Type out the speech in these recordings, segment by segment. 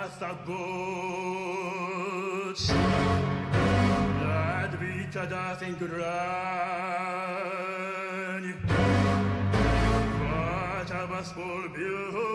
casta boots that vita doth engrand what of us will build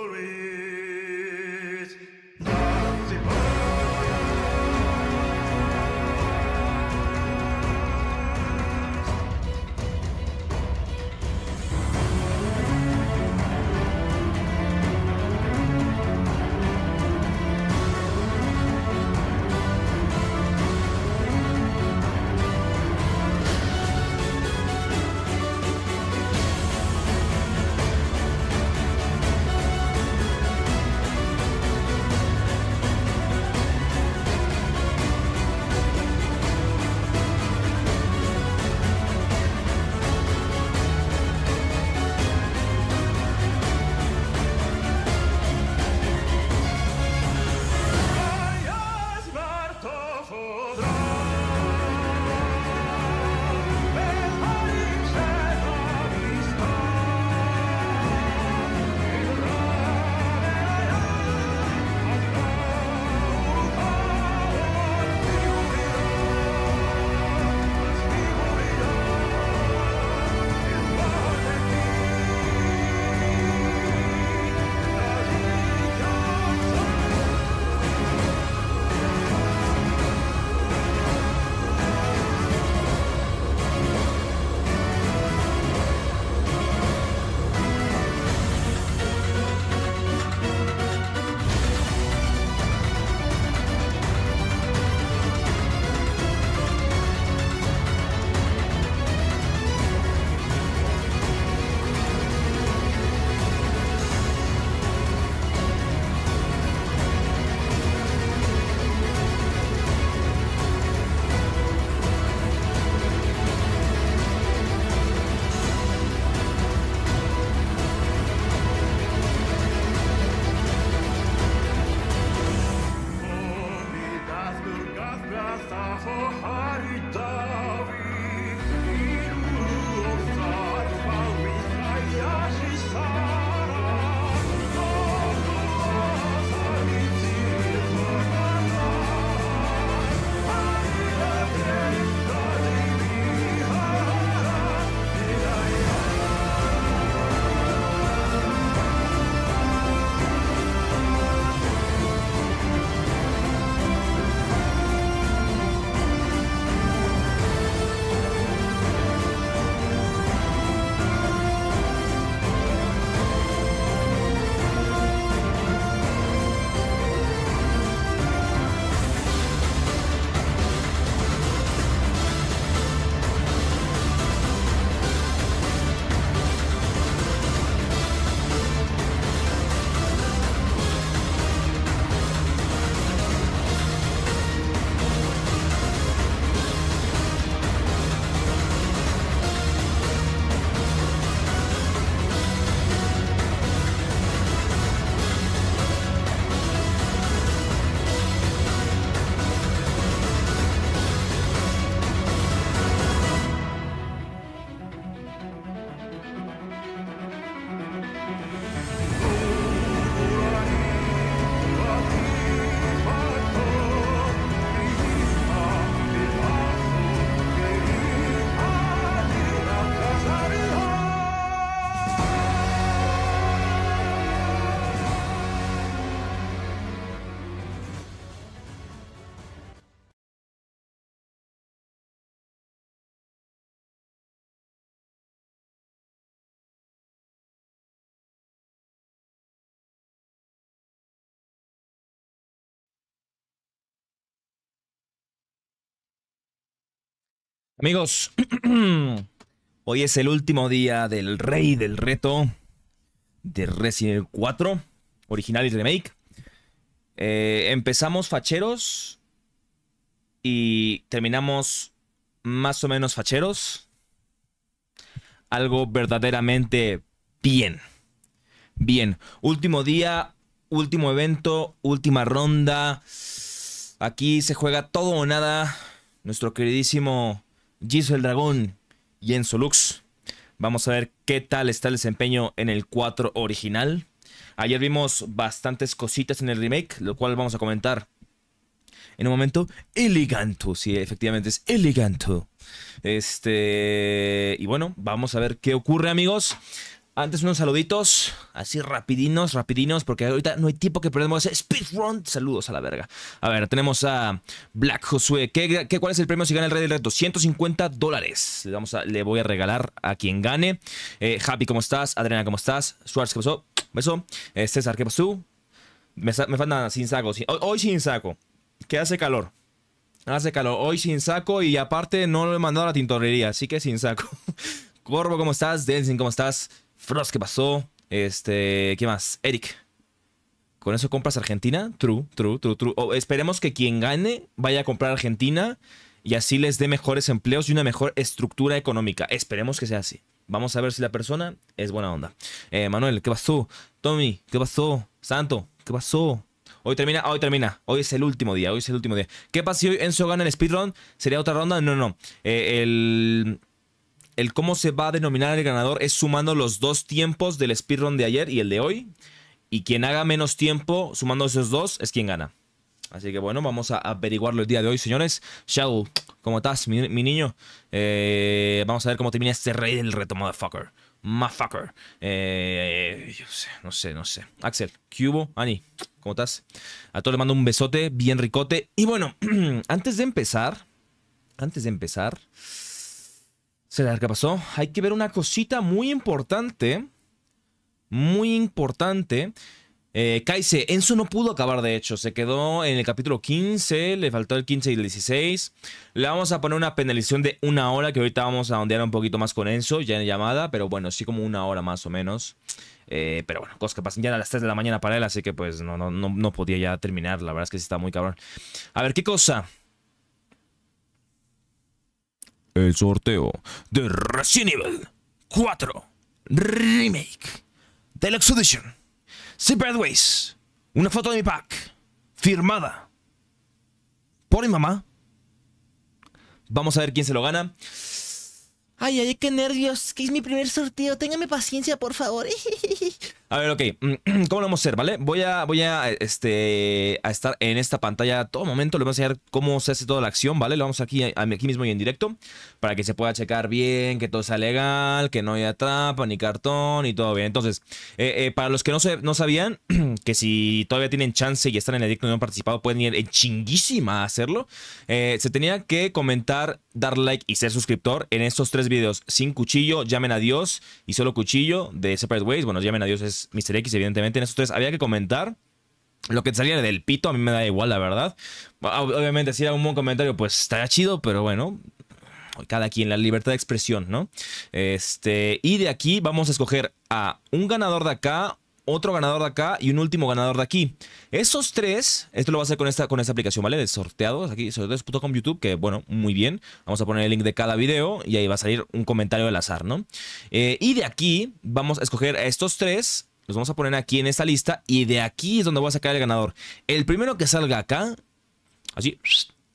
Amigos, hoy es el último día del rey del reto de Resident 4, original y remake. Eh, empezamos facheros y terminamos más o menos facheros. Algo verdaderamente bien. Bien, último día, último evento, última ronda. Aquí se juega todo o nada. Nuestro queridísimo Gizo el Dragón y Enzo Lux. Vamos a ver qué tal está el desempeño en el 4 original. Ayer vimos bastantes cositas en el remake, lo cual vamos a comentar en un momento. Eleganto, sí, efectivamente es eleganto. Este. Y bueno, vamos a ver qué ocurre, amigos. Antes unos saluditos, así rapidinos, rapidinos, porque ahorita no hay tiempo que perdemos. Speedrun, saludos a la verga. A ver, tenemos a Black Josué. ¿Qué, cuál es el premio si gana el Rey del Reto? 150 dólares. Le, vamos le voy a regalar a quien gane. Happy, eh, ¿cómo estás? Adriana, ¿cómo estás? Schwartz, ¿qué pasó? Beso. Eh, César, ¿qué pasó? Me, me sin saco. hoy, sin saco, que hace calor. Hace calor. Hoy sin saco y aparte no lo he mandado a la tintorería, así que sin saco. Corvo, ¿cómo estás? Densing, ¿cómo estás? Frost ¿qué pasó. Este, ¿qué más? Eric. ¿Con eso compras Argentina? True, true, true, true. Oh, esperemos que quien gane vaya a comprar Argentina y así les dé mejores empleos y una mejor estructura económica. Esperemos que sea así. Vamos a ver si la persona es buena onda. Eh, Manuel, ¿qué pasó? Tommy, ¿qué pasó? Santo, ¿qué pasó? Hoy termina, hoy termina. Hoy es el último día, hoy es el último día. ¿Qué pasa si hoy Enzo gana el speedrun? ¿Sería otra ronda? No, no. Eh, el el cómo se va a denominar el ganador es sumando los dos tiempos del speedrun de ayer y el de hoy. Y quien haga menos tiempo sumando esos dos es quien gana. Así que bueno, vamos a averiguarlo el día de hoy, señores. Shadow, ¿cómo estás, mi, niño? Eh, vamos a ver cómo termina este rey del reto, motherfucker. Motherfucker. Eh, yo sé, no sé, no sé. Axel, Cubo, Ani, ¿cómo estás? A todos les mando un besote, bien ricote. Y bueno, antes de empezar, antes de empezar, se que pasó? Hay que ver una cosita muy importante. Muy importante. Eh, Kaise, Enzo no pudo acabar, de hecho. Se quedó en el capítulo 15, le faltó el 15 y el 16. Le vamos a poner una penalización de una hora, que ahorita vamos a ondear un poquito más con Enzo, ya en llamada, pero bueno, sí como una hora más o menos. Eh, pero bueno, cosas que pasan ya a las 3 de la mañana para él, así que pues no, no, no, no podía ya terminar. La verdad es que sí está muy cabrón. A ver, ¿qué cosa? el sorteo de Resident Evil 4 Remake Deluxe Edition Separate Ways. Una foto de mi pack firmada por mi mamá. Vamos a ver quién se lo gana. Ay, ay, qué nervios. Que es mi primer sorteo. Téngame paciencia, por favor. A ver, ok. Mm, ¿Cómo lo vamos a hacer, vale? Voy a, voy a, este, a estar en esta pantalla todo momento. Le voy a enseñar cómo se hace toda la acción, ¿vale? Lo vamos aquí, aquí mismo y en directo. Para que se pueda checar bien, que todo sea legal, que no haya trampa, ni cartón, y todo bien. Entonces, eh, eh, para los que no, no sabían, que si todavía tienen chance y están en el directo y no han participado, pueden ir en chinguísima a hacerlo. Eh, se tenía que comentar, dar like y ser suscriptor en estos tres videos. Sin cuchillo, llamen a Dios y solo cuchillo de Separate Ways. Bueno, llamen a Dios es pues, Mister Mr. X, evidentemente, en estos tres había que comentar. Lo que salía saliera del pito, a mí me da igual, la verdad. Obviamente, si era un buen comentario, pues estaría chido, pero bueno, cada quien, la libertad de expresión, ¿no? Este, y de aquí vamos a escoger a un ganador de acá, otro ganador de acá y un último ganador de aquí. Esos tres, esto lo va a hacer con esta, con esta aplicación, ¿vale? De sorteados, aquí, sorteados.com YouTube, que bueno, muy bien. Vamos a poner el link de cada video y ahí va a salir un comentario del azar, ¿no? Eh, y de aquí vamos a escoger a estos tres, los vamos a poner aquí en esta lista y de aquí es donde voy a sacar el ganador. El primero que salga acá, así,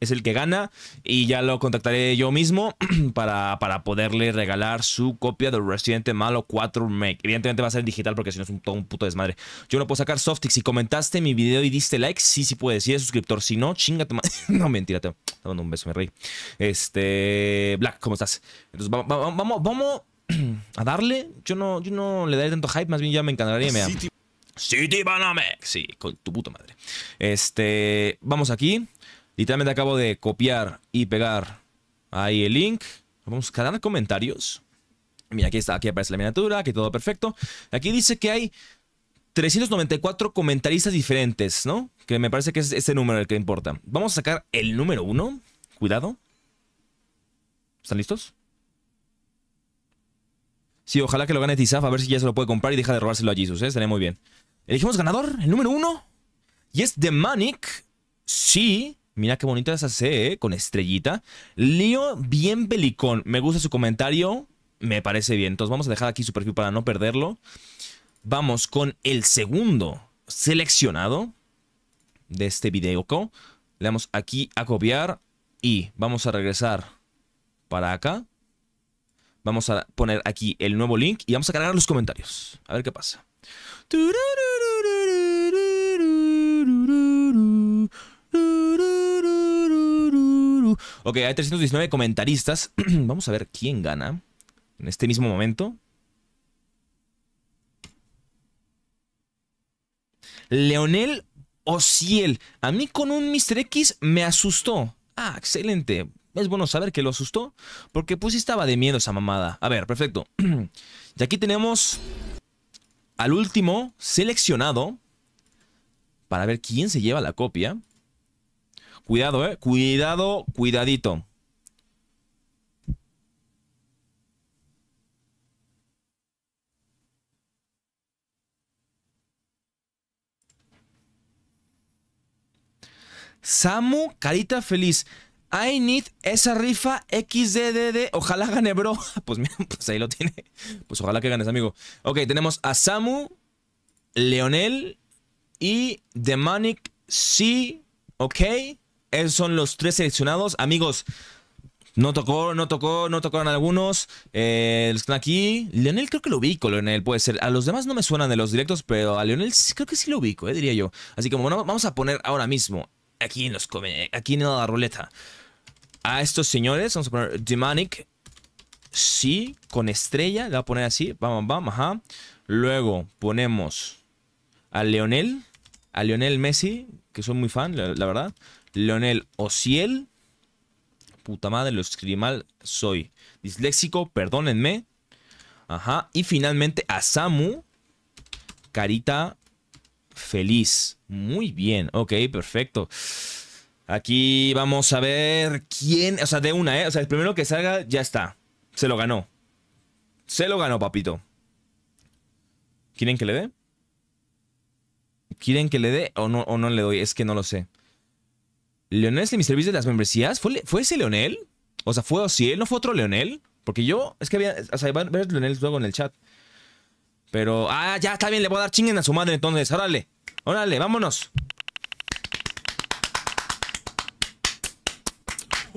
es el que gana y ya lo contactaré yo mismo para, para poderle regalar su copia de Resident Malo 4 make Evidentemente va a ser digital porque si no es un, todo un puto desmadre. Yo no puedo sacar Softix. Si comentaste mi video y diste like, sí, sí puedes. decir eres suscriptor, si no, chingate no, mentira, te mando un beso, me reí. Este, Black, ¿cómo estás? Entonces, vamos, vamos, a darle. Yo no, yo no le daré tanto hype, más bien ya me encantaría y me... City Banamex, sí, con tu puta madre. Este, vamos aquí. Literalmente acabo de copiar y pegar ahí el link. Vamos a dar comentarios. Mira, aquí está, aquí aparece la miniatura, aquí todo perfecto. Aquí dice que hay 394 comentaristas diferentes, ¿no? Que me parece que es este número el que importa. Vamos a sacar el número uno. Cuidado. ¿Están listos? Sí, ojalá que lo gane Tizaf, a ver si ya se lo puede comprar y deja de robárselo a Jesus, ¿eh? Estaría muy bien. Elegimos ganador, el número uno. Y es Manic? Sí. Mira qué bonita esa C, ¿eh? con estrellita. Leo bien pelicón Me gusta su comentario. Me parece bien. Entonces vamos a dejar aquí su perfil para no perderlo. Vamos con el segundo seleccionado de este video. Le damos aquí a copiar y vamos a regresar para acá. Vamos a poner aquí el nuevo link y vamos a cargar los comentarios. A ver qué pasa. Ok, hay 319 comentaristas. Vamos a ver quién gana en este mismo momento. Leonel Ociel. A mí con un Mr. X me asustó. Ah, excelente. Es bueno saber que lo asustó, porque pues estaba de miedo esa mamada. A ver, perfecto. y aquí tenemos al último seleccionado para ver quién se lleva la copia. Cuidado, ¿eh? Cuidado, cuidadito. Samu, carita feliz. I need esa rifa XDDD. Ojalá gane, bro. Pues mira, pues ahí lo tiene. Pues ojalá que ganes, amigo. Ok, tenemos a Samu, Leonel y Demonic C. Ok. Esos son los tres seleccionados. Amigos, no tocó, no tocó, no tocaron algunos. Eh, están aquí. Leonel creo que lo ubico, Leonel, puede ser. A los demás no me suenan de los directos, pero a Leonel creo que sí lo ubico, eh, diría yo. Así que vamos a poner ahora mismo, aquí en los aquí en la ruleta, a estos señores. Vamos a poner Demonic. Sí, con estrella. Le voy a poner así. Vamos, vamos, ajá. Luego ponemos a Leonel. A Lionel Messi, que soy muy fan, la verdad. Leonel Ociel. Puta madre, lo escribí mal. Soy disléxico, perdónenme. Ajá. Y finalmente a Samu. Carita feliz. Muy bien. Ok, perfecto. Aquí vamos a ver quién. O sea, de una, ¿eh? O sea, el primero que salga ya está. Se lo ganó. Se lo ganó, papito. ¿Quieren que le dé? ¿Quieren que le dé o no, o no le doy? Es que no lo sé. Leonel es de mi servicio de las membresías. ¿Fue, ¿Fue ese Leonel? O sea, ¿fue él ¿No fue otro Leonel? Porque yo, es que había, o sea, van a ver Leonel luego en el chat. Pero, ah, ya, está bien, le voy a dar chinguen a su madre entonces. Órale, órale, vámonos.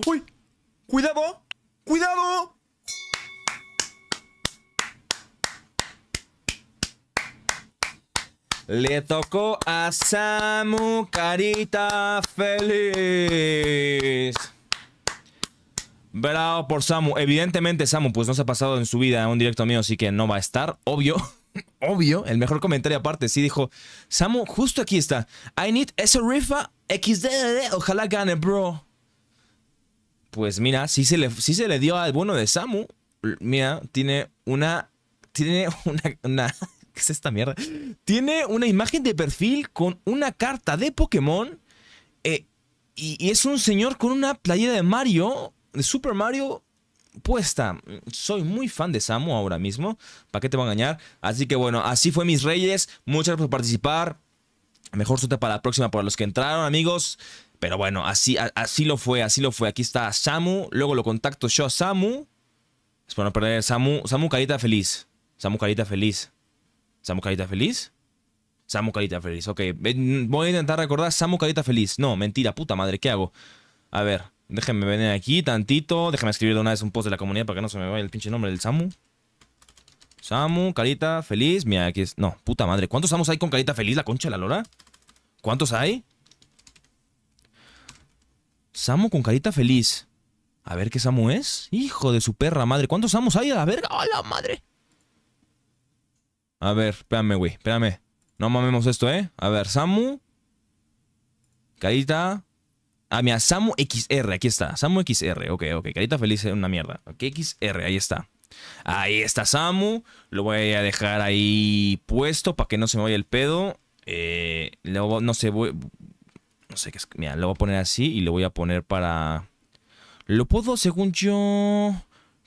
¡Uy! ¡Cuidado! ¡Cuidado! Le tocó a Samu Carita Feliz. Bravo por Samu. Evidentemente, Samu, pues no se ha pasado en su vida un directo mío, así que no va a estar. Obvio. Obvio. El mejor comentario aparte. Sí dijo, Samu, justo aquí está. I need a rifa XDD. Ojalá gane, bro. Pues mira, sí se le, se le dio al bueno de Samu. Mira, tiene una... Tiene una ¿Qué es esta mierda? Tiene una imagen de perfil con una carta de Pokémon. Eh, y, es un señor con una playera de Mario, de Super Mario, puesta. Soy muy fan de Samu ahora mismo. ¿Para qué te voy a engañar? Así que bueno, así fue mis reyes. Muchas gracias por participar. Mejor suerte para la próxima para los que entraron, amigos. Pero bueno, así, así lo fue, así lo fue. Aquí está Samu. Luego lo contacto yo a Samu. Es para no perder. Samu, Samu carita feliz. Samu carita feliz. Samu Carita Feliz. Samu Carita Feliz, ok. Voy a intentar recordar Samu Carita Feliz. No, mentira, puta madre, ¿qué hago? A ver, déjenme venir aquí tantito. Déjenme escribir de una vez un post de la comunidad para que no se me vaya el pinche nombre del Samu. Samu, Carita Feliz. Mira, aquí es... No, puta madre. ¿Cuántos Samus hay con Carita Feliz, la concha de la lora? ¿Cuántos hay? Samu con Carita Feliz. A ver qué Samu es. Hijo de su perra madre. ¿Cuántos Samus hay? A ver, hola, la madre. A ver, espérame, güey, espérame. No mamemos esto, ¿eh? A ver, Samu. Carita. Ah, mira, Samu XR, aquí está. Samu XR, ok, ok. Carita feliz es una mierda. Ok, XR, ahí está. Ahí está Samu. Lo voy a dejar ahí puesto para que no se me vaya el pedo. Eh, luego, no sé, no sé qué es. Mira, lo voy a poner así y lo voy a poner para... Lo puedo, según yo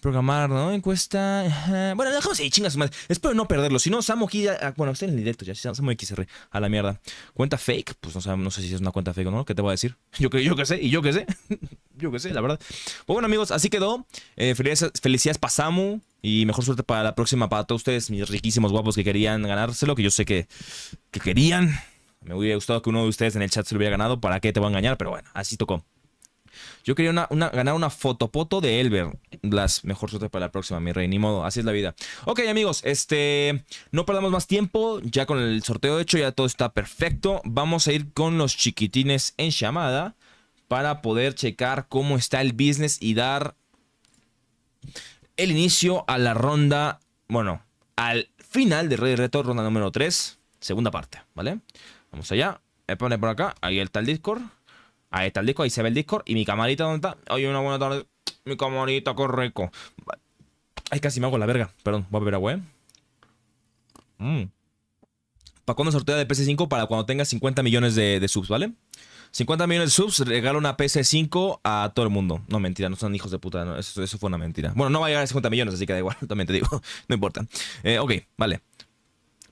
programar, ¿no? Encuesta. Bueno, dejamos ahí, chingas madre. Espero no perderlo. Si no, Samu aquí. Ah, bueno, está en el directo ya. samu XR. A la mierda. Cuenta fake. Pues no, sé, si es una cuenta fake o no. ¿Qué te voy a decir? Yo que, yo sé. Y yo qué sé. yo qué sé, la verdad. Pues bueno, amigos, así quedó. Eh, felicidades, para Samu. Y mejor suerte para la próxima. Para todos ustedes, mis riquísimos guapos que querían ganárselo. Que yo sé que, que querían. Me hubiera gustado que uno de ustedes en el chat se lo hubiera ganado. ¿Para qué te voy a engañar? Pero bueno, así tocó. Yo quería ganar una fotopoto de Elber. Las mejor suerte para la próxima, mi rey. Ni modo, así es la vida. Ok, amigos, este. No perdamos más tiempo. Ya con el sorteo hecho, ya todo está perfecto. Vamos a ir con los chiquitines en llamada. Para poder checar cómo está el business y dar el inicio a la ronda. Bueno, al final de Rey Reto, ronda número 3. Segunda parte, ¿vale? Vamos allá. Pone por acá. Ahí está el Discord. Ahí está el disco, ahí se ve el Discord. Y mi camarita, ¿dónde está? Oye, una buena tarde. Mi camarita, correco. Ay, casi me hago la verga. Perdón, voy a beber agua, ¿eh? Mm. ¿Para cuándo sorteo de PS5? Para cuando tenga 50 millones de, subs, ¿vale? 50 millones de subs, regalo una PS5 a todo el mundo. No, mentira, no son hijos de puta, eso, fue una mentira. Bueno, no va a llegar a 50 millones, así que da igual, también te digo, no importa. Eh, ok, vale.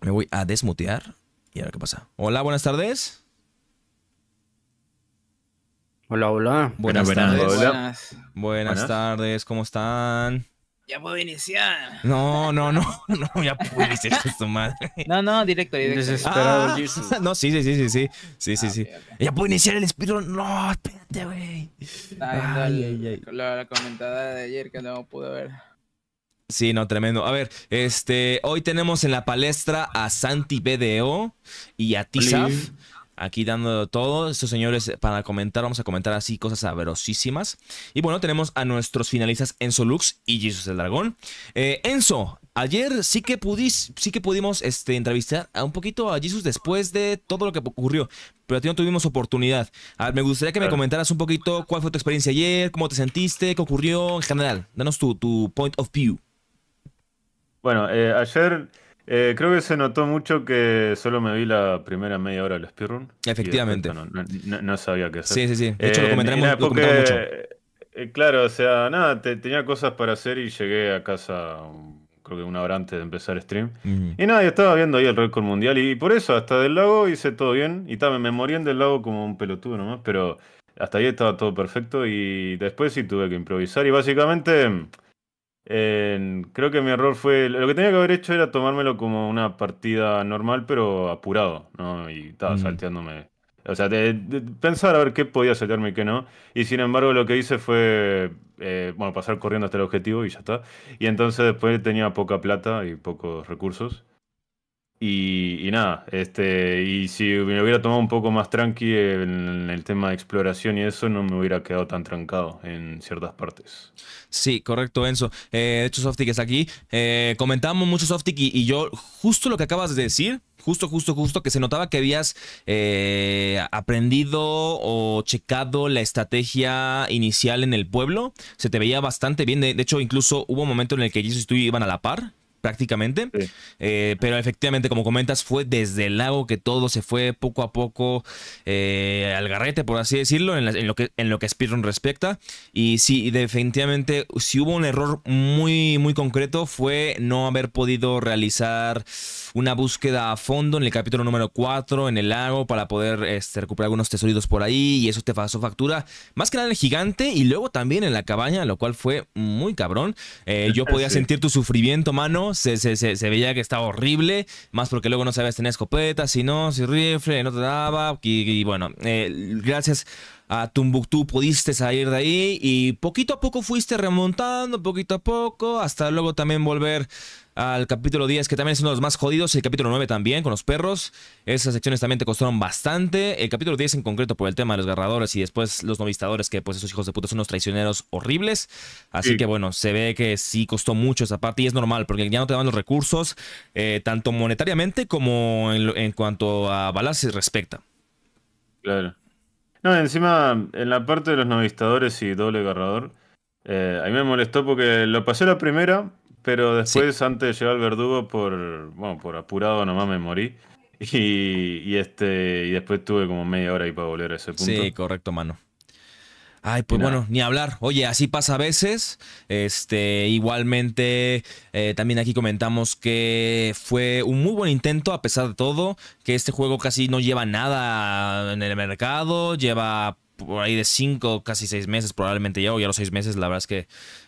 Me voy a desmutear y a ver qué pasa. Hola, buenas tardes. Hola, hola. Buenas, tardes. Buenas. tardes, ¿cómo están? Ya puedo iniciar. No, no, no, no, ya puedo iniciar tu madre. No, no, directo, directo. Ah, no, sí, sí, sí, sí, sí. Sí, sí, ah, Ya puedo iniciar el espíritu, No, espérate, güey. La, comentada de ayer que no pude ver. Sí, no, tremendo. A ver, este, hoy tenemos en la palestra a Santi BDO y a Tisaf aquí dando todo. Estos señores, eh, para comentar, vamos a comentar así cosas sabrosísimas. Y bueno, tenemos a nuestros finalistas Enzo Lux y Jesus el Dragón. Eh, Enzo, ayer sí que, sí que pudimos este, entrevistar a un poquito a Jesus después de todo lo que ocurrió, pero a ti no tuvimos oportunidad. A ah, me gustaría que me comentaras un poquito cuál fue tu experiencia ayer, cómo te sentiste, qué ocurrió en general. Danos tu, point of view. Bueno, eh, ayer eh, creo que se notó mucho que solo me vi la primera media hora del speedrun. Efectivamente. No, sabía qué hacer. Sí, sí, sí. De hecho, lo eh, comentaremos un mucho. Eh, claro, o sea, nada, tenía cosas para hacer y llegué a casa um, creo que una hora antes de empezar el stream. Y nada, yo estaba viendo ahí el récord mundial y, por eso, hasta del lago hice todo bien. Y también me morí en del lago como un pelotudo nomás, pero hasta ahí estaba todo perfecto y después sí tuve que improvisar y básicamente creo que mi error fue. Lo que tenía que haber hecho era tomármelo como una partida normal, pero apurado, ¿no? Y estaba salteándome. O sea, pensar a ver qué podía saltarme y qué no. Y sin embargo, lo que hice fue. Eh, bueno, pasar corriendo hasta el objetivo y ya está. Y entonces después tenía poca plata y pocos recursos. Y, nada, este, y si me hubiera tomado un poco más tranqui en el tema de exploración y eso, no me hubiera quedado tan trancado en ciertas partes. Sí, correcto, Enzo. Eh, de hecho, Softic está aquí. Eh, comentamos mucho, Softic, y, yo, justo lo que acabas de decir, justo, justo, justo, que se notaba que habías eh, aprendido o checado la estrategia inicial en el pueblo. Se te veía bastante bien. De, hecho, incluso hubo un momento en el que yo y tú iban a la par, prácticamente. Eh, pero efectivamente, como comentas, fue desde el lago que todo se fue poco a poco eh, al garrete, por así decirlo, en, lo que, en lo que Speedrun respecta. Y sí, definitivamente, si hubo un error muy, muy concreto, fue no haber podido realizar una búsqueda a fondo en el capítulo número 4, en el lago, para poder este, recuperar algunos tesoritos por ahí. Y eso te pasó factura, más que nada en el gigante y luego también en la cabaña, lo cual fue muy cabrón. Eh, yo podía sentir tu sufrimiento, mano se, veía que estaba horrible, más porque luego no sabías tener escopeta, si no, si rifle, no te daba. Y, bueno, eh, gracias a Tumbuktu pudiste salir de ahí y poquito a poco fuiste remontando, poquito a poco, hasta luego también volver al capítulo 10, que también es uno de los más jodidos, el capítulo 9 también, con los perros. Esas secciones también te costaron bastante. El capítulo 10 en concreto por el tema de los garradores y después los novistadores, que pues esos hijos de puta son unos traicioneros horribles. Así que bueno, se ve que sí costó mucho esa parte y es normal, porque ya no te dan los recursos, eh, tanto monetariamente como en, cuanto a balas se respecta. Claro. No, encima, en la parte de los novistadores y doble agarrador eh, a mí me molestó porque lo pasé la primera pero después, antes de llegar al verdugo, por, bueno, por apurado nomás me morí. Y, y, este, y después tuve como media hora ahí para volver a ese punto. Sí, correcto, mano. Ay, pues bueno, ni hablar. Oye, así pasa a veces. Este, igualmente, eh, también aquí comentamos que fue un muy buen intento, a pesar de todo, que este juego casi no lleva nada en el mercado, lleva por ahí de cinco, casi seis meses, probablemente ya, o ya los seis meses, la verdad es que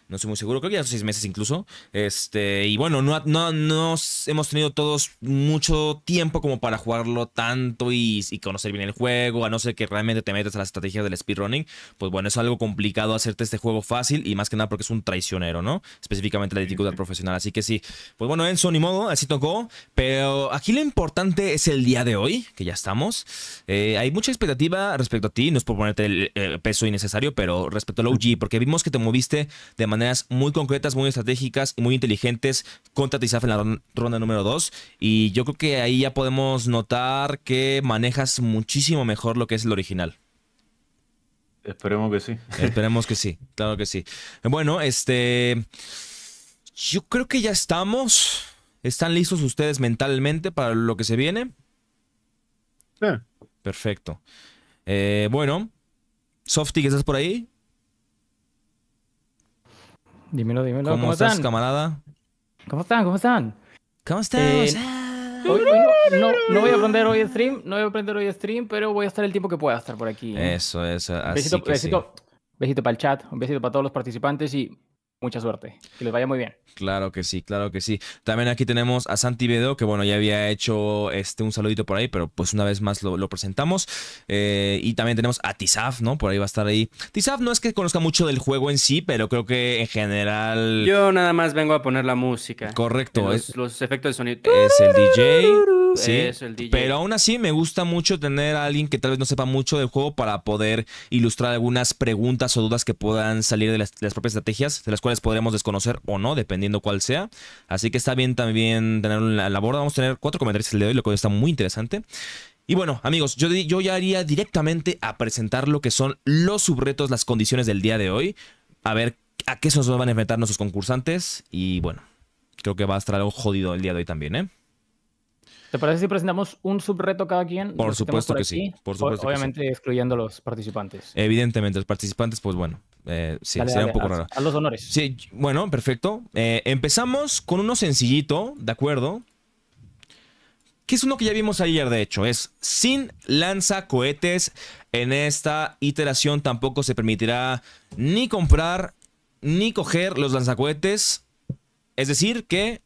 no estoy muy seguro, creo que ya son seis meses incluso. Este, y bueno, no, no, no hemos tenido todos mucho tiempo como para jugarlo tanto y, conocer bien el juego, a no ser que realmente te metas a la estrategia del speedrunning. Pues bueno, es algo complicado hacerte este juego fácil y más que nada porque es un traicionero, ¿no? Específicamente la dificultad profesional. Así que sí, pues bueno, en ni modo, así tocó. Pero aquí lo importante es el día de hoy, que ya estamos. Eh, hay mucha expectativa respecto a ti, no es por ponerte el, peso innecesario, pero respecto al OG, porque vimos que te moviste de manera maneras muy concretas, muy estratégicas y muy inteligentes contra Tizaf en la ronda número 2. Y yo creo que ahí ya podemos notar que manejas muchísimo mejor lo que es el original. Esperemos que sí. Esperemos que sí, claro que sí. Bueno, este. Yo creo que ya estamos. ¿Están listos ustedes mentalmente para lo que se viene? Sí. Perfecto. Eh, bueno, Softy, ¿estás por ahí? Dímelo, dímelo. ¿Cómo, estás, camarada? ¿Cómo están? ¿Cómo están? ¿Cómo estás? Eh, ah. no, voy a aprender hoy stream, no voy a hoy stream, pero voy a estar el tiempo que pueda estar por aquí. ¿eh? Eso, eso. Así besito, besito para el chat, un besito para todos los participantes y mucha suerte. Que les vaya muy bien. Claro que sí, claro que sí. También aquí tenemos a Santi Bedo, que bueno, ya había hecho este, un saludito por ahí, pero pues una vez más lo, presentamos. Eh, y también tenemos a Tizaf, ¿no? Por ahí va a estar ahí. Tizaf no es que conozca mucho del juego en sí, pero creo que en general... Yo nada más vengo a poner la música. Correcto. es, los efectos de sonido. Es el DJ. Sí, Pero aún así me gusta mucho tener a alguien que tal vez no sepa mucho del juego para poder ilustrar algunas preguntas o dudas que puedan salir de las, propias estrategias. de las cuales podremos desconocer o no, dependiendo cuál sea. Así que está bien también tener la borda. Vamos a tener cuatro comentarios el día de hoy, lo cual está muy interesante. Y bueno, amigos, yo, yo ya haría directamente a presentar lo que son los subretos, las condiciones del día de hoy. A ver a qué se nos van a enfrentar nuestros concursantes. Y bueno, creo que va a estar algo jodido el día de hoy también, ¿eh? ¿Te parece si presentamos un subreto cada quien? Por supuesto que sí. Por obviamente excluyendo los participantes. Evidentemente, los participantes, pues bueno, eh, sí, sería un poco raro. A los honores. Sí, bueno, perfecto. Eh, empezamos con uno sencillito, ¿de acuerdo? Que es uno que ya vimos ayer, de hecho. Es sin lanzacohetes. En esta iteración tampoco se permitirá ni comprar ni coger los lanzacohetes. Es decir, que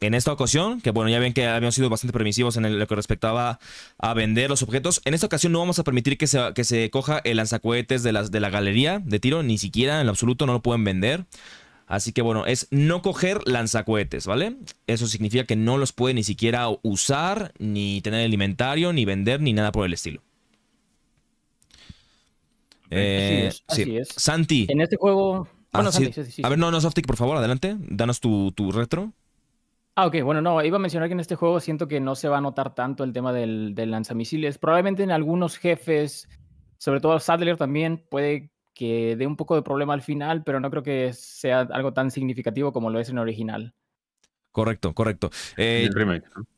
en esta ocasión, que bueno, ya ven que habíamos sido bastante permisivos en lo que respectaba a vender los objetos, en esta ocasión no vamos a permitir que se, que se coja el lanzacohetes de, de la galería de tiro, ni siquiera en lo absoluto, no lo pueden vender. Así que bueno, es no coger lanzacohetes, ¿vale? Eso significa que no los puede ni siquiera usar, ni tener el inventario, ni vender, ni nada por el estilo. así, eh, es, Santi. En este juego... Ah, a ver, no, no, Softic, por favor, adelante. Danos tu retro. Ah, ok, bueno, no, iba a mencionar que en este juego siento que no se va a notar tanto el tema del, lanzamisiles. Probablemente en algunos jefes, sobre todo Sadler también, puede que dé un poco de problema al final, pero no creo que sea algo tan significativo como lo es en original. Correcto, correcto. Eh,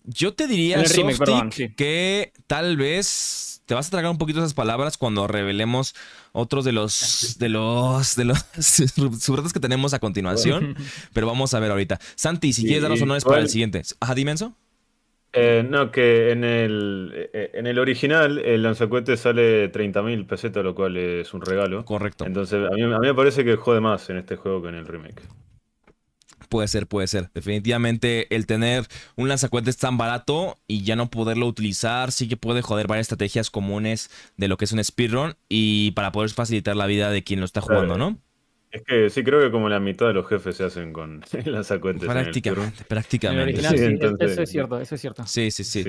yo te diría, que tal vez te vas a tragar un poquito esas palabras cuando revelemos otros de los de los de que tenemos a continuación, pero vamos a ver ahorita. Santi, si quieres darnos honores para el siguiente. Ajá, Dimenso. Eh, no, que en el, eh, en el original el lanzacuete sale 30.000 pesetas, lo cual es un regalo. Correcto. Entonces, a a mí me parece que jode más en este juego que en el remake. Puede ser, puede ser. Definitivamente el tener un lanzacuentes tan barato y ya no poderlo utilizar sí que puede joder varias estrategias comunes de lo que es un speedrun y para poder facilitar la vida de quien lo está jugando, ¿no? Es que sí creo que como la mitad de los jefes se hacen con lanzacuentes. Prácticamente, prácticamente. Sí, Eso es cierto, eso es cierto. Sí, sí, sí,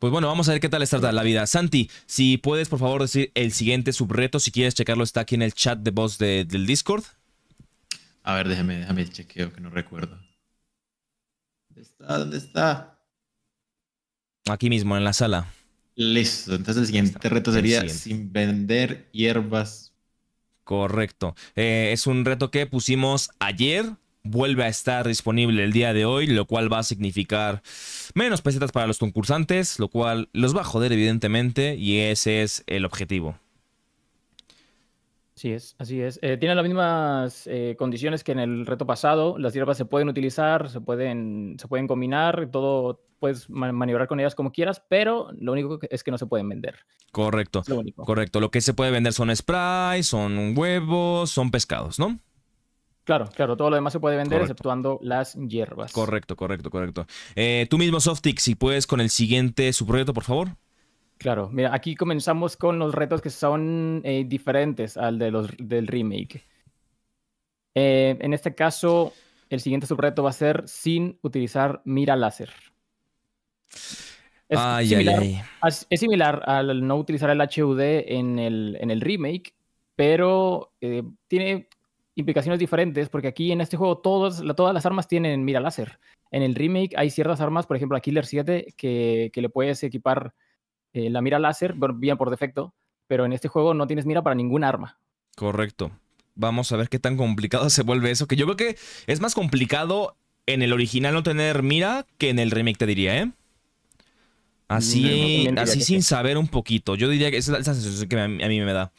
Pues bueno, vamos a ver qué tal está la vida. Santi, si puedes por favor decir el siguiente subreto, si quieres checarlo está aquí en el chat de voz del Discord. A ver, déjame, déjame chequeo que no recuerdo. ¿Dónde está? ¿Dónde está? Aquí mismo, en la sala. Listo. Entonces el siguiente reto sería sin vender hierbas. Correcto. Eh, es un reto que pusimos ayer. Vuelve a estar disponible el día de hoy, lo cual va a significar menos pesetas para los concursantes, lo cual los va a joder evidentemente y ese es el objetivo. Así es, así es. Eh, las mismas eh, condiciones que en el reto pasado. Las hierbas se pueden utilizar, se pueden, se pueden combinar, todo puedes maniobrar con ellas como quieras, pero lo único es que no se pueden vender. Correcto. Lo único. Correcto. Lo que se puede vender son sprays, son huevos, son pescados, ¿no? Claro, claro, todo lo demás se puede vender exceptuando las hierbas. Correcto, correcto, correcto. Eh, tú mismo, Softix, si puedes con el siguiente subproyecto, por favor. Claro, mira, aquí comenzamos con los retos que son eh, diferentes al de los, del remake. Eh, en este caso, el siguiente subreto va a ser sin utilizar mira láser. Es, similar, al no utilizar el HUD en el, en el remake, pero eh, tiene implicaciones diferentes porque aquí en este juego todas las armas tienen mira láser. En el remake hay ciertas armas, por ejemplo, la Killer 7, que, que le puedes equipar la mira láser, bien por defecto, pero en este juego no tienes mira para ningún arma. Correcto. Vamos a ver qué tan complicado se vuelve eso, que yo creo que es más complicado en el original no tener mira que en el remake, te diría, ¿eh? Así, así sin saber un poquito. Yo diría que es la sensación que a mí me da.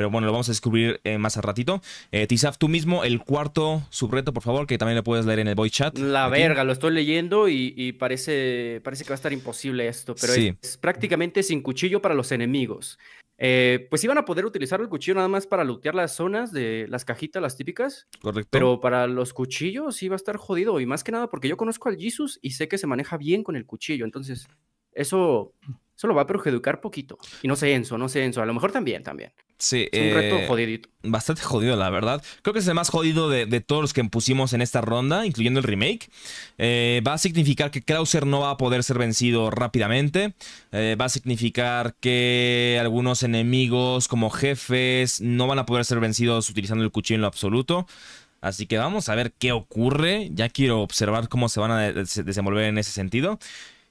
Pero bueno, lo vamos a descubrir eh, más a ratito. Eh, tú mismo, el cuarto subreto, por favor, que también lo puedes leer en el voice chat. La verga, lo estoy leyendo y, parece, parece que va a estar imposible esto, pero es, prácticamente sin cuchillo para los enemigos. Eh, pues iban a poder utilizar el cuchillo nada más para lootear las zonas de las cajitas, las típicas. Correcto. Pero para los cuchillos sí va a estar jodido. Y más que nada porque yo conozco al Jesus y sé que se maneja bien con el cuchillo. Entonces, eso, eso lo va a perjudicar poquito. Y no sé, Enzo, no sé, Enzo. A lo mejor también, también es un reto eh, jodidito. Bastante jodido, la verdad. Creo que es el más jodido de, de todos los que pusimos en esta ronda, incluyendo el remake. Eh, va a significar que Krauser no va a poder ser vencido rápidamente. Eh, va a significar que algunos enemigos, como jefes, no van a poder ser vencidos utilizando el cuchillo en lo absoluto. Así que vamos a ver qué ocurre. Ya quiero observar cómo se van a desenvolver en ese sentido.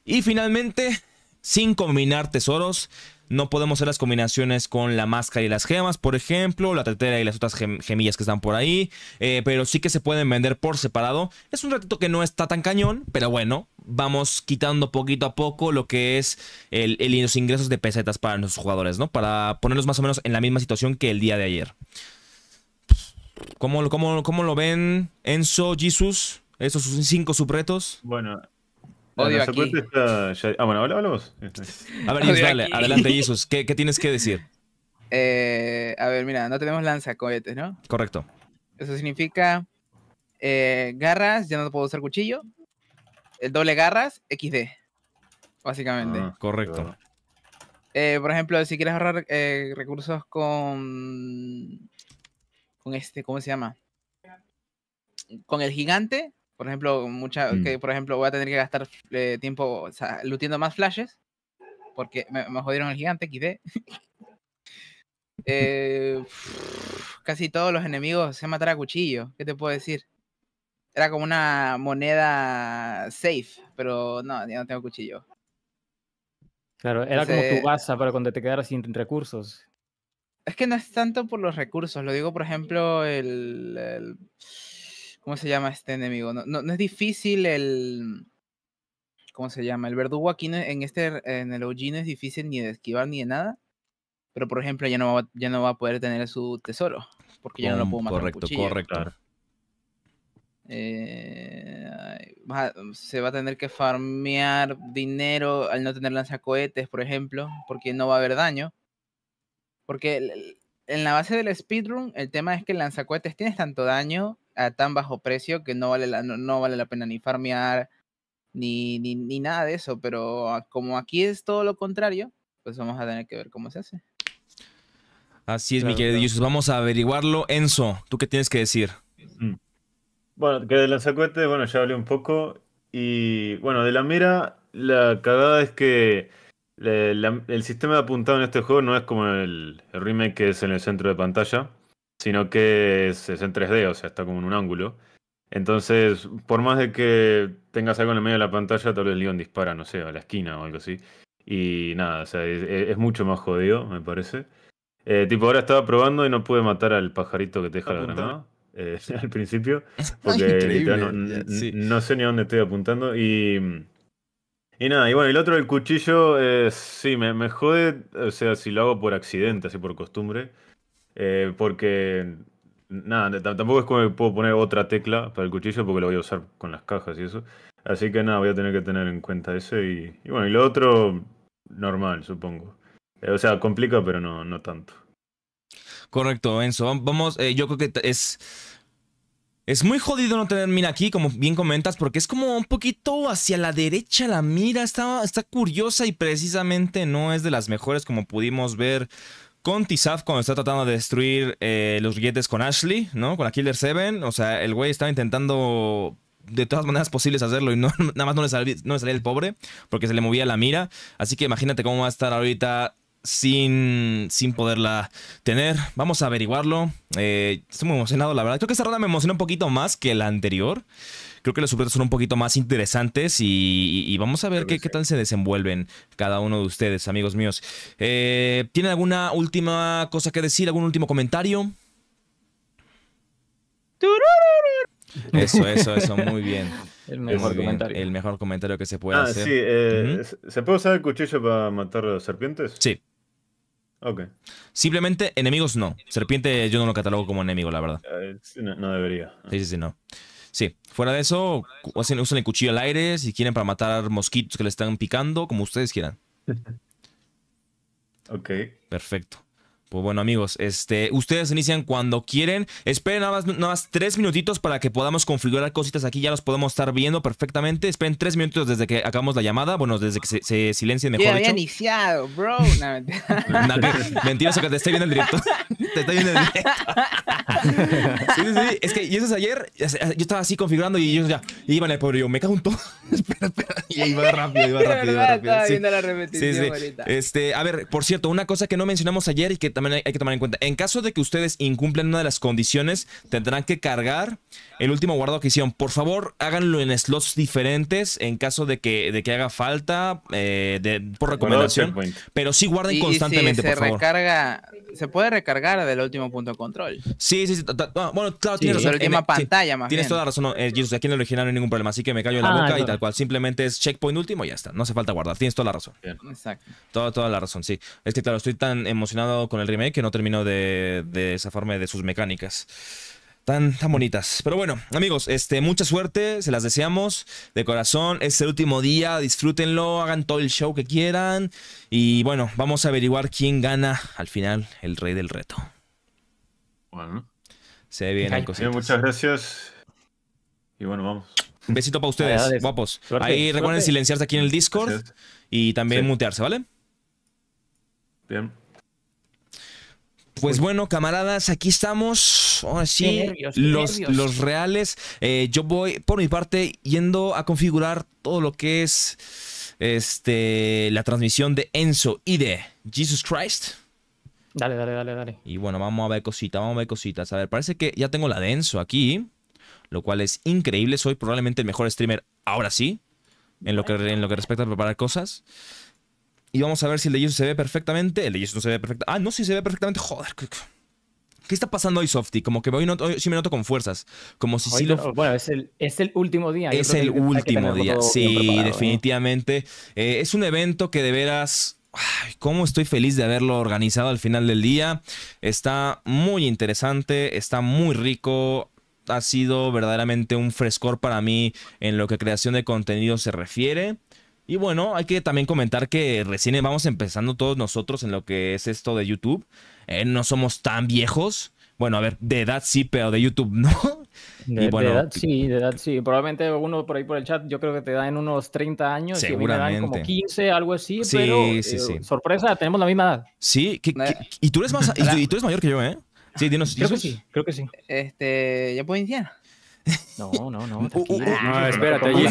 Y finalmente, sin combinar tesoros no podemos hacer las combinaciones con la máscara y las gemas, por ejemplo, la tetera y las otras gemillas que están por ahí, eh, pero sí que se pueden vender por separado. Es un ratito que no está tan cañón, pero bueno, vamos quitando poquito a poco lo que es el, los ingresos de pesetas para nuestros jugadores, ¿no? Para ponerlos más o menos en la misma situación que el día de ayer. ¿Cómo, cómo lo ven Enzo, Jesus? Esos cinco subretos. Bueno, Odio aquí. ah, bueno, A ver, adelante, Jesús. ¿Qué, tienes que decir? Eh, a ver, mira, no tenemos lanza, cohetes, ¿no? Correcto. Eso significa eh, garras, ya no puedo usar cuchillo. El doble garras, XD. Básicamente. Ah, correcto. Eh, por ejemplo, si quieres ahorrar recursos con. Con este, ¿cómo se llama? Con el gigante, por ejemplo, mucha, mm. que por ejemplo voy a tener que gastar eh, tiempo o más flashes porque me, jodieron el gigante, quité. Eh, casi todos los enemigos se mataron a cuchillo, ¿qué te puedo decir? Era como una moneda safe, pero no, ya no tengo cuchillo. Claro, era como tu base para cuando te quedaras sin recursos. Es que no es tanto por los recursos, lo digo por ejemplo el ¿Cómo se llama este enemigo? No, es difícil el. ¿Cómo se llama? El verdugo aquí en este en el OG no es difícil ni de esquivar ni de nada. Pero por ejemplo, ya no va, ya no va a poder tener su tesoro. Porque ya no lo puedo matar. Correcto, correcto. Eh, se va a tener que farmear dinero al no tener lanzacohetes, por ejemplo, porque no va a haber daño. Porque en la base del speedrun, el tema es que el lanzacohetes tienes tanto daño a tan bajo precio que no vale la, no, vale la pena ni farmear ni, ni, nada de eso, pero como aquí es todo lo contrario, pues vamos a tener que ver cómo se hace. Así es, mi querido Vamos a averiguarlo. Enzo, ¿tú qué tienes que decir? Mm. Bueno, que de lanzacohetes, bueno, ya hablé un poco. Y bueno, de la mira, la cagada es que el sistema de apuntado en este juego no es como el, el remake que es en el centro de pantalla sino que es, en 3D, o sea, está como en un ángulo. Entonces, por más de que tengas algo en el medio de la pantalla, tal vez el león dispara, no sé, a la esquina o algo así. Y nada, o sea, es, mucho más jodido, me parece. Eh, tipo, ahora estaba probando y no pude matar al pajarito que te deja la granada. Eh, al principio. Porque no, sé ni a dónde estoy apuntando. Y, y nada, y bueno, el otro, el cuchillo, eh, sí, me, jode, o sea, si lo hago por accidente, así por costumbre. Eh, porque, nada, tampoco es como que puedo poner otra tecla para el cuchillo porque lo voy a usar con las cajas y eso. Así que nada, voy a tener que tener en cuenta eso y, bueno, y lo otro, normal, supongo. Eh, o sea, complica, pero no, no tanto. Correcto, Enzo. Vamos, eh, yo creo que es... Es muy jodido no tener mira aquí, como bien comentas, porque es como un poquito hacia la derecha la mira, está curiosa y precisamente no es de las mejores como pudimos ver con Tizaf cuando está tratando de destruir eh, los billetes con Ashley, ¿no? Con la Killer 7. O sea, el güey estaba intentando de todas maneras posibles hacerlo y nada más no le, salía, el pobre porque se le movía la mira. Así que imagínate cómo va a estar ahorita sin, sin poderla tener. Vamos a averiguarlo. Eh, estoy muy emocionado, la verdad. Creo que esta ronda me emocionó un poquito más que la anterior creo que los sujetos son un poquito más interesantes y, vamos a ver qué, tal se desenvuelven cada uno de ustedes, amigos míos. Eh, ¿Tienen alguna última cosa que decir? ¿Algún último comentario? Eso, eso, eso, muy bien. El mejor, comentario. que se puede ah, hacer. Eh, ¿Se puede usar el cuchillo para matar serpientes? Sí. Ok. Simplemente enemigos no. Serpiente yo no lo catalogo como enemigo, la verdad. Eh, no, debería. Sí, sí, sí, no. Sí, fuera de eso, hacen el cuchillo al aire si quieren para matar mosquitos que le están picando, como ustedes quieran. ok. Perfecto. Pues bueno, amigos, este, ustedes inician cuando quieren. Esperen nada más, nada más tres minutitos para que podamos configurar cositas aquí. Ya los podemos estar viendo perfectamente. Esperen tres minutos desde que acabamos la llamada. Bueno, desde que se, se silencie mejor. Ya había iniciado, bro. No, mentira. mentiroso que te estoy viendo el directo. te estoy viendo el directo. sí, sí, sí. Es que y eso es ayer. Yo estaba así configurando y ellos ya iban el pobre. Yo me cago en todo. espera, espera. Y iba rápido, iba rápido, iba rápido. Sí, sí, Este, a ver, por cierto, una cosa que no mencionamos ayer y que también hay, que tomar en cuenta. En caso de que ustedes incumplan una de las condiciones, tendrán que cargar el último guardado que hicieron. Por favor, háganlo en slots diferentes en caso de que, de que haga falta, eh, por recomendación. Pero sí guarden constantemente, por se se puede recargar del último punto de control. Sí, sí, sí. Bueno, claro, tienes La eh, última pantalla, más Tienes toda la razón. Eh, aquí en el original no hay ningún problema, así que me callo en la ah, boca y tal cual. Simplemente es checkpoint último y ya está. No hace falta guardar. Tienes toda la razón. Exacto. Toda, toda la razón, sí. Es que, claro, estoy tan emocionado con el remake que no termino de, de forma de sus mecánicas. Tan, bonitas. Pero bueno, amigos, este, mucha suerte, se las deseamos de corazón. Es el último día, disfrútenlo, hagan todo el show que quieran. Y bueno, vamos a averiguar quién gana al final el rey del reto. Bueno. Se ve bien muchas gracias. Y bueno, vamos. Un besito para ustedes, guapos. Ahí recuerden silenciarse aquí en el Discord y también mutearse, ¿vale? Bien. Pues bueno, camaradas, aquí estamos. Ahora sí, los, reales. Eh, yo voy, por mi parte, yendo a configurar todo lo que es este, la transmisión de Enzo y de Jesus Christ. Dale, dale, dale, dale. Y bueno, vamos a ver cositas, vamos a ver cositas. A ver, parece que ya tengo la de Enzo aquí, lo cual es increíble. Soy probablemente el mejor streamer ahora sí, en lo que, en lo que respecta a preparar cosas. Y vamos a ver si el de Jesus se ve perfectamente. El de Jesus no se ve perfectamente. Ah, no, sí se ve perfectamente. Joder. ¿Qué está pasando hoy, Softy? Como que hoy, sí me noto con fuerzas. Como si sí Bueno, es el, último día. Es el último día. Sí, definitivamente. Eh, es un evento que de veras... Ay, cómo estoy feliz de haberlo organizado al final del día. Está muy interesante, está muy rico ha sido verdaderamente un frescor para mí en lo que creación de contenido se refiere. Y bueno, hay que también comentar que recién vamos empezando todos nosotros en lo que es esto de YouTube. Eh, no somos tan viejos. Bueno, a ver, de edad sí, pero de YouTube no. De, edad sí, de edad sí. Probablemente uno por ahí por el chat, yo creo que te da en unos 30 años. Seguramente. Y como 15, algo así. pero, eh, Sorpresa, tenemos la misma edad. Sí, y, tú eres más, mayor que yo, ¿eh? Sí, dinos. Creo que sí, creo que sí. Este, ya puedo iniciar. No, no, no. no, espérate, espérate,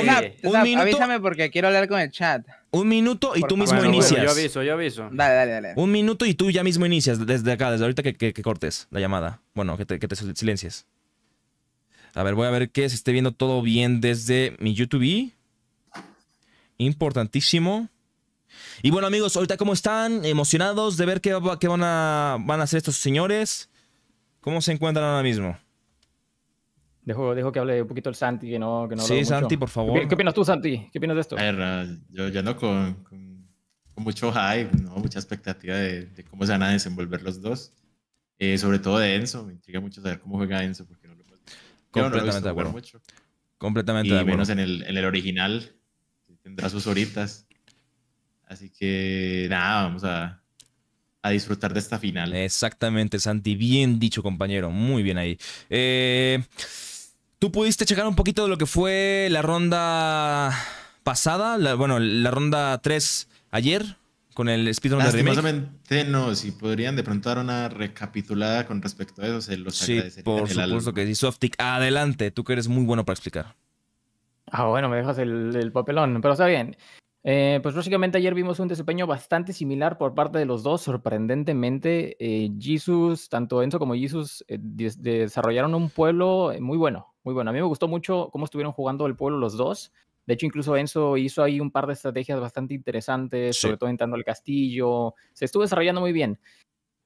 espérate. un minuto. Avísame porque quiero hablar con el chat. Un minuto y tú mismo inicias. yo aviso, yo aviso. Dale, dale, dale. Un minuto y tú ya mismo inicias desde acá, desde ahorita que, cortes la llamada. Bueno, que te, silencies. A ver, voy a ver que se esté viendo todo bien desde mi YouTube. Importantísimo. Y bueno, amigos, ahorita cómo están, emocionados de ver qué, van, a, van a hacer estos señores. ¿Cómo se encuentran ahora mismo? Dejo, dejo, que hable un poquito el Santi, que no, que no Sí, Santi, por favor. ¿Qué, opinas tú, Santi? ¿Qué opinas de esto? yo, ya no con, con, mucho hype, ¿no? mucha expectativa de, cómo se van a desenvolver los dos. Eh, sobre todo de Enzo, me intriga mucho saber cómo juega Enzo, porque no lo puedo Completamente de acuerdo. Completamente y de acuerdo. menos en el, en el original, tendrá sus horitas. Así que nada, vamos a, a disfrutar de esta final. Exactamente, Santi. Bien dicho, compañero. Muy bien ahí. Eh. Tú pudiste checar un poquito de lo que fue la ronda pasada, bueno, la ronda 3 ayer con el speedrun de remake. no, si podrían de pronto dar una recapitulada con respecto a eso, se los sí, por supuesto que sí. Softic, adelante, tú que eres muy bueno para explicar. Ah, bueno, me dejas el, papelón, pero está bien. Eh, pues básicamente ayer vimos un desempeño bastante similar por parte de los dos. Sorprendentemente, eh, Jesus, tanto Enzo como Jesus, eh, desarrollaron un pueblo eh, muy bueno muy bueno. A mí me gustó mucho cómo estuvieron jugando el pueblo los dos. De hecho, incluso Enzo hizo ahí un par de estrategias bastante interesantes, sobre todo entrando al castillo. Se estuvo desarrollando muy bien.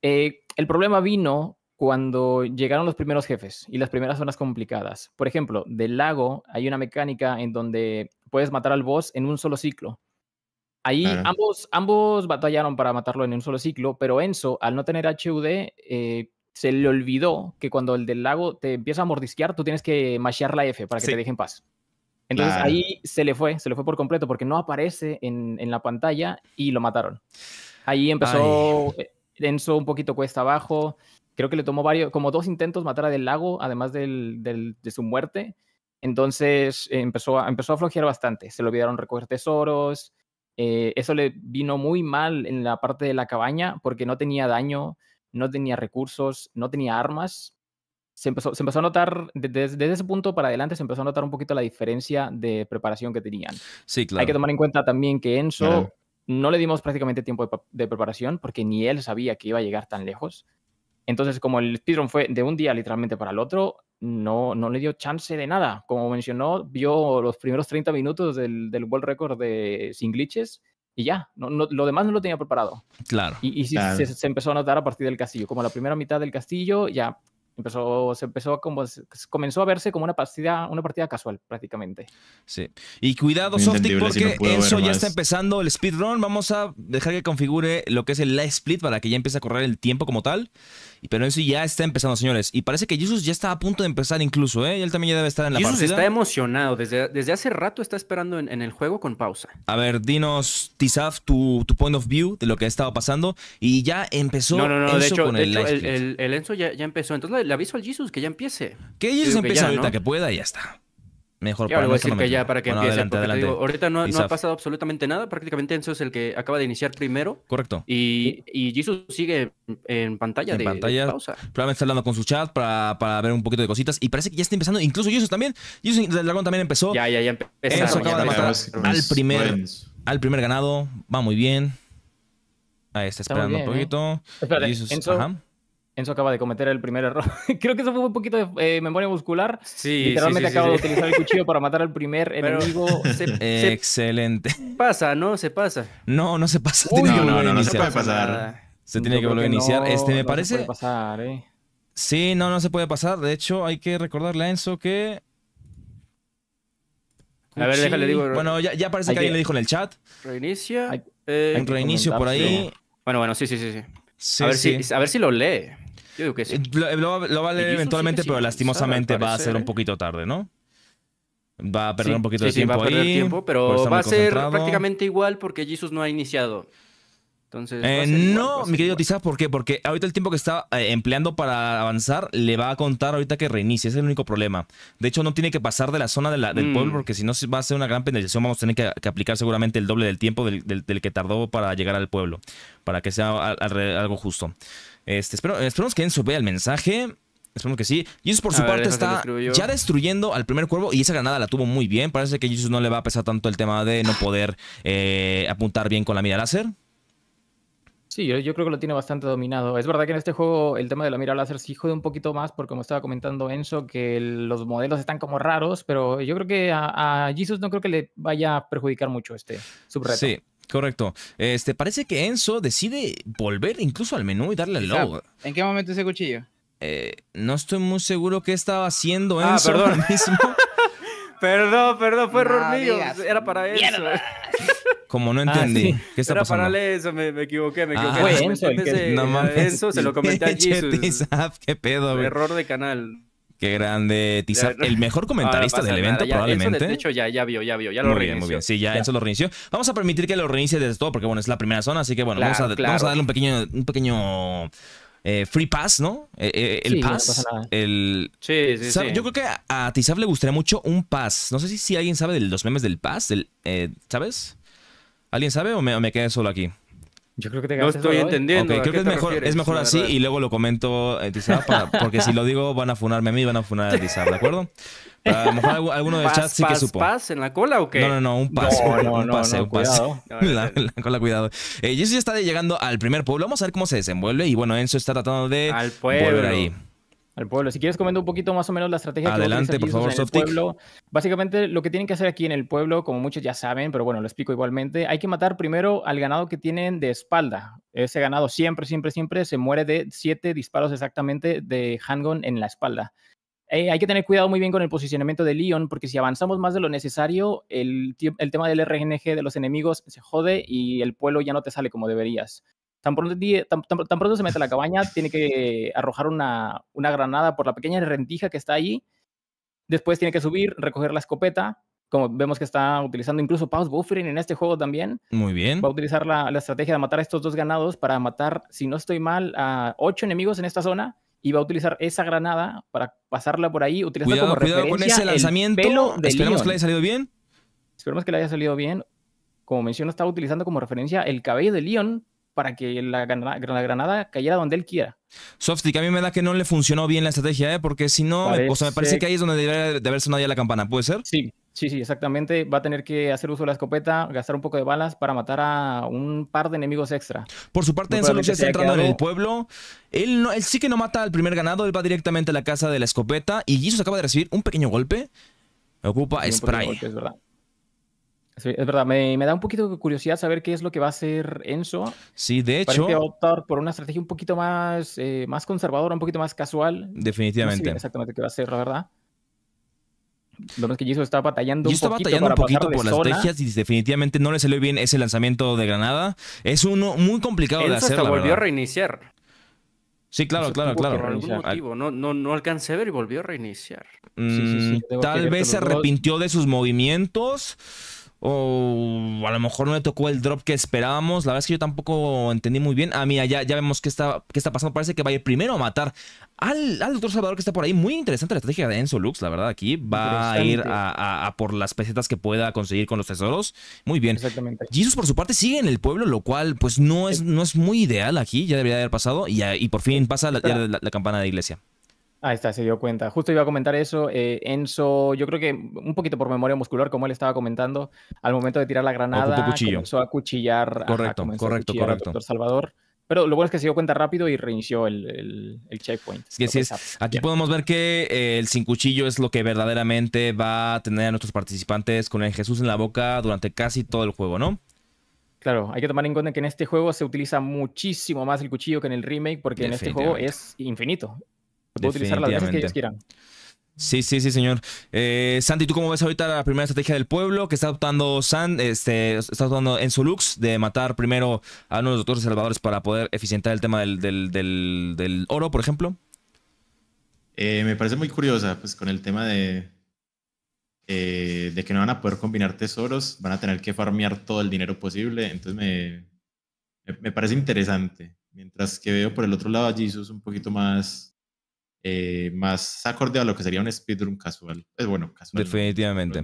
Eh, el problema vino cuando llegaron los primeros jefes y las primeras zonas complicadas. Por ejemplo, del lago hay una mecánica en donde puedes matar al boss en un solo ciclo. Ahí ambos, ambos batallaron para matarlo en un solo ciclo, pero Enzo, al no tener HUD, eh, se le olvidó que cuando el del lago te empieza a mordisquear, tú tienes que machear la F para que te deje en paz. Entonces ahí se le fue, se le fue por completo porque no aparece en, la pantalla y lo mataron. Ahí empezó denso eh, Enzo un poquito cuesta abajo. Creo que le tomó varios, como dos intentos matar a Del Lago, además del, de su muerte. Entonces empezó a, empezó a flojear bastante. Se le olvidaron recoger tesoros. Eh, eso le vino muy mal en la parte de la cabaña porque no tenía daño no tenía recursos, no tenía armas. Se empezó, se empezó a notar, desde, ese punto para adelante, se empezó a notar un poquito la diferencia de preparación que tenían. Sí, claro. Hay que tomar en cuenta también que Enzo no le dimos prácticamente tiempo de, preparación porque ni él sabía que iba a llegar tan lejos. Entonces, como el speedrun fue de un día literalmente para el otro, no, no le dio chance de nada. Como mencionó, vio los primeros 30 minutos del, World Record de, sin glitches y ya, no, no, lo demás no lo tenía preparado. Claro. Y, y Se, empezó a notar a partir del castillo, como la primera mitad del castillo ya empezó, se empezó como, comenzó a verse como una partida, una partida casual prácticamente. Sí. Y cuidado Softic porque eso ya está empezando el speedrun, vamos a dejar que configure lo que es el live split para que ya empiece a correr el tiempo como tal. Pero eso ya está empezando, señores. Y parece que Jesus ya está a punto de empezar incluso, ¿eh? Él también ya debe estar en la Jesus está emocionado. Desde, desde hace rato está esperando en, el juego con pausa. A ver, dinos, Tizaf, tu, point of view de lo que ha estado pasando. Y ya empezó no, hecho, con el, hecho el, Enzo ya, empezó. Entonces le, aviso al Jesus que ya empiece. Que Jesus empiece ahorita, que pueda y ya está. Mejor para que ya para que empiece, adelante, Digo, ahorita no, no, ha pasado absolutamente nada, prácticamente Enzo es el que acaba de iniciar primero. Correcto. Y, y Jesus sigue en pantalla en de, pantalla, pausa. Probablemente está hablando con su chat para, ver un poquito de cositas y parece que ya está empezando, incluso Jesus también, Jesus del Dragón también empezó. Ya, ya, ya empezó. acaba de matar al primer, al primer ganado, va muy bien. Ahí está esperando un ¿eh? poquito. Jesus, ajá. Enzo acaba de cometer el primer error. Creo que eso fue un poquito de eh, memoria muscular. Sí, Literalmente acaba de utilizar el cuchillo para matar al primer enemigo. Excelente. Pasa, ¿no? Se pasa. No, no se pasa. no, no, no, se puede pasar. Se tiene que volver a iniciar. este, me parece. Se puede pasar, ¿eh? Sí, no, no se puede pasar. De hecho, hay que recordarle a Enzo que. A ver, déjale, digo. Bueno, ya, parece que, alguien le dijo en el chat. Reinicia. un eh, reinicio por ahí. Bueno, bueno, sí, sí, sí. sí. a, ver Si, a ver si lo lee que eh, eh, Lo, va a leer eventualmente, pero lastimosamente va a ser un ¿eh? poquito tarde, ¿no? Va a perder un poquito de tiempo. va a perder ahí, tiempo, pero va a ser prácticamente igual porque Jesus no ha iniciado. Entonces, no, mi querido ¿sabes ¿por qué? Porque ahorita el tiempo que está empleando para avanzar le va a contar ahorita que reinicie. es el único problema. De hecho, no tiene que pasar de la zona del mm. pueblo porque si no va a ser una gran penalización. Vamos a tener que, aplicar seguramente el doble del tiempo del, que tardó para llegar al pueblo, para que sea algo justo. Este, esperemos que Enzo vea el mensaje. Esperemos que sí. Jesus por su parte está ya destruyendo al primer cuervo y esa granada la tuvo muy bien. Parece que Jesus no le va a pesar tanto el tema de no poder eh, apuntar bien con la mira láser. Sí, yo, creo que lo tiene bastante dominado. Es verdad que en este juego el tema de la mira láser sí jode un poquito más, porque como estaba comentando Enzo, que los modelos están como raros, pero yo creo que a, a Jesus no creo que le vaya a perjudicar mucho este subreto. Sí, Correcto. Este, parece que Enzo decide volver incluso al menú y darle el logo. ¿En qué momento ese cuchillo? Eh, no estoy muy seguro qué estaba haciendo ah, Enzo perdón. mismo. perdón, perdón, fue error mío. Era para eso Como no ah, entendí. ¿Qué está Era para eso, me, me, equivoqué, me ah, equivoqué. Enzo, no Enzo se lo comenté a Jesus. ¿Qué pedo, Error de canal. Qué grande, Tizab, El mejor comentarista del evento, probablemente. de hecho, ya, ya vio, ya vio, ya lo muy bien. Sí, ya, eso lo reinició. Vamos a permitir que lo reinicie desde todo, porque bueno, es la primera zona, así que bueno, vamos, a, darle un pequeño, un pequeño eh, free pass, ¿no? el eh, pass. Eh, el... Sí, sí, Yo creo que a, Tizab le gustaría mucho un pass. No sé si, si alguien sabe de los memes del pass, ¿sabes? ¿Alguien sabe o me, me quedé solo aquí? Yo creo que te No estoy entendiendo. creo que es mejor, es mejor así y luego lo comento eh, a porque si lo digo van a funarme a mí y van a funar a Tizar, ¿de acuerdo? a lo mejor alguno del chat sí que supo. ¿Pas en la cola o qué? No, no, no, un pase, No, un, pase, un pase. Eh, la, la, cola, cuidado. Eh, Jesús ya está llegando al primer pueblo. Vamos a ver cómo se desenvuelve. Y bueno, Enzo está tratando de al volver ahí al pueblo. Si quieres comento un poquito más o menos la estrategia Adelante, que por favor, en el pueblo. Básicamente lo que tienen que hacer aquí en el pueblo, como muchos ya saben, pero bueno, lo explico igualmente, hay que matar primero al ganado que tienen de espalda. Ese ganado siempre, siempre, siempre se muere de siete disparos exactamente de handgun en la espalda. Eh, hay que tener cuidado muy bien con el posicionamiento de Leon, porque si avanzamos más de lo necesario, el, el tema del RNG de los enemigos se jode y el pueblo ya no te sale como deberías. Tan pronto, se mete a la cabaña, tiene que arrojar una, una granada por la pequeña rendija que está allí. Después tiene que subir, recoger la escopeta, como vemos que está utilizando incluso Paus Buffering en este juego también. Muy bien. Va a utilizar la, la, estrategia de matar a estos dos ganados para matar, si no estoy mal, a ocho enemigos en esta zona. Y va a utilizar esa granada para pasarla por ahí, utilizando cuidado, cuidado con ese lanzamiento. El Esperemos que le haya salido bien. Esperemos que le haya salido bien. Como menciono, estaba utilizando como referencia el cabello de león para que la, Granada cayera donde él quiera. que a mí me da que no le funcionó bien la estrategia, ¿eh? porque si no, o sea, me parece que ahí es donde debería de haber sonado ya la campana, ¿puede ser? Sí, sí, sí, exactamente. Va a tener que hacer uso de la escopeta, gastar un poco de balas para matar a un par de enemigos extra. Por su parte, Enzo está entrando en el pueblo. Él, sí que no mata al primer ganado, él va directamente a la casa de la escopeta y Jesus acaba de recibir un pequeño golpe. Ocupa spray. es verdad es verdad, me, da un poquito de curiosidad saber qué es lo que va a hacer Enzo. Sí, de hecho. Parece optar por una estrategia un poquito más, eh, más conservadora, un poquito más casual. Definitivamente. No sé exactamente qué va a hacer, la verdad. Lo más que Gizo está batallando un batallando un poquito por las estrategias y definitivamente no le salió bien ese lanzamiento de Granada. Es uno muy complicado de hacer. Hasta volvió a reiniciar. Sí, claro, claro, claro. Por algún motivo, no, no, no alcancé a ver y volvió a reiniciar. Mm, tal vez se arrepintió de sus movimientos. O a lo mejor no le tocó el drop que esperábamos. La verdad es que yo tampoco entendí muy bien. Ah, mira, ya, ya vemos qué está, está pasando. Parece que va a ir primero a matar al, al doctor Salvador que está por ahí. Muy interesante la estrategia de Enzo Lux, la verdad. Aquí va a ir a, por las pesetas que pueda conseguir con los tesoros. Muy bien. Exactamente. Jesus, por su parte, sigue en el pueblo, lo cual, pues no es, no es muy ideal aquí. Ya debería haber pasado. Y, y por fin pasa la campana de iglesia. Ahí está, se dio cuenta. Justo iba a comentar eso. Eh, Enzo, yo creo que un poquito por memoria muscular, como él estaba comentando, al momento de tirar la granada, cuchillo. a cuchillar. Correcto, correcto, correcto. Doctor Salvador. Pero lo bueno es que se dio cuenta rápido y reinició el, checkpoint. Aquí podemos ver que eh, el sin cuchillo es lo que verdaderamente va a tener a nuestros participantes con el Jesús en la boca durante casi todo el juego, ¿no? Claro, hay que tomar en cuenta que en este juego se utiliza muchísimo más el cuchillo que en el remake, porque en este juego es infinito puede utilizar las veces que quieran. Sí, sí, sí, señor. Eh, Santi, ¿tú cómo ves ahorita la primera estrategia del pueblo que está adoptando San, este, está adoptando su Lux de matar primero a uno de los otros salvadores para poder eficientar el tema del, oro, por ejemplo? Eh, me parece muy curiosa, pues con el tema de, eh, de que no van a poder combinar tesoros, van a tener que farmear todo el dinero posible, entonces me, me, parece interesante. Mientras que veo por el otro lado a Jesus un poquito más eh, más acorde a lo que sería un speedrun casual. Es bueno, casual. Definitivamente.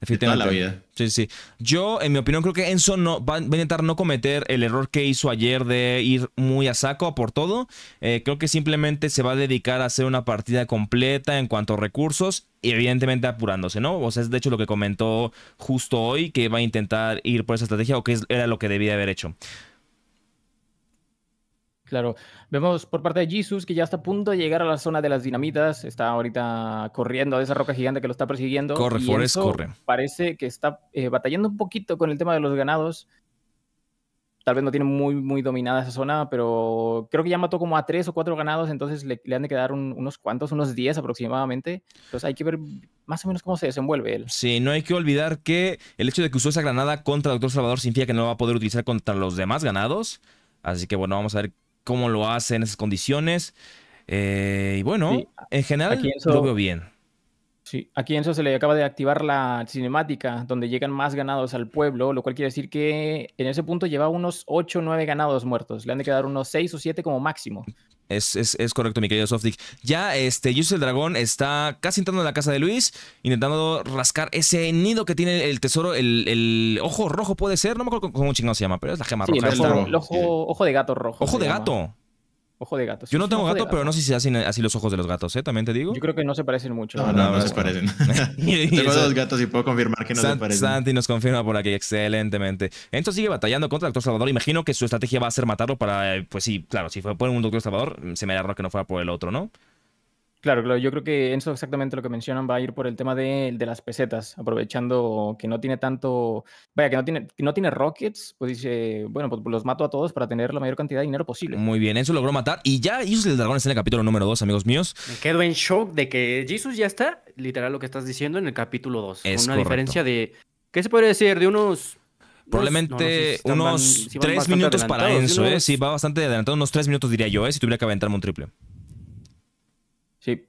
Definitivamente. Sí, sí. Yo, en mi opinión, creo que Enzo no, va a intentar no cometer el error que hizo ayer de ir muy a saco por todo. Eh, creo que simplemente se va a dedicar a hacer una partida completa en cuanto a recursos y evidentemente apurándose, ¿no? O sea, es de hecho lo que comentó justo hoy, que va a intentar ir por esa estrategia o que era lo que debía haber hecho. Claro, vemos por parte de Jesus que ya está a punto de llegar a la zona de las dinamitas, está ahorita corriendo a esa roca gigante que lo está persiguiendo. Corre, y corre. Parece que está eh, batallando un poquito con el tema de los ganados. Tal vez no tiene muy, muy dominada esa zona, pero creo que ya mató como a tres o cuatro ganados, entonces le, han de quedar unos cuantos, unos diez aproximadamente. Entonces hay que ver más o menos cómo se desenvuelve él. Sí, no hay que olvidar que el hecho de que usó esa granada contra Doctor Salvador significa que no va a poder utilizar contra los demás ganados. Así que bueno, vamos a ver cómo lo hace en esas condiciones. Eh, y bueno, en general lo veo bien. Sí, aquí eso se le acaba de activar la cinemática, donde llegan más ganados al pueblo, lo cual quiere decir que en ese punto lleva unos 8 o 9 ganados muertos. Le han de quedar unos 6 o 7 como máximo. Es, es, correcto, mi querido Softic. Ya este, Yus el Dragón está casi entrando en la casa de Luis, intentando rascar ese nido que tiene el tesoro, el, el ojo rojo puede ser, no me acuerdo cómo chingado se llama, pero es la gema roja. el, ojo, ojo de gato rojo. Ojo de gato. Ojo de gatos. Yo no tengo gato, pero no sé si se hacen así los ojos de los gatos, ¿eh? También te digo. Yo creo que no se parecen mucho. No, ah, no, no, se parecen. tengo dos gatos y puedo confirmar que no se parecen. Santi nos confirma por aquí, excelentemente. Entonces sigue batallando contra el Doctor Salvador. Imagino que su estrategia va a ser matarlo para. Eh, pues sí, claro, si fue por un Doctor Salvador, se me da que no fuera por el otro, ¿no? Claro, claro, yo creo que eso exactamente lo que mencionan va a ir por el tema de, las pesetas, aprovechando que no tiene tanto, vaya, que no tiene, no tiene rockets, pues dice, bueno, pues los mato a todos para tener la mayor cantidad de dinero posible. Muy bien, eso logró matar y ya Jesus el dragón está en el capítulo número 2, amigos míos. Me quedo en shock de que Jesus ya está, literal lo que estás diciendo, en el capítulo 2. Es una diferencia de, ¿qué se puede decir? De unos Probablemente unos 3 tres minutos para Enzo, ¿eh? Sí, va bastante adelantado, unos tres minutos diría yo, ¿eh? Si tuviera que aventarme un triple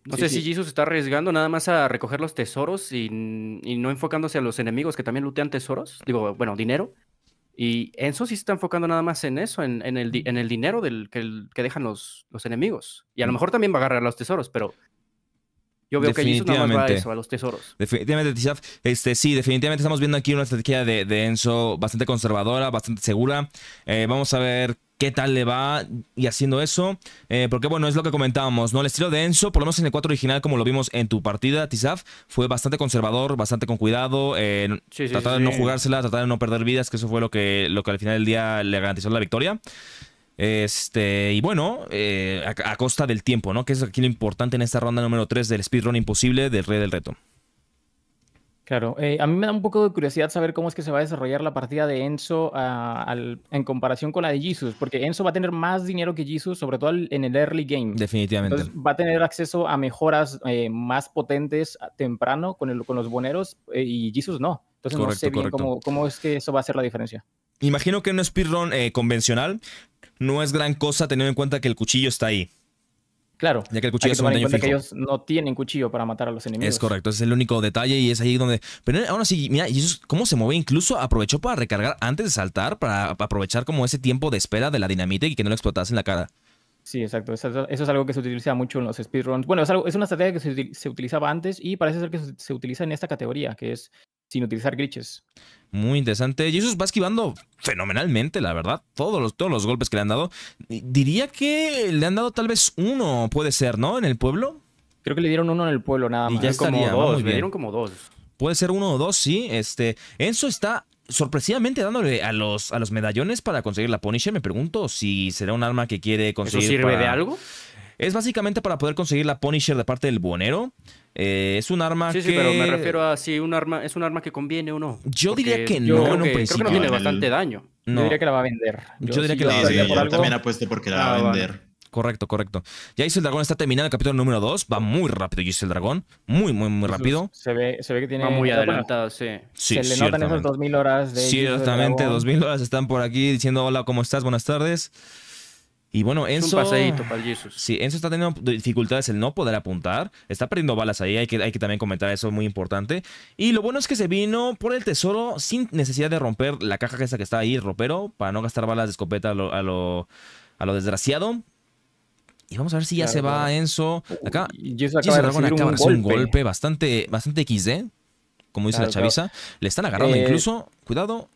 no sé si si se está arriesgando nada más a recoger los tesoros y, no enfocándose a los enemigos que también lutean tesoros, digo, bueno, dinero. Y Enzo sí se está enfocando nada más en eso, en, el, en el, dinero del, que, dejan los, enemigos. Y a lo mm. mejor también va a agarrar los tesoros, pero yo veo que Jesus nada más va a eso, a los tesoros. Definitivamente, Tizaf, este, sí, definitivamente estamos viendo aquí una estrategia de, Enzo bastante conservadora, bastante segura. Eh, vamos a ver qué tal le va y haciendo eso. Eh, porque bueno, es lo que comentábamos, ¿no? El estilo denso por lo menos en el 4 original, como lo vimos en tu partida, Tizaf, fue bastante conservador, bastante con cuidado, eh, tratar de no jugársela, tratar de no perder vidas, que eso fue lo que, lo que al final del día le garantizó la victoria. Este, y bueno, eh, a, costa del tiempo, ¿no? Que es aquí lo importante en esta ronda número 3 del speedrun imposible del Rey del Reto. Claro, eh, a mí me da un poco de curiosidad saber cómo es que se va a desarrollar la partida de Enzo en comparación con la de Jesus, porque Enzo va a tener más dinero que Jesus, sobre todo en el early game. Definitivamente. Entonces va a tener acceso a mejoras eh, más potentes temprano con, el, con los boneros eh, y Jesus no. Entonces no sé bien cómo, cómo, es que eso va a ser la diferencia. Imagino que en un speedrun convencional no es gran cosa teniendo en cuenta que el cuchillo está ahí Claro. Ya que el cuchillo es un que ellos no tienen cuchillo para matar a los enemigos. Es correcto, es el único detalle y es ahí donde. Pero eh, aún así, mira, ¿y cómo se mueve, incluso aprovechó para recargar antes de saltar, para aprovechar como ese tiempo de espera de la dinamita y que no lo explotase en la cara. Sí, exacto. Eso, es algo que se utiliza mucho en los speedruns. Bueno, es, una estrategia que se, utilizaba antes y parece ser que se utiliza en esta categoría, que es sin utilizar glitches. Muy interesante. Jesús va esquivando fenomenalmente, la verdad. Todos los, todos los golpes que le han dado. Diría que le han dado tal vez uno, puede ser, ¿no? En el pueblo. Creo que le dieron uno en el pueblo, nada más. ya estaría, como dos, le dieron como dos. Puede ser uno o dos, sí. Este, Enzo está sorpresivamente dándole a los, a los medallones para conseguir la Punisher. Me pregunto si será un arma que quiere conseguir. ¿Eso sirve de algo? Es básicamente para poder conseguir la Punisher de parte del buonero. Eh, es un arma que... Sí, pero me refiero a si un arma, es un arma que conviene o no. Yo diría que no en un principio. Creo que no tiene bastante daño. No. Yo diría que la va a vender. Yo, diría que la va a vender. Yo también apuesto porque la ah, va a vender. Correcto, correcto. Ya hizo el dragón, está terminando el capítulo número 2. Va muy rápido, hizo el dragón. Muy, muy, muy rápido. Se ve, se ve que tiene. Va muy adelantado, sí. sí. Se le notan esas 2000 horas de. Sí, exactamente. 2000 horas están por aquí diciendo: Hola, ¿cómo estás? Buenas tardes. Y bueno, Enzo. sí, Enzo está teniendo dificultades el no poder apuntar. Está perdiendo balas ahí. Hay que, hay que también comentar eso, es muy importante. Y lo bueno es que se vino por el tesoro sin necesidad de romper la caja esa que está ahí, ropero, para no gastar balas de escopeta a lo, a lo, desgraciado. Y vamos a ver si ya se va Enzo. Acá. Y acaba, de recibir un, golpe. golpe. bastante, bastante XD. Como dice la chaviza. Le están agarrando eh, incluso. Cuidado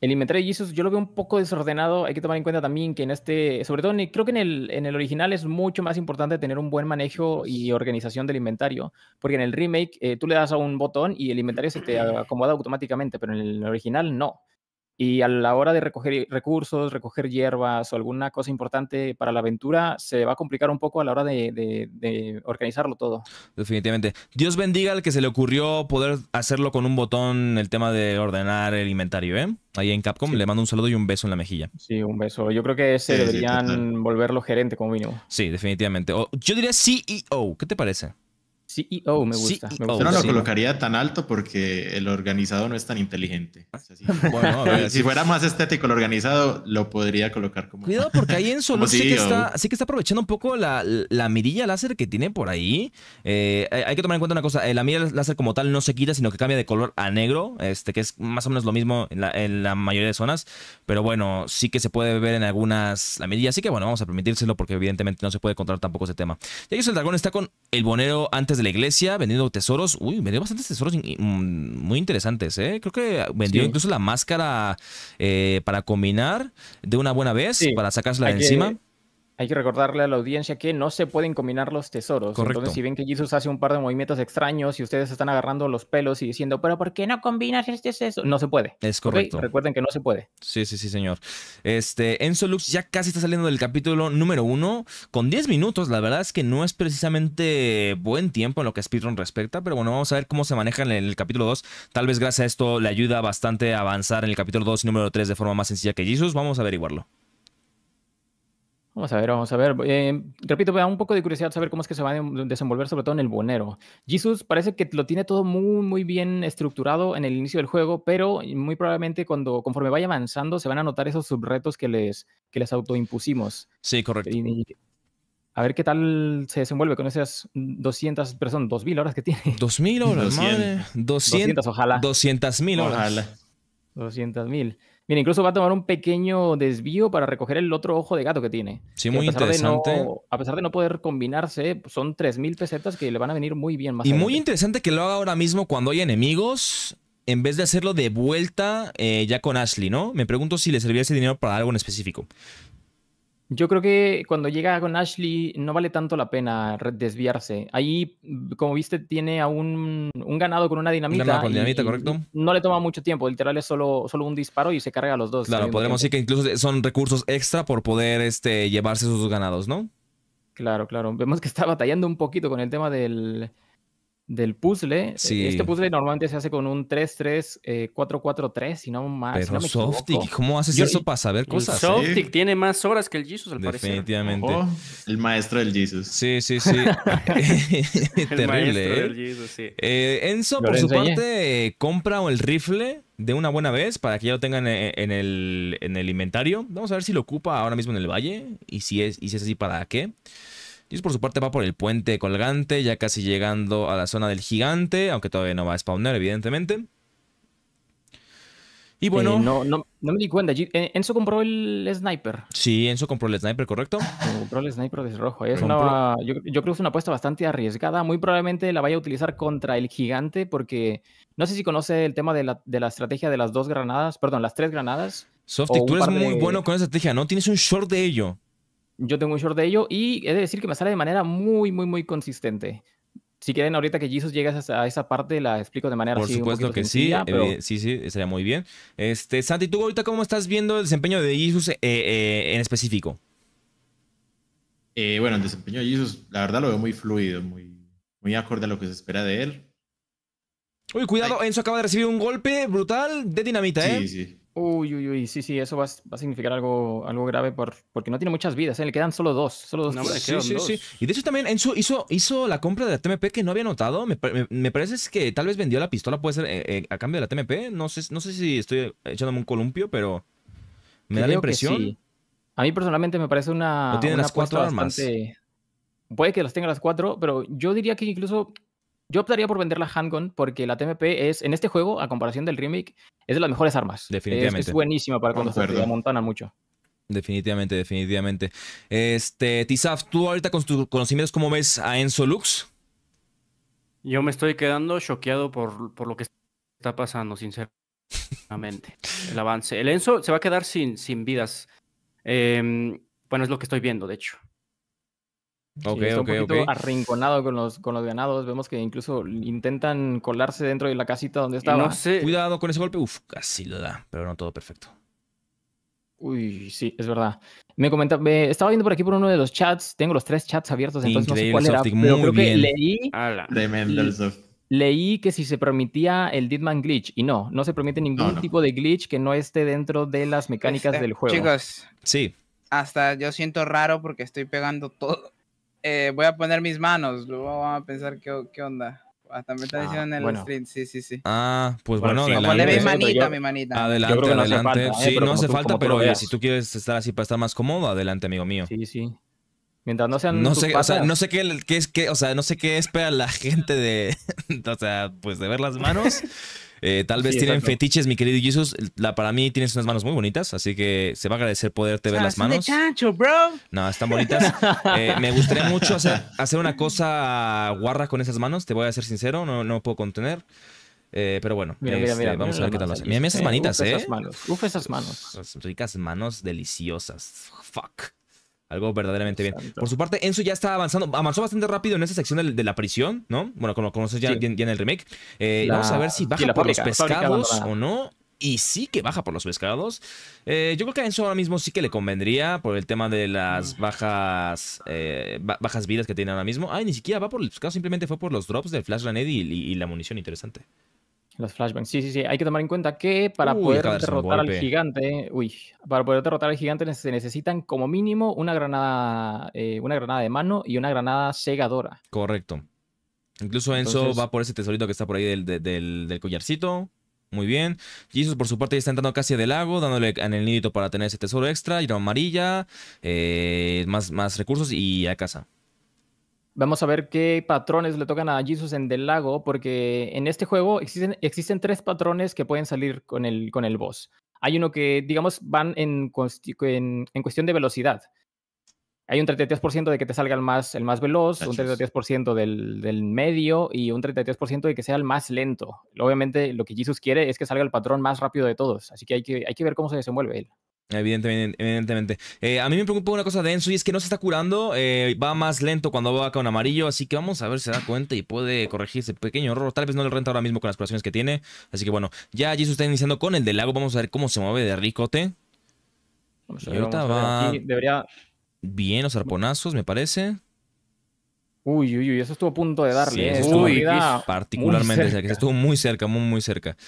el inventario de Jesus yo lo veo un poco desordenado. Hay que tomar en cuenta también que en este, sobre todo creo que en el, en el original es mucho más importante tener un buen manejo y organización del inventario, porque en el remake eh, tú le das a un botón y el inventario se te acomoda automáticamente, pero en el original no y a la hora de recoger recursos, recoger hierbas o alguna cosa importante para la aventura, se va a complicar un poco a la hora de, organizarlo todo. Definitivamente. Dios bendiga al que se le ocurrió poder hacerlo con un botón el tema de ordenar el inventario, ¿eh? Ahí en Capcom le mando un saludo y un beso en la mejilla. Sí, un beso. Yo creo que ese deberían volverlo gerente como mínimo. Sí, definitivamente. yo diría CEO. ¿Qué te parece? CEO me oh, gusta. Yo no lo e colocaría tan alto porque el organizado no es tan inteligente. Ah. si fuera más estético el organizado, lo podría colocar como. Cuidado, porque ahí en Solo sí que, e está, que está aprovechando un poco la, la mirilla láser que tiene por ahí. Eh, hay que tomar en cuenta una cosa: eh, la mirilla láser como tal no se quita, sino que cambia de color a negro, este, que es más o menos lo mismo en la, mayoría de zonas. Pero bueno, sí que se puede ver en algunas la mirilla. Así que bueno, vamos a permitírselo porque evidentemente no se puede controlar tampoco ese tema. Ya que el dragón está con el bonero antes del iglesia vendiendo tesoros. Uy, vendió bastantes tesoros muy interesantes, ¿eh? Creo que vendió incluso la máscara eh, para combinar de una buena vez, para sacársela de encima hay que recordarle a la audiencia que no se pueden combinar los tesoros. Correcto. Entonces, si ven que Jesus hace un par de movimientos extraños y ustedes están agarrando los pelos y diciendo, pero ¿por qué no combinas este eso? No se puede. Es correcto. Recuerden que no se puede. Sí, sí, sí, señor. Este, Enzo Lux ya casi está saliendo del capítulo número uno con 10 minutos. La verdad es que no es precisamente buen tiempo en lo que a Speedrun respecta, pero bueno, vamos a ver cómo se maneja en el capítulo 2. Tal vez gracias a esto le ayuda bastante a avanzar en el capítulo 2 y número 3 de forma más sencilla que Jesus. Vamos a averiguarlo. Vamos a ver, vamos a ver. Eh, repito, me da un poco de curiosidad saber cómo es que se va a desenvolver, sobre todo en el bonero Jesus parece que lo tiene todo muy, muy bien estructurado en el inicio del juego, pero muy probablemente cuando, conforme vaya avanzando, se van a notar esos subretos que les, que les autoimpusimos. Sí, correcto. a ver qué tal se desenvuelve con esas 200, perdón, 2.000 horas que tiene. 2.000 horas, 200. madre. 200, ojalá. 200.000 horas. Ojalá. 200.000. Mira, incluso va a tomar un pequeño desvío para recoger el otro ojo de gato que tiene. Sí, muy interesante. a pesar de no poder combinarse, son 3.000 pesetas que le van a venir muy bien más Y muy interesante que lo haga ahora mismo cuando hay enemigos, en vez de hacerlo de vuelta eh, ya con Ashley, ¿no? Me pregunto si le serviría ese dinero para algo en específico. Yo creo que cuando llega con Ashley no vale tanto la pena desviarse. Ahí, mm, como viste, tiene a un, ganado con una dinamita. con dinamita, correcto. no le toma mucho tiempo, literal es solo, solo un disparo y se carga a los dos. Claro, eh, podemos decir que incluso son recursos extra por poder este, llevarse sus ganados, ¿no? Claro, claro. Vemos que está batallando un poquito con el tema del, del puzzle. Eh, este puzzle normalmente se hace con un 3-3-4-4-3, eh, si no más. Pero si ¿cómo haces eso para saber cosas? Softic tiene más horas que el Jesus, al parecer. Definitivamente. Oh, el maestro del Jesus. Sí, sí, sí. Terrible. El maestro ¿eh? del Jesus, sí. Enzo, por su parte, compra el rifle de una buena vez para que ya lo tengan en el, en el inventario. Vamos a ver si lo ocupa ahora mismo en el valle y si es, y si es así, ¿para qué? y por su parte va por el puente colgante, ya casi llegando a la zona del gigante, aunque todavía no va a spawnar, evidentemente. Y eh, bueno... no, no, me di cuenta, eh, Enzo compró el sniper. Sí, Enzo compró el sniper, correcto. Compró el sniper de rojo. Es una, yo, creo que es una apuesta bastante arriesgada. Muy probablemente la vaya a utilizar contra el gigante porque no sé si conoce el tema de la, estrategia de las dos granadas, perdón, las tres granadas. Softy, tú eres muy bueno con esa estrategia, ¿no? Tienes un short de ello. Yo tengo un short de ello y he de decir que me sale de manera muy, muy, muy consistente. Si quieren, ahorita que Jesus llegas a esa parte, la explico de manera Por así, supuesto que sí, eh, sí, sí, estaría muy bien. Este, Santi, ¿tú ahorita cómo estás viendo el desempeño de Jesus eh, eh en específico? Eh, bueno, el desempeño de Jesus, la verdad lo veo muy fluido, muy, muy acorde a lo que se espera de él. Uy, cuidado, Enzo acaba de recibir un golpe brutal de dinamita, ¿eh? Sí, sí. Uy, uy, uy, sí, sí, eso va, a significar algo, algo grave por, porque no tiene muchas vidas, ¿eh? le quedan solo dos, solo dos. sí, sí, sí. Y de hecho también hizo, hizo la compra de la TMP que no había notado, me, parece que tal vez vendió la pistola, puede ser, eh, eh, a cambio de la TMP, no sé, no sé si estoy echándome un columpio, pero me da la impresión. A mí personalmente me parece una... No tiene las cuatro armas. Puede que las tenga las cuatro, pero yo diría que incluso yo optaría por vender la handgun porque la TMP es, en este juego, a comparación del remake, es de las mejores armas. Definitivamente. Es, buenísima para cuando Concuerdo. se montana mucho. Definitivamente, definitivamente. Este, Tizaf, tú ahorita con tus conocimientos, ¿cómo ves a Enzo Lux? Yo me estoy quedando choqueado por, lo que está pasando, sinceramente. El avance. El Enzo se va a quedar sin, sin vidas. Em, bueno, es lo que estoy viendo, de hecho. Okay, está un poquito arrinconado con los, con los ganados. Vemos que incluso intentan colarse dentro de la casita donde estaba. No sé. Cuidado con ese golpe. Uf, casi lo da, pero no todo perfecto. Uy, sí, es verdad. Me comentaba, estaba viendo por aquí por uno de los chats. Tengo los tres chats abiertos, entonces no sé cuál era. Muy creo que leí. de Leí que si se permitía el Deadman glitch, y no, no se permite ningún tipo de glitch que no esté dentro de las mecánicas del juego. Chicos, sí. Hasta yo siento raro porque estoy pegando todo eh, voy a poner mis manos, luego vamos a pensar qué, qué onda. Hasta ah, me está ah, diciendo en el stream, sí, sí, sí. Ah, pues bueno, adelante. mi manita, mi manita. Adelante, adelante. sí, no hace falta, pero si tú quieres estar así para estar más cómodo, adelante, amigo mío. Sí, sí. Mientras no sean. No sé, o sea, no sé qué, qué es qué, o sea, no sé qué espera la gente de. o sea, pues de ver las manos. Eh, tal vez tienen fetiches, mi querido Jesus. La, para mí tienes unas manos muy bonitas, así que se va a agradecer poderte ver las manos. De chancho, bro. No, están bonitas. Eh, me gustaría mucho hacer, una cosa guarra con esas manos, te voy a ser sincero, no, puedo contener. Eh, pero bueno, mira, mira, este, vamos a ver qué tal lo Mira, esas manitas, ¿eh? Esas manos, uf, esas manos. ricas manos deliciosas. Fuck. Algo verdaderamente bien. Por su parte, Enzo ya está avanzando, avanzó bastante rápido en esa sección de, la prisión, ¿no? Bueno, como lo conoces ya, en el remake. Eh, vamos a ver si baja por los pescados o no y sí que baja por los pescados. Eh, yo creo que a Enzo ahora mismo sí que le convendría por el tema de las mm. bajas eh, bajas vidas que tiene ahora mismo. Ay, ni siquiera va por el pescado, simplemente fue por los drops del Flash Grenade y la munición interesante. Los flashbacks, Sí, sí, sí. Hay que tomar en cuenta que para poder derrotar al gigante, uy, para poder derrotar al gigante se necesitan como mínimo una granada, eh, una granada de mano y una granada segadora. Correcto. Incluso Enzo va por ese tesorito que está por ahí del, collarcito. Muy bien. Jesus, por su parte, ya está entrando casi del lago, dándole en el nidito para tener ese tesoro extra. Y amarilla, eh, más, más recursos y a casa. Vamos a ver qué patrones le tocan a Jesus en Del Lago, porque en este juego existen, tres patrones que pueden salir con el, con el boss. Hay uno que, digamos, van en, en, cuestión de velocidad. Hay un 33% de que te salga el más, el más veloz, un 33% del, del, medio y un 33% de que sea el más lento. Obviamente, lo que Jesus quiere es que salga el patrón más rápido de todos, así que hay que, hay que ver cómo se desenvuelve él. Evidentemente, evidentemente. Eh, a mí me preocupa una cosa de Enzo y es que no se está curando, eh, va más lento cuando va con amarillo, así que vamos a ver si se da cuenta y puede corregir ese pequeño error. Tal vez no le renta ahora mismo con las curaciones que tiene, así que bueno, ya se está iniciando con el del lago, vamos a ver cómo se mueve de ricote. y ahorita va debería... bien los arponazos, me parece. Uy, uy, uy, eso estuvo a punto de darle. Sí, eh, uy, particularmente cerca. cerca. estuvo muy cerca, muy, muy cerca.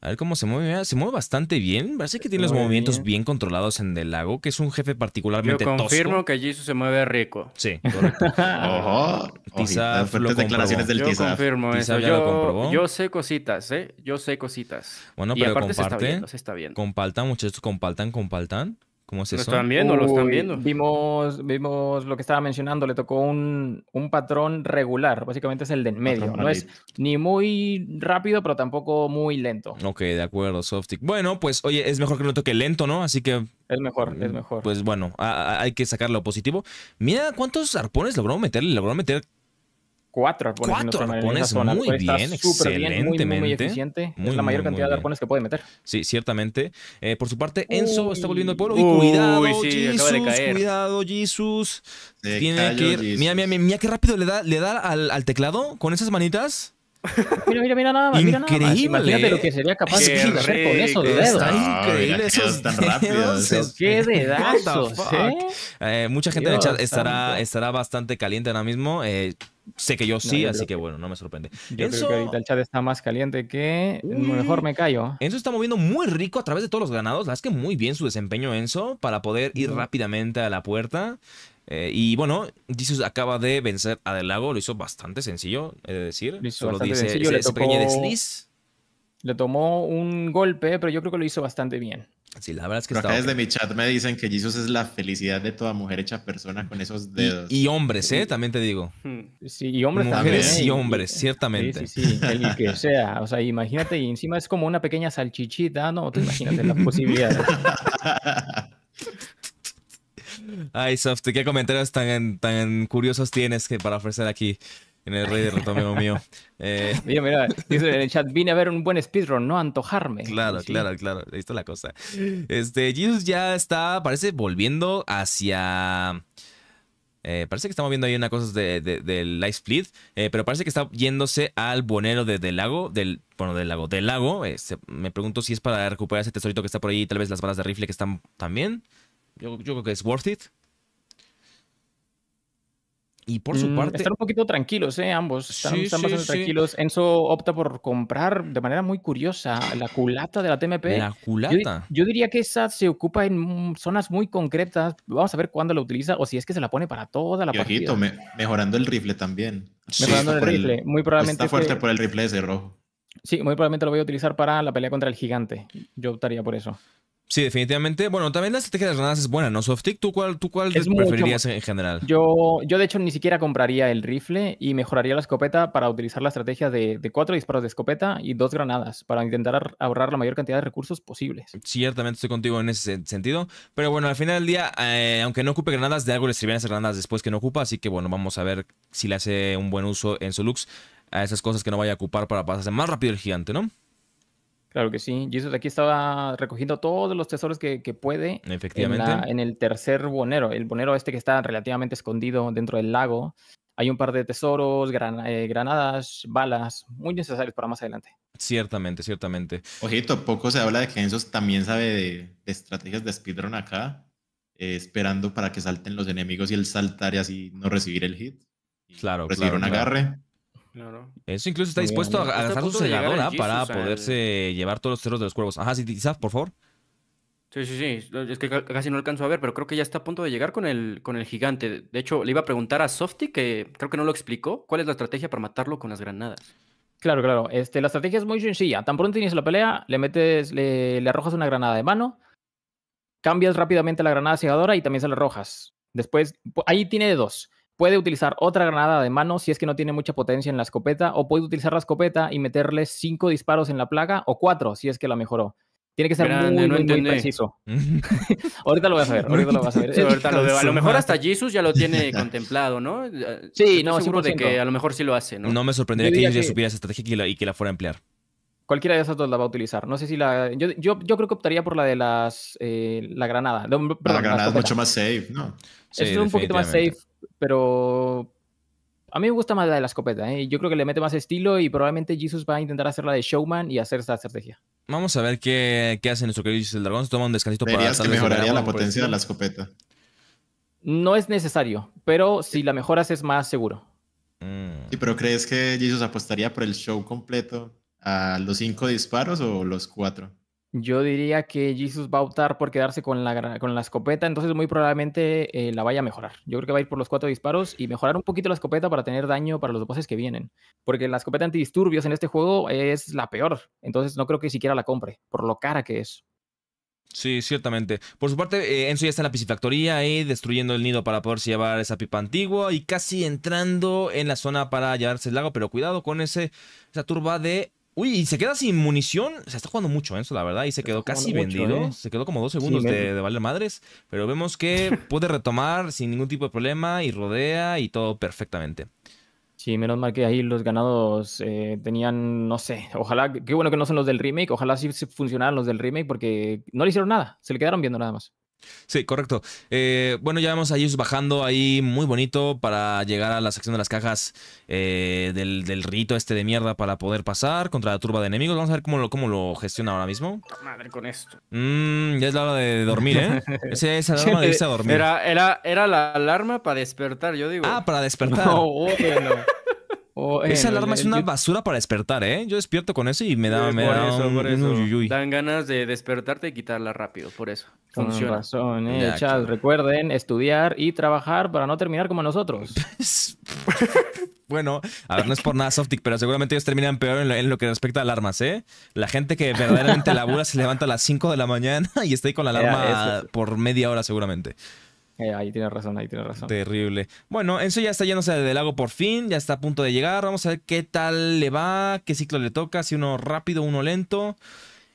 A ver cómo se mueve. Se mueve bastante bien. Parece que tiene los movimientos bien. controlados en el Lago, que es un jefe particularmente Yo confirmo que Jesus se mueve rico. Sí, correcto. Ojo. las lo declaraciones del Yo confirmo eso. yo, lo comprobó. yo sé cositas, ¿eh? Yo sé cositas. Bueno, pero aparte comparte, se está viendo, Compaltan, muchachos, compaltan, compaltan. ¿Cómo se ¿Lo están viendo? ¿Lo están viendo? Vimos, vimos lo que estaba mencionando, le tocó un, patrón regular, básicamente es el de en medio. no es ni muy rápido, pero tampoco muy lento. Ok, de acuerdo, Softic. Bueno, pues oye, es mejor que no toque lento, ¿no? Así que... Es mejor, es mm, mejor. Pues bueno, hay que sacar lo positivo. Mira cuántos arpones logró meterle, logró meter cuatro arpones. Cuatro arpones, muy bien, excelentemente. es la mayor cantidad de arpones que puede meter. Sí, ciertamente. Eh, por su parte, Enzo está volviendo al pueblo. y cuidado, uy, Jesus, de cuidado, Jesus. Tiene que ir. Mira, mira, mira, qué rápido le da, le da al, teclado con esas manitas. Mira, mira, mira nada más. Increíble. Nada más. Imagínate lo que sería capaz de hacer con esos dedos. Está increíble esos tan rápidos. qué dedazos. ¿eh? ¿eh? mucha gente en el chat estará, estará bastante caliente ahora mismo. Eh, Sé que yo sí, así que, bueno, no me sorprende. Yo creo que ahorita el chat está más caliente que mejor me callo. Enzo está moviendo muy rico a través de todos los ganados. La es que muy bien su desempeño, Enzo, para poder ir rápidamente a la puerta. Eh, y bueno, Jesus acaba de vencer a Del Lago, lo hizo bastante sencillo, he de decir. Solo dice sencillo, Le tomó un golpe, pero yo creo que lo hizo bastante bien. Sí, la verdad es que Pero acá desde mi chat me dicen que Jesus es la felicidad de toda mujer hecha persona con esos dedos. Y, hombres, ¿eh? También te digo. Hmm. Sí, y hombres Mujeres también. ¿eh? y hombres, eh, ciertamente. Sí, sí, sea. O sea, imagínate, y encima es como una pequeña salchichita, ¿no? Te imagínate las posibilidades. Ay, soft qué comentarios tan, tan curiosos tienes que para ofrecer aquí en el amigo mío. Mira, mira, dice en el chat, vine a ver un buen speedrun, no antojarme. Claro, claro, claro, ahí está la cosa. Este, Jesus ya está, parece, volviendo hacia... Eh, parece que estamos viendo ahí una cosa del de, del Split, eh, pero parece que está yéndose al bonero del lago, del, bueno, del lago, del lago. Este, me pregunto si es para recuperar ese tesorito que está por ahí, tal vez las balas de rifle que están también. yo creo que es worth it. Y por su mm, parte. Están un poquito tranquilos, ¿eh? Ambos. Están, bastante tranquilos. Enzo opta por comprar de manera muy curiosa la culata de la TMP. La culata. Yo, diría que esa se ocupa en zonas muy concretas. Vamos a ver cuándo la utiliza o si es que se la pone para toda la y partida. mejorando el rifle también. Mejorando el rifle. muy probablemente. Está fuerte por el rifle ese rojo. Sí, muy probablemente lo voy a utilizar para la pelea contra el gigante. Yo optaría por eso. Sí, definitivamente. Bueno, también la estrategia de granadas es buena, ¿no? Softic, ¿tú cuál, tú cuál preferirías en general? Yo, yo, de hecho, ni siquiera compraría el rifle y mejoraría la escopeta para utilizar la estrategia de, de, cuatro disparos de escopeta y dos granadas para intentar ahorrar la mayor cantidad de recursos posibles. Ciertamente estoy contigo en ese sentido. Pero bueno, al final del día, eh, aunque no ocupe granadas, de algo le sirven esas granadas después que no ocupa. Así que bueno, vamos a ver si le hace un buen uso en Solux a esas cosas que no vaya a ocupar para pasarse más rápido el gigante, ¿no? Claro que sí. Jesus aquí estaba recogiendo todos los tesoros que, puede. Efectivamente. En, el tercer bonero, el bonero este que está relativamente escondido dentro del lago. Hay un par de tesoros, eh, granadas, balas, muy necesarios para más adelante. Ciertamente, ciertamente. Ojito, poco se habla de que Jesus también sabe de, estrategias de speedrun acá, eh, esperando para que salten los enemigos y el saltar y así no recibir el hit. Claro, recibir un agarre. Eso incluso está dispuesto a, gastar su selladora para poderse llevar todos los cerros de los cuervos. Ajá, sí, por favor. Sí, sí, sí. Es que casi no alcanzo a ver, pero creo que ya está a punto de llegar con el, con el gigante. De hecho, le iba a preguntar a Softy, que creo que no lo explicó, cuál es la estrategia para matarlo con las granadas. Claro, claro. Este, la estrategia es muy sencilla. Tan pronto inicia la pelea, le metes, le, arrojas una granada de mano, cambias rápidamente la granada cegadora y también se la arrojas. Después, ahí tiene de dos. Puede utilizar otra granada de mano si es que no tiene mucha potencia en la escopeta, o puede utilizar la escopeta y meterle cinco disparos en la plaga, o cuatro si es que la mejoró. Tiene que ser muy, muy, preciso. ahorita lo vas a ver, ahorita lo a lo mejor hasta Jesus ya lo tiene contemplado, ¿no? Sí, no, seguro de que a lo mejor sí lo hace, ¿no? No me sorprendería que ellos ya supiera esa estrategia y que, la, fuera a emplear. Cualquiera de esas dos la va a utilizar. No sé si la. Yo, creo que optaría por la de las. Eh, la granada. la granada es mucho más safe, ¿no? es un poquito más safe pero a mí me gusta más la de la escopeta. ¿eh? Yo creo que le mete más estilo y probablemente Jesus va a intentar hacer la de showman y hacer esa estrategia. Vamos a ver qué, qué hace nuestro querido Jesus el Dragón. Se toma un descansito para que mejoraría la pues. potencia de la escopeta. No es necesario, pero si la mejoras es más seguro. pero ¿crees que Jesus apostaría por el show completo a los cinco disparos o los cuatro? Yo diría que Jesus va a optar por quedarse con la, con la escopeta, entonces muy probablemente eh, la vaya a mejorar. Yo creo que va a ir por los cuatro disparos y mejorar un poquito la escopeta para tener daño para los bosses que vienen. Porque la escopeta antidisturbios en este juego es la peor, entonces no creo que siquiera la compre, por lo cara que es. Sí, ciertamente. Por su parte, eh, Enzo ya está en la piscifactoría ahí, destruyendo el nido para poderse llevar esa pipa antigua y casi entrando en la zona para llevarse el lago, pero cuidado con ese, esa turba de Uy, y se queda sin munición. Se está jugando mucho ¿eh? eso, la verdad. Y se quedó casi vendido. ¿eh? Se quedó como dos segundos de, de madres. Pero vemos que puede retomar sin ningún tipo de problema y rodea y todo perfectamente. Sí, menos mal que ahí los ganados eh, tenían, no sé, ojalá, qué bueno que no son los del remake, ojalá sí funcionaran los del remake porque no le hicieron nada, se le quedaron viendo nada más. Sí, correcto. Eh, bueno, ya vemos a ir bajando ahí muy bonito para llegar a la sección de las cajas eh, del, rito este de mierda para poder pasar contra la turba de enemigos. Vamos a ver cómo lo, cómo lo gestiona ahora mismo. Madre con esto. Mm, ya es la hora de dormir, ¿eh? Esa es la alarma de irse a dormir. Era, la alarma para despertar, yo digo. Ah, para despertar. Oh, Esa alarma es una basura para despertar, ¿eh? Yo despierto con eso y me da, me Dan ganas de despertarte y quitarla rápido, por eso. Funciona. Con razón, ¿eh? recuerden estudiar y trabajar para no terminar como nosotros. bueno, a ver, no es por nada Softic, pero seguramente ellos terminan peor en lo, que respecta a alarmas, ¿eh? La gente que verdaderamente labura se levanta a las 5 de la mañana y está ahí con la alarma por media hora seguramente. Eh, ahí tiene razón, ahí tiene razón. Terrible. Bueno, Enzo ya está lleno del lago por fin, ya está a punto de llegar. Vamos a ver qué tal le va, qué ciclo le toca, si uno rápido, uno lento.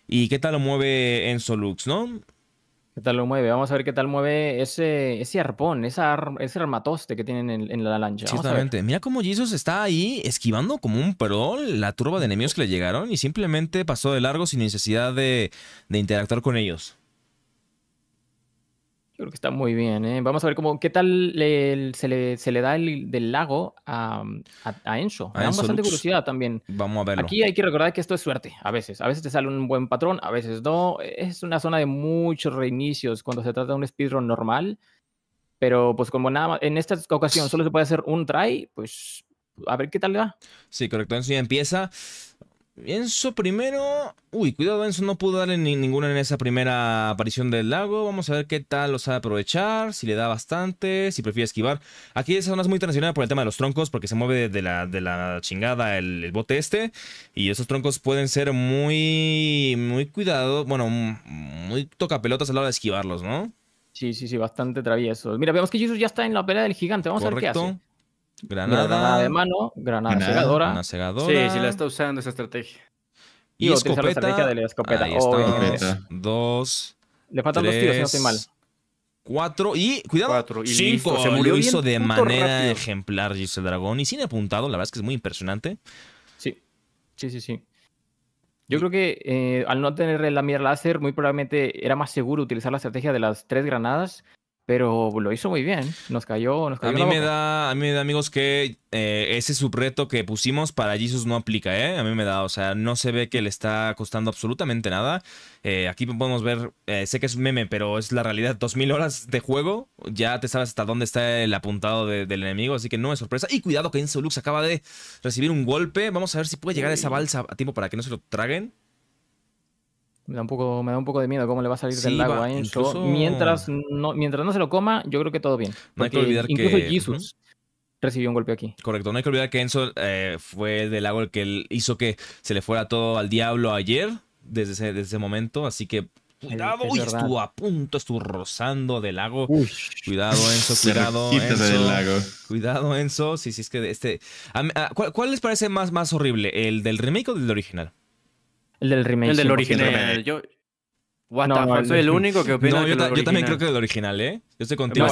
Y qué tal lo mueve Enzo Lux, ¿no? ¿Qué tal lo mueve? Vamos a ver qué tal mueve ese, ese arpón, esa ese armatoste que tienen en, la lancha. Exactamente. Mira cómo Jesus está ahí esquivando como un perol la turba de enemigos que le llegaron y simplemente pasó de largo sin necesidad de, de interactuar con ellos. Yo creo que está muy bien. ¿eh? Vamos a ver cómo, qué tal se, le, da el del lago a, a, a Enzo. bastante curiosidad también. Vamos a verlo. Aquí hay que recordar que esto es suerte, a veces. A veces te sale un buen patrón, a veces no. Es una zona de muchos reinicios cuando se trata de un speedrun normal. Pero pues como nada más, en esta ocasión solo se puede hacer un try, pues a ver qué tal le va. Sí, correcto. Enzo ya empieza. Enzo primero. Uy, cuidado, Enzo no pudo darle ninguna en esa primera aparición del lago. Vamos a ver qué tal lo sabe aprovechar, si le da bastante, si prefiere esquivar. Aquí esa zona es muy transicionada por el tema de los troncos, porque se mueve de la, de la chingada el, bote este. Y esos troncos pueden ser muy, muy cuidado, bueno, muy tocapelotas a la hora de esquivarlos, ¿no? Sí, sí, sí, bastante travieso. Mira, vemos que Jesus ya está en la pelea del gigante. Vamos a ver qué hace. Granada, granada de mano, granada, granada segadora. Sí, la está usando esa estrategia. Y, y escopeta. La estrategia de la escopeta. Ahí está. Dos. Le faltan tres, dos tiros, no estoy mal. Cuatro y, cuidado, y cinco. Listo, se murió lo hizo de manera ejemplar Gisel Dragón y sin apuntado. La verdad es que es muy impresionante. Sí, sí, sí, sí. Yo creo que eh, al no tener la mira láser, muy probablemente era más seguro utilizar la estrategia de las tres granadas pero lo hizo muy bien. Nos cayó, nos cayó. A mí, me da, a mí me da, amigos, que eh, ese subreto que pusimos para Jesus no aplica, ¿eh? A mí me da, o sea, no se ve que le está costando absolutamente nada. Eh, aquí podemos ver, eh, sé que es un meme, pero es la realidad. 2000 horas de juego, ya te sabes hasta dónde está el apuntado del enemigo, así que no es sorpresa. Y cuidado que Enzo Lux acaba de recibir un golpe. Vamos a ver si puede llegar esa balsa a tiempo para que no se lo traguen. Me da un poco, me da de miedo cómo le va a salir del lago a Enzo. Mientras, no, mientras no se lo coma, yo creo que todo bien. No hay que olvidar incluso que... Jesus recibió un golpe aquí. Correcto, no hay que olvidar que Enzo eh, fue del lago el que hizo que se le fuera todo al diablo ayer, desde ese, momento, así que Cuidado, estuvo a punto, estuvo rozando del lago. Cuidado, Enzo, cuidado. Enzo, Cuidado, Enzo. Sí, sí, es que este. Ah, ¿cuál, les parece más, más horrible? ¿El del remake o el del original? El del remake. El del original. Eh, yo, What soy el único que opina. yo, también creo que el original, ¿eh? Yo estoy contigo.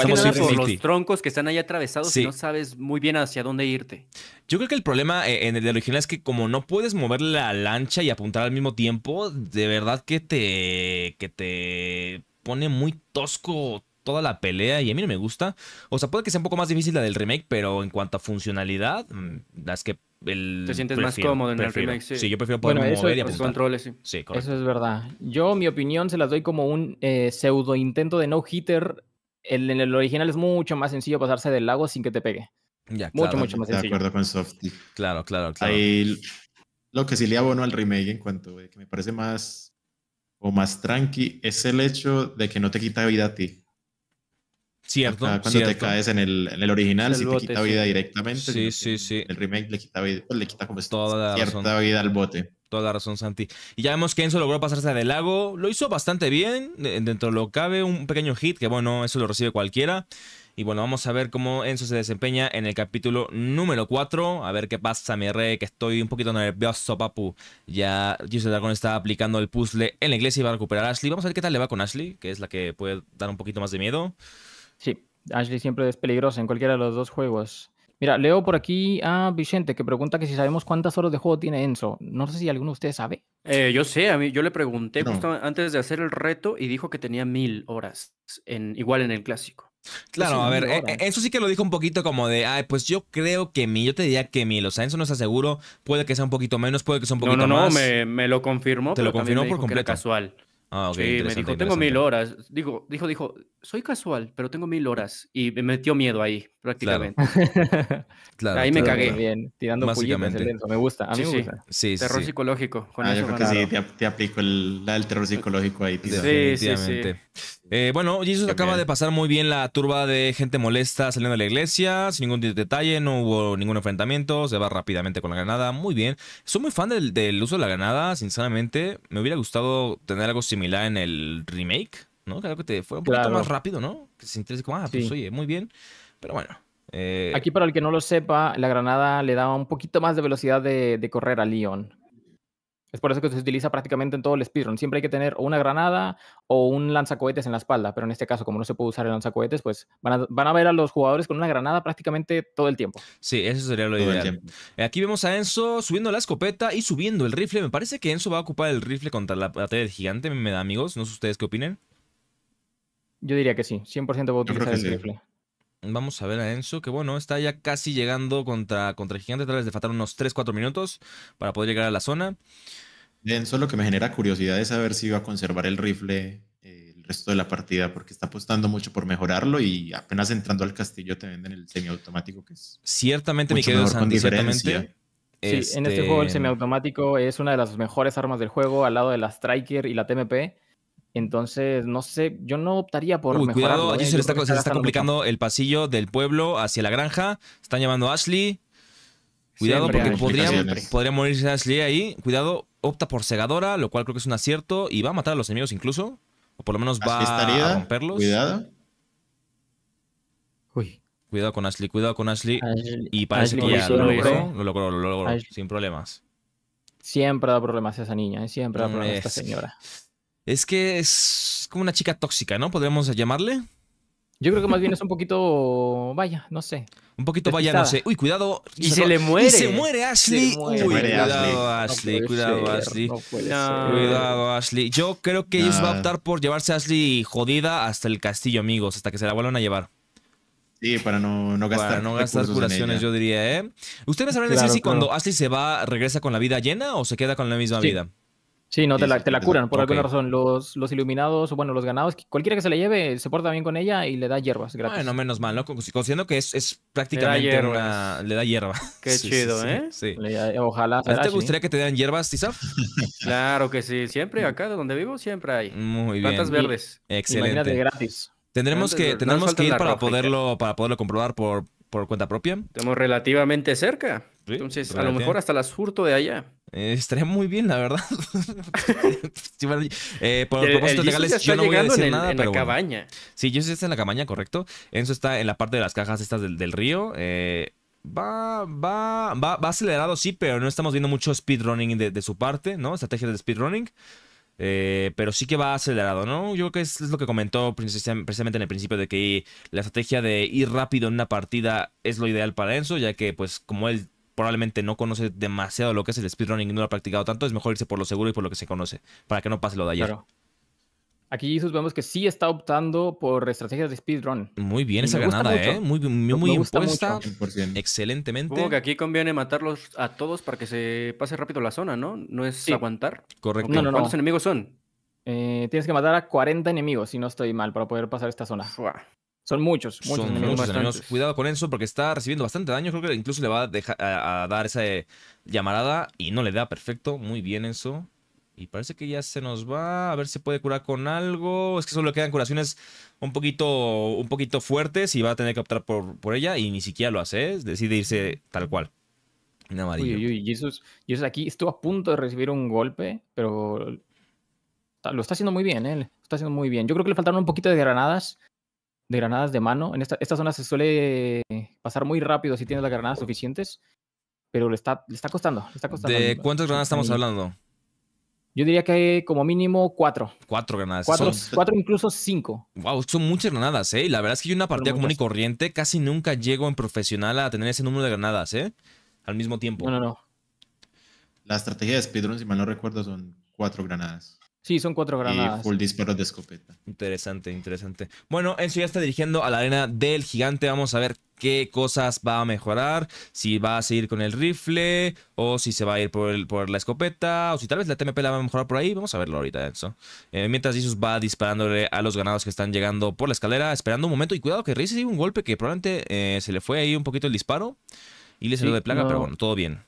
los troncos que están ahí atravesados y no sabes muy bien hacia dónde irte. Yo creo que el problema eh, en el original es que como no puedes mover la lancha y apuntar al mismo tiempo, de verdad que te que te pone muy tosco toda la pelea y a mí no me gusta. O sea, puede que sea un poco más difícil la del remake, pero en cuanto a funcionalidad, mm, las que te sientes más cómodo en el remake, sí. yo prefiero poder mover y controles, sí. Eso es verdad. Yo, mi opinión, se las doy como un eh, pseudo intento de no-hitter. En el, original es mucho más sencillo pasarse del lago sin que te pegue. mucho, mucho más sencillo. De acuerdo con Softy. Claro, claro, claro. lo que sí le abono al remake en cuanto a que me parece más o más tranqui es el hecho de que no te quita vida a ti. Cierto. cuando te caes en el, original, si quita vida directamente. Sí, El remake le quita, vida, pues, Toda cierta razón. vida al bote. Toda la razón, Santi. Y ya vemos que Enzo logró pasarse del lago. Lo hizo bastante bien. Dentro de lo cabe, un pequeño hit, que bueno, eso lo recibe cualquiera. Y bueno, vamos a ver cómo Enzo se desempeña en el capítulo número 4. A ver qué pasa, mi rey, que estoy un poquito nervioso, papu. Ya Juice Dragon está aplicando el puzzle en la iglesia y va a recuperar a Ashley. Vamos a ver qué tal le va con Ashley, que es la que puede dar un poquito más de miedo. Sí, Ashley siempre es peligrosa en cualquiera de los dos juegos. Mira, leo por aquí a Vicente que pregunta que si sabemos cuántas horas de juego tiene Enzo. No sé si alguno de ustedes sabe. Eh, yo sé, a mí, yo le pregunté justo antes de hacer el reto y dijo que tenía mil horas, igual en el clásico. Claro, a ver, eh, eh, eso sí que lo dijo un poquito como de, ay, pues yo creo que mil, yo te diría que mil, o sea, Enzo no está seguro, puede que sea un poquito menos, puede que sea un poquito más. No, no, no, me, lo confirmó, te lo confirmó por completo. casual. Ah, Sí, me dijo, tengo mil horas. Digo, dijo, dijo, soy casual, pero tengo mil horas. Y me metió miedo ahí, prácticamente. Claro. ahí me cagué. Bien, tirando Básicamente. Me gusta, a mí me gusta. terror psicológico. ah, yo creo que sí, te, aplico el, terror psicológico ahí. Sí, sí, sí. Eh, bueno, Jesús acaba de pasar muy bien la turba de gente molesta saliendo de la iglesia, sin ningún detalle, no hubo ningún enfrentamiento, se va rápidamente con la granada, muy bien. Soy muy fan del, uso de la granada, sinceramente, me hubiera gustado tener algo similar en el remake, ¿no? Creo que te fue un poquito más rápido, ¿no? Que se interese como, ah, pues oye, muy bien, pero bueno. Eh, Aquí, para el que no lo sepa, la granada le daba un poquito más de velocidad de, correr a Leon, es por eso que se utiliza prácticamente en todo el speedrun. Siempre hay que tener una granada o un lanzacohetes en la espalda, pero en este caso, como no se puede usar el lanzacohetes, pues van a, ver a los jugadores con una granada prácticamente todo el tiempo. Sí, eso sería lo ideal. Eh, aquí vemos a Enzo subiendo la escopeta y subiendo el rifle. Me parece que Enzo va a ocupar el rifle contra la batalla del gigante, me da amigos. No sé ustedes qué opinen. Yo diría que sí, 100% va a utilizar el rifle. Vamos a ver a Enzo, que bueno, está ya casi llegando contra, contra gigante. Tal vez le faltar unos 3-4 minutos para poder llegar a la zona. Enzo lo que me genera curiosidad es saber si va a conservar el rifle eh, el resto de la partida, porque está apostando mucho por mejorarlo y apenas entrando al castillo te venden el semiautomático, que es. Ciertamente, me mi ciertamente. Sí, en este juego el este, semiautomático es una de las mejores armas del juego, al lado de la Striker y la TMP. Entonces, no sé, yo no optaría por Uy, Cuidado, ¿eh? allí se, le está, complicando el pasillo del pueblo hacia la granja. Están llamando a Ashley. Cuidado, porque podría, morirse Ashley ahí. Cuidado, opta por segadora, lo cual creo que es un acierto. Y va a matar a los enemigos incluso. O por lo menos va a romperlos. Cuidado. Uy. Cuidado con Ashley, cuidado con Ashley. y parece que ya lo logró, lo logró, lo logró, sin problemas. Siempre da problemas a esa niña, ¿eh? siempre da problemas a esta señora. Es que es como una chica tóxica, ¿no? Podríamos llamarle. Yo creo que más bien es un poquito, vaya, no sé. Un poquito, vaya, no sé. Uy, cuidado. Y, se, le muere. Y se muere Ashley. Uy, cuidado Ashley, cuidado Ashley. Cuidado Ashley. Yo creo que ellos van a optar por llevarse a Ashley jodida hasta el castillo, amigos, hasta que se la vuelvan a llevar. Sí, para no, no gastar. Para no gastar curaciones, yo diría, ¿eh? ¿Ustedes sabrán decir si cuando Ashley se va, regresa con la vida llena o se queda con la misma vida? Sí, no, te la, te la curan por alguna razón. Los, los iluminados, o bueno, los ganados, cualquiera que se la lleve, se porta bien con ella y le da hierbas gratis. Bueno, menos mal, ¿no? Considero que es, es prácticamente le una... Le da hierba. Qué chido, ¿eh? Sí. ojalá. ¿A ti te gustaría que te den hierbas, Tizaf? claro que sí. Siempre, acá donde vivo, siempre hay. Muy Plantas verdes. Excelente. gratis. Tendremos que, ir para poderlo, para poderlo comprobar por, por cuenta propia. Estamos relativamente cerca. Entonces, a lo mejor hasta las surto de allá. Eh, estaría muy bien, la verdad. Eh, por legales, yo no voy a decir nada. En la cabaña. Sí, está en la cabaña, correcto. Enzo está en la parte de las cajas estas del, del río. Eh, va, va, va, va acelerado, sí, pero no estamos viendo mucho speedrunning de, de su parte, ¿no? estrategia de speedrunning. Eh, pero sí que va acelerado, ¿no? Yo creo que es, es, lo que comentó precisamente en el principio de que la estrategia de ir rápido en una partida es lo ideal para Enzo, ya que pues como él probablemente no conoce demasiado lo que es el speedrunning y no lo ha practicado tanto, es mejor irse por lo seguro y por lo que se conoce, para que no pase lo de ayer. Aquí Jesús vemos que sí está optando por estrategias de speedrun. Muy bien esa ganada, ¿eh? Muy, muy, muy impuesta. Excelentemente. Supongo que aquí conviene matarlos a todos para que se pase rápido la zona, ¿no? No es aguantar. Correcto. No, ¿Cuántos enemigos son? Eh, tienes que matar a 40 enemigos, si no estoy mal, para poder pasar esta zona. Son muchos, muchos, Cuidado con eso porque está recibiendo bastante daño. Creo que incluso le va a, dejar, a, dar esa eh, llamarada y no le da perfecto. Muy bien eso. Y parece que ya se nos va. A ver si puede curar con algo. Es que solo quedan curaciones un poquito, un poquito fuertes y va a tener que optar por, por ella. Y ni siquiera lo hace. ¿eh? Decide irse tal cual. y amarillo. Uy, uy, Jesus, aquí estuvo a punto de recibir un golpe, pero lo está haciendo muy bien. Él ¿eh? está haciendo muy bien. Yo creo que le faltaron un poquito de granadas de granadas de mano. En esta, esta zona se suele pasar muy rápido si tienes las granadas suficientes, pero le está, le está costando, ¿De cuántas granadas estamos hablando? Yo diría que como mínimo cuatro. Cuatro granadas. Cuatro, incluso cinco. Wow, son muchas granadas, ¿eh? La verdad es que yo en una partida común y corriente casi nunca llego en profesional a tener ese número de granadas, ¿eh? Al mismo tiempo. No, no, no. La estrategia de speedrun, si mal no recuerdo, son cuatro granadas. Sí, son cuatro granadas. Y full disparo de escopeta. Interesante, interesante. Bueno, Enzo ya está dirigiendo a la arena del gigante. Vamos a ver qué cosas va a mejorar. Si va a seguir con el rifle, o si se va a ir por, por la escopeta, o si tal vez la TMP la va a mejorar por ahí. Vamos a verlo ahorita, Enzo. Eh, mientras Jesus va disparándole a los ganados que están llegando por la escalera, esperando un momento. Y cuidado que Reese sigue un golpe que probablemente eh, se le fue ahí un poquito el disparo. Y le salió de plaga, pero bueno, todo bien.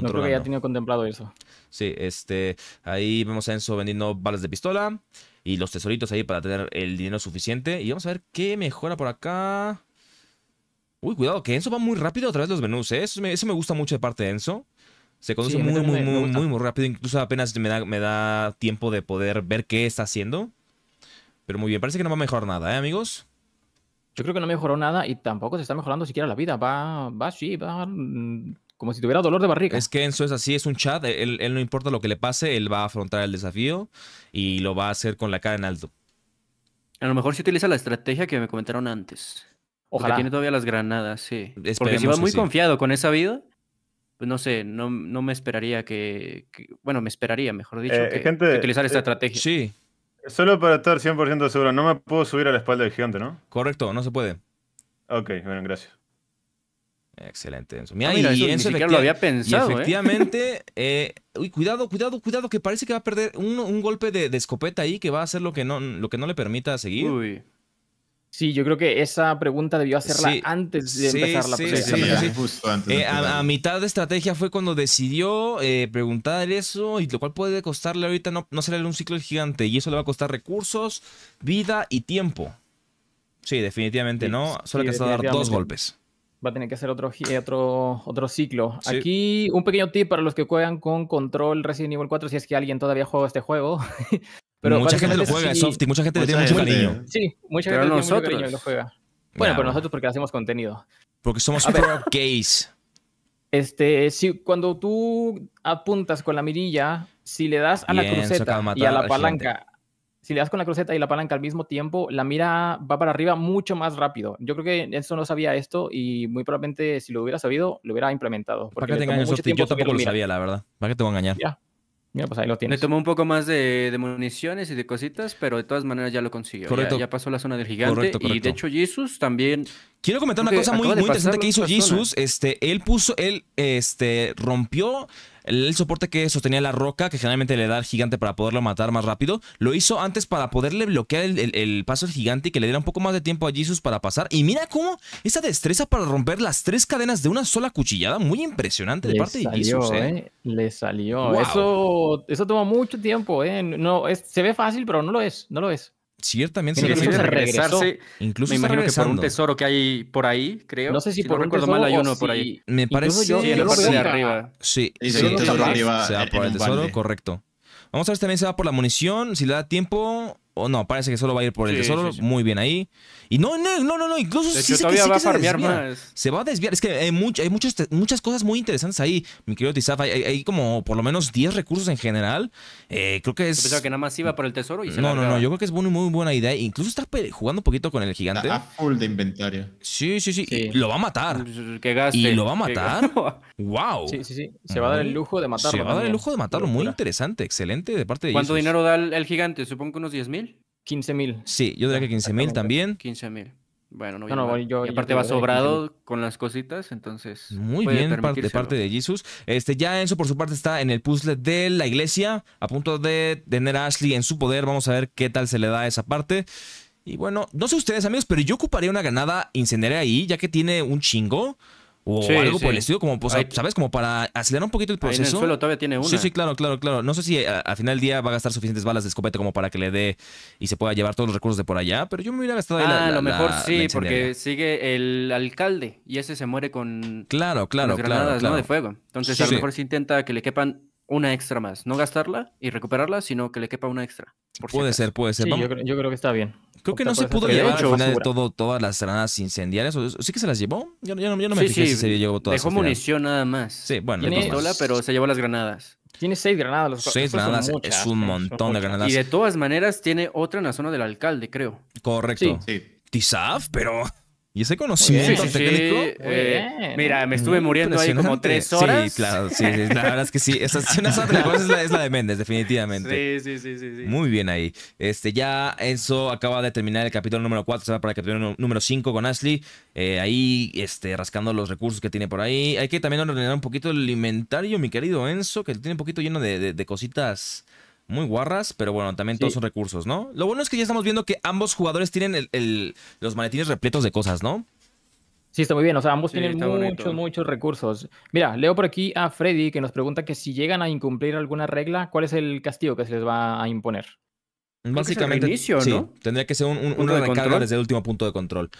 No creo que haya tenido contemplado eso. Sí, este, ahí vemos a Enzo vendiendo balas de pistola y los tesoritos ahí para tener el dinero suficiente. Y vamos a ver qué mejora por acá. Uy, cuidado, que Enzo va muy rápido a través de los menús, ¿eh? Eso me, gusta mucho de parte de Enzo. Se conduce muy, muy, muy, muy, rápido. Incluso apenas me da, tiempo de poder ver qué está haciendo. Pero muy bien, parece que no va a mejorar nada, ¿eh, amigos? Yo creo que no mejoró nada y tampoco se está mejorando siquiera la vida. Va, va, sí, va mm, como si tuviera dolor de barriga. Es que eso es así, es un chat, él, no importa lo que le pase, él va a afrontar el desafío y lo va a hacer con la cara en alto. A lo mejor se utiliza la estrategia que me comentaron antes. Ojalá. Porque tiene todavía las granadas, sí. Porque si va muy confiado con esa vida, pues no sé, no, no me esperaría que, Bueno, me esperaría, mejor dicho, eh, que, utilizar esta eh, estrategia. Sí. Solo para estar 100% seguro, no me puedo subir a la espalda del gigante, ¿no? Correcto, no se puede. Ok, bueno, gracias. Excelente, Enzo. Ah, mira, eso ni lo había pensado. ¿eh? efectivamente, eh, uy, cuidado, cuidado, cuidado, que parece que va a perder un, golpe de, escopeta ahí que va a hacer lo que no, lo que no le permita seguir. Sí, yo creo que esa pregunta debió hacerla antes de empezar la sí, eh, a, mitad de estrategia fue cuando decidió preguntar eso, y lo cual puede costarle ahorita no, no será un ciclo gigante, y eso le va a costar recursos, vida y tiempo. Sí, definitivamente no. Solo que hasta dar dos golpes va a tener que hacer otro, eh, otro, otro ciclo. Aquí un pequeño tip para los que juegan con control Resident Evil 4, si es que alguien todavía juega este juego. pero mucha gente lo juega, en Softy, mucha gente le tiene mucho cariño. Sí, mucha gente nosotros... tiene mucho lo juega. Bueno, pero nosotros porque hacemos contenido. Porque somos pro gays. Este, si, cuando tú apuntas con la mirilla, si le das a la cruceta y a la palanca si le das con la cruceta y la palanca al mismo tiempo, la mira va para arriba mucho más rápido. Yo creo que eso no sabía esto y muy probablemente si lo hubiera sabido, lo hubiera implementado. ¿Para Yo tampoco lo sabía, la verdad. ¿Para qué te voy a engañar? Ya. Mira, pues ahí lo tienes. Le tomó un poco más de, municiones y de cositas, pero de todas maneras ya lo consiguió. Ya, pasó la zona del gigante. Y de hecho, Jesus también. Quiero comentar una cosa muy, interesante que hizo Jesus. Este, él puso, él este, rompió el, soporte que sostenía la roca, que generalmente le da al gigante para poderlo matar más rápido, lo hizo antes para poderle bloquear el, paso al gigante y que le diera un poco más de tiempo a Jesus para pasar. Y mira cómo esa destreza para romper las tres cadenas de una sola cuchillada, muy impresionante de parte de Jesus. ¿eh? Eh, le salió. Eso, eso toma mucho tiempo. Eh. No, se ve fácil, pero no lo es. No lo es. Ciertamente sí, regresarse. Incluso me imagino que por un tesoro que hay por ahí, creo. No sé si, por recuerdo mal hay uno por ahí. Me parece. Sí, en la parte de arriba. Sí, arriba se va por el tesoro, correcto. Vamos a ver si también se va por la munición, si le da tiempo. O no, parece que solo va a ir por el tesoro. Muy bien ahí. Y no, no, no, no, incluso sí se, todavía a se más. Se va a desviar. Es que hay, hay muchas, muchas cosas muy interesantes ahí, mi querido Tizaf. Hay, como por lo menos 10 recursos en general. Eh, creo que es. pensaba que nada más iba por el tesoro y se No, no, no. Yo creo que es muy, muy buena idea. Incluso está jugando un poquito con el gigante. full de inventario. Sí, sí, sí. lo va a matar. Pues, pues, y lo va a matar. ¡Wow! Sí, sí, sí. Se va a dar el lujo de matarlo. Se va a dar el lujo de matarlo. Muy interesante. Excelente de parte de ¿Cuánto dinero da el, gigante? Supongo que unos 10 mil. 15.000. Sí, yo diría que 15.000 también. 15.000. Bueno, no, no, yo, aparte va sobrado con las cositas, entonces. Muy bien, de parte de Jesus. Este, ya Enzo, por su parte, está en el puzzle de la iglesia, a punto de tener a Ashley en su poder. Vamos a ver qué tal se le da esa parte. Y bueno, no sé ustedes, amigos, pero yo ocuparía una ganada incendiaria ahí, ya que tiene un chingo o algo por el estudio como, pues, ¿sabes? Como para acelerar un poquito el proceso. en el suelo todavía tiene una. Sí, sí, claro, claro, claro. No sé si eh, al final del día va a gastar suficientes balas de escopeta como para que le dé y se pueda llevar todos los recursos de por allá, pero yo me hubiera gastado ahí ah, la, lo mejor sí, porque sigue el alcalde y ese se muere con. Claro, claro, con granadas, De fuego. Entonces, a lo mejor sí intenta que le quepan una extra más. No gastarla y recuperarla, sino que le quepa una extra. puede ser, puede ser. yo, creo, que está bien. Creo que no se pudo llevar de todo, todas las granadas incendiarias. ¿Sí que se las llevó? Yo, no, me fijé si se llevó todas. Dejó munición nada más. Sí, bueno. Tiene pistola, pero se llevó las granadas. Tiene seis granadas. seis granadas es un eh, montón de granadas. Y de todas maneras tiene otra en la zona del alcalde, creo. Correcto. Sí. Tizaf, pero... Y ese conocimiento técnico. Eh, mira, me estuve muriendo ahí como tres horas. Sí, claro, la verdad es que sí. Esa, es, cosa, es, la, de Méndez, definitivamente. Sí, sí, sí, sí, Muy bien ahí. Este, ya Enzo acaba de terminar el capítulo número 4, se va para el capítulo número 5 con Ashley. Eh, ahí este, rascando los recursos que tiene por ahí. Hay que también ordenar un poquito el inventario, mi querido Enzo, que tiene un poquito lleno de, de cositas muy guarras, pero bueno, también todos son recursos, ¿no? Lo bueno es que ya estamos viendo que ambos jugadores tienen el, los maletines repletos de cosas, ¿no? Sí, está muy bien. O sea, ambos tienen muchos, muchos recursos. Mira, leo por aquí a Freddy que nos pregunta que si llegan a incumplir alguna regla, ¿cuál es el castigo que se les va a imponer? Básicamente, sí, tendría que ser un, un, de desde el último punto de control.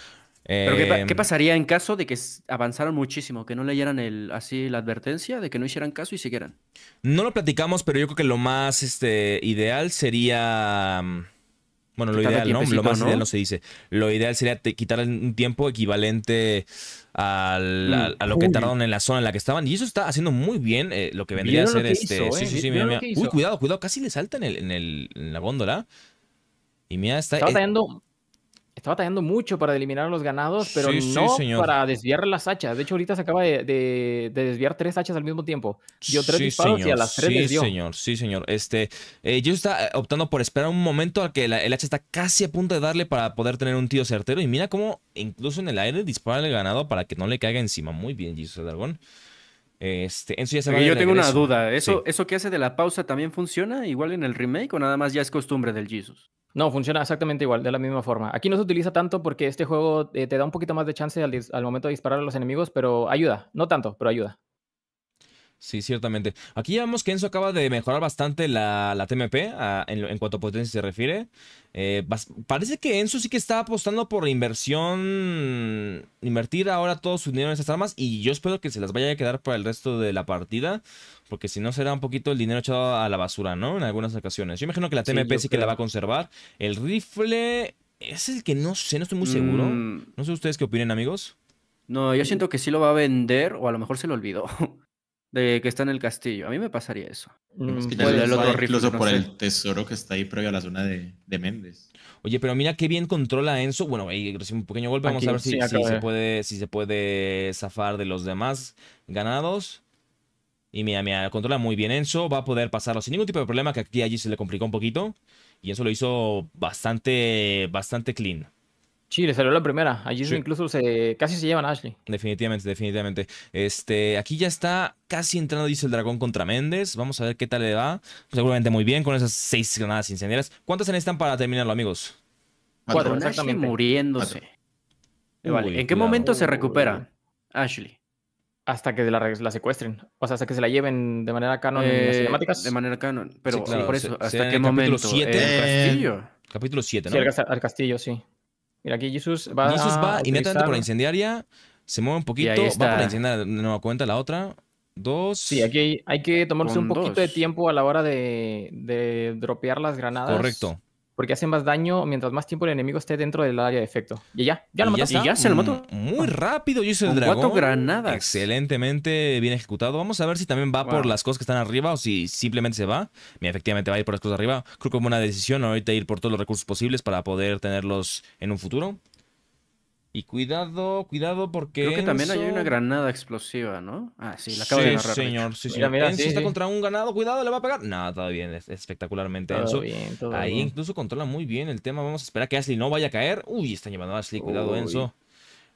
Pero eh, ¿qué, pasaría en caso de que avanzaran muchísimo, que no leyeran el, así la advertencia, de que no hicieran caso y siguieran? No lo platicamos, pero yo creo que lo más este, ideal sería... Mm, bueno, lo ideal, ¿no? Lo más se dice. Lo ideal sería quitar un tiempo equivalente mm, a, lo que tardaron en la zona en la que estaban. Y eso está haciendo muy bien eh, lo que vendría a ser este. sí, sí, ¿eh? Uy, cuidado, cuidado, casi le salta en, el, en, la góndola. Y mira, está está tallando mucho para eliminar a los ganados, pero no para desviar las hachas. De hecho, ahorita se acaba de, desviar tres hachas al mismo tiempo. Dio tres sí, y a las tres Sí, señor, sí, Este, eh, está eh, optando por esperar un momento a que el hacha está casi a punto de darle para poder tener un tiro certero. Y mira cómo incluso en el aire dispara el ganado para que no le caiga encima. Muy bien, Jesus Dragón. Este, eso ya se yo tengo una duda. ¿Eso, ¿Eso que hace de la pausa también funciona igual en el remake o nada más ya es costumbre del Jesus? No, funciona exactamente igual, de la misma forma. Aquí no se utiliza tanto porque este juego eh, te da un poquito más de chance al, momento de disparar a los enemigos, pero ayuda. No tanto, pero ayuda. Sí, ciertamente. Aquí ya vemos que Enzo acaba de mejorar bastante la, TMP ah, en, cuanto a potencia se refiere. Eh, parece que Enzo sí que está apostando por inversión, invertir ahora todos sus dinero en esas armas y yo espero que se las vaya a quedar para el resto de la partida porque si no será un poquito el dinero echado a la basura, ¿no? En algunas ocasiones. Yo imagino que la TMP sí, que la va a conservar. El rifle es el que no sé, no estoy muy seguro. Mm. No sé ustedes qué opinen, amigos. No, yo siento que sí lo va a vender o a lo mejor se lo olvidó de que está en el castillo. A mí me pasaría eso. Mm, incluso por el tesoro que está ahí previo a la zona de, Méndez. Oye, pero mira qué bien controla Enzo. Bueno, ahí recibe un pequeño golpe. Vamos a ver se puede, si se puede zafar de los demás ganados. Y mira, mira, controla muy bien Enzo. Va a poder pasarlo sin ningún tipo de problema, que aquí allí se le complicó un poquito. Y eso lo hizo bastante, bastante clean. Sí, le salió la primera. Allí incluso se, casi se llevan a Ashley. Definitivamente, definitivamente. Este, aquí ya está casi entrando, dice el dragón contra Méndez. Vamos a ver qué tal le va. Seguramente muy bien con esas seis granadas incendiarias. ¿Cuántas se necesitan para terminarlo, amigos? Cuatro, exactamente. muriéndose. Vale. ¿En qué momento se recupera Ashley? hasta que la, secuestren. O sea, hasta que se la lleven de manera canon en las eh, cinemáticas. De manera canon. Pero por eso, ¿hasta qué capítulo momento? Siete, castillo. Capítulo 7, ¿no? Sí, al, castillo, sí. Mira, aquí Jesus va Jesus va inmediatamente por la incendiaria, se mueve un poquito, va por la incendiaria, no cuenta la otra. Dos. Sí, aquí hay, que tomarse un poquito de tiempo a la hora de, de dropear las granadas. Correcto porque hacen más daño mientras más tiempo el enemigo esté dentro del área de efecto. Y ya, ya lo y y ya se lo mató. Mm. Muy rápido, yo hice el dragón. Excelentemente bien ejecutado. Vamos a ver si también va por las cosas que están arriba o si simplemente se va. Mira, efectivamente va a ir por las cosas arriba. Creo que es una decisión ahorita ir por todos los recursos posibles para poder tenerlos en un futuro. Y cuidado, cuidado porque. Creo que también hay una granada explosiva, ¿no? Ah, sí, la acabo de Señor, sí, señor. Enzo está contra un ganado, cuidado, le va a pegar. No, todo bien, espectacularmente. Enzo. Ahí incluso controla muy bien el tema. Vamos a esperar que Ashley no vaya a caer. Uy, están llevando a Ashley, cuidado, Enzo.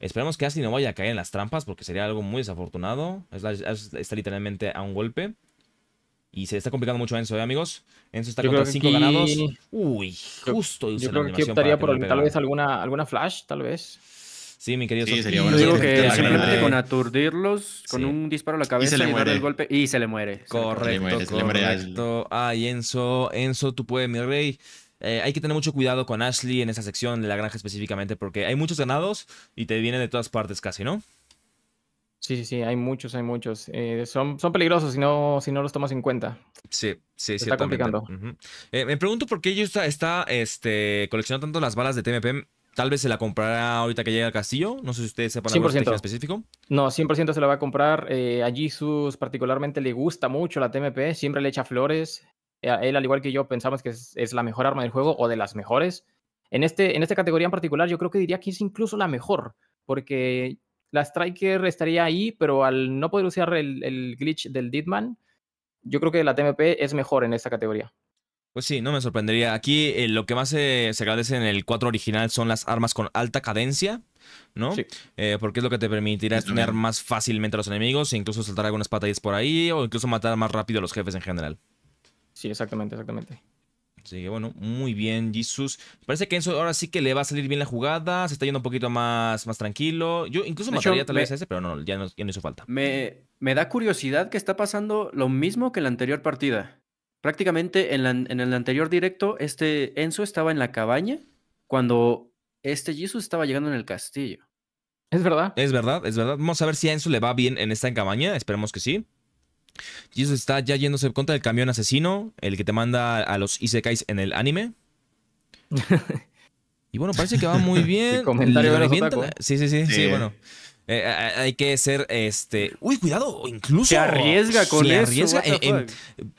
Esperemos que Ashley no vaya a caer en las trampas porque sería algo muy desafortunado. Está literalmente a un golpe. Y se está complicando mucho Enzo, ¿eh, amigos? Enzo está contra cinco ganados. Uy, justo. Yo, creo que optaría por tal vez alguna, alguna flash, tal vez. Sí, mi querido Yo digo que simplemente con aturdirlos, con un disparo a la cabeza y, se le muere. el golpe y se le muere. Correcto, correcto. Ay, Enzo, Enzo, tú puedes, mi rey. Eh, hay que tener mucho cuidado con Ashley en esa sección de la granja específicamente porque hay muchos ganados y te vienen de todas partes casi, ¿no? Sí, sí, sí, hay muchos, hay muchos. Eh, son, son peligrosos si no, si no los tomas en cuenta. Sí, sí, sí. Está complicando. Eh, me pregunto por qué ella está, está este, coleccionando tanto las balas de TMP. Tal vez se la comprará ahorita que llegue al castillo. No sé si ustedes sepan algo este específico. No, 100% se la va a comprar. Eh, a Jesus particularmente le gusta mucho la TMP. Siempre le echa flores. Eh, a él, al igual que yo, pensamos que es, la mejor arma del juego o de las mejores. En, este, en esta categoría en particular, yo creo que diría que es incluso la mejor. Porque la Striker estaría ahí, pero al no poder usar el, el glitch del Deadman, yo creo que la TMP es mejor en esta categoría. Pues sí, no me sorprendería. Aquí eh, lo que más eh, se agradece en el 4 original son las armas con alta cadencia, ¿no? Sí. Eh, porque es lo que te permitirá tener más fácilmente a los enemigos, e incluso saltar algunas patallas por ahí, o incluso matar más rápido a los jefes en general. Sí, exactamente, exactamente. Sí, bueno, muy bien, Jesus. Parece que eso ahora sí que le va a salir bien la jugada. Se está yendo un poquito más, más tranquilo. Yo incluso mataría tal vez a ese, pero no ya, no, ya no, hizo falta. Me, me da curiosidad que está pasando lo mismo que la anterior partida. Prácticamente en, el anterior directo, este Enzo estaba en la cabaña cuando este Jesus estaba llegando en el castillo. Es verdad. Es verdad, es verdad. Vamos a ver si a Enzo le va bien en esta cabaña. Esperemos que sí. Jesus está ya yéndose contra el camión asesino, el que te manda a los Isekais en el anime. y bueno, parece que va muy bien. comentario sí, sí, sí, sí, bueno. Eh, eh, eh, hay que ser, este, uy, cuidado, incluso... Se arriesga con se eso,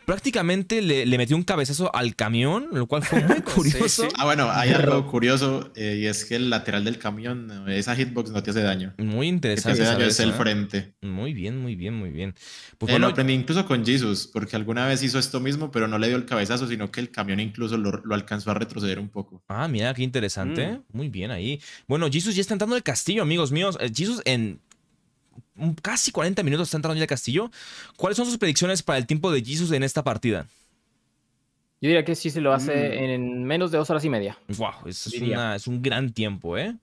prácticamente le, metió un cabezazo al camión, lo cual fue muy curioso. Ah, bueno, hay algo curioso y es que el lateral del camión, esa hitbox no te hace daño. Muy interesante. es el frente. Muy bien, muy bien, muy bien. Pues bueno, lo aprendí incluso con Jesus, porque alguna vez hizo esto mismo, pero no le dio el cabezazo, sino que el camión incluso lo, alcanzó a retroceder un poco. Ah, mira, qué interesante. Mm. Muy bien ahí. Bueno, Jesus ya está entrando el castillo, amigos míos. Jesus en casi 40 minutos está entrando ya Castillo. ¿Cuáles son sus predicciones para el tiempo de Jesus en esta partida? Yo diría que sí se lo hace mm. en menos de dos horas y media. Wow, es, un gran tiempo, ¿eh?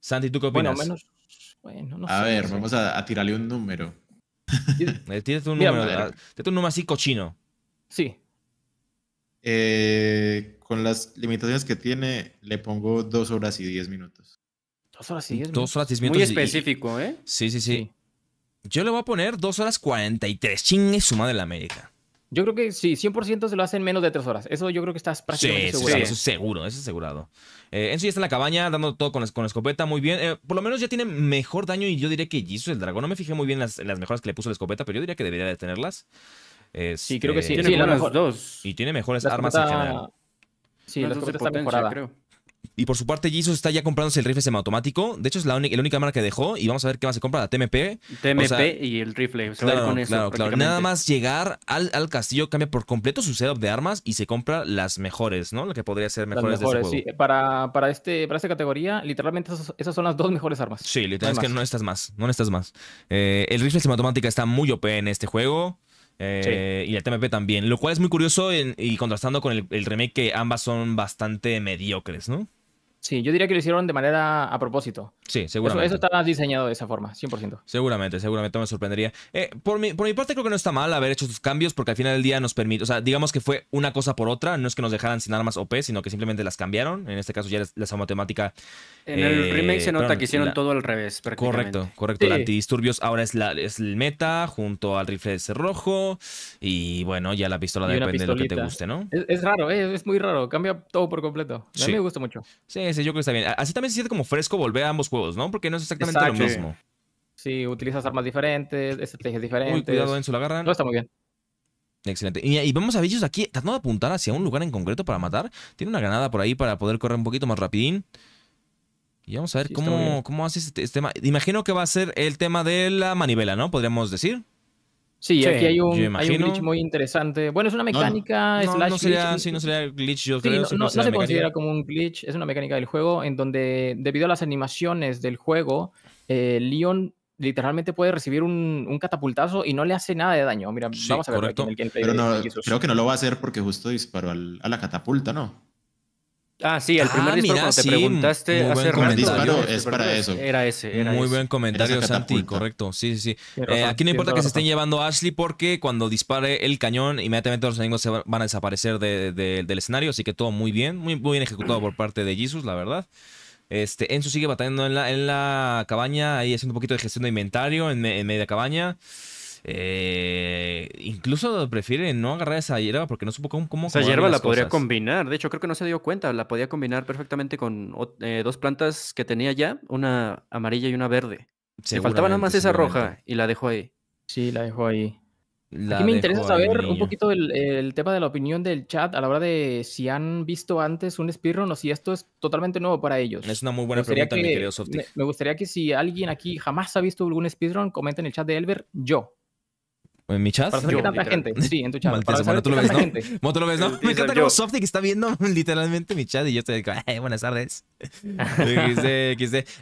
Santi, ¿tú qué opinas? Bueno, menos, bueno, a ver, vamos a, tirarle un número. Eh, ah, tírate un número. así cochino. Sí. Eh, con las limitaciones que tiene, le pongo dos horas y diez minutos. Dos horas y diez. minutos. Muy específico, ¿eh? Sí, sí, sí, Yo le voy a poner dos horas cuarenta y tres. Chingue suma de la América. Yo creo que sí, 100% se lo hacen menos de tres horas. Eso yo creo que estás prácticamente seguro. eso es seguro, eso es asegurado. Eh, Enzo ya está en la cabaña, dando todo con, la, escopeta, muy bien. Eh, por lo menos ya tiene mejor daño y yo diría que Jesus, el dragón. No me fijé muy bien las, las mejoras que le puso la escopeta, pero yo diría que debería de tenerlas. sí, creo que sí. Este, tiene sí, dos. Y tiene mejores armas en general. Sí, la escopeta está mejorada. Creo. Y por su parte, Jesus está ya comprándose el rifle semiautomático. De hecho, es la, única, la que dejó. Y vamos a ver qué más se compra, la TMP. TMP y el rifle. Se con eso, claro, Nada más llegar al, al, castillo, cambia por completo su setup de armas y se compra las mejores, ¿no? Lo que podría ser mejores, Para, para, este, esta categoría, literalmente esas, son las dos mejores armas. Sí, literalmente no es que no necesitas más. No estás más. Eh, el rifle semiautomático está muy OP en este juego. Eh, y la TMP también, lo cual es muy curioso y contrastando con el, el remake que ambas son bastante mediocres, ¿no? Sí, yo diría que lo hicieron de manera a propósito. Sí, seguramente. Eso, está estaba diseñado de esa forma, 100%. Seguramente, seguramente me sorprendería. Eh, por, mi, por mi parte creo que no está mal haber hecho estos cambios porque al final del día nos permite, o sea, digamos que fue una cosa por otra, no es que nos dejaran sin armas OP, sino que simplemente las cambiaron. En este caso ya la la matemática. En el eh, remake se nota que hicieron todo al revés. Correcto, correcto. El antidisturbios ahora es, la, es el meta junto al rifle de cerrojo y bueno, ya la pistola depende de lo que te guste, ¿no? Es, raro, eh, es muy raro, cambia todo por completo. A mí me gusta mucho. Sí, yo que está bien. Así también se siente como fresco volver a ambos juegos, ¿no? Porque no es exactamente lo mismo. Sí, utilizas armas diferentes, estrategias diferentes. Muy cuidado, en su agarran. No está muy bien. Excelente. Y, vamos vemos a Vicious aquí tratando de apuntar hacia un lugar en concreto para matar. Tiene una granada por ahí para poder correr un poquito más rapidín. Y vamos a ver cómo, cómo hace este, este tema. Imagino que va a ser el tema de la manivela, ¿no? Podríamos decir. Sí, aquí hay un, glitch muy interesante. Bueno, es una mecánica no, no, sería, glitch. Sí, no yo no, se, considera como un glitch, es una mecánica del juego en donde, debido a las animaciones del juego, eh, Leon literalmente puede recibir un, catapultazo y no le hace nada de daño. Mira, vamos a ver Aquí el Pero creo que no lo va a hacer porque justo disparó a la catapulta, ¿no? Ah, sí, el primer ah, disparo te preguntaste es para eso. Era ese, era Muy buen comentario, Santi, correcto. Sí, sí, sí. Eh, aquí no importa que se estén llevando a Ashley porque cuando dispare el cañón, inmediatamente los enemigos se van a desaparecer del escenario, así que todo muy bien, muy, bien ejecutado por parte de Jesus, la verdad. Este, Enzo sigue batallando en la, en la cabaña, ahí haciendo un poquito de gestión de inventario en, en media cabaña. Eh, incluso prefiere no agarrar esa hierba porque no supo cómo. cómo esa hierba la podría combinar. De hecho, creo que no se dio cuenta. La podía combinar perfectamente con eh, dos plantas que tenía ya: una amarilla y una verde. Le faltaba nada más esa roja y la dejó ahí. Sí, la dejó ahí. Aquí me interesa saber un poquito el, tema de la opinión del chat a la hora de si han visto antes un speedrun o si esto es totalmente nuevo para ellos. Es una muy buena pregunta, mi querido Me, gustaría que si alguien aquí jamás ha visto algún speedrun, comenten en el chat de Elber, yo. ¿En mi chat? Para gente. Sí, en tu chat. lo, ves, ¿no? lo ves, Me encanta como Softy que está viendo literalmente mi chat y yo estoy buenas tardes.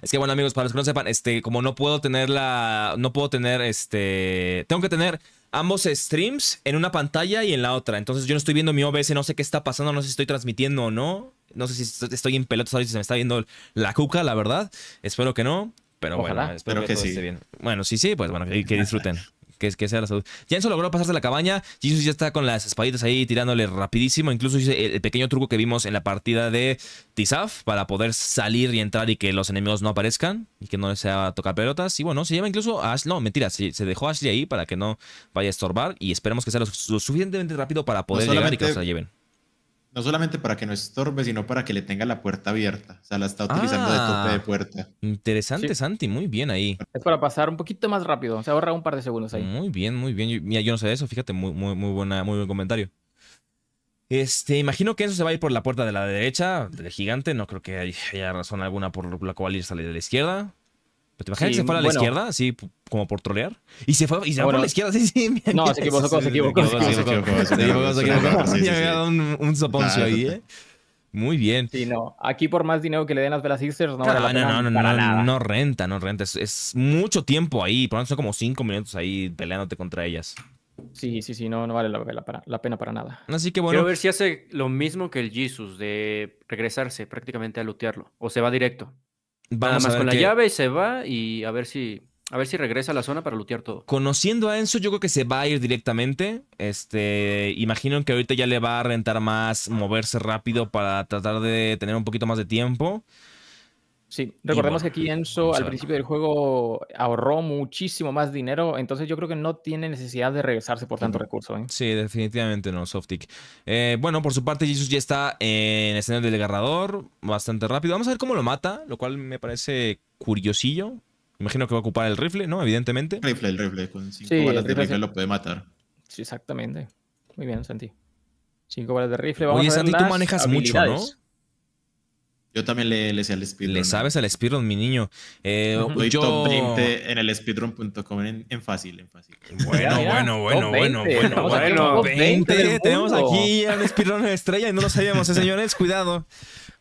Es que bueno, amigos, para los que no sepan, este, como no puedo tener la. No puedo tener este. Tengo que tener ambos streams en una pantalla y en la otra. Entonces yo no estoy viendo mi OBS, no sé qué está pasando, no sé si estoy transmitiendo o no. No sé si estoy en pelotas ahorita si se me está viendo la cuca, la verdad. Espero que no. Pero bueno, espero que, sí. bien. Bueno, sí, sí, pues bueno, que disfruten que, sea la salud. Jensen logró pasarse la cabaña. Jesus ya está con las espaditas ahí tirándole rapidísimo. Incluso hice el, pequeño truco que vimos en la partida de Tizaf para poder salir y entrar y que los enemigos no aparezcan y que no les sea tocar pelotas. Y bueno, se lleva incluso a Ashley. No, mentira, se, dejó Ashley ahí para que no vaya a estorbar. Y esperemos que sea lo, suficientemente rápido para poder llegar y que se la lleven no solamente para que no estorbe, sino para que le tenga la puerta abierta. O sea, la está utilizando de tope de ah. puerta. Interesante, Santi. Muy bien ahí. Es para pasar un poquito más rápido. Se ahorra un par de segundos ahí. Muy bien, muy bien. Yo, no sé de eso. Fíjate, muy, muy, buena, muy buen comentario. Este, imagino que eso se va a ir por la puerta de la derecha, del gigante. No creo que haya razón alguna por la cual irse de la izquierda te imaginas que se fue a la izquierda, así como por trolear? Y se fue, y se a la izquierda, sí, sí. no, se equivocó, se equivocó. Se equivocó, se equivocó. un, un soponcio ahí, ¿eh? Muy bien. Sí, no. Aquí por más dinero que le den las Velas Sixers, no, vale ah, no, no, renta, no renta. Es, mucho tiempo ahí. Por lo menos son como cinco minutos ahí peleándote contra ellas. Sí, sí, sí, no, no vale la, la, pena para nada. Así que bueno. Quiero ver si hace lo mismo que el Jesus, de regresarse prácticamente a lootearlo. O se va directo. Nada más con la llave y se va y a ver si a ver si regresa a la zona para lootear todo. Conociendo a Enzo, yo creo que se va a ir directamente. Este, imagino que ahorita ya le va a rentar más moverse rápido para tratar de tener un poquito más de tiempo. Sí, recordemos que aquí Enzo al principio del juego ahorró muchísimo más dinero, entonces yo creo que no tiene necesidad de regresarse por tanto recurso. ¿eh? Sí, definitivamente no, Softic. Eh, bueno, por su parte, Jesus ya está en escena del agarrador, bastante rápido. Vamos a ver cómo lo mata, lo cual me parece curiosillo. Imagino que va a ocupar el rifle, ¿no? Evidentemente. Rifle, el rifle, con cinco balas de rifle, lo puede matar. Sí, exactamente. Muy bien, Santi. Cinco balas de rifle. Vamos a ver Santi, tú manejas mucho, ¿no? Yo también le, sé al speedrun. Le sabes al speedrun, mi niño. Eh, yo... top 20 en el speedrun.com en, fácil, en fácil. Bueno, bueno, bueno, bueno, bueno, bueno, 20. Tenemos aquí al speedrun estrella y no lo sabíamos, eh, señores. Cuidado.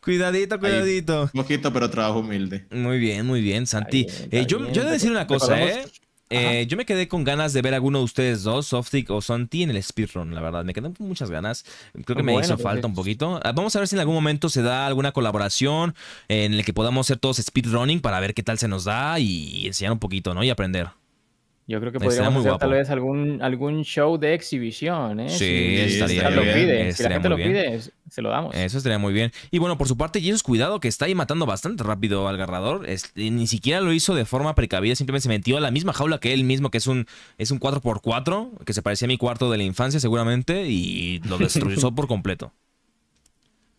Cuidadito, cuidadito. Mojito, pero trabajo humilde. Muy bien, muy bien, Santi. Eh, yo, bien, yo, a decir una cosa, ¿eh? Eh, yo me quedé con ganas de ver alguno de ustedes dos, Softic o Santi, en el speedrun, la verdad. Me quedé con muchas ganas. Creo que me hizo pues falta un poquito. Ah, vamos a ver si en algún momento se da alguna colaboración en la que podamos hacer todos speedrunning para ver qué tal se nos da y enseñar un poquito, ¿no? Y aprender. Yo creo que podríamos hacer tal vez algún, algún show de exhibición, ¿eh? Sí, si, estaría bien. si la gente lo pide, se lo damos. Eso estaría muy bien. Y bueno, por su parte, Jesus, cuidado, que está ahí matando bastante rápido al agarrador. Este, ni siquiera lo hizo de forma precavida, simplemente se metió a la misma jaula que él mismo, que es un, es un 4x4, que se parecía a mi cuarto de la infancia seguramente, y lo destruyó por completo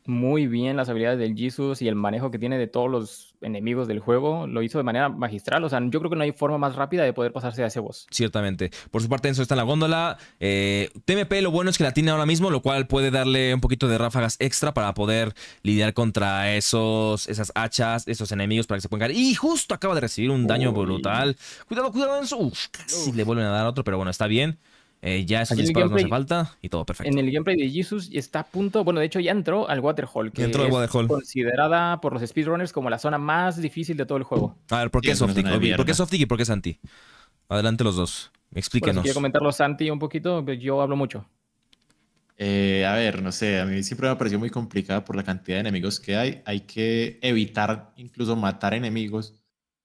muy bien las habilidades del Jesus y el manejo que tiene de todos los enemigos del juego. Lo hizo de manera magistral. O sea, yo creo que no hay forma más rápida de poder pasarse a ese boss. Ciertamente. Por su parte, Enzo está en la góndola. Eh, TMP, lo bueno es que la tiene ahora mismo, lo cual puede darle un poquito de ráfagas extra para poder lidiar contra esos, esas hachas, esos enemigos para que se puedan Y justo acaba de recibir un daño brutal. Cuidado, cuidado, Enzo. casi le vuelven a dar otro, pero bueno, está bien. Eh, ya esos disparos no hace falta y todo perfecto. En el gameplay de Jesus está a punto, bueno, de hecho ya entró al Waterhole, que entró es considerada por los speedrunners como la zona más difícil de todo el juego. A ver, ¿por qué es ¿Por qué y por qué Santi? Adelante los dos, explíquenos. Bueno, comentarlo Santi un poquito, pues, yo hablo mucho. Eh, a ver, no sé, a mí siempre me ha parecido muy complicada por la cantidad de enemigos que hay. Hay que evitar incluso matar enemigos,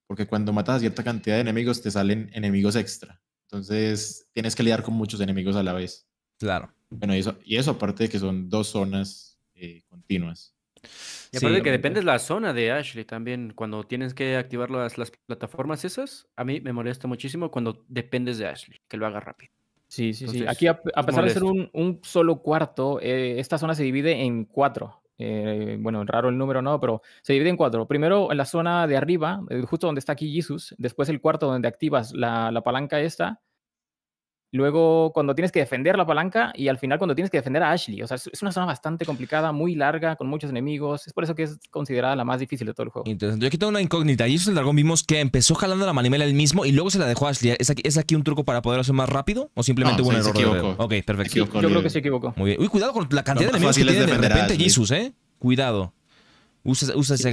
porque cuando matas a cierta cantidad de enemigos te salen enemigos extra. Entonces tienes que lidiar con muchos enemigos a la vez. Claro. Bueno, y eso, y eso aparte de que son dos zonas eh, continuas. Y aparte de que depende la zona de Ashley también, cuando tienes que activar las, plataformas esas, a mí me molesta muchísimo cuando dependes de Ashley, que lo haga rápido. Sí, sí, sí. Aquí, a, pesar de ser un, solo cuarto, eh, esta zona se divide en cuatro. Eh, bueno, raro el número, no, pero se divide en cuatro. Primero, en la zona de arriba, eh, justo donde está aquí Jesus. Después, el cuarto, donde activas la, la palanca esta. Luego, cuando tienes que defender la palanca y al final cuando tienes que defender a Ashley. O sea, es una zona bastante complicada, muy larga, con muchos enemigos. Es por eso que es considerada la más difícil de todo el juego. Interesante. Yo aquí tengo una incógnita. Y eso el dragón vimos que empezó jalando la manimela él mismo y luego se la dejó a Ashley. ¿Es aquí, un truco para poder hacer más rápido? ¿O simplemente un error? ok, perfecto. yo creo que se equivocó. Muy bien. Uy, cuidado con la cantidad de enemigos que tiene de repente Jesus, ¿eh? Cuidado. Usa, usa sí,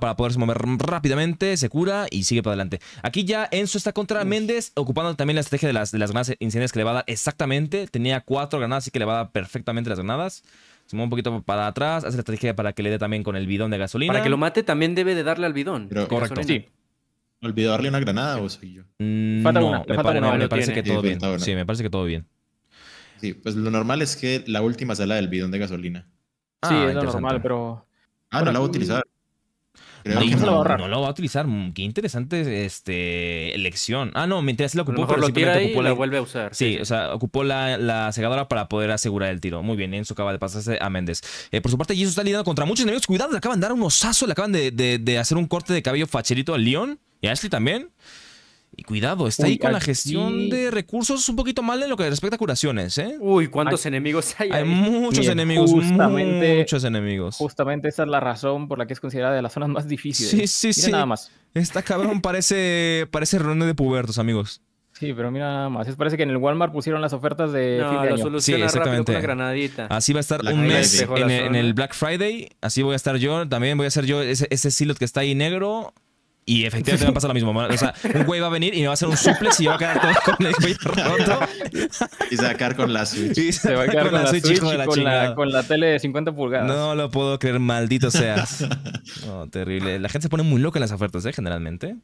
para poderse mover rápidamente, se cura y sigue para adelante. Aquí ya Enzo está contra Méndez, ocupando también la estrategia de las, de las granadas incendiarias que le va a dar exactamente. Tenía cuatro granadas, así que le va a dar perfectamente las granadas. Se mueve un poquito para atrás, hace la estrategia para que le dé también con el bidón de gasolina. Para que lo mate también debe de darle al bidón. correcto. ¿Olvidó darle una granada o soy yo? Mm, no, me, parece que todo bien. Sí, me parece que todo bien. Sí, pues lo normal es que la última sea la del bidón de gasolina. sí, ah, es lo normal, pero Ah, no la va a utilizar. no, lo va a utilizar. Mm, qué interesante este, elección. Ah, no, mientras lo ocupó, pero lo que ocupó la, lo vuelve a usar. Sí, o sea, ocupó la, la, segadora para poder asegurar el tiro. Muy bien, Enzo acaba de pasarse a Méndez. Eh, por su parte, Jesus está lidiando contra muchos enemigos. Cuidado, le acaban de dar un osazo, le acaban de, de hacer un corte de cabello facherito al León y a Ashley también. Y cuidado, está ahí con la gestión de recursos un poquito mal en lo que respecta a curaciones, ¿eh? Uy, ¿cuántos enemigos hay? Hay muchos enemigos, justamente, muchos enemigos. Justamente esa es la razón por la que es considerada de las zonas más difíciles. Sí, sí, mira sí. nada más. Esta cabrón parece, parece reunión de pubertos, amigos. Sí, pero mira nada más. parece que en el Walmart pusieron las ofertas de. fin de sí, exactamente. con granadita. Así va a estar un mes en el, Black Friday. Así voy a estar yo. También voy a hacer yo ese, ese que está ahí negro. Y efectivamente va a pasar lo mismo. O sea, un güey va a venir y me va a hacer un suplex y va a quedar todo con el güey roto. Y sacar con la Switch. Y se va a quedar con, la, Switch, la con, la, con la tele de 50 pulgadas. No lo puedo creer, maldito seas. Oh, terrible. La gente se pone muy loca en las ofertas, ¿eh? Generalmente.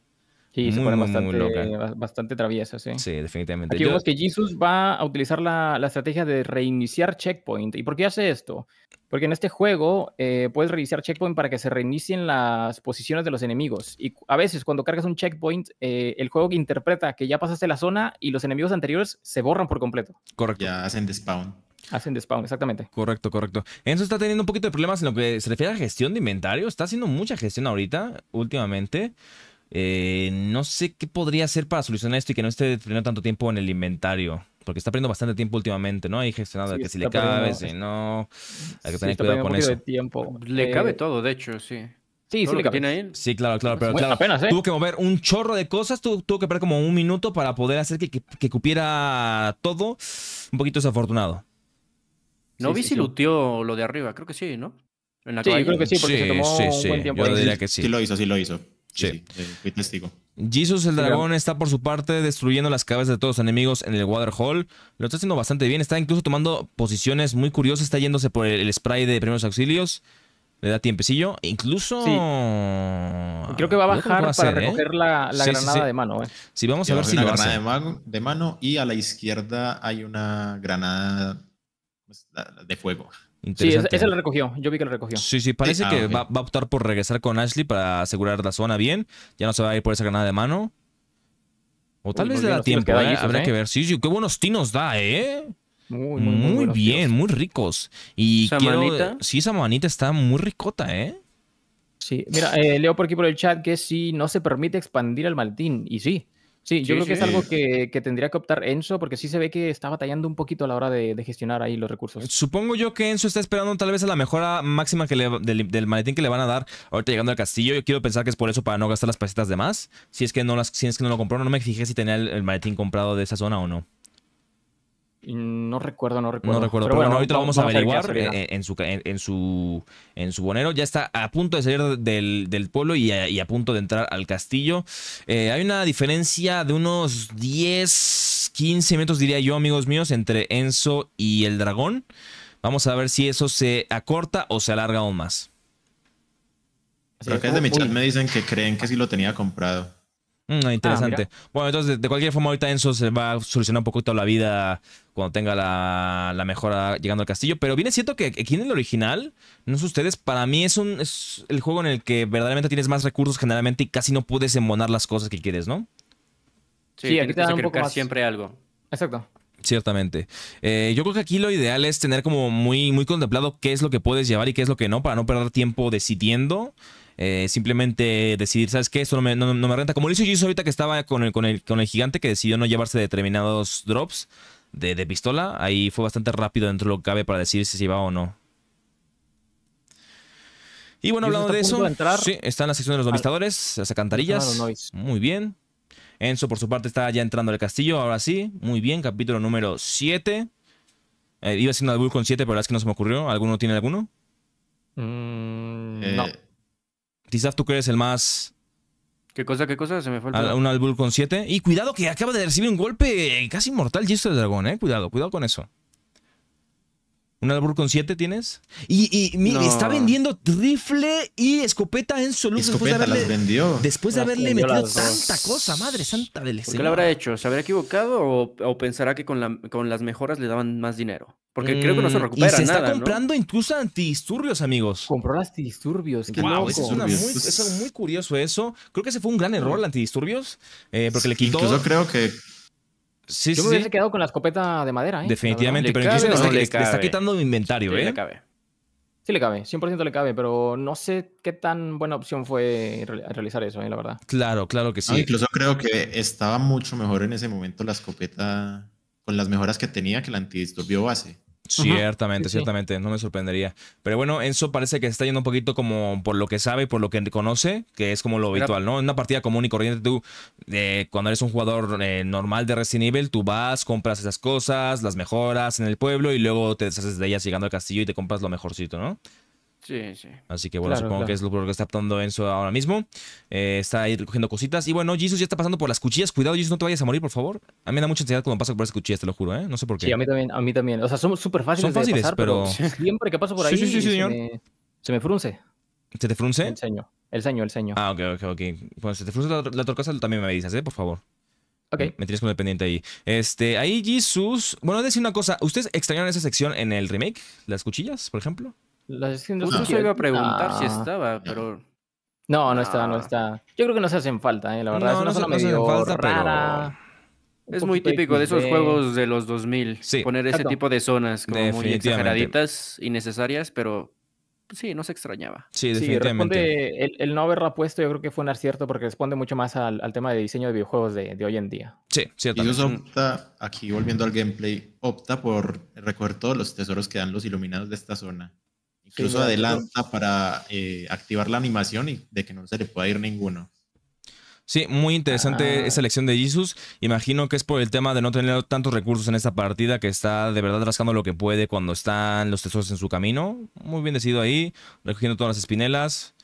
Sí, se pone bastante, loca. bastante traviesa, sí. Sí, definitivamente. Aquí vemos que Jesus va a utilizar la, estrategia de reiniciar checkpoint. ¿Y por qué hace esto? Porque en este juego eh, puedes reiniciar checkpoint para que se reinicien las posiciones de los enemigos. Y a veces cuando cargas un checkpoint, eh, el juego que interpreta que ya pasaste la zona y los enemigos anteriores se borran por completo. Correcto. Ya hacen despawn. Hacen despawn, exactamente. Correcto, correcto. eso está teniendo un poquito de problemas en lo que se refiere a gestión de inventario. Está haciendo mucha gestión ahorita, últimamente. Eh, no sé qué podría hacer para solucionar esto y que no esté teniendo tanto tiempo en el inventario. Porque está perdiendo bastante tiempo últimamente, ¿no? Hay gestionado sí, que si le cabe, si no. Hay que tener cuidado con eso. Le cabe eh, todo, de hecho, sí. Sí, sí, tiene sí, claro, claro, pero ¿eh? tuvo que mover un chorro de cosas, tuvo, que perder como un minuto para poder hacer que, cupiera todo. Un poquito desafortunado. No vi si luteó lo de arriba, creo que sí, ¿no? sí, creo que sí, porque tomó un buen tiempo. Yo diría que sí. Sí lo hizo, sí lo hizo. Sí. Jesus el dragón está por su parte destruyendo las cabezas de todos los enemigos en el Water Hall. Lo está haciendo bastante bien. Está incluso tomando posiciones muy curiosas. Está yéndose por el, spray de primeros auxilios. Le da tiempecillo. Incluso. Creo que va a bajar para ¿eh? recoger la, granada de mano. si eh. Sí, vamos a ver si la granada De, mano, de mano y a la izquierda hay una granada pues, de fuego. Sí, ese lo recogió. Yo vi que lo recogió. Sí, sí, parece que ah, va, a optar por regresar con Ashley para asegurar la zona bien. Ya no se va a ir por esa granada de mano. O tal vez le da tiempo, ¿eh? habrá ¿eh? que ver. Sí, sí, qué buenos tinos da, ¿eh? Muy, bien, muy ricos. Y si quiero... Sí, esa manita está muy ricota, ¿eh? Sí, mira, eh, leo por aquí por el chat que si no se permite expandir el Maltín Y sí, Sí, yo creo que es algo que, tendría que optar Enzo, porque sí se ve que está batallando un poquito a la hora de, gestionar ahí los recursos. Supongo yo que Enzo está esperando tal vez a la mejora máxima del, maletín que le van a dar ahorita llegando al castillo. Yo quiero pensar que es por eso para no gastar las pesetas de más. Si es que no las, si que no lo compró, no me fijé si tenía el maletín comprado de esa zona o no. No recuerdo, no recuerdo. pero, bueno, ahorita lo vamos, a averiguar eh, en, su, en, su, bonero. Ya está a punto de salir del, pueblo y a, punto de entrar al castillo. Eh, hay una diferencia de unos 10, 15 metros, diría yo, amigos míos, entre Enzo y el dragón. Vamos a ver si eso se acorta o se alarga aún más. Creo que desde chat me dicen que creen que sí lo tenía comprado. Mm, ah, interesante. bueno, entonces, de cualquier forma, ahorita Enzo se va a solucionar un poquito la vida cuando tenga la, mejora llegando al castillo. Pero viene cierto que aquí en el original, no sé ustedes, para mí es, un, el juego en el que verdaderamente tienes más recursos generalmente y casi no puedes embonar las cosas que quieres, ¿no? Sí, aquí te dan un poco siempre algo. Exacto. Ciertamente. Eh, yo creo que aquí lo ideal es tener como muy, muy contemplado qué es lo que puedes llevar y qué es lo que no, para no perder tiempo decidiendo. Eh, simplemente decidir, ¿sabes qué? Esto no me, renta. Como lo hizo Jesus ahorita que estaba con el, con, el, gigante que decidió no llevarse determinados drops de, pistola. Ahí fue bastante rápido dentro de lo que cabe para decidir si se iba o no. Y bueno, hablando de eso, está en la sección de los novistadores, ah, las acantarillas Muy bien. Enzo, por su parte, está ya entrando al castillo, ahora sí. Muy bien, capítulo número 7. Eh, iba haciendo Bull con 7, pero la verdad es que no se me ocurrió. ¿Alguno tiene alguno? Mm, eh, no. Quizás tú crees el más... ¿Qué cosa, qué cosa? Se me fue Un Albul con 7. Y cuidado que acaba de recibir un golpe casi mortal esto del Dragón, ¿eh? Cuidado, cuidado con eso. ¿Un albur con 7 tienes? Y, está vendiendo rifle y escopeta en solo después de haberle, vendió. Después de haberle metido tanta cosa, madre santa del ¿Por qué lo habrá hecho? ¿Se habrá equivocado o, pensará que con, las mejoras le daban más dinero? Porque creo que no se mm, recupera. Y se está comprando incluso antidisturbios, amigos. Compró antidisturbios. Qué wow, eso es, muy, curioso eso. Creo que ese fue un gran error, el antidisturbios. Eh, porque le quitó. yo creo que Sí, Yo me hubiese quedado con la escopeta de madera, ¿eh? Definitivamente, pero incluso le, está, quitando mi inventario, sí, Le ¿eh? cabe. Sí le cabe, 100% le cabe, pero no sé qué tan buena opción fue realizar eso, ¿eh? la verdad. Claro, claro que sí. incluso creo que estaba mucho mejor en ese momento la escopeta con las mejoras que tenía que la antidisturbio base. Ciertamente, ciertamente, no me sorprendería. Pero bueno, Enzo parece que está yendo un poquito como por lo que sabe y por lo que conoce, que es como lo habitual, ¿no? En una partida común y corriente, tú, eh, cuando eres un jugador eh, normal de Resident Evil, tú vas, compras esas cosas, las mejoras en el pueblo y luego te deshaces de ellas llegando al castillo y te compras lo mejorcito, ¿no? Sí, sí. Así que bueno, supongo que es lo que está optando Enzo ahora mismo. Eh, está ahí recogiendo cositas. Y bueno, Jesus ya está pasando por las cuchillas. Cuidado, Jesus, no te vayas a morir, por favor. A mí me da mucha ansiedad cuando paso por esas cuchillas, te lo juro, ¿eh? No sé por qué. Sí, a mí también. A mí también. O sea, son súper fáciles. Son fáciles, de pasar, pero... Siempre que paso por ahí. Sí, sí, sí, señor. Se me, frunce. ¿Se te frunce? El ceño. El ceño, el ceño. Ah, ok, ok, ok. Cuando se te frunce la, otra cosa también me dices, ¿eh? Por favor. Ok. Me tienes como dependiente ahí. Este, ahí Jesus. Bueno, decir una cosa. ¿Ustedes extrañaron esa sección en el remake? ¿Las cuchillas, por ejemplo? iba a preguntar si ah. estaba, pero. No, no está, no está. Yo creo que no se hacen falta, ¿eh? la verdad. No, no, se, hacen falta, Pero... Es muy típico de esos juegos de los 2000. Poner ese tipo de zonas como muy exageraditas, innecesarias, pero sí, no se extrañaba. Sí, definitivamente. el, no haberla puesto yo creo que fue un acierto porque responde mucho más al, tema de diseño de videojuegos de, hoy en día. Sí, cierto. Y opta, aquí volviendo al gameplay, opta por recoger todos los tesoros que dan los iluminados de esta zona. Incluso adelanta para eh, activar la animación y de que no se le pueda ir ninguno. Sí, muy interesante ah. esa elección de Jesus. Imagino que es por el tema de no tener tantos recursos en esta partida, que está de verdad rascando lo que puede cuando están los tesoros en su camino. Muy bien decidido ahí, recogiendo todas las espinelas.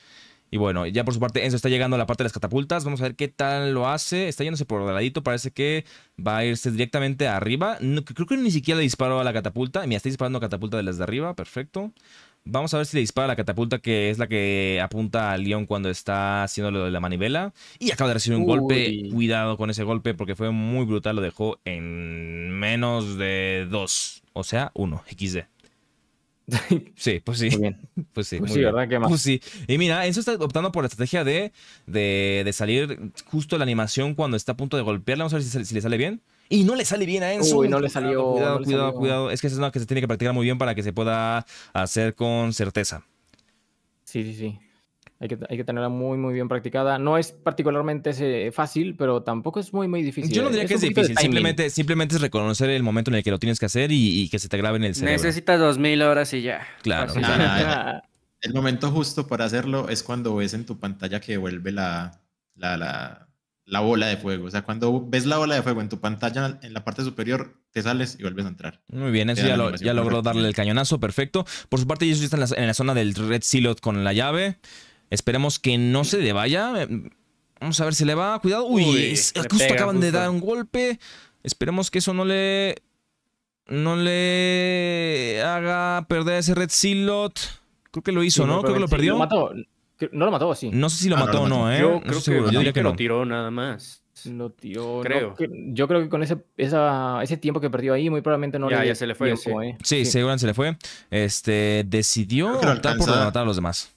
Y bueno, ya por su parte Enzo está llegando a la parte de las catapultas. Vamos a ver qué tal lo hace. Está yéndose por el Parece que va a irse directamente arriba. creo que ni siquiera le disparó a la catapulta. Mira, está disparando catapulta de las de arriba. Perfecto. Vamos a ver si le dispara la catapulta, que es la que apunta a León cuando está haciendo lo de la manivela. Y acaba de recibir un golpe. Cuidado con ese golpe, porque fue muy brutal. Lo dejó en menos de dos. O sea, uno. XD. Sí, pues sí. Pues sí, pues sí ¿verdad? ¿Qué más? Pues sí. Y mira, eso está optando por la estrategia de, de, salir justo la animación cuando está a punto de golpearla. Vamos a ver si le sale bien. Y no le sale bien a Enzo. Uy, no le salió. Cuidado, cuidado, cuidado. Es que es una que se tiene que practicar muy bien para que se pueda hacer con certeza. Sí, sí, sí. Hay que, tenerla muy, muy bien practicada. No es particularmente eh, fácil, pero tampoco es muy, muy difícil. Yo no diría que es difícil. Simplemente, simplemente es reconocer el momento en el que lo tienes que hacer y, que se te grabe en el cerebro. Necesitas 2000 horas y ya. Claro. el momento justo para hacerlo es cuando ves en tu pantalla que vuelve la, la la bola de fuego. O sea, cuando ves la bola de fuego en tu pantalla, en la parte superior, te sales y vuelves a entrar. Muy bien, eso ya, logró darle el cañonazo, perfecto. Por su parte, ellos están en la, zona del Red Silot con la llave. Esperemos que no se le vaya. Vamos a ver si le va. Cuidado. Uy, justo acaban de dar un golpe. Esperemos que eso no le. No le haga perder ese Red Silot. Creo que lo hizo, ¿no? Creo que lo perdió. No lo mató, así No sé si lo ah, mató o no, ¿eh? Yo creo diría que, no. lo tiró nada más. No tiró. Creo. yo creo que con ese, ese tiempo que perdió ahí, muy probablemente no le. Ya se le fue. sí. ¿eh? seguro se le fue. Este, decidió optar por matar a los demás.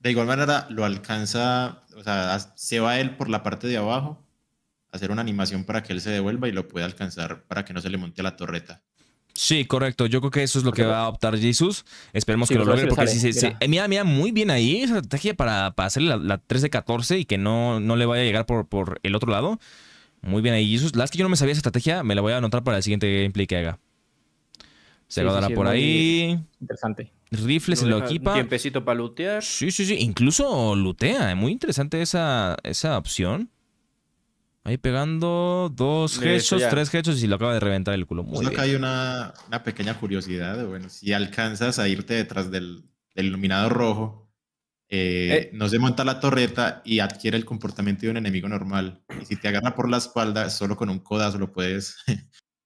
De igual manera, lo alcanza. O sea, se va él por la parte de abajo, hacer una animación para que él se devuelva y lo pueda alcanzar para que no se le monte la torreta. Sí, correcto. Yo creo que eso es lo que va a optar Jesus. Esperemos que lo logre. Porque mira. mira, muy bien ahí. Esa estrategia para, hacerle la, 13 3 de 14 y que no, no le vaya a llegar por, por el otro lado. Muy bien ahí, Jesus. Las que yo no me sabía esa estrategia. Me la voy a anotar para el siguiente gameplay que haga. Se lo dará por ahí. Interesante. Rifle se lo equipa. tiempecito para lootear. Sí, sí, sí. Incluso lutea. Muy interesante esa, esa opción. Ahí pegando dos hechos, tres hechos y lo acaba de reventar el culo. Muy pues acá hay una, pequeña curiosidad. Bueno, si alcanzas a irte detrás del, iluminado rojo, eh, eh. no se monta la torreta y adquiere el comportamiento de un enemigo normal. Y si te agarra por la espalda, solo con un codazo lo puedes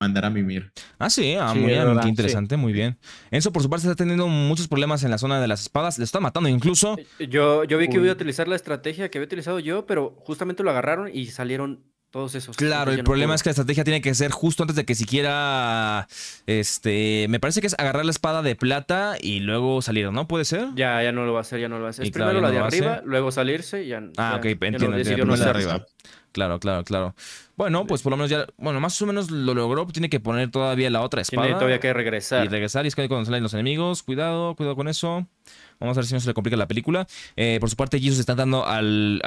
mandar a mimir. Ah, sí, ah, muy qué interesante, muy bien. eso por su parte, está teniendo muchos problemas en la zona de las espadas, le está matando incluso. Yo, yo vi que iba a utilizar la estrategia que había utilizado yo, pero justamente lo agarraron y salieron todos esos. Claro, el problema es que la estrategia tiene que ser justo antes de que siquiera, este, me parece que es agarrar la espada de plata y luego salir, ¿no? ¿Puede ser? Ya, ya no lo va a hacer, ya no lo va a hacer. Primero la de arriba, luego salirse y Ah, ok, entiendo. Ya no, de arriba. Claro, claro, claro. Bueno, pues por lo menos ya, bueno, más o menos lo logró. Pues tiene que poner todavía la otra espada. Tiene todavía que regresar. Y regresar y es que cuando salen los enemigos. Cuidado, cuidado con eso. Vamos a ver si no se le complica la película. Eh, por su parte, Jesus está dando al,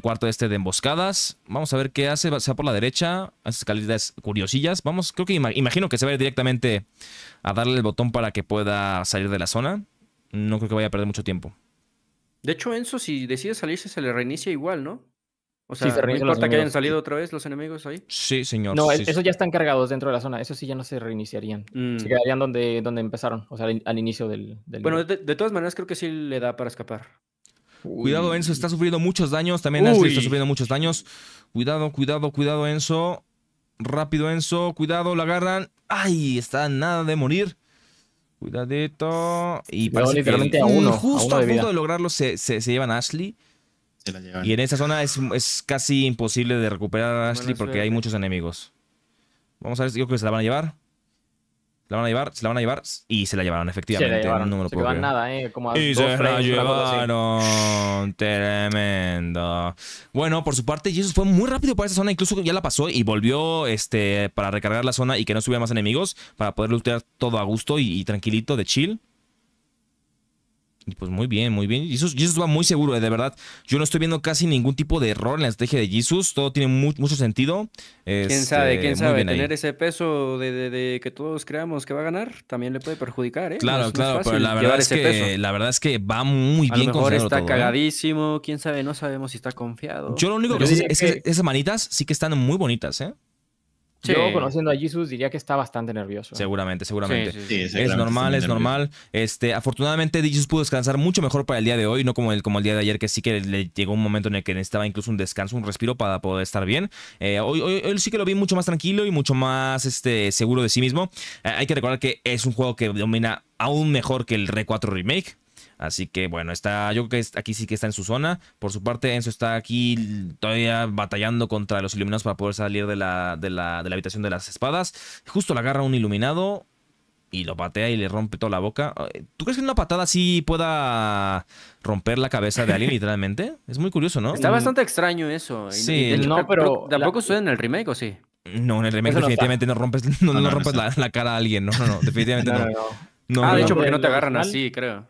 cuarto este de emboscadas. Vamos a ver qué hace. Se va por la derecha. Hace escaleras curiosillas. Vamos, creo que imagino que se va a directamente a darle el botón para que pueda salir de la zona. No creo que vaya a perder mucho tiempo. De hecho, Enzo, si decide salirse, se le reinicia igual, ¿no? O sea, ¿no importa que hayan salido otra vez los enemigos ahí? Sí, señor. No, esos ya están cargados dentro de la zona. Esos sí ya no se reiniciarían. Se mm. quedarían donde, donde empezaron, o sea, al, inicio del... Bueno, de, todas maneras creo que sí le da para escapar. Cuidado, Enzo, está sufriendo muchos daños. También Ashley está sufriendo muchos daños. Cuidado, cuidado, cuidado, Enzo. Rápido, Enzo. Cuidado, la agarran. ¡Ay! Está nada de morir. Cuidadito. Y parece literalmente a uno. Justo a, punto de lograrlo se, se, se llevan a Ashley. Y en esa zona es, casi imposible de recuperar a Ashley porque hay muchos enemigos. Vamos a ver, yo creo que se la van a llevar. Se la van a llevar, se la van a llevar y se la llevaron, efectivamente. Se llevan nada, ¿eh? y se la llevaron. Tremendo. Bueno, por su parte, Jesus fue muy rápido para esa zona. Incluso ya la pasó y volvió este, para recargar la zona y que no subiera más enemigos. Para poder luchar todo a gusto y tranquilito, de chill. Y pues muy bien, muy bien. y eso va muy seguro, eh, de verdad. Yo no estoy viendo casi ningún tipo de error en la estrategia de Jesús Todo tiene mucho sentido. quién este, sabe, quién sabe. Tener ese peso de, que todos creamos que va a ganar también le puede perjudicar. ¿eh? Claro, claro. pero la verdad, es que, la verdad es que va muy bien. con mejor está ¿eh? cagadísimo. Quién sabe, no sabemos si está confiado. Yo lo único que sé es que esas manitas sí que están muy bonitas, ¿eh? Yo, conociendo a Jesus, diría que está bastante nervioso. ¿eh? Seguramente, seguramente. Sí, es normal, es normal. Este, afortunadamente, Jesus pudo descansar mucho mejor para el día de hoy, no como el, como el día de ayer, que sí que le llegó un momento en el que necesitaba incluso un descanso, un respiro para poder estar bien. Eh, hoy, sí que lo vi mucho más tranquilo y mucho más este, seguro de sí mismo. Eh, hay que recordar que es un juego que domina aún mejor que el Re 4 Remake. Así que bueno, está, yo creo que aquí sí que está en su zona. Por su parte, Enzo está aquí todavía batallando contra los iluminados para poder salir de la, de la, habitación de las espadas. Justo le agarra un iluminado y lo patea y le rompe toda la boca. Eh, ¿Tú crees que una patada así pueda romper la cabeza de alguien literalmente? Es muy curioso, ¿no? Está bastante extraño eso. Sí, no, pero tampoco suena en el remake, ¿o sí? No, en el remake definitivamente no, rompes, ah, la, cara a alguien, no, no, no, definitivamente no. ah, de hecho, porque no te agarran así, creo.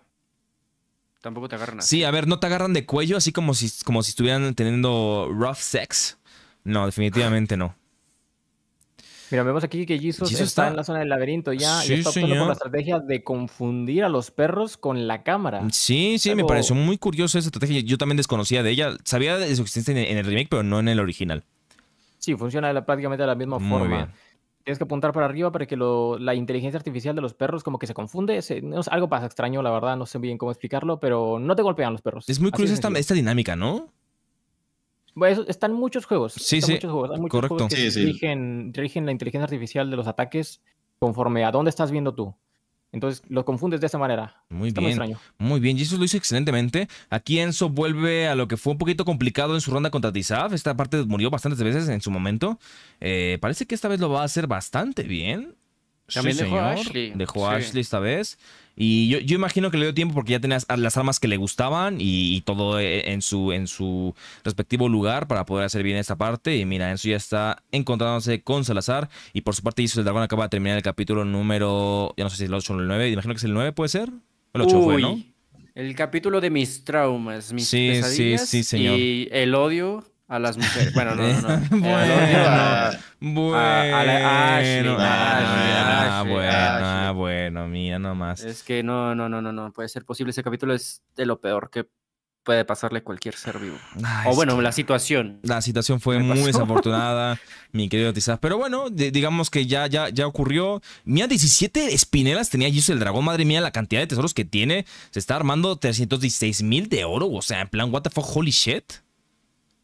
Tampoco te agarran así. Sí, a ver, no te agarran de cuello así como si, como si estuvieran teniendo rough sex. No, definitivamente no. Mira, vemos aquí que Jesus, está, en la zona del laberinto ya sí, y está optando por la estrategia de confundir a los perros con la cámara. Sí, sí, me pareció muy curiosa esa estrategia. Yo también desconocía de ella. Sabía de su existencia en el remake, pero no en el original. Sí, funciona prácticamente de la misma forma. Bien tienes que apuntar para arriba para que la inteligencia artificial de los perros como que se confunde. algo pasa extraño, la verdad, no sé bien cómo explicarlo, pero no te golpean los perros. Es muy curiosa esta, dinámica, ¿no? Bueno, están muchos juegos. Sí, sí. Muchos juegos, correcto. sí, sí. rigen la inteligencia artificial de los ataques conforme a dónde estás viendo tú. Entonces lo confundes de esa manera. Muy bien. Muy, bien. Jesus lo hizo excelentemente. Aquí Enzo vuelve a lo que fue un poquito complicado en su ronda contra Tizaf. Esta parte murió bastantes veces en su momento. Eh, parece que esta vez lo va a hacer bastante bien. También dejó a Ashley. Dejó a Ashley esta vez. Y yo, yo, imagino que le dio tiempo porque ya tenías las armas que le gustaban y, todo eh, en su, en su respectivo lugar para poder hacer bien esta parte. Y mira, Enzo ya está encontrándose con Salazar. Y por su parte, Isus el Dragón acaba de terminar el capítulo número, ya no sé si es el 8 o el 9, imagino que es el 9, ¿puede ser? El 8 fue, ¿no? El capítulo de mis traumas, mis sí, pesadillas sí, sí, señor. y el odio a las mujeres. Bueno, no, no. no. Eh, bueno, bueno. bueno, mía nomás. Es que no, no, no, no, no puede ser posible. Ese capítulo es de lo peor que puede pasarle cualquier ser vivo. Ah, o bueno, la situación. La situación fue muy desafortunada, mi querido Tizaz. Pero bueno, digamos que ya, ya, ya ocurrió. mía 17 espinelas tenía Jesus el dragón. Madre mía, la cantidad de tesoros que tiene. Se está armando 316 mil de oro. O sea, en plan, what the fuck, holy shit.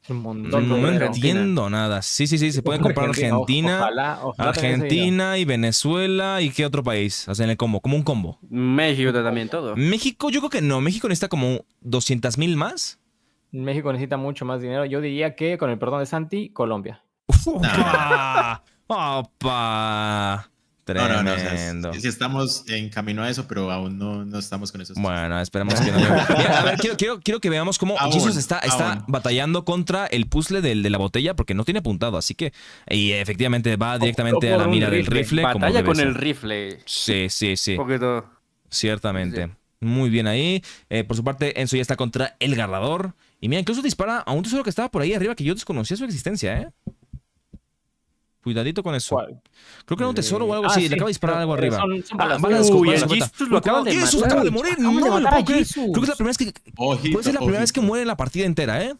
No, entiendo nada. Sí, sí, sí, se puede comprar Argentina, Argentina y Venezuela y qué otro país. Hacen el combo, como un combo. México también todo. México, yo creo que no. México necesita como 200 mil más. México necesita mucho más dinero. Yo diría que, con el perdón de Santi, Colombia. ¡Opa! ¡Opa! No, no, no. si estamos en camino a eso, pero aún no, estamos con eso. Bueno, esperamos que no. a ver, quiero, que veamos cómo aún, está, está batallando contra el puzzle del, de la botella porque no tiene apuntado. Así que, y efectivamente va directamente a la mira del rifle. Batalla con el rifle. Sí, sí, sí. Un poquito. Ciertamente. Muy bien ahí. Eh, por su parte, Enzo ya está contra el garrador. Y mira, incluso dispara a un tesoro que estaba por ahí arriba que yo desconocía su existencia, ¿eh? Cuidadito con eso. Creo que era un tesoro o algo eh, así. Ah, le acaba de disparar algo arriba. Son, ah, son el Jesus lo acaba de de morir. No me lo Creo que es la primera vez que. puede ser la primera vez que muere en la partida entera, ¿eh?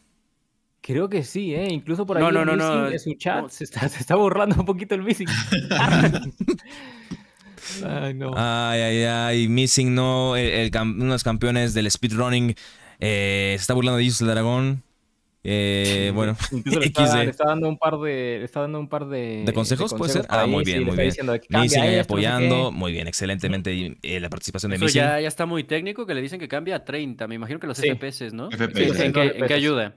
Creo que sí, ¿eh? Incluso por ahí no, no, el no, de su chat se está, burlando un poquito el missing. ay, no. Ay, ay, ay. Missing no. El, el, los campeones del speedrunning. Eh, se está burlando de Jesus el dragón. Eh, bueno, está, dando un par de, está dando un par de, ¿De consejos, puede ser. Ah, muy bien, muy bien. ahí apoyando, muy bien, excelentemente eh, la participación de mi Ya, ya está muy técnico que le dicen que cambia a 30. Me imagino que los FPS, ¿no? ¿En, qué, ayuda?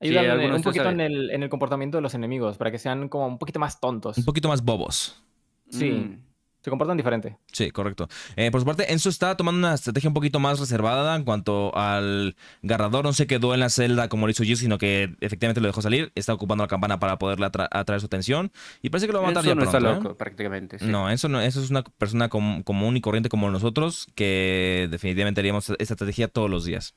Ayuda un poquito en el, comportamiento de los enemigos, para que sean como un poquito más tontos. Un poquito más bobos. Sí. Mm se comportan diferente. Sí, correcto. Eh, por su parte, Enzo está tomando una estrategia un poquito más reservada en cuanto al garrador. No se quedó en la celda como lo hizo yo, sino que efectivamente lo dejó salir. Está ocupando la campana para poderle atraer su atención. Y parece que lo va a matar no ¿eh? prácticamente. No, eso no, eso es una persona común y corriente como nosotros que definitivamente haríamos esta estrategia todos los días.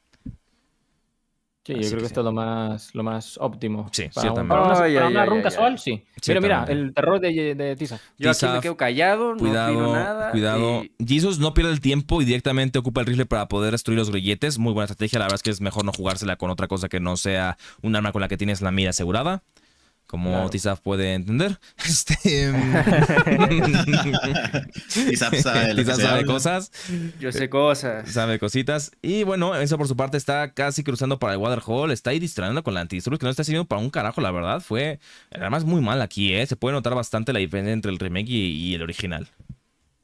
Sí, yo creo que, esto es lo más, lo más óptimo. Sí, para, un, una, run casual, sí. Mira, mira, el terror de, Tiza. Yo aquí me quedo callado, cuidado, no nada. Cuidado. Jesus no pierde el tiempo y directamente ocupa el rifle para poder destruir los grilletes. Muy buena estrategia. La verdad es que es mejor no jugársela con otra cosa que no sea un arma con la que tienes la mira asegurada como claro. puede entender. Este, em, sabe, cosas. Yo sé cosas. Sabe cositas. Y bueno, eso por su parte está casi cruzando para el Waterhole. Está ahí distrayendo con la antidisturbios que no está sirviendo para un carajo, la verdad. Fue además muy mal aquí, ¿eh? Se puede notar bastante la diferencia entre el remake y el original.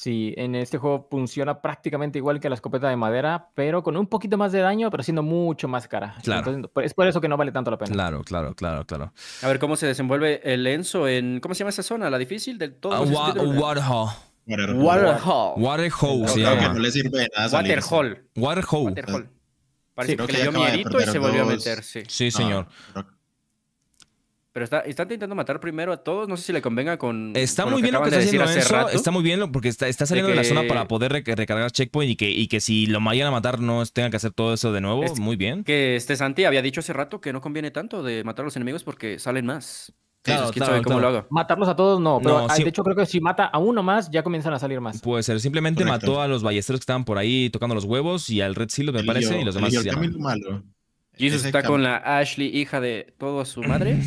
Sí, en este juego funciona prácticamente igual que la escopeta de madera, pero con un poquito más de daño, pero siendo mucho más cara. Claro. es por eso que no vale tanto la pena. Claro, claro, claro, claro. A ver cómo se desenvuelve el Enzo en. ¿Cómo se llama esa zona? ¿La difícil del todo? Ah, waterhole. Waterhole. Waterhole. le Waterhole. Parece que, le dio miedito y se volvió a meter, sí. Sí, señor. Pero está, intentando matar primero a todos. No sé si le convenga con. Está muy bien lo que está está muy bien porque está, saliendo de, la zona para poder recargar checkpoint y que, si lo vayan a matar no tengan que hacer todo eso de nuevo. muy bien. Que este Santi había dicho hace rato que no conviene tanto de matar a los enemigos porque salen más. Claro, claro, cómo lo Matarlos a todos no, ah, de hecho creo que si mata a uno más ya comienzan a salir más. Puede ser, simplemente mató a los ballesteros que estaban por ahí tocando los huevos y al Red Seal me parece y los demás. malo. Jesus está con la Ashley, hija de todo su madre,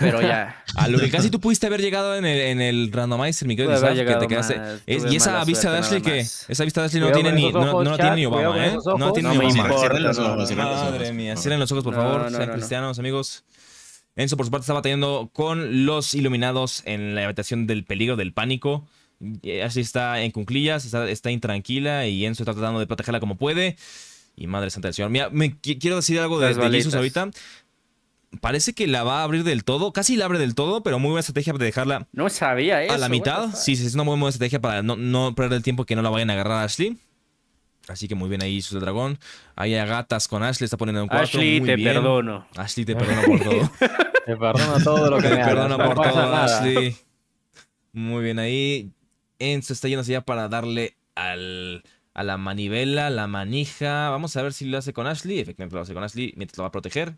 pero ya. A lo que casi tú pudiste haber llegado en el, en el randomizer, mi querido, que te quedaste. y esa vista de Ashley que. Esa vista de Ashley no tiene ni, no, no tiene ni Obama, ¿eh? No tiene ni Obama. Madre mía, cierren los ojos, por favor. Sean cristianos, amigos. Enzo, por su parte, está batallando con los iluminados en la habitación del peligro, del pánico. Eh, Ashley está en cunclillas, está, está intranquila y Enzo está tratando de protegerla como puede. Y madre santa del señor. Mira, me quiero decir algo de, de Jesus ahorita. Parece que la va a abrir del todo, casi la abre del todo, pero muy buena estrategia para dejarla no sabía eso, a la ¿eh? mitad. sí, sí, es una muy buena estrategia para no, perder el tiempo que no la vayan a agarrar a Ashley. Así que muy bien ahí, Jesús del Dragón. Ahí a gatas con Ashley, está poniendo un cuarto. Ashley, te perdono. Ashley, te perdono por todo. te perdono todo lo que me Te perdono por todo, Ashley. Muy bien ahí. Enzo está yendo ya para darle al a la manivela, la manija. Vamos a ver si lo hace con Ashley. Efectivamente lo hace con Ashley mientras lo va a proteger.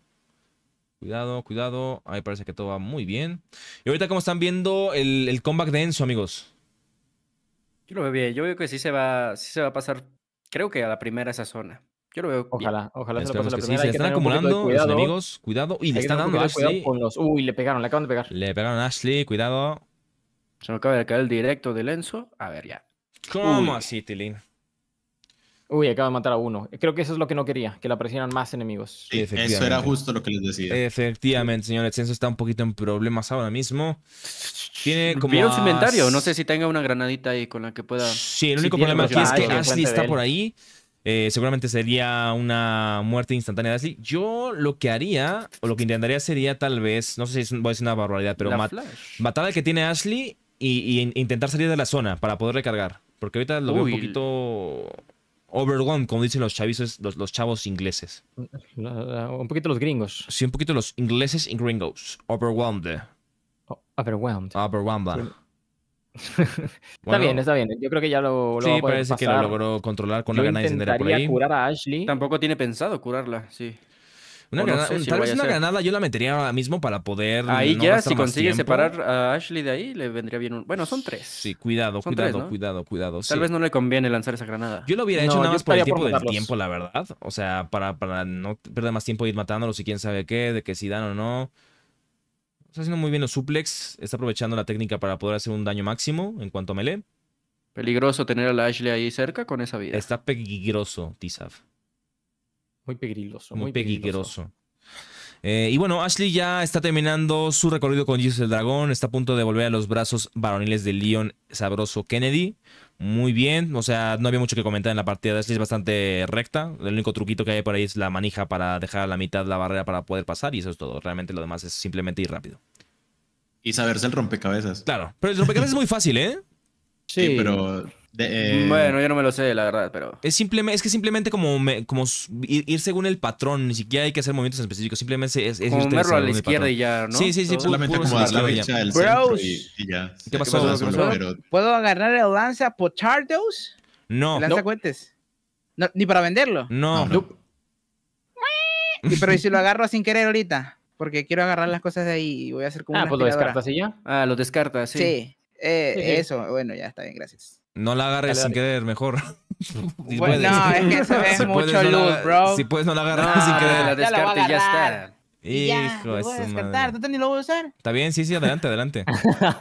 Cuidado, cuidado. Ahí parece que todo va muy bien. Y ahorita ¿cómo están viendo el, comeback de Enzo, amigos. Yo lo veo bien. Yo veo que sí se va, a pasar, creo que a la primera esa zona. Yo lo veo. Ojalá, bien. ojalá se lo pase la primera. están acumulando los enemigos. Cuidado. Y le están dando a Ashley. Uy, le pegaron, le acaban de pegar. Le pegaron a Ashley, cuidado. Se me acaba de caer el directo del Enzo. A ver, ya. ¿Cómo así, Tilin? Uy, acaba de matar a uno. Creo que eso es lo que no quería, que le aparecieran más enemigos. Sí, eso era justo lo que les decía. Efectivamente, señor El está un poquito en problemas ahora mismo. Tiene como. ¿Vieron inventario? No sé si tenga una granadita ahí con la que pueda. Sí, el único problema aquí es que Ashley está por ahí. Eh, seguramente sería una muerte instantánea de Ashley. Yo lo que haría, o lo que intentaría sería tal vez, no sé si voy a decir una barbaridad, pero matar al que tiene Ashley e intentar salir de la zona para poder recargar. Porque ahorita lo veo un poquito overwhelmed, como dicen los chavices, los, los chavos ingleses. Un poquito los gringos. Sí, un poquito los ingleses y gringos. Overwhelmed. Oh, overwhelmed. Overwhelmed. está bien, está bien. Yo creo que ya lo, lo Sí, parece que lo logró controlar con la gana de por ahí. curar a Ashley. Tampoco tiene pensado curarla, sí. Una tal vez una granada yo la metería ahora mismo para poder. Ahí ya, si consigue separar a Ashley de ahí, le vendría bien un. Bueno, son tres. Sí, cuidado, cuidado, cuidado, cuidado. Tal vez no le conviene lanzar esa granada. Yo lo hubiera hecho nada más por el tiempo del tiempo, la verdad. O sea, para, no perder más tiempo de ir matándolos y quién sabe qué, de que si dan o no. Está haciendo muy bien los suplex. Está aprovechando la técnica para poder hacer un daño máximo en cuanto a melee. Peligroso tener a la Ashley ahí cerca con esa vida. Está peligroso, Tizaf. Muy peligroso Muy, muy eh, y bueno, Ashley ya está terminando su recorrido con Jesus el Dragón. Está a punto de volver a los brazos varoniles de Leon Sabroso Kennedy. Muy bien, o sea, no había mucho que comentar en la partida de Ashley, es bastante recta. El único truquito que hay por ahí es la manija para dejar a la mitad la barrera para poder pasar y eso es todo. Realmente lo demás es simplemente ir rápido. Y saberse el rompecabezas. Claro, pero el rompecabezas es muy fácil, ¿eh? sí pero eh, bueno, yo no me lo sé, la verdad, pero. Es, simplemente, es que simplemente como, como ir, según el patrón, ni siquiera hay que hacer movimientos específicos, simplemente es. es a la izquierda y ya, ¿no? Sí, sí, sí. Solamente como a la derecha ¿Qué, pasó? ¿Puedo, agarrar el lanza Pochardos? No. ¿Lanza no. ¿Ni para venderlo? No. pero ¿y si lo agarro sin querer ahorita? Porque quiero agarrar las cosas de ahí y voy a hacer como ah, Ah, pues lo descartas y ya. Ah, lo descartas, sí. Eh, eso, bueno, ya está bien, gracias. No la agarres sin querer, mejor. bueno, no, es que se ve mucho luz, bro. Si puedes, no la agarres sin querer. La descarte y ya está. Hijo, eso. descartar, te ni lo voy a usar? Está bien, sí, sí, adelante, adelante.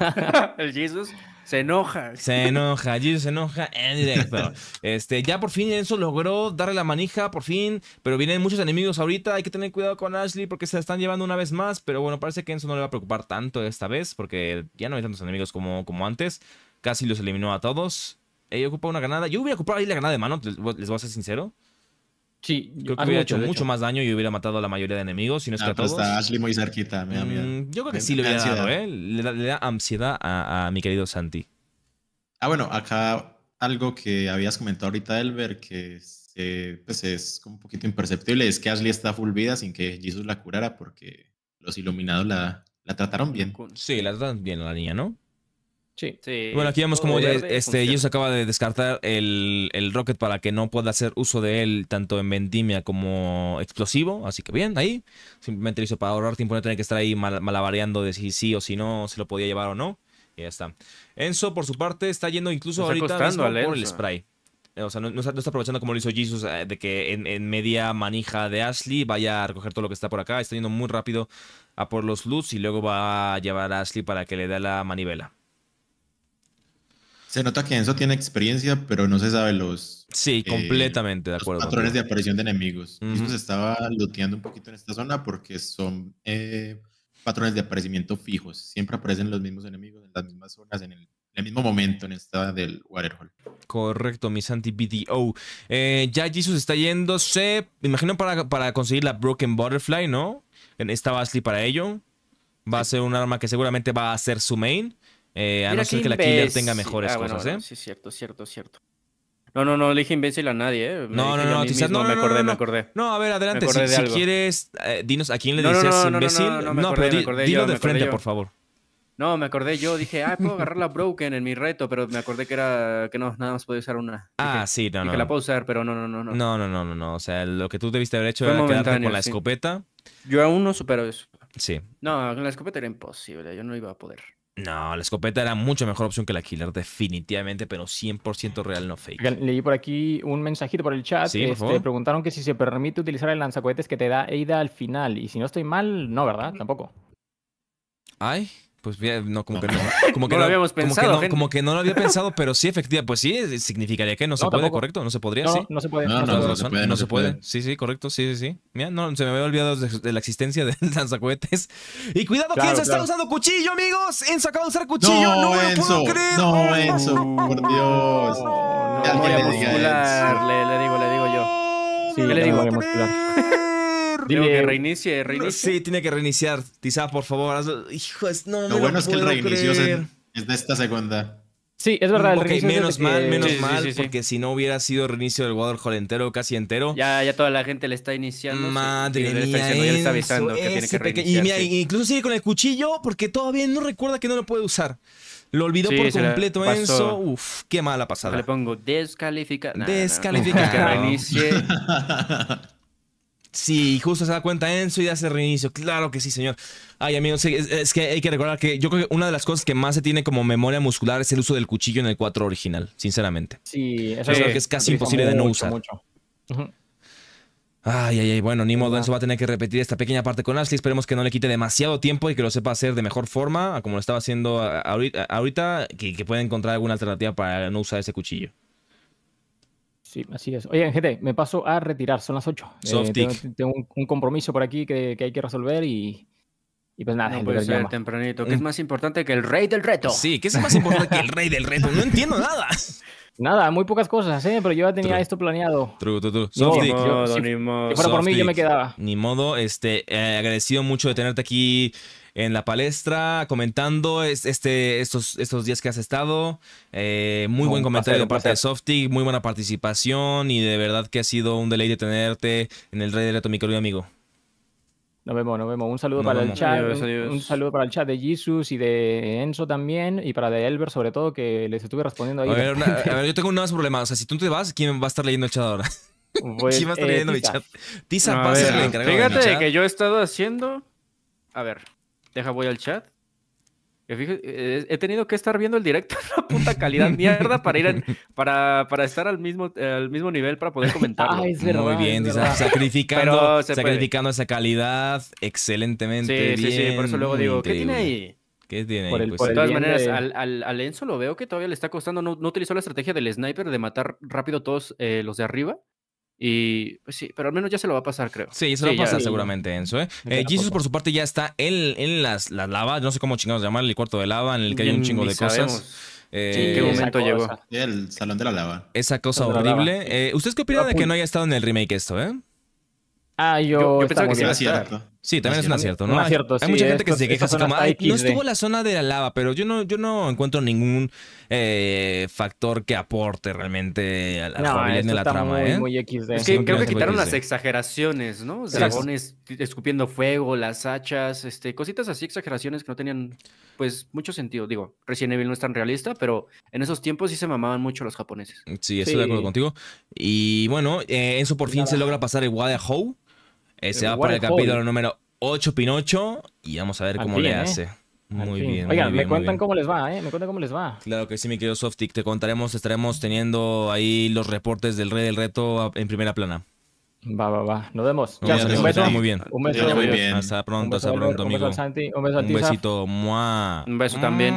el Jesus se enoja. Se enoja, Jesus se enoja Este, ya por fin Enzo logró darle la manija, por fin, pero vienen muchos enemigos ahorita, hay que tener cuidado con Ashley porque se la están llevando una vez más, pero bueno, parece que Enzo no le va a preocupar tanto esta vez porque ya no hay tantos enemigos como, como antes. Casi los eliminó a todos. Ella ocupa una granada. Yo hubiera ocupado ahí la granada de mano, les voy a ser sincero. Sí, creo que hubiera hecho, mucho más daño y hubiera matado a la mayoría de enemigos, si no es ah, que a pues, todos. Está Ashley muy cerquita, mm, mira, Yo creo que sí le hubiera dado, ¿eh? Le da, ansiedad a, mi querido Santi. Ah, bueno, acá algo que habías comentado ahorita, Elber, que pues es como un poquito imperceptible, es que Ashley está full vida sin que Jesus la curara porque los iluminados la, la trataron bien. Sí, la trataron bien la niña, ¿no? Bueno, aquí vemos como este, acaba de descartar el, Rocket para que no pueda hacer uso de él tanto en vendimia como explosivo. Así que bien, ahí. Simplemente lo hizo para ahorrar tiempo, no tener que estar ahí mal, de si sí o si no, se lo podía llevar o no. Y ya está. Enzo, por su parte, está yendo incluso ahorita por el spray. Eh, o sea, no, está, aprovechando como lo hizo Jesus, eh, de que en, media manija de Ashley vaya a recoger todo lo que está por acá. Está yendo muy rápido a por los loots y luego va a llevar a Ashley para que le dé la manivela. Se nota que Enzo tiene experiencia, pero no se sabe los. Sí, eh, completamente de acuerdo. patrones de aparición de enemigos. Uh se estaba looteando un poquito en esta zona porque son eh, patrones de aparecimiento fijos. Siempre aparecen los mismos enemigos en las mismas zonas, en el, mismo momento, en esta del Waterhole. Correcto, mi Santi BDO. Eh, ya Jesus está yéndose, me imagino, para, conseguir la Broken Butterfly, ¿no? En Esta Basley para ello. Va a ser un arma que seguramente va a ser su main. Eh, a no ser que la Killer tenga mejores cosas, ¿eh? Sí, cierto, cierto, cierto. No, no, no le dije imbécil a nadie. ¿eh? No, no, no, quizás no, no, me acordé, no, no. me acordé. No, a ver, adelante. Si, quieres, dinos a quién le dices imbécil. No, no, pero dilo de frente, por favor. No, me acordé yo. Dije, ah, puedo agarrar la Broken en mi reto, pero me acordé que era que no, nada más podía usar una. Ah, sí, no, no. Que la puedo usar, pero no, no, no, no. No, no, no, no, no. O sea, lo que tú debiste haber hecho era quedarte con la escopeta. Yo aún no supero eso. Sí. No, con la escopeta era imposible. Yo no iba a poder. No, la escopeta era mucho mejor opción que la killer, definitivamente, pero 100% real, no fake. Leí por aquí un mensajito por el chat. este, preguntaron que si se permite utilizar el lanzacohetes que te da Ada al final. Y si no estoy mal, no, ¿verdad? Mm. Tampoco. ¿Ay? Pues, no, como que no. Como que no, lo habíamos pensado. como que no había pensado, pero sí, efectiva, pues sí, significaría que no se puede, correcto, no se podría, sí. No se puede. No, no, se se puede. Sí, sí, correcto, sí, sí, sí. Mira, no, se me había olvidado de, la existencia del lanzacohetes. Y cuidado, ¿quién se está usando cuchillo, amigos? Enzo acaba usar cuchillo, no, No, Enzo, por Dios. le digo, le digo yo que reinicie, reinicie. Sí, tiene que reiniciar. Tiza, por favor, Hijo, no Lo bueno es que el reinicio es, de esta segunda. Sí, es verdad. el menos mal, menos mal, porque si no hubiera sido reinicio del jugador entero, casi entero. Ya, ya toda la gente le está iniciando. Madre mía, avisando que tiene que reiniciar. Y mira, incluso sigue con el cuchillo porque todavía no recuerda que no lo puede usar. Lo olvidó por completo Enzo. Uf, qué mala pasada. Le pongo descalificada Descalifica. Que reinicie. Sí, justo se da cuenta Enzo y hace reinicio. Claro que sí, señor. Ay, amigos, es, que hay que recordar que yo creo que una de las cosas que más se tiene como memoria muscular es el uso del cuchillo en el 4 original, sinceramente. Sí, eso es, que es casi imposible de no usar. Ay, ay, ay. Bueno, ni modo, Enzo va a tener que repetir esta pequeña parte con Ashley. Esperemos que no le quite demasiado tiempo y que lo sepa hacer de mejor forma, como lo estaba haciendo ahorita, que pueda encontrar alguna alternativa para no usar ese cuchillo. Sí, así es. Oigan, gente, me paso a retirar, son las 8. Eh, tengo, un, compromiso por aquí que, hay que resolver y, y pues nada, no puede ser tempranito. ¿Qué eh. es más importante que el rey del reto? Sí, ¿qué es más importante que el rey del reto? No entiendo nada. Nada, muy pocas cosas, ¿eh? Pero yo ya tenía esto planeado. True, true, true. Soft ni modo, fuera por mí, yo me quedaba. Ni modo, este, eh, agradecido mucho de tenerte aquí en la palestra comentando este, estos, estos días que has estado. Eh, muy buen comentario de parte de Softy, muy buena participación y de verdad que ha sido un deleite tenerte en el Rey de Reto, mi querido amigo. Nos vemos, nos vemos. Un saludo para el chat. Un saludo para el chat de Jesus y de Enzo también. Y para de Elber, sobre todo, que les estuve respondiendo ahí. A ver, yo tengo un problemas problema. O sea, si tú te vas, ¿quién va a estar leyendo el chat ahora? ¿Quién va a pues, estar eh, leyendo mi chat? Tiza Fíjate que yo he estado haciendo. A ver, Deja, voy al chat. Eh, he tenido que estar viendo el directo en la puta calidad mierda para ir para, para, estar al mismo, al mismo nivel para poder comentar. Ah, Muy bien, sacrificando, esa calidad excelentemente. sí, sí, por eso luego digo, ¿qué tiene ahí? ¿Qué tiene ahí? Pues de todas maneras, al, al, Enzo lo veo que todavía le está costando, no, utilizó la estrategia del sniper de matar rápido todos eh, los de arriba. Y pues sí, pero al menos ya se lo va a pasar, creo. Sí, se lo va a pasar seguramente, Enzo. ¿eh? eh Jesus, por su parte, ya está en, en las, las lavas, no sé cómo chingados llamar, el cuarto de lava, en el que hay un chingo de cosas. ¿En eh, qué momento llegó? El salón de la lava. Esa cosa horrible. Eh, ¿Ustedes qué opinan de que no haya estado en el remake esto, eh? Ah, yo. pensaba que sí Sí, también es un acierto, ¿no? Un acierto, hay, mucha gente que se queja no estuvo la zona de la lava, pero yo no, yo no encuentro ningún eh, factor que aporte realmente a la no, ¿eh? de la trama. ¿eh? que creo que quitaron las exageraciones, ¿no? Dragones escupiendo fuego, las hachas, este, cositas así, exageraciones que no tenían, pues, mucho sentido. Digo, Resident Evil no es tan realista, pero en esos tiempos sí se mamaban mucho los japoneses. Sí, estoy de acuerdo contigo. Y bueno, eh, eso por fin se logra pasar el a ese eh, va para el capítulo número 8, Pinocho, y vamos a ver cómo le ¿eh? hace. Muy bien. Oigan, muy bien, me cuentan cómo les va, ¿eh? Me cuentan cómo les va. Claro que sí, mi querido Softic. Te contaremos, estaremos teniendo ahí los reportes del Rey del Reto en primera plana. Va, va, va. Nos vemos. Un beso. Muy bien. Un beso. Hasta pronto, hasta pronto, amigo. Un beso Santi. Un beso Un besito. Un beso también.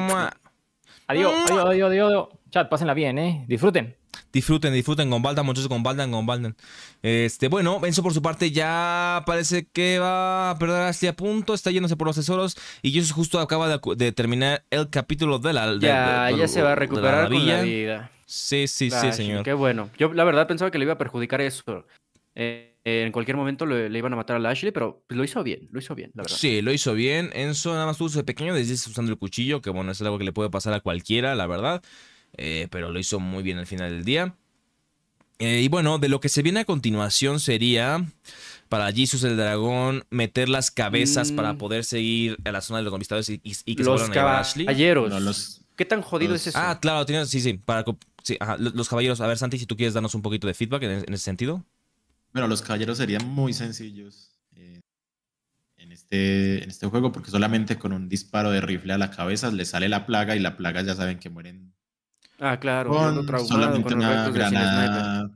Adiós, adiós, adiós, adiós. Chat, pásenla bien, ¿eh? Disfruten. Disfruten, disfruten, con con muchachos, con baldan Este, bueno, Enzo por su parte ya parece que va a perder así a punto, está yéndose por los tesoros. Y eso justo acaba de, terminar el capítulo de la. De, ya, ya se va a recuperar con la vida. Sí, sí, sí, señor. Qué bueno. Yo la verdad pensaba que le iba a perjudicar eso. Eh, en cualquier momento le, iban a matar a Ashley, pero pues, lo hizo bien, lo hizo bien, la verdad. Sí, lo hizo bien. Enzo nada más tuvo ese pequeño desliz usando el cuchillo, que bueno, es algo que le puede pasar a cualquiera, la verdad. Eh, pero lo hizo muy bien al final del día. Eh, y bueno, de lo que se viene a continuación sería para Jesus el dragón meter las cabezas mm. para poder seguir a la zona de los conquistadores y, que los Caballeros. ¿Qué tan jodido es eso? Ah, claro, tienes, sí, sí, para, los, caballeros. A ver, Santi, si tú quieres darnos un poquito de feedback en, ese sentido. Bueno, los caballeros serían muy sencillos eh, en, este, en este juego porque solamente con un disparo de rifle a las cabezas le sale la plaga y la plaga ya saben que mueren Ah, claro, con solamente con una granada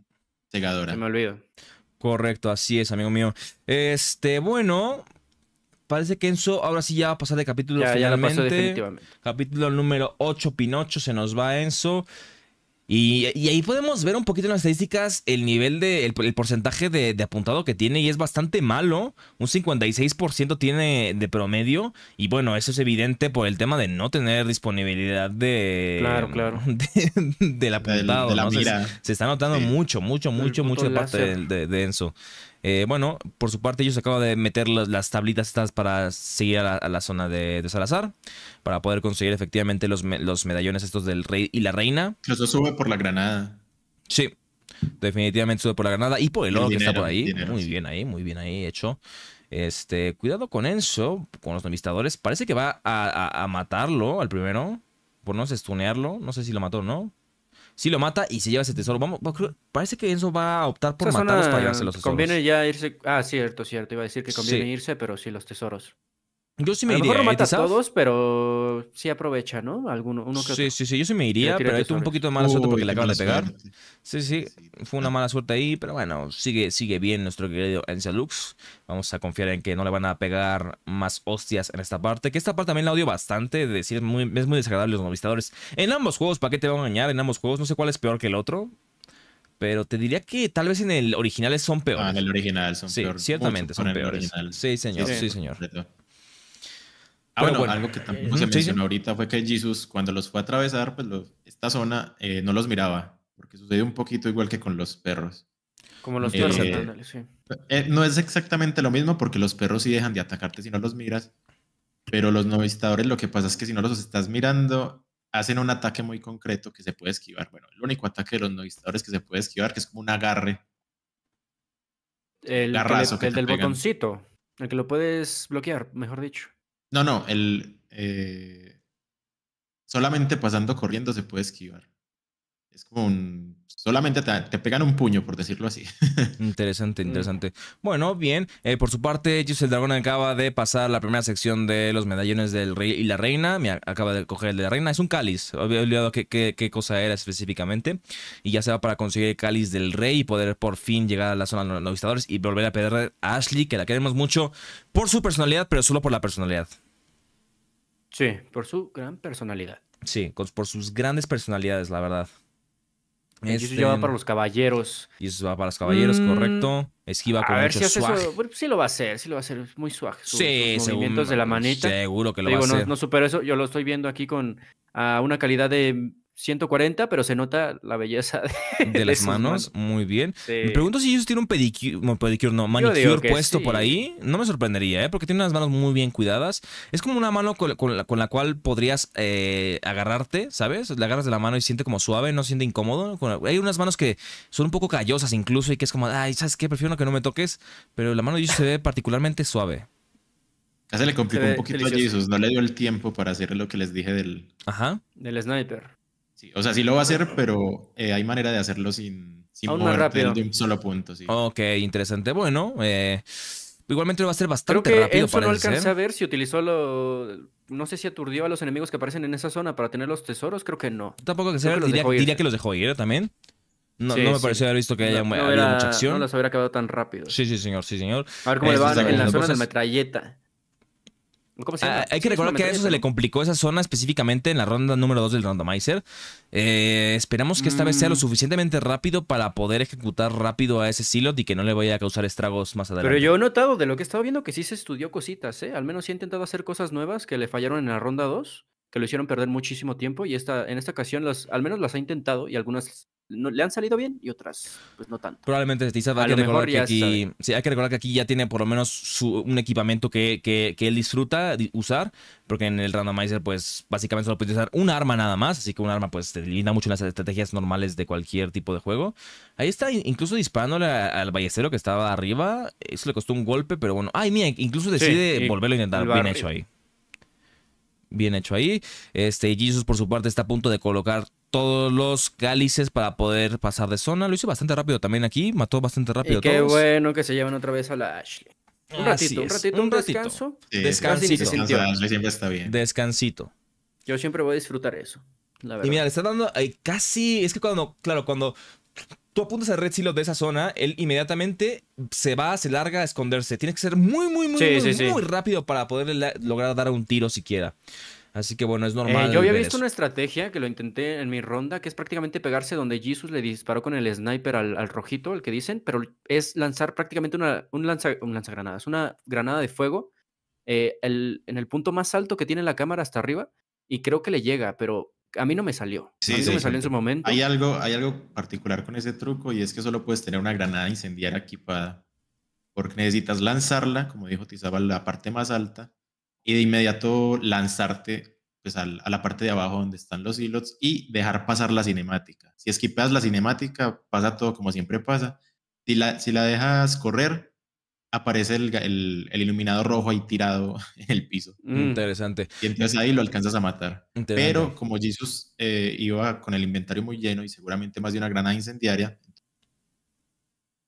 cegadora. Se me olvido. Correcto, así es, amigo mío. Este, bueno, parece que Enzo ahora sí ya va a pasar de capítulo finalmente. definitivamente. Capítulo número 8, Pinocho, se nos va Enzo. Y, ahí podemos ver un poquito en las estadísticas el nivel de, el, porcentaje de, apuntado que tiene y es bastante malo. Un 56% tiene de promedio y bueno, eso es evidente por el tema de no tener disponibilidad de... Claro, claro. del apuntado. de la Se, está notando mucho, mucho, mucho, mucho de parte de, Enzo. Eh, bueno, por su parte, ellos acaban de meter las, tablitas estas para seguir a la, zona de, Salazar, para poder conseguir efectivamente los, los medallones estos del rey y la reina. Eso sube por la granada. Sí, definitivamente sube por la granada y por el oro que está por ahí. muy bien ahí, muy bien ahí hecho. Este, cuidado con Enzo, con los conquistadores. Parece que va a, matarlo al primero, por no estunearlo. No sé si lo mató o no si lo mata y se lleva ese tesoro. Vamos, parece que Enzo va a optar por matarlos para llevarse los tesoros. Conviene ya irse. Ah, cierto, cierto. Iba a decir que conviene irse, pero sí los tesoros. Yo sí me iría. ¿eh? a todos, pero sí aprovecha, ¿no? uno que sí, sí, sí, yo sí me iría, pero ahí un poquito de mala suerte porque le acaban de pegar. Sí, sí, fue una mala suerte ahí, pero bueno, sigue, sigue bien nuestro querido Lux Vamos a confiar en que no le van a pegar más hostias en esta parte. Que esta parte también la odio bastante, decir, muy, es muy desagradable los novistadores. En ambos juegos, ¿para qué te van a engañar? En ambos juegos, no sé cuál es peor que el otro. Pero te diría que tal vez en el original son peores. Ah, en el original son peores. Sí, ciertamente son peores. Sí, señor, sí, señor. Ah, bueno, algo que también eh, se mencionó ahorita fue que Jesus, cuando los fue a atravesar, pues esta zona eh, no los miraba, porque sucede un poquito igual que con los perros. Como los perros. Eh, sí. no es exactamente lo mismo porque los perros sí dejan de atacarte si no los miras, pero los novistadores lo que pasa es que si no los estás mirando, hacen un ataque muy concreto que se puede esquivar. Bueno, el único ataque de los novistadores que se puede esquivar, que es como un agarre. El, del botoncito, el que lo puedes bloquear, mejor dicho. No, no, el. Eh, solamente pasando corriendo se puede esquivar. Es como un. Solamente te, pegan un puño, por decirlo así. interesante, mm. interesante. Bueno, bien. Eh, por su parte, el Dragón acaba de pasar la primera sección de los medallones del rey y la reina. Me acaba de coger el de la reina. Es un cáliz. Había olvidado qué, qué, cosa era específicamente. Y ya se va para conseguir el cáliz del rey y poder por fin llegar a la zona de los, visitadores y volver a pedir a Ashley, que la queremos mucho por su personalidad, pero solo por la personalidad. Sí, por su gran personalidad. Sí, por sus grandes personalidades, la verdad. Y eso este, va para los caballeros. Y eso va para los caballeros, mm. correcto. Esquiva a con ver, si pues sí lo va a hacer, sí lo va a hacer. Muy suave sí, movimientos de la manita. Seguro que lo va a hacer. No, supero eso. Yo lo estoy viendo aquí con una calidad de 140, pero se nota la belleza de, las manos. Muy bien. Me pregunto si ellos tiene un pedicure, no, manicure puesto por ahí. No me sorprendería, ¿eh? porque tiene unas manos muy bien cuidadas. Es como una mano con, la, cual podrías eh, agarrarte, ¿sabes? Le agarras de la mano y siente como suave, no siente incómodo. Hay unas manos que son un poco callosas incluso y que es como, ay, ¿sabes qué? Prefiero que no me toques, pero la mano de ellos se ve particularmente suave. casi le complicó un poquito a Jesus, no le dio el tiempo para hacer lo que les dije del... Ajá. Del sniper. Sí, o sea, sí lo va a hacer, pero eh, hay manera de hacerlo sin, sin de un solo punto. Sí. Ok, interesante. Bueno, eh, igualmente lo va a hacer bastante Creo que rápido. no alcanza a ver si utilizó lo. No sé si aturdió a los enemigos que aparecen en esa zona para tener los tesoros. Creo que no. Tampoco que, sea, diría, diría, que los dejó ir ¿eh? también. No, no me pareció haber visto que haya habido mucha acción. No las hubiera acabado tan rápido. Sí, sí, señor, sí, señor. A ver cómo le va en la zona cosas. de metralleta. Ah, hay que recordar que a eso se le complicó esa zona específicamente en la ronda número 2 del randomizer. Eh, esperamos que esta vez sea lo mm. suficientemente rápido para poder ejecutar rápido a ese silo y que no le vaya a causar estragos más adelante. Pero yo he notado de lo que he estado viendo que sí se estudió cositas, ¿eh? Al menos sí he intentado hacer cosas nuevas que le fallaron en la ronda 2 que lo hicieron perder muchísimo tiempo y esta, en esta ocasión los, al menos las ha intentado y algunas le han salido bien y otras pues no tanto. Probablemente Stizab, hay, que recordar que aquí, hay que recordar que aquí ya tiene por lo menos un equipamiento que, que, él disfruta usar, porque en el randomizer pues básicamente solo puede usar un arma nada más, así que un arma pues te mucho en las estrategias normales de cualquier tipo de juego. Ahí está incluso disparándole al ballestero que estaba arriba, eso le costó un golpe, pero bueno, ay mira, incluso decide volverlo a intentar, bien hecho ahí bien hecho ahí. Este, Jesus por su parte está a punto de colocar todos los cálices para poder pasar de zona. Lo hizo bastante rápido también aquí, mató bastante rápido. qué bueno que se lleven otra vez a la Ashley. Un ratito, un ratito, un ratito, descanso. descansito. descansito. siempre está bien. Descansito. Yo siempre voy a disfrutar eso. La Y mira, le está dando eh, casi. Es que cuando, claro, cuando Tú apuntas a Red Silo de esa zona, él inmediatamente se va, se larga a esconderse. Tiene que ser muy, muy, muy, muy, rápido para poder lograr dar un tiro siquiera. Así que bueno, es eh, normal. yo había visto una estrategia que lo intenté en mi ronda, que es prácticamente pegarse donde Jesus le disparó con el sniper al, rojito, el que dicen, pero es lanzar prácticamente un, lanza, un una granada de fuego eh, en el punto más alto que tiene la cámara hasta arriba, y creo que le llega, pero a mí no me salió. Sí, sí, me salió en su momento. Hay algo, hay algo particular con ese truco y es que solo puedes tener una granada incendiaria equipada porque necesitas lanzarla, como dijo Tizabal, la parte más alta y de inmediato lanzarte pues, a la parte de abajo donde están los hilos y dejar pasar la cinemática. Si esquipeas la cinemática, pasa todo como siempre pasa. Si la, si la dejas correr, aparece el, iluminado rojo ahí tirado en el piso. Mm. interesante. Y entonces ahí lo alcanzas a matar. Pero como Jesus eh, iba con el inventario muy lleno y seguramente más de una granada incendiaria,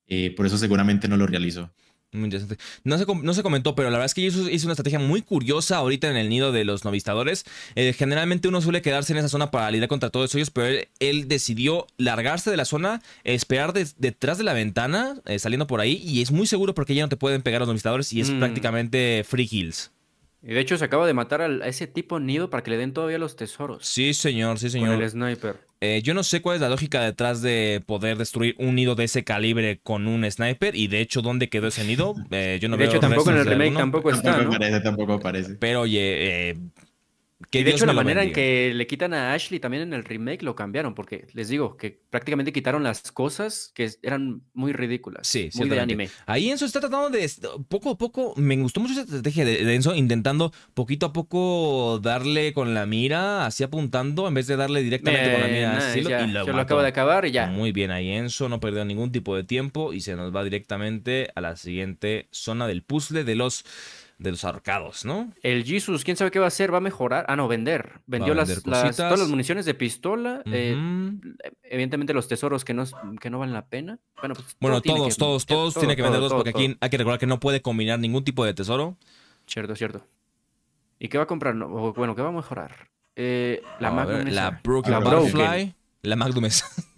eh, por eso seguramente no lo realizó. Muy interesante. No se, no se comentó, pero la verdad es que hizo, hizo una estrategia muy curiosa ahorita en el nido de los novistadores. Eh, generalmente uno suele quedarse en esa zona para lidiar contra todos ellos, pero él, decidió largarse de la zona, esperar detrás de la ventana, eh, saliendo por ahí, y es muy seguro porque ya no te pueden pegar los novistadores y es mm. prácticamente free kills. Y de hecho se acaba de matar a ese tipo nido para que le den todavía los tesoros. Sí, señor, sí, señor. Con el sniper. Eh, yo no sé cuál es la lógica detrás de poder destruir un nido de ese calibre con un sniper y de hecho dónde quedó ese nido. Eh, yo no de hecho tampoco en el remake tampoco está. Tampoco ¿no? parece, tampoco parece. Pero oye, eh, de hecho, la manera en que le quitan a Ashley también en el remake lo cambiaron, porque les digo que prácticamente quitaron las cosas que eran muy ridículas. Sí, muy de anime. Ahí Enzo está tratando de. Poco a poco, me gustó mucho esa estrategia de, Enzo, intentando poquito a poco darle con la mira, así apuntando, en vez de darle directamente con la mira eh, ya, lo, acaba de acabar y ya. Muy bien, ahí Enzo no perdió ningún tipo de tiempo y se nos va directamente a la siguiente zona del puzzle de los de los arcados, ¿no? El Jesus, quién sabe qué va a hacer, va a mejorar. Ah, no, vender. Vendió las, todas las municiones de pistola, eh, evidentemente los tesoros que no, que no valen la pena. Bueno, pues, todos, todos, todos, tiene que venderlos porque aquí hay que recordar que no puede combinar ningún tipo de tesoro. Cierto, cierto. ¿Y qué va a comprar? bueno, ¿qué va a mejorar? Eh, la, Magnum la, Broken la La La Magnum esa.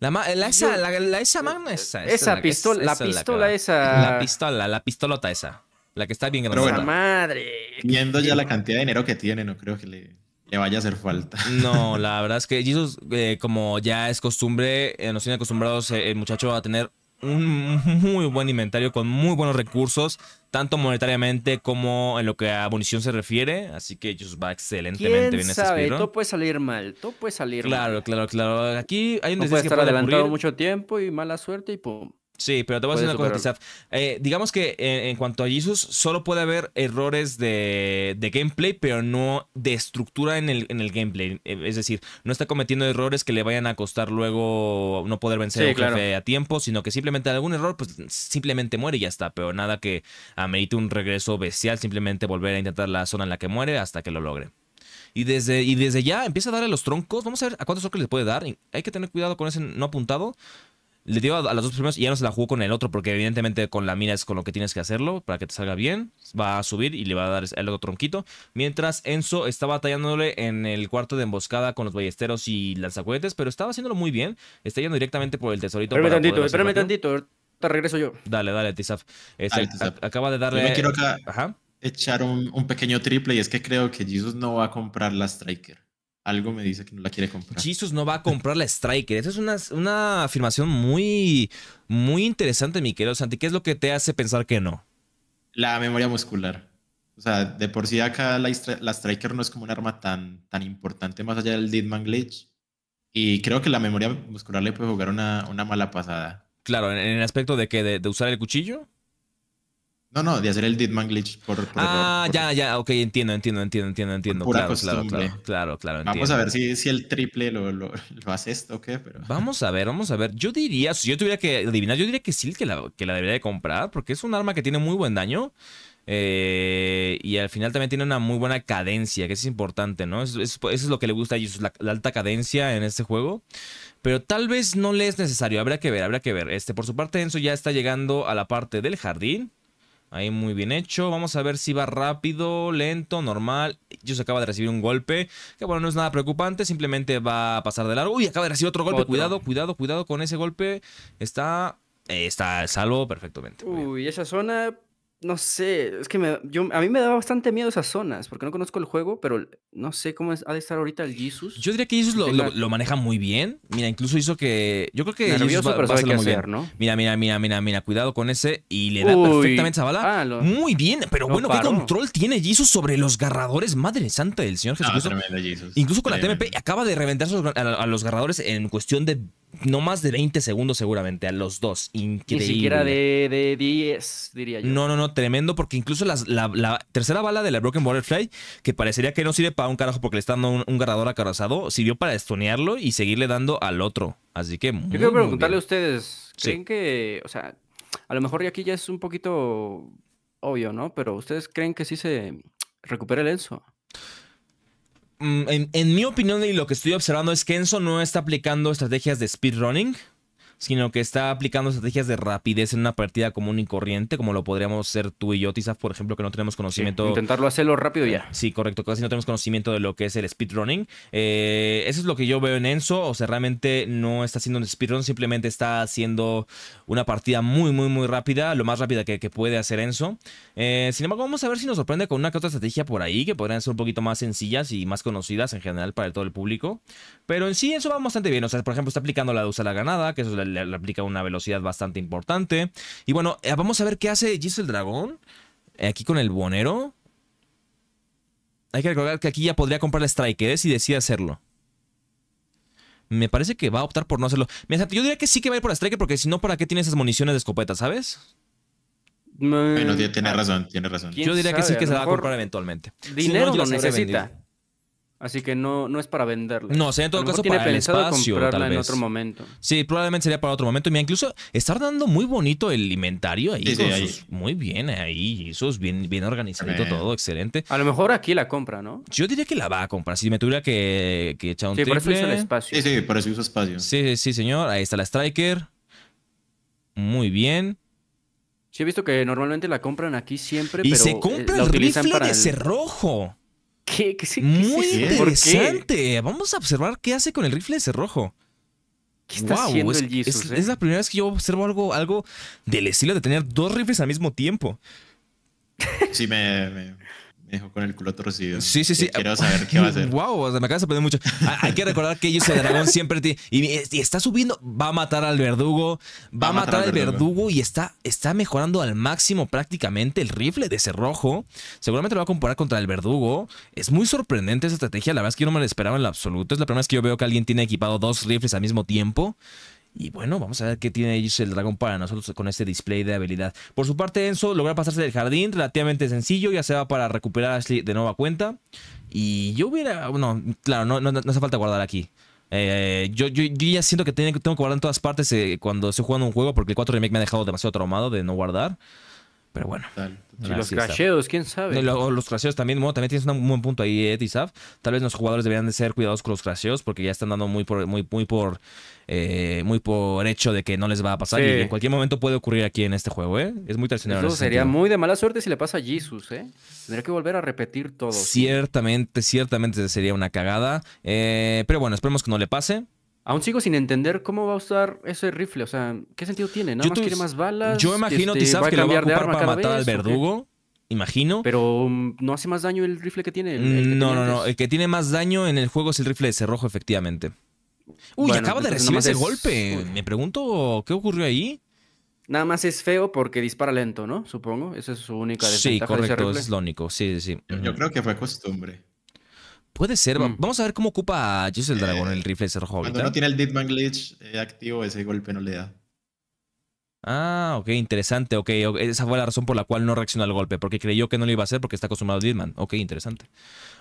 La, esa, la, esa Magnum esa. Esa, pistola, la, pistola esa. La pistola, la pistolota esa. La que está bien grande. Pero bueno, madre. Viendo ya la cantidad de dinero que tiene, no creo que le, le vaya a hacer falta. No, la verdad es que Jesus, eh, como ya es costumbre, eh, nos tiene acostumbrados eh, el muchacho a tener un muy buen inventario con muy buenos recursos, tanto monetariamente como en lo que a munición se refiere. Así que Jesus va excelentemente ¿Quién bien este sabe? Este todo puede salir mal, todo puede salir claro, mal. Claro, claro, claro. Aquí hay un no que mucho tiempo y mala suerte y pum. Sí, pero te voy a decir una cosa, eh, digamos que eh, en cuanto a Jesus, solo puede haber errores de, gameplay, pero no de estructura en el, en el, gameplay. Eh, es decir, no está cometiendo errores que le vayan a costar luego no poder vencer a, tiempo, sino que simplemente algún error, pues simplemente muere y ya está. Pero nada que amerite un regreso bestial, simplemente volver a intentar la zona en la que muere hasta que lo logre. Y desde, y desde ya empieza a darle los troncos. Vamos a ver a cuántos troncos le puede dar. Hay que tener cuidado con ese no apuntado. Le dio a, las dos primeras y ya no se la jugó con el otro, porque evidentemente con la mina es con lo que tienes que hacerlo para que te salga bien. Va a subir y le va a dar el otro tronquito. Mientras Enzo estaba batallándole en el cuarto de emboscada con los ballesteros y lanzacohetes, pero estaba haciéndolo muy bien. Está yendo directamente por el tesorito. Espérame tantito, espérame Te regreso yo. Dale, dale, Tizaf. Este, acaba de darle. Yo me quiero echar un, pequeño triple y es que creo que Jesus no va a comprar la Striker algo me dice que no la quiere comprar. Jesus no va a comprar la Striker. Esa es una, una, afirmación muy, muy interesante, mi querido Santi. ¿Qué es lo que te hace pensar que no? La memoria muscular. O sea, de por sí acá la, Striker no es como un arma tan, tan importante más allá del Deadman Glitch. Y creo que la memoria muscular le puede jugar una, una mala pasada. Claro, en el aspecto de que de usar el cuchillo. No, no, de hacer el Deadman glitch por, Ah, ya, ya, ok, entiendo, entiendo, entiendo, entiendo, entiendo. Claro, claro, claro, Vamos a ver si, el triple lo, lo, hace esto o qué, pero... Vamos a ver, vamos a ver. Yo diría, si yo tuviera que adivinar, yo diría que sí, que la, que la debería de comprar, porque es un arma que tiene muy buen daño. Eh, y al final también tiene una muy buena cadencia, que es importante, ¿no? eso es lo que le gusta a la, alta cadencia en este juego. Pero tal vez no le es necesario, habrá que ver, habrá que ver. Este, por su parte, Enzo ya está llegando a la parte del jardín. Ahí muy bien hecho. Vamos a ver si va rápido, lento, normal. se acaba de recibir un golpe. Que bueno, no es nada preocupante. Simplemente va a pasar de largo. Uy, acaba de recibir otro golpe. Cuidado, cuidado, cuidado con ese golpe. Está. Eh, está salvo perfectamente. Uy, esa zona no sé, es que a mí me daba bastante miedo esas zonas, porque no conozco el juego, pero no sé cómo ha de estar ahorita el Jesus. Yo diría que Jesus lo, maneja muy bien. Mira, incluso hizo que. Yo creo que. Nervioso, pero Mira, mira, mira, mira, mira, cuidado con ese. Y le da perfectamente esa bala. Ah, muy bien, pero bueno, ¿qué control tiene Jesus sobre los garradores? Madre santa del Señor ah, Jesucristo. Incluso con la TMP acaba de reventar a a los garradores en cuestión de no más de 20 segundos seguramente a los dos. Increíble. Ni siquiera de, de 10, diría yo. No, no, no, tremendo, porque incluso la, tercera bala de la Broken Butterfly, que parecería que no sirve para un carajo porque le está dando un, ganador acarazado, acorazado, sirvió para estonearlo y seguirle dando al otro. Así que. Muy, yo quiero preguntarle a ustedes, ¿creen que, o sea, a lo mejor ya aquí ya es un poquito obvio, ¿no? Pero ¿ustedes creen que sí se recupera el Enzo? Mm, en, mi opinión y lo que estoy observando es que Enzo no está aplicando estrategias de speedrunning sino que está aplicando estrategias de rapidez en una partida común y corriente, como lo podríamos ser tú y yo, Tizaf, por ejemplo, que no tenemos conocimiento. intentarlo hacerlo rápido ya. Sí, correcto, casi no tenemos conocimiento de lo que es el speedrunning. Eh, eso es lo que yo veo en Enzo, o sea, realmente no está haciendo un speedrun, simplemente está haciendo una partida muy, muy, muy rápida, lo más rápida que, puede hacer Enzo. Eh, sin embargo, vamos a ver si nos sorprende con una que otra estrategia por ahí, que podrían ser un poquito más sencillas y más conocidas en general para todo el público. Pero en sí, eso va bastante bien, o sea, por ejemplo, está aplicando la de usar la ganada, que eso es la le, aplica una velocidad bastante importante. Y bueno, eh, vamos a ver qué hace Gis el Dragón. Eh, aquí con el Bonero. Hay que recordar que aquí ya podría comprar la Striker ¿eh? si decide hacerlo. Me parece que va a optar por no hacerlo. yo diría que sí que va a ir por la Striker porque si no, ¿para qué tiene esas municiones de escopeta, sabes? Mm, bueno, tiene ah, razón, tiene razón. Yo diría que sí que se va a comprar eventualmente. Dinero lo necesita. Así que no, no es para venderla. No, sería en todo caso para el espacio, tal vez. en otro momento. Sí, probablemente sería para otro momento. Mira, incluso está dando muy bonito el inventario ahí. muy bien ahí. Eso es bien, bien organizadito todo, excelente. A lo mejor aquí la compra, ¿no? Yo diría que la va a comprar. Si me tuviera que, echar un Sí, por usa el espacio. Sí, sí, Sí, señor. Ahí está la Striker. Muy bien. Sí, he visto que normalmente la compran aquí siempre, y se eh, compra el rifle de cerrojo. Muy interesante. Vamos a observar qué hace con el rifle ese rojo. Eh? es, la primera vez que yo observo algo, algo del estilo de tener dos rifles al mismo tiempo. Sí, me, me con el culo torcido. Sí, sí, sí. Quiero saber qué va a hacer. wow, me acabas de aprender mucho. Ah, hay que recordar que ellos, el dragón, siempre tiene... y, está subiendo, va a matar al verdugo, va, a matar, al verdugo. y está, está mejorando al máximo prácticamente el rifle de rojo. Seguramente lo va a comparar contra el verdugo. Es muy sorprendente esa estrategia, la verdad es que yo no me la esperaba en absoluto. Es la primera vez que yo veo que alguien tiene equipado dos rifles al mismo tiempo. Y bueno, vamos a ver qué tiene el dragón para nosotros con este display de habilidad. Por su parte, Enzo logra pasarse del jardín, relativamente sencillo, ya se va para recuperar Ashley de nueva cuenta. Y yo hubiera, bueno, claro, no, hace falta guardar aquí. Eh, yo, ya siento que tengo, que guardar en todas partes eh, cuando estoy jugando un juego porque el 4 Remake me ha dejado demasiado traumado de no guardar. Pero bueno. los crasheos, quién sabe. los crasheos también, también tienes un buen punto ahí, Ed y Tal vez los jugadores deberían de ser cuidados con los crasheos porque ya están dando muy por, muy, muy por, eh, muy por hecho de que no les va a pasar y en cualquier momento puede ocurrir aquí en este juego, ¿eh? Es muy traicionero. Eso sería muy de mala suerte si le pasa a Jesus, ¿eh? Tendría que volver a repetir todo. Ciertamente, ciertamente sería una cagada. Eh, pero bueno, esperemos que no le pase. Aún sigo sin entender cómo va a usar ese rifle. O sea, ¿qué sentido tiene? ¿Nada más quiere más balas? Yo imagino, este, que lo va a ocupar para matar al verdugo. Imagino. Pero no hace más daño el rifle que tiene. no, no, no. El que tiene más daño en el juego es el rifle de cerrojo, efectivamente. Uy, acaba de recibir ese golpe. Me pregunto qué ocurrió ahí. Nada más es feo porque dispara lento, ¿no? Supongo. Esa es su única desventaja. Sí, correcto, es lo único. Sí, sí. yo creo que fue costumbre. Puede ser. Mm. Vamos a ver cómo ocupa a Jesus el Dragón eh, el rifle joven. Cuando no tiene el Deadman Glitch eh, activo, ese golpe no le da. Ah, ok, interesante. Okay, esa fue la razón por la cual no reaccionó al golpe, porque creyó que no lo iba a hacer porque está acostumbrado a Deadman. Ok, interesante.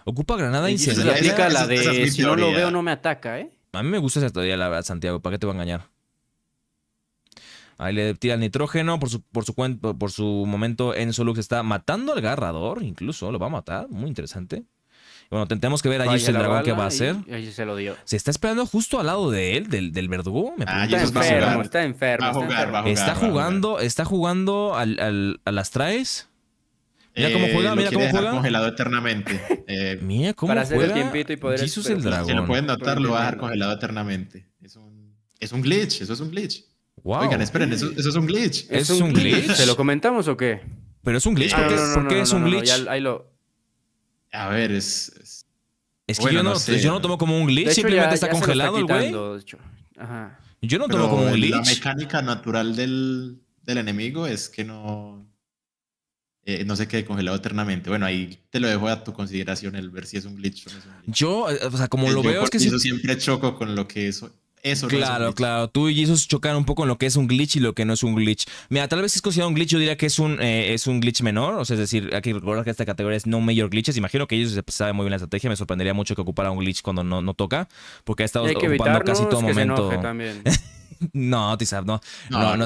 Ocupa granada incendiaria. si no lo veo, no me ataca, ¿eh? A mí me gusta esa todavía la Santiago. ¿Para qué te va a engañar? Ahí le tira el nitrógeno. Por su, por su, por su momento, está matando al garrador, incluso. Lo va a matar. Muy interesante bueno, tendremos que ver a Jesus el dragón qué va a hacer. se lo dio. Se está esperando justo al lado de él, del, del verdugo. Me ah, está, enfermo, está enfermo, jugar, a jugar. Está jugando, está jugando al, al, a las traes. Mira eh, cómo juega, mira cómo juega. congelado eternamente. Eh, mira cómo para juega. Hacer el tiempito y poder Jesus el dragón. Si lo pueden notar, lo va a dejar congelado eternamente. Es un, glitch, eso es un glitch. Wow. Oigan, esperen, eso, eso es un glitch. ¿Es, ¿Es un glitch? ¿Se lo comentamos o qué? Pero es un glitch, ah, ¿por qué, es un glitch? ahí lo... A ver, es. Es, que yo, no, tomo como un glitch, simplemente está congelado el güey. Yo no tomo como un glitch. La mecánica natural del, enemigo es que no. Eh, no se quede congelado eternamente. Bueno, ahí te lo dejo a tu consideración el ver si es un glitch o no Yo, eh, o sea, como eh, lo veo es que... Yo siempre choco con lo que eso... Eso claro, claro. Tú y Jesus chocaron un poco en lo que es un glitch y lo que no es un glitch. Mira, tal vez si es considerado un glitch, yo diría que es un, eh, es un glitch menor. O sea, es decir, aquí recordar que esta categoría es no mayor glitches. Imagino que ellos saben muy bien la estrategia. Me sorprendería mucho que ocupara un glitch cuando no, toca, porque ha estado ocupando casi todo momento. no, no.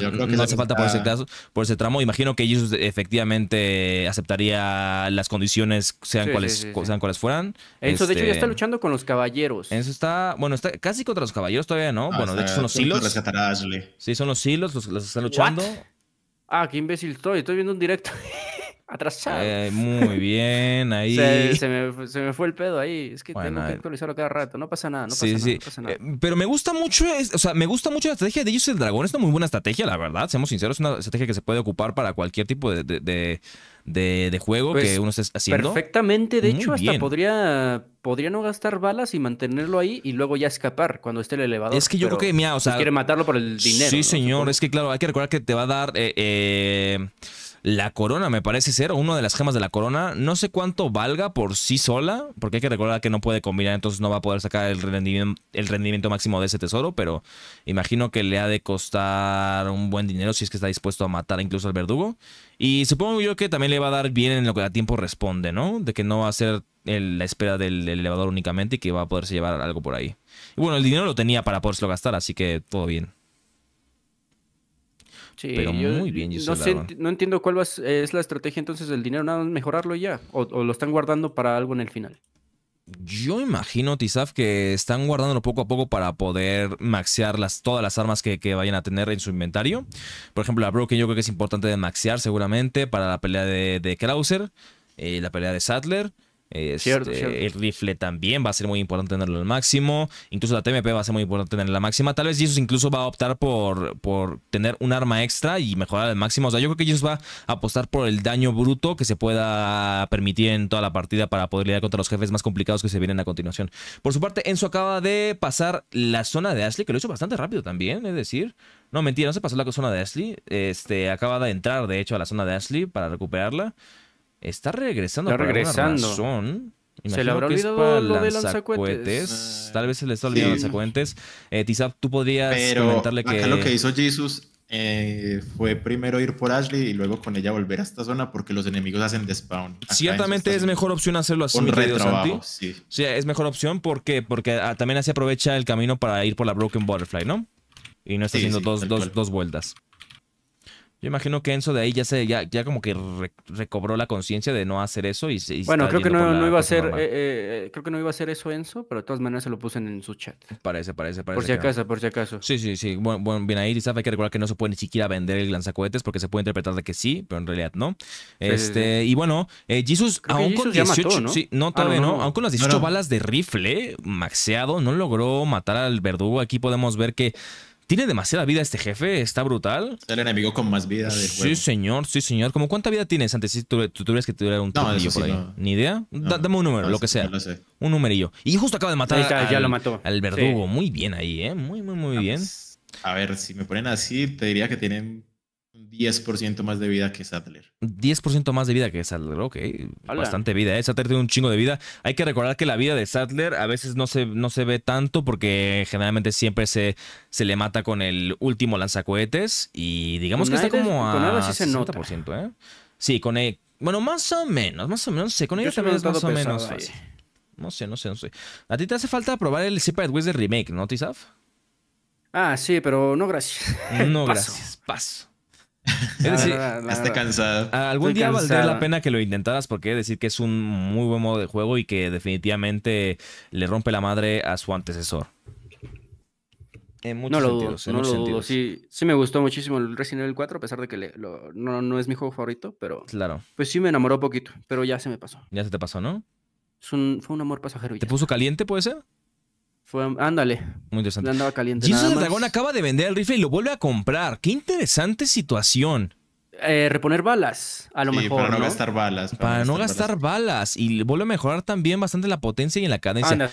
No, hace falta por ese, caso, por ese tramo. Imagino que ellos efectivamente aceptaría las condiciones, sean, cuales, sean fueran. Eso de hecho, ya este, está luchando con los caballeros. Eso está, bueno, está casi contra los caballeros todavía, ¿no? bueno, de hecho son los hilos. Sí, son los hilos, los, están luchando. Ah, qué imbécil estoy, estoy viendo un directo. atrasado. Eh, muy bien, ahí. se, se, me, fue el pedo ahí. Es que tengo que actualizarlo cada rato. No pasa nada, no pasa sí, nada. Eh, pero me gusta mucho, o sea, me gusta mucho la estrategia de ellos el dragón. Es una muy buena estrategia, la verdad. Seamos sinceros, es una estrategia que se puede ocupar para cualquier tipo de, juego pues, que uno esté haciendo. Perfectamente, de hecho, hasta podría, podría no gastar balas y mantenerlo ahí y luego ya escapar cuando esté el elevador. Es que yo creo que, mira, o pues sea. Quiere matarlo por el dinero. Sí, señor, es que claro, hay que recordar que te va a dar. Eh, eh la corona, me parece ser, o una de las gemas de la corona. No sé cuánto valga por sí sola, porque hay que recordar que no puede combinar, entonces no va a poder sacar el rendimiento, máximo de ese tesoro, pero imagino que le ha de costar un buen dinero si es que está dispuesto a matar incluso al verdugo. Y supongo yo que también le va a dar bien en lo que a tiempo responde, ¿no? De que no va a ser la espera del, elevador únicamente y que va a poderse llevar algo por ahí. Y bueno, el dinero lo tenía para poderse gastar, así que todo bien pero muy bien. No, no entiendo cuál es, la estrategia entonces del dinero, nada más mejorarlo ya, o, lo están guardando para algo en el final. Yo imagino, Tizaf, que están guardándolo poco a poco para poder maxear todas las armas que, vayan a tener en su inventario. Por ejemplo, la Broken yo creo que es importante de maxear seguramente para la pelea de, Krauser, eh, la pelea de Sattler. Este, el rifle también va a ser muy importante tenerlo al máximo. Incluso la TMP va a ser muy importante tenerla al máximo, Tal vez Jesus incluso va a optar por, por tener un arma extra y mejorar al máximo. O sea, yo creo que Jesus va a apostar por el daño bruto que se pueda permitir en toda la partida para poder lidiar contra los jefes más complicados que se vienen a continuación. Por su parte, Enzo acaba de pasar la zona de Ashley, que lo hizo bastante rápido también, es decir. No, mentira, no se pasó la zona de Ashley. Este, acaba de entrar, de hecho, a la zona de Ashley para recuperarla. Está regresando. Por razón. se le habrá olvidado lo de Tal vez se le está olvidando sí. Eh, tú podrías comentarle que... acá lo que hizo Jesus eh, fue primero ir por Ashley y luego con ella volver a esta zona porque los enemigos hacen despawn. Ciertamente es mejor opción hacerlo así, mi sí. sí. es mejor opción porque, porque ah, también así aprovecha el camino para ir por la Broken Butterfly, ¿no? Y no está haciendo dos, dos, dos, vueltas. Yo imagino que Enzo de ahí ya se, ya, ya como que recobró la conciencia de no hacer eso y, Bueno, eh, eh, creo que no, iba a ser, creo que no iba a hacer eso Enzo, pero de todas maneras se lo puse en, su chat. Parece, parece, parece. Por si acaso, por si acaso. Sí, sí, sí. Bueno, bien ahí, hay que recordar que no se puede ni siquiera vender el lanzacohetes porque se puede interpretar de que sí, pero en realidad no. Este, y bueno, eh, Jesus, aún con 18, con las 18 balas de rifle, maxeado, no logró matar al verdugo. Aquí podemos ver que tiene demasiada vida este jefe, está brutal. el enemigo con más vida Sí, señor, sí, señor. ¿Cómo cuánta vida tienes antes si tú, tú tuvieras que tirar un no, por ahí? ¿Ni idea? dame un número, lo que sea. Un numerillo. Y justo acaba de matar al, ya lo mató. al verdugo. Muy bien ahí, ¿eh? Muy, muy, muy bien. a ver, si me ponen así, te diría que tienen 10% más de vida que Sadler. 10% más de vida que Sadler, ok. Bastante vida, ¿eh? Sadler tiene un chingo de vida. Hay que recordar que la vida de Sadler a veces no se, no se ve tanto porque generalmente siempre se, se le mata con el último lanzacohetes y digamos que está como a sí se ¿eh? Sí, con él Bueno, más o menos, más o menos, no sé, con ellos también es más o menos No sé, no sé, no sé. A ti te hace falta probar el Separate Ways de Remake, ¿no, Tizaf? Ah, sí, pero no gracias. No gracias, paso. Es decir, esté cansado. Ah, algún día valdría la pena que lo intentaras porque decir que es un muy buen modo de juego y que definitivamente le rompe la madre a su antecesor. En muchos sentidos, no lo dudo. Sí, sí me gustó muchísimo el Resident Evil 4, a pesar de que no, es mi juego favorito, pero... Claro. Pues sí me enamoró poquito, pero ya se me pasó. Ya se te pasó, ¿no? fue un amor pasajero. ¿Te puso caliente, puede ser? ándale. Muy interesante. Le andaba caliente. Jesus dragón acaba de vender el rifle y lo vuelve a comprar. Qué interesante situación. Eh, reponer balas, a lo mejor. Para no, gastar balas. Para, no gastar, balas. Y vuelve a mejorar también bastante la potencia y la cadencia.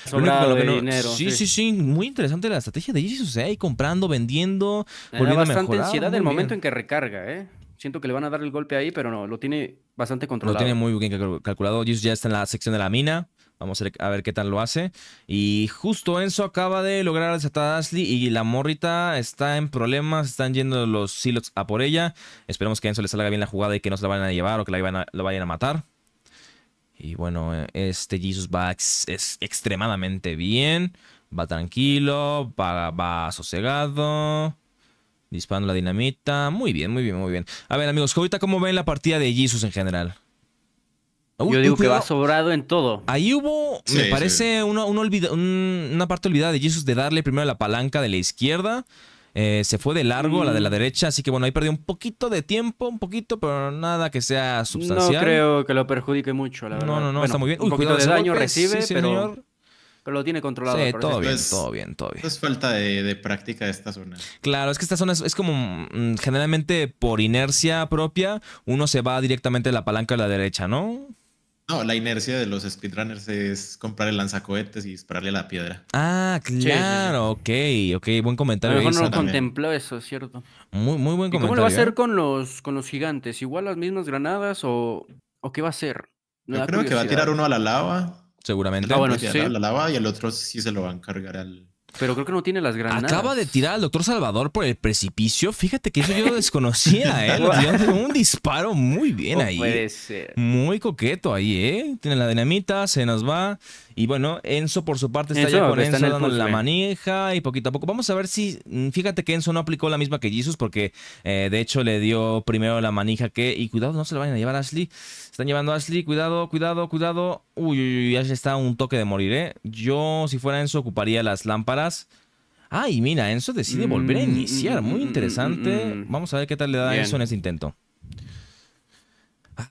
sí, sí, sí, Muy interesante la estrategia de Jesus, ahí Comprando, vendiendo, volviendo a mejorar. ansiedad del momento en que recarga, ¿eh? Siento que le van a dar el golpe ahí, pero no, lo tiene bastante controlado. Lo tiene muy bien calculado. Jesus ya está en la sección de la mina. Vamos a ver, qué tal lo hace. Y justo Enzo acaba de lograr desatar a Ashley y la morrita está en problemas. Están yendo los silos a por ella. Esperemos que a Enzo le salga bien la jugada y que no se la vayan a llevar o que la, vayan a, matar. Y bueno, este Jesus va es extremadamente bien. Va tranquilo, va, va sosegado. Dispando la dinamita. Muy bien, muy bien, muy bien. A ver amigos, ahorita cómo ven la partida de Jesus en general. Ah, Yo digo que va sobrado en todo. Ahí hubo, me parece, una, parte olvidada de Jesus de darle primero la palanca de la izquierda. Eh, se fue de largo la de la mm. derecha, así que bueno, ahí perdió un poquito de tiempo, un poquito, pero nada que sea sustancial. No creo que lo perjudique mucho, la verdad. No, no, no, está muy bien. un poquito de daño recibe, pero, señor. pero lo tiene controlado. Sí, pues todo bien, todo bien, todo bien. Es pues falta de, práctica de esta zona. Claro, es que esta zona es, como mm, generalmente por inercia propia, uno se va directamente a la palanca de la derecha, ¿no? No, la inercia de los speedrunners es comprar el lanzacohetes y dispararle a la piedra. Ah, claro, ok, ok, buen comentario. A lo mejor contempló eso, ¿cierto? Muy, muy buen comentario. ¿Cómo lo va a hacer ¿eh? con los, con los gigantes? ¿Igual las mismas granadas o, o qué va a hacer? Yo creo que va a tirar uno a la lava. Seguramente. Ah, bueno, sí. A la lava y el otro sí se lo va a encargar al, pero creo que no tiene las granadas. Acaba de tirar al doctor Salvador por el precipicio. Fíjate que eso yo lo desconocía, ¿eh? un disparo muy bien ahí. Puede ser. Muy coqueto ahí, ¿eh? Tiene la dinamita, se nos va. Y bueno, Enzo por su parte está ya con Enzo la manija y poquito a poco. Vamos a ver si. Mm, fíjate que Enzo no aplicó la misma que Jesus porque eh, de hecho le dio primero la manija que. Y cuidado, no se la vayan a llevar a Ashley. Están llevando a Ashley. Cuidado, cuidado, cuidado. Uy, uy, uy. Ashley está un toque de morir, ¿eh? Yo, si fuera Enzo, ocuparía las lámparas. Ay, mira, Enzo decide mm, volver a mm, iniciar. Mm, Muy interesante. Vamos a ver qué tal le da a Enzo en ese intento.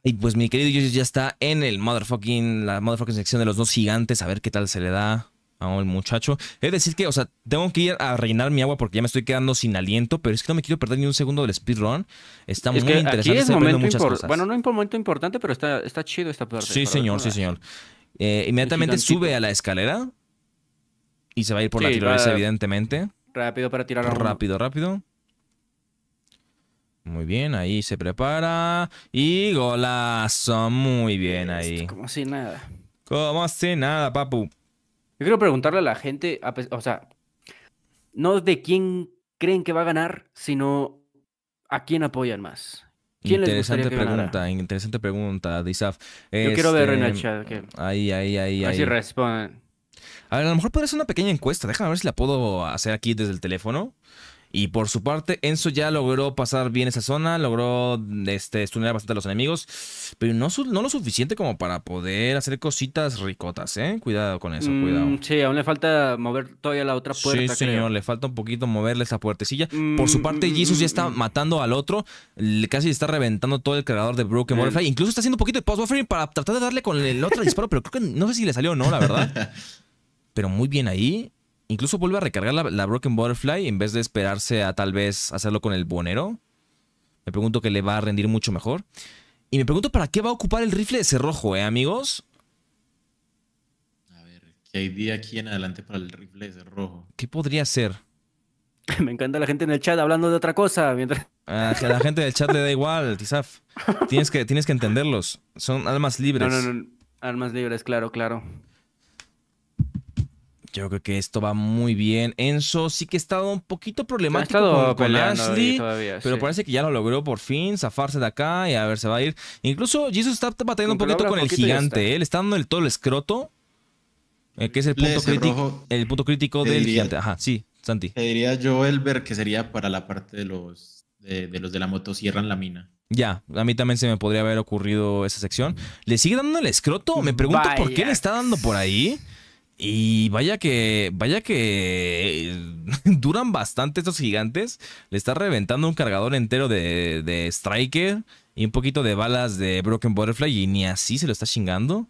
Y pues mi querido Yoshi ya está en el motherfucking, la motherfucking sección de los dos gigantes. A ver qué tal se le da. Vamos, el muchacho. Es decir que, o sea, tengo que ir a rellenar mi agua porque ya me estoy quedando sin aliento, pero es que no me quiero perder ni un segundo del speedrun. Está muy interesante. Aquí es momento muchas cosas. Bueno, no un momento importante, pero está, está chido esta parte. Sí, señor, sí, señor. Eh, inmediatamente sube a la escalera y se va a ir por la tirolesa, evidentemente. Rápido para tirar. Rápido, rápido. Muy bien, ahí se prepara. Y golazo, muy bien este, ahí. Como si nada. Como si nada, papu. Yo quiero preguntarle a la gente, o sea, no de quién creen que va a ganar, sino a quién apoyan más. ¿Quién interesante que pregunta, interesante pregunta, Dizaf. Yo quiero ver en el este, chat. que. Ahí, ahí, ahí. Así si responden. A, ver, a lo mejor podría hacer una pequeña encuesta. Déjame ver si la puedo hacer aquí desde el teléfono. Y por su parte, Enzo ya logró pasar bien esa zona, logró este, bastante a los enemigos, pero no, no lo suficiente como para poder hacer cositas ricotas, ¿eh? Cuidado con eso, mm, cuidado. Sí, aún le falta mover todavía la otra puerta. Sí, señor, le falta un poquito moverle esa puertecilla. por su parte, mm, Jesus ya mm, está matando al otro, casi está reventando todo el creador de Broken Warfare. Incluso está haciendo un poquito de post buffering para tratar de darle con el otro disparo, pero creo que no sé si le salió o no, la verdad. Pero muy bien ahí incluso vuelve a recargar la, Broken Butterfly en vez de esperarse a tal vez hacerlo con el Bonero. Me pregunto que le va a rendir mucho mejor. Y me pregunto para qué va a ocupar el rifle de cerrojo, ¿eh, amigos? A ver, ¿qué hay aquí en adelante para el rifle de cerrojo? ¿Qué podría ser? Me encanta la gente en el chat hablando de otra cosa. Mientras... Ah, a la gente del chat le da igual, Tizaf. Tienes que, tienes que entenderlos. Son almas libres. No, no, no. Almas libres, claro, claro. Yo creo que esto va muy bien. Enzo sí que ha estado un poquito problemático con, Ashley, pero parece que ya lo logró por fin, zafarse de acá y a ver, se va a ir. Incluso Jesus está batallando un poquito con el gigante, ¿eh? le está dando el, todo el escroto, eh, que es el punto, crítico, el punto crítico del gigante. Ajá, sí, Santi. Te diría yo, Elber, que sería para la parte de los de, los de la moto cierran la mina. Ya, a mí también se me podría haber ocurrido esa sección. ¿Le sigue dando el escroto? Me pregunto por qué le está dando por ahí. Y vaya que, vaya que eh, duran bastante estos gigantes. Le está reventando un cargador entero de, de Striker y un poquito de balas de Broken Butterfly y ni así se lo está chingando.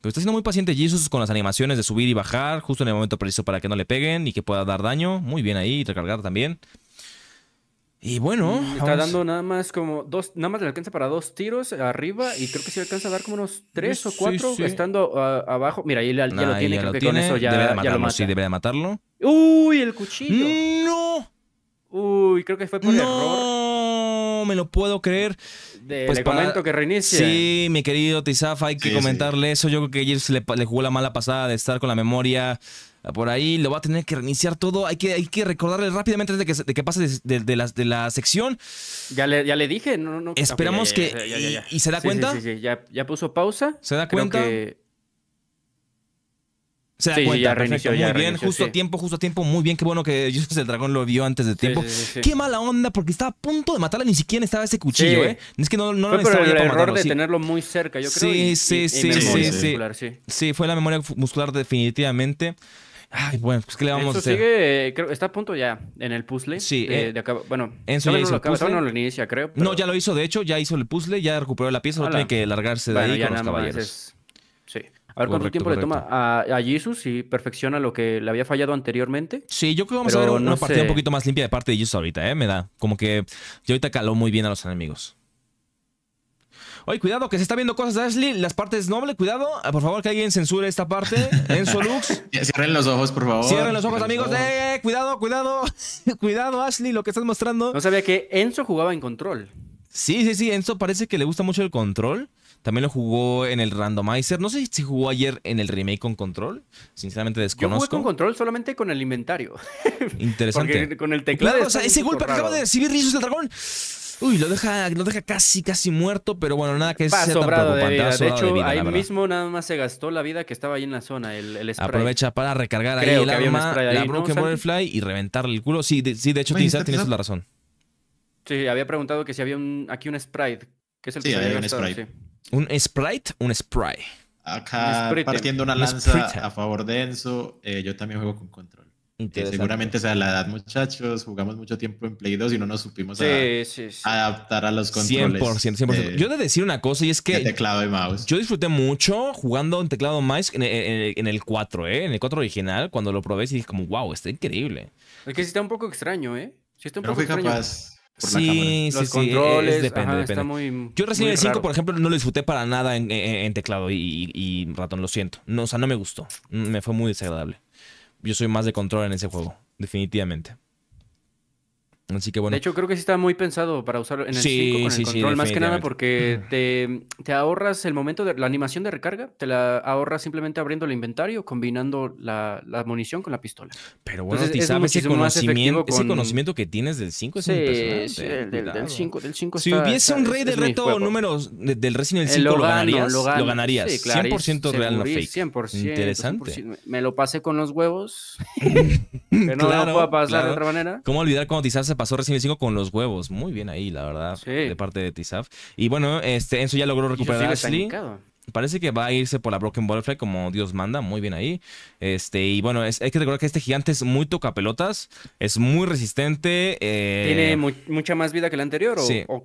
Pero está siendo muy paciente Jesus con las animaciones de subir y bajar justo en el momento preciso para que no le peguen y que pueda dar daño. Muy bien ahí, recargar también. Y bueno. Mm, está dando nada más como dos, nada más le alcanza para dos tiros arriba y creo que sí alcanza a dar como unos tres o cuatro estando ah, abajo. Mira, ahí ya, lo tiene, creo que con eso ya, debe de matarlo, Sí, debe de matarlo. ¡Uy, el cuchillo! ¡No! Uy, creo que fue por no. me lo puedo creer. pues le comento que reinicie. Sí, mi querido Tizaf, hay que comentarle eso. Yo creo que ayer le, le, jugó la mala pasada de estar con la memoria por ahí lo va a tener que reiniciar todo. Hay que, hay que recordarle rápidamente antes de que, de que pase de, la, sección. Ya le, ya le dije, no, no. Esperamos que. Y, se da cuenta? Sí, ya, ya, puso pausa. ¿Se da cuenta? Que... Se da cuenta, ya muy bien, justo a tiempo, justo a tiempo, muy bien, qué bueno que Jesús el Dragón lo vio antes de tiempo. Qué mala onda, porque estaba a punto de matarla, ni siquiera estaba ese cuchillo, ¿eh? Es que no, no lo el error de tenerlo muy cerca, yo creo. Sí, sí, sí, sí, sí, sí. Sí, fue la memoria muscular definitivamente. Ay, bueno, pues que le vamos a hacer? sigue, creo, está a punto ya en el puzzle. Sí, de, eh, acá, bueno, en ya hizo lo no lo inicia, creo. No, ya lo hizo, de hecho, ya hizo el puzzle, ya recuperó la pieza, no tiene que largarse de ahí con los caballeros. Sí. A ver cuánto tiempo le toma a, Jesus y perfecciona lo que le había fallado anteriormente. Sí, yo creo que vamos a ver una partida un poquito más limpia de parte de Jesus ahorita, ¿eh? Me da. Como que yo ahorita caló muy bien a los enemigos. Oye, cuidado, que se está viendo cosas, Ashley. Las partes nobles, cuidado. Ah, por favor, que alguien censure esta parte. Enzo Lux. Cierren los ojos, por favor. Cierren los ojos, amigos. Eh, cuidado, cuidado. cuidado, Ashley, lo que estás mostrando. No sabía que Enzo jugaba en control. Sí, sí, sí. Enzo parece que le gusta mucho el control. También lo jugó en el Randomizer. No sé si jugó ayer en el remake con Control. Sinceramente desconozco. Yo jugué con Control solamente con el inventario. Interesante. con el teclado. Claro, o sea, ese golpe acaba de recibir Rizos del Dragón. Uy, lo deja, lo deja casi, casi muerto, pero bueno, nada que sea tan preocupante. De, hecho, ahí mismo nada más se gastó la vida que estaba ahí en la zona, el, Aprovecha para recargar ahí el arma, la Broken y reventarle el culo. Sí, de, sí, de hecho, tienes la razón. Sí, había preguntado que si había un, aquí un sprite, que es el sí, había un sprite. ¿Un sprite? Un sprite. Acá partiendo una lanza a favor de Enzo, eh, yo también juego con control seguramente sea la edad, muchachos, jugamos mucho tiempo en Play 2 y no nos supimos adaptar a los controles. 100%, 100%. yo de decir una cosa y es que... teclado mouse. Yo disfruté mucho jugando en teclado mouse en, el 4, ¿eh? En el 4 original, cuando lo probé, y dije como, wow, está increíble. Es que sí está un poco extraño, ¿eh? Sí está un poco extraño. Capaz sí, sí, sí, Yo recién el 5, por ejemplo, no lo disfruté para nada en, teclado y, y, ratón, lo siento. No, o sea, no me gustó. Me fue muy desagradable yo soy más de control en ese juego, definitivamente. De hecho, creo que sí está muy pensado para usarlo en el 5 con el control. más que nada porque te, te, ahorras el momento de la animación de recarga, te la ahorras simplemente abriendo el inventario, combinando la, la munición con la pistola. Pero bueno, ese, conocimiento, ese conocimiento que tienes del 5 es impresionante. Eh, del, del, 5, del Si hubiese un rey del reto números del Resident el 5, eh, lo, ganarías. Lo, 100% real, no fake. Interesante. Me lo pasé con los huevos. que no lo pasar de otra manera. ¿Cómo olvidar cuando pasó recién con los huevos. Muy bien ahí, la verdad, de parte de Tizaf. Y bueno, este, Enzo ya logró recuperar el Ashley. Parece que va a irse por la Broken Butterfly como Dios manda, muy bien ahí. Este, y bueno, hay que recordar que este gigante es muy tocapelotas, es muy resistente. Eh, ¿Tiene mucha más vida que el anterior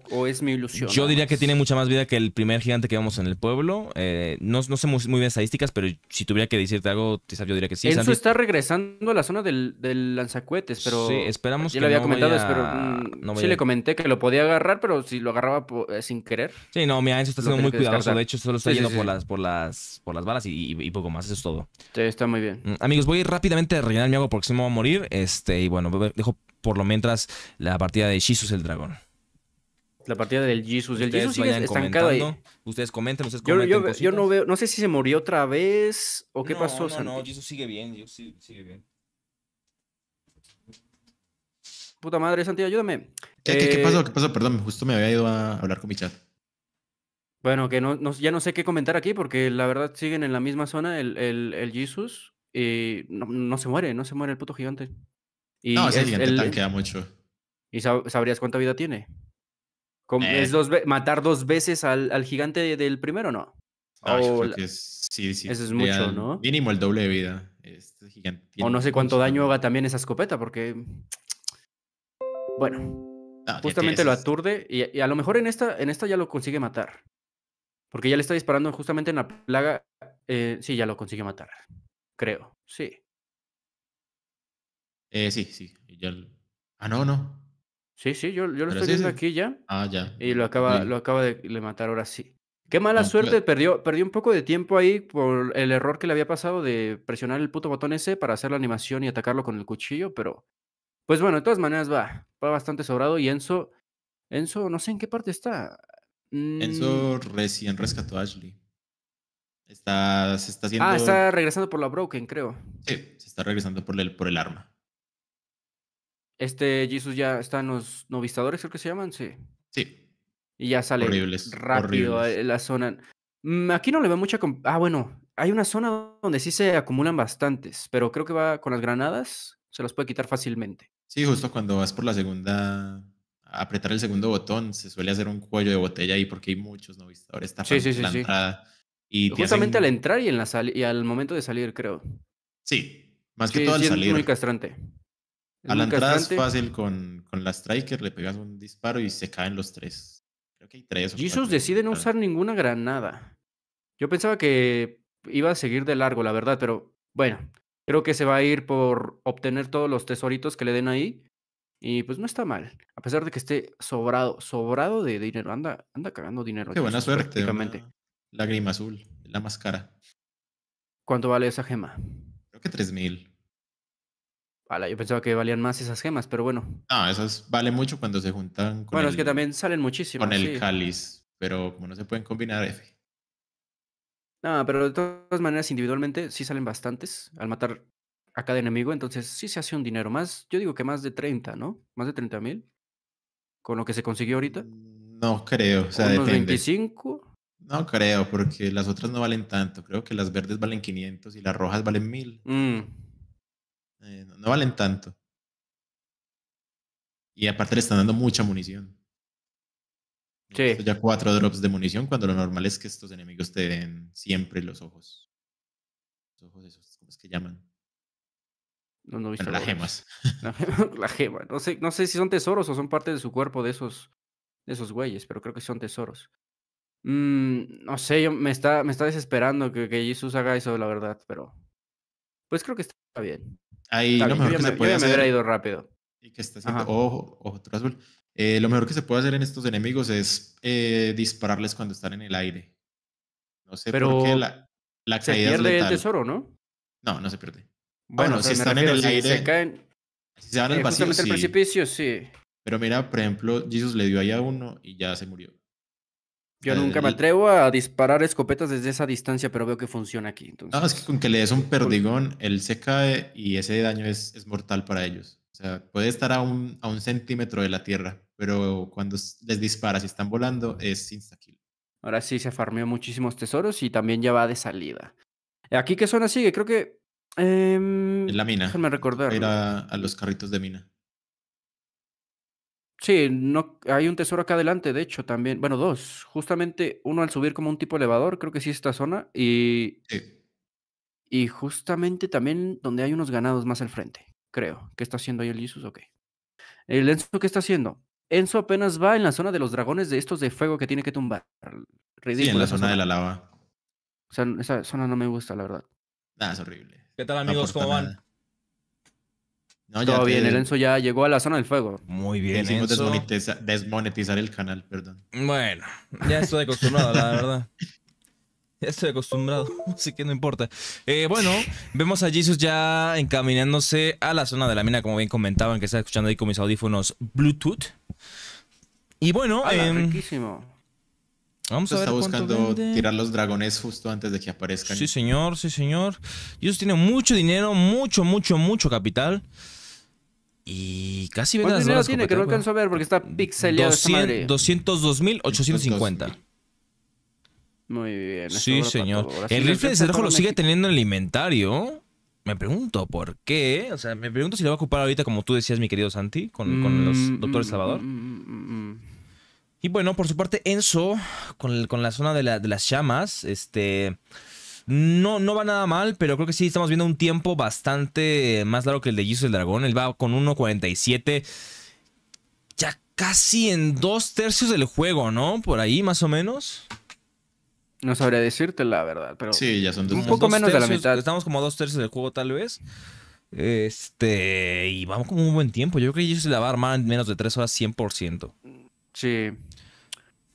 o, es mi ilusión? Yo diría que tiene mucha más vida que el primer gigante que vimos en el pueblo. Eh, no, sé muy, bien estadísticas, pero si tuviera que decirte algo, quizás yo diría que sí. Enzo está regresando a la zona del, lanzacuetes, pero. Sí, esperamos yo que. había comentado, vaya... Mm, sí, le comenté que lo podía agarrar, pero si lo agarraba eh, sin querer. Sí, no, mira, Enzo está siendo muy cuidadoso De hecho, solo está por, Las, por, las, por las balas y, poco más. Eso es todo. está muy bien. Mm, amigos, voy rápidamente a rellenar mi agua porque si me voy a morir. Este, y bueno, dejo por lo mientras la partida de Jesus el dragón. La partida del Jesus. El Dragón. sigue Ustedes comenten, ustedes comenten. Yo, no veo, no sé si se murió otra vez o qué pasó. No, no, Jesus sigue bien, Puta madre, Santiago ayúdame. qué, eh, pasó? ¿Qué pasó? Perdón, justo me había ido a hablar con mi chat. Bueno, que no, ya no sé qué comentar aquí porque la verdad siguen en la misma zona el, el, Jesus y no, se muere, no se muere el puto gigante. Y no, ese gigante tanquea mucho. ¿Y sabrías cuánta vida tiene? Eh. ¿Es dos, matar dos veces al, gigante del primero no? Ah, sí, sí. Eso es mucho, ¿no? Mínimo el doble de vida. Este o no sé cuánto daño haga también esa escopeta porque... Bueno, justamente lo aturde y, y, a lo mejor en esta, en esta ya lo consigue matar. Porque ya le está disparando justamente en la plaga. Eh, sí, ya lo consigue matar. Creo. Sí. Eh, sí, sí. Ah, no, no. Sí, sí, yo, yo lo estoy viendo aquí ya. Ah, ya. Y lo acaba, lo acaba de, le matar ahora sí. Qué mala ah, suerte, perdió, perdió un poco de tiempo ahí por el error que le había pasado de presionar el puto botón ese para hacer la animación y atacarlo con el cuchillo, pero pues bueno, de todas maneras va, va bastante sobrado y Enzo, Enzo, no sé en qué parte está, Enzo mm. recién rescató a Ashley. Está, se está ah, haciendo... Ah, está regresando por la Broken, creo. Sí, se está regresando por el, por el arma. Este Jesus ya está en los novistadores, creo que se llaman, sí. Sí. Y ya sale rápido la zona. Mm, aquí no le ve mucha... Ah, bueno, hay una zona donde sí se acumulan bastantes, pero creo que va con las granadas, se las puede quitar fácilmente. Sí, justo cuando vas por la segunda apretar el segundo botón, se suele hacer un cuello de botella ahí porque hay muchos novistadores tapando sí, la entrada. Y Justamente al entrar y, en la sal y al momento de salir, creo. Sí, más que todo al salir. Es muy castrante. a la entrada es fácil con, con la Striker, le pegas un disparo y se caen los tres. Creo que hay tres. Jesus decide no usar ninguna granada. Yo pensaba que iba a seguir de largo, la verdad, pero bueno, creo que se va a ir por obtener todos los tesoritos que le den ahí y pues no está mal. A pesar de que esté sobrado, sobrado de dinero. Anda, anda cagando dinero. Qué buena suerte. Lágrima azul, la más cara. ¿Cuánto vale esa gema? Creo que 3000. Vale, yo pensaba que valían más esas gemas, pero bueno. No, esas valen mucho cuando se juntan con. Bueno, es que también salen muchísimo Con el cáliz, pero como no se pueden combinar, F. No, pero de todas maneras, individualmente sí salen bastantes. Al matar a cada enemigo, entonces sí se hace un dinero más, yo digo que más de 30, ¿no? Más de 30 mil, con lo que se consiguió ahorita. Mm, no creo, o sea, No creo, porque las otras no valen tanto, creo que las verdes valen 500 y las rojas valen 1000. Mm. Eh, no, valen tanto. Y aparte le están dando mucha munición. Sí. Ya cuatro drops de munición, cuando lo normal es que estos enemigos te den siempre los ojos. Los ojos esos, ¿cómo es que llaman? las gemas. La, gema. No sé, no sé si son tesoros o son parte de su cuerpo de esos, esos güeyes, pero creo que son tesoros. Mm, no sé, yo, me, está, me está desesperando que, que Jesus haga eso, la verdad, pero. Pues creo que está bien. Ahí que me, puede hubiera ido rápido. Ojo, ojo, eh, lo mejor que se puede hacer en estos enemigos es eh, dispararles cuando están en el aire. No sé pero por qué la, la caída. Se pierde el tesoro, ¿no? No, no se pierde. Bueno, si están en el aire. Se Si se van eh, al vacío. Sí. El sí. Pero mira, por ejemplo, Jesus le dio ahí a uno y ya se murió. Yo nunca me atrevo a disparar escopetas desde esa distancia, pero veo que funciona aquí. No, es que con que le des un perdigón, él se cae y ese daño es, es mortal para ellos. O sea, puede estar a un, a un centímetro de la tierra, pero cuando les disparas y están volando, es insta-kill. Ahora sí se farmeó muchísimos tesoros y también ya va de salida. Aquí, ¿qué zona sigue? Creo que Em, en la mina. Déjame recordar. Ir a, los carritos de mina. Sí, no, hay un tesoro acá adelante, de hecho, también. Bueno, dos. Justamente uno al subir como un tipo elevador, creo que sí, esta zona. Y. Y justamente también donde hay unos ganados más al frente, creo. ¿Qué está haciendo ahí el Jesus? Ok. ¿El Enzo qué está haciendo? Enzo apenas va en la zona de los dragones de estos de fuego que tiene que tumbar. Ridículo. Sí, en la zona, de la lava. O sea, esa zona no me gusta, la verdad. nada ah, es horrible. ¿Qué tal amigos? ¿Cómo van? Todo bien, el Enzo ya llegó a la zona del fuego. Muy bien, desmonetizar el canal, perdón. Bueno, ya estoy acostumbrado, la verdad. Ya estoy acostumbrado, así que no importa. Eh, bueno, vemos a Jesus ya encaminándose a la zona de la mina, como bien comentaban, que está escuchando ahí con mis audífonos Bluetooth. Y bueno... Em, está buscando tirar los dragones justo antes de que aparezcan. Sí, señor, sí, señor. Y ellos tiene mucho dinero, mucho, mucho, mucho capital. Y casi ¿Cuánto dinero tiene? Que no alcanzo a ver porque está pixelado 202.850. Muy bien. Sí, señor. El rifle de cerrojo lo sigue teniendo en el inventario. Me pregunto por qué. O sea, me pregunto si lo va a ocupar ahorita, como tú decías, mi querido Santi, con, los mm, doctores mm, Salvador. Mm, y bueno, por su parte, Enzo, con, con la zona de, las llamas, este. No, no va nada mal, pero creo que sí estamos viendo un tiempo bastante más largo que el de Jesus el Dragón. Él va con 1.47. Ya casi en dos tercios del juego, ¿no? Por ahí, más o menos. No sabría decirte la verdad, pero. Sí, ya son dos, Un poco menos de la mitad. Estamos como dos tercios del juego, tal vez. Este. Y vamos con un buen tiempo. Yo creo que Jesus la va a armar en menos de tres horas 100%. Sí.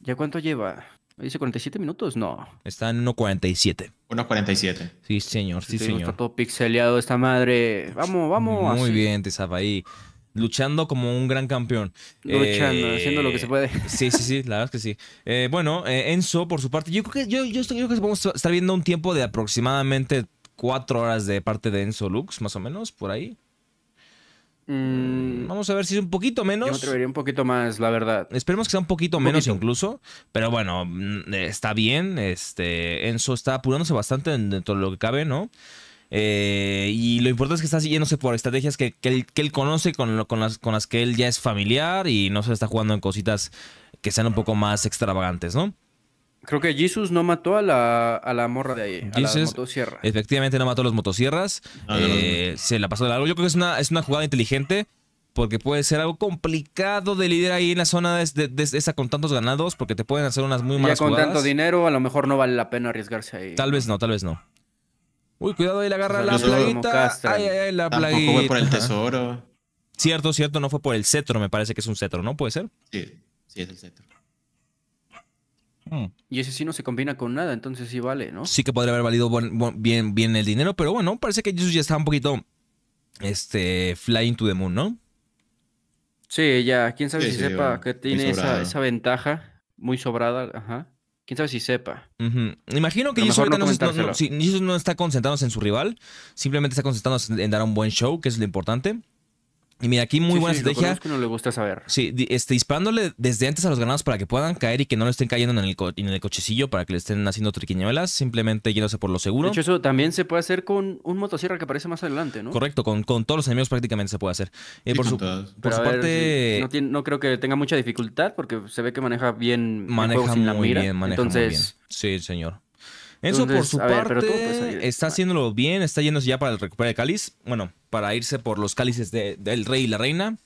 ¿Ya cuánto lleva? dice 47 minutos? No. Está en 1.47. 1.47. Sí, señor, sí, señor. Está todo pixeleado esta madre. Vamos, vamos. Muy bien, te ahí. Luchando como un gran campeón. Luchando, eh, haciendo lo que se puede. Sí, sí, sí, la verdad es que sí. Eh, bueno, eh, Enzo, por su parte, yo creo que yo, yo creo que vamos a estar viendo un tiempo de aproximadamente cuatro horas de parte de Enzo Lux, más o menos, por ahí. Mm, vamos a ver si es un poquito menos. Yo me atrevería un poquito más, la verdad. Esperemos que sea un poquito menos incluso. Pero bueno, mm, está bien. Este, Enzo está apurándose bastante dentro de lo que cabe, ¿no? Eh, y lo importante es que está siguiéndose por estrategias que, él, conoce, las, con las que él ya es familiar y no se está jugando en cositas que sean un poco más extravagantes, ¿no? Creo que Jesus no mató a la, a la morra de ahí, a la motosierra. Efectivamente, no mató a las motosierras. Ah, eh, se la pasó de largo. Yo creo que es una, es una jugada inteligente porque puede ser algo complicado de lidiar ahí en la zona de, esa con tantos ganados, porque te pueden hacer unas muy malas ya con tanto dinero, a lo mejor no vale la pena arriesgarse ahí. Tal vez no, tal vez no. Uy, cuidado, ahí le agarra la plaguita. Ay, ay, la Tampoco No fue por el tesoro. Cierto, cierto, no fue por el cetro, me parece que es un cetro, ¿no? ¿Puede ser? Sí, sí es el cetro. Mm. Y ese sí no se combina con nada, entonces sí vale, ¿no? Sí que podría haber valido bien, bien el dinero, pero bueno, parece que Jesus ya está un poquito este, flying to the moon, ¿no? Sí, ya, quién sabe si sepa que tiene esa, ventaja muy sobrada, ajá. Quién sabe si sepa. Imagino que Jesus no, no, está concentrándose en su rival, simplemente está concentrándose en dar un buen show, que es lo importante. Y mira, aquí muy buena sí, estrategia. no le gusta saber. Sí, este, disparándole desde antes a los ganados para que puedan caer y que no le estén cayendo en el, en el cochecillo para que le estén haciendo triquiñuelas, simplemente yéndose por lo seguro. De hecho, eso también se puede hacer con un motosierra que aparece más adelante, ¿no? Correcto, con, con todos los enemigos prácticamente se puede hacer. Eh, por su, parte. No, creo que tenga mucha dificultad porque se ve que maneja bien. Maneja muy bien, maneja Entonces... Sí, señor. Eso, por su parte, pues, está ah. haciéndolo bien, está yéndose ya para recuperar el cáliz. Bueno, para irse por los cálices del rey y la reina.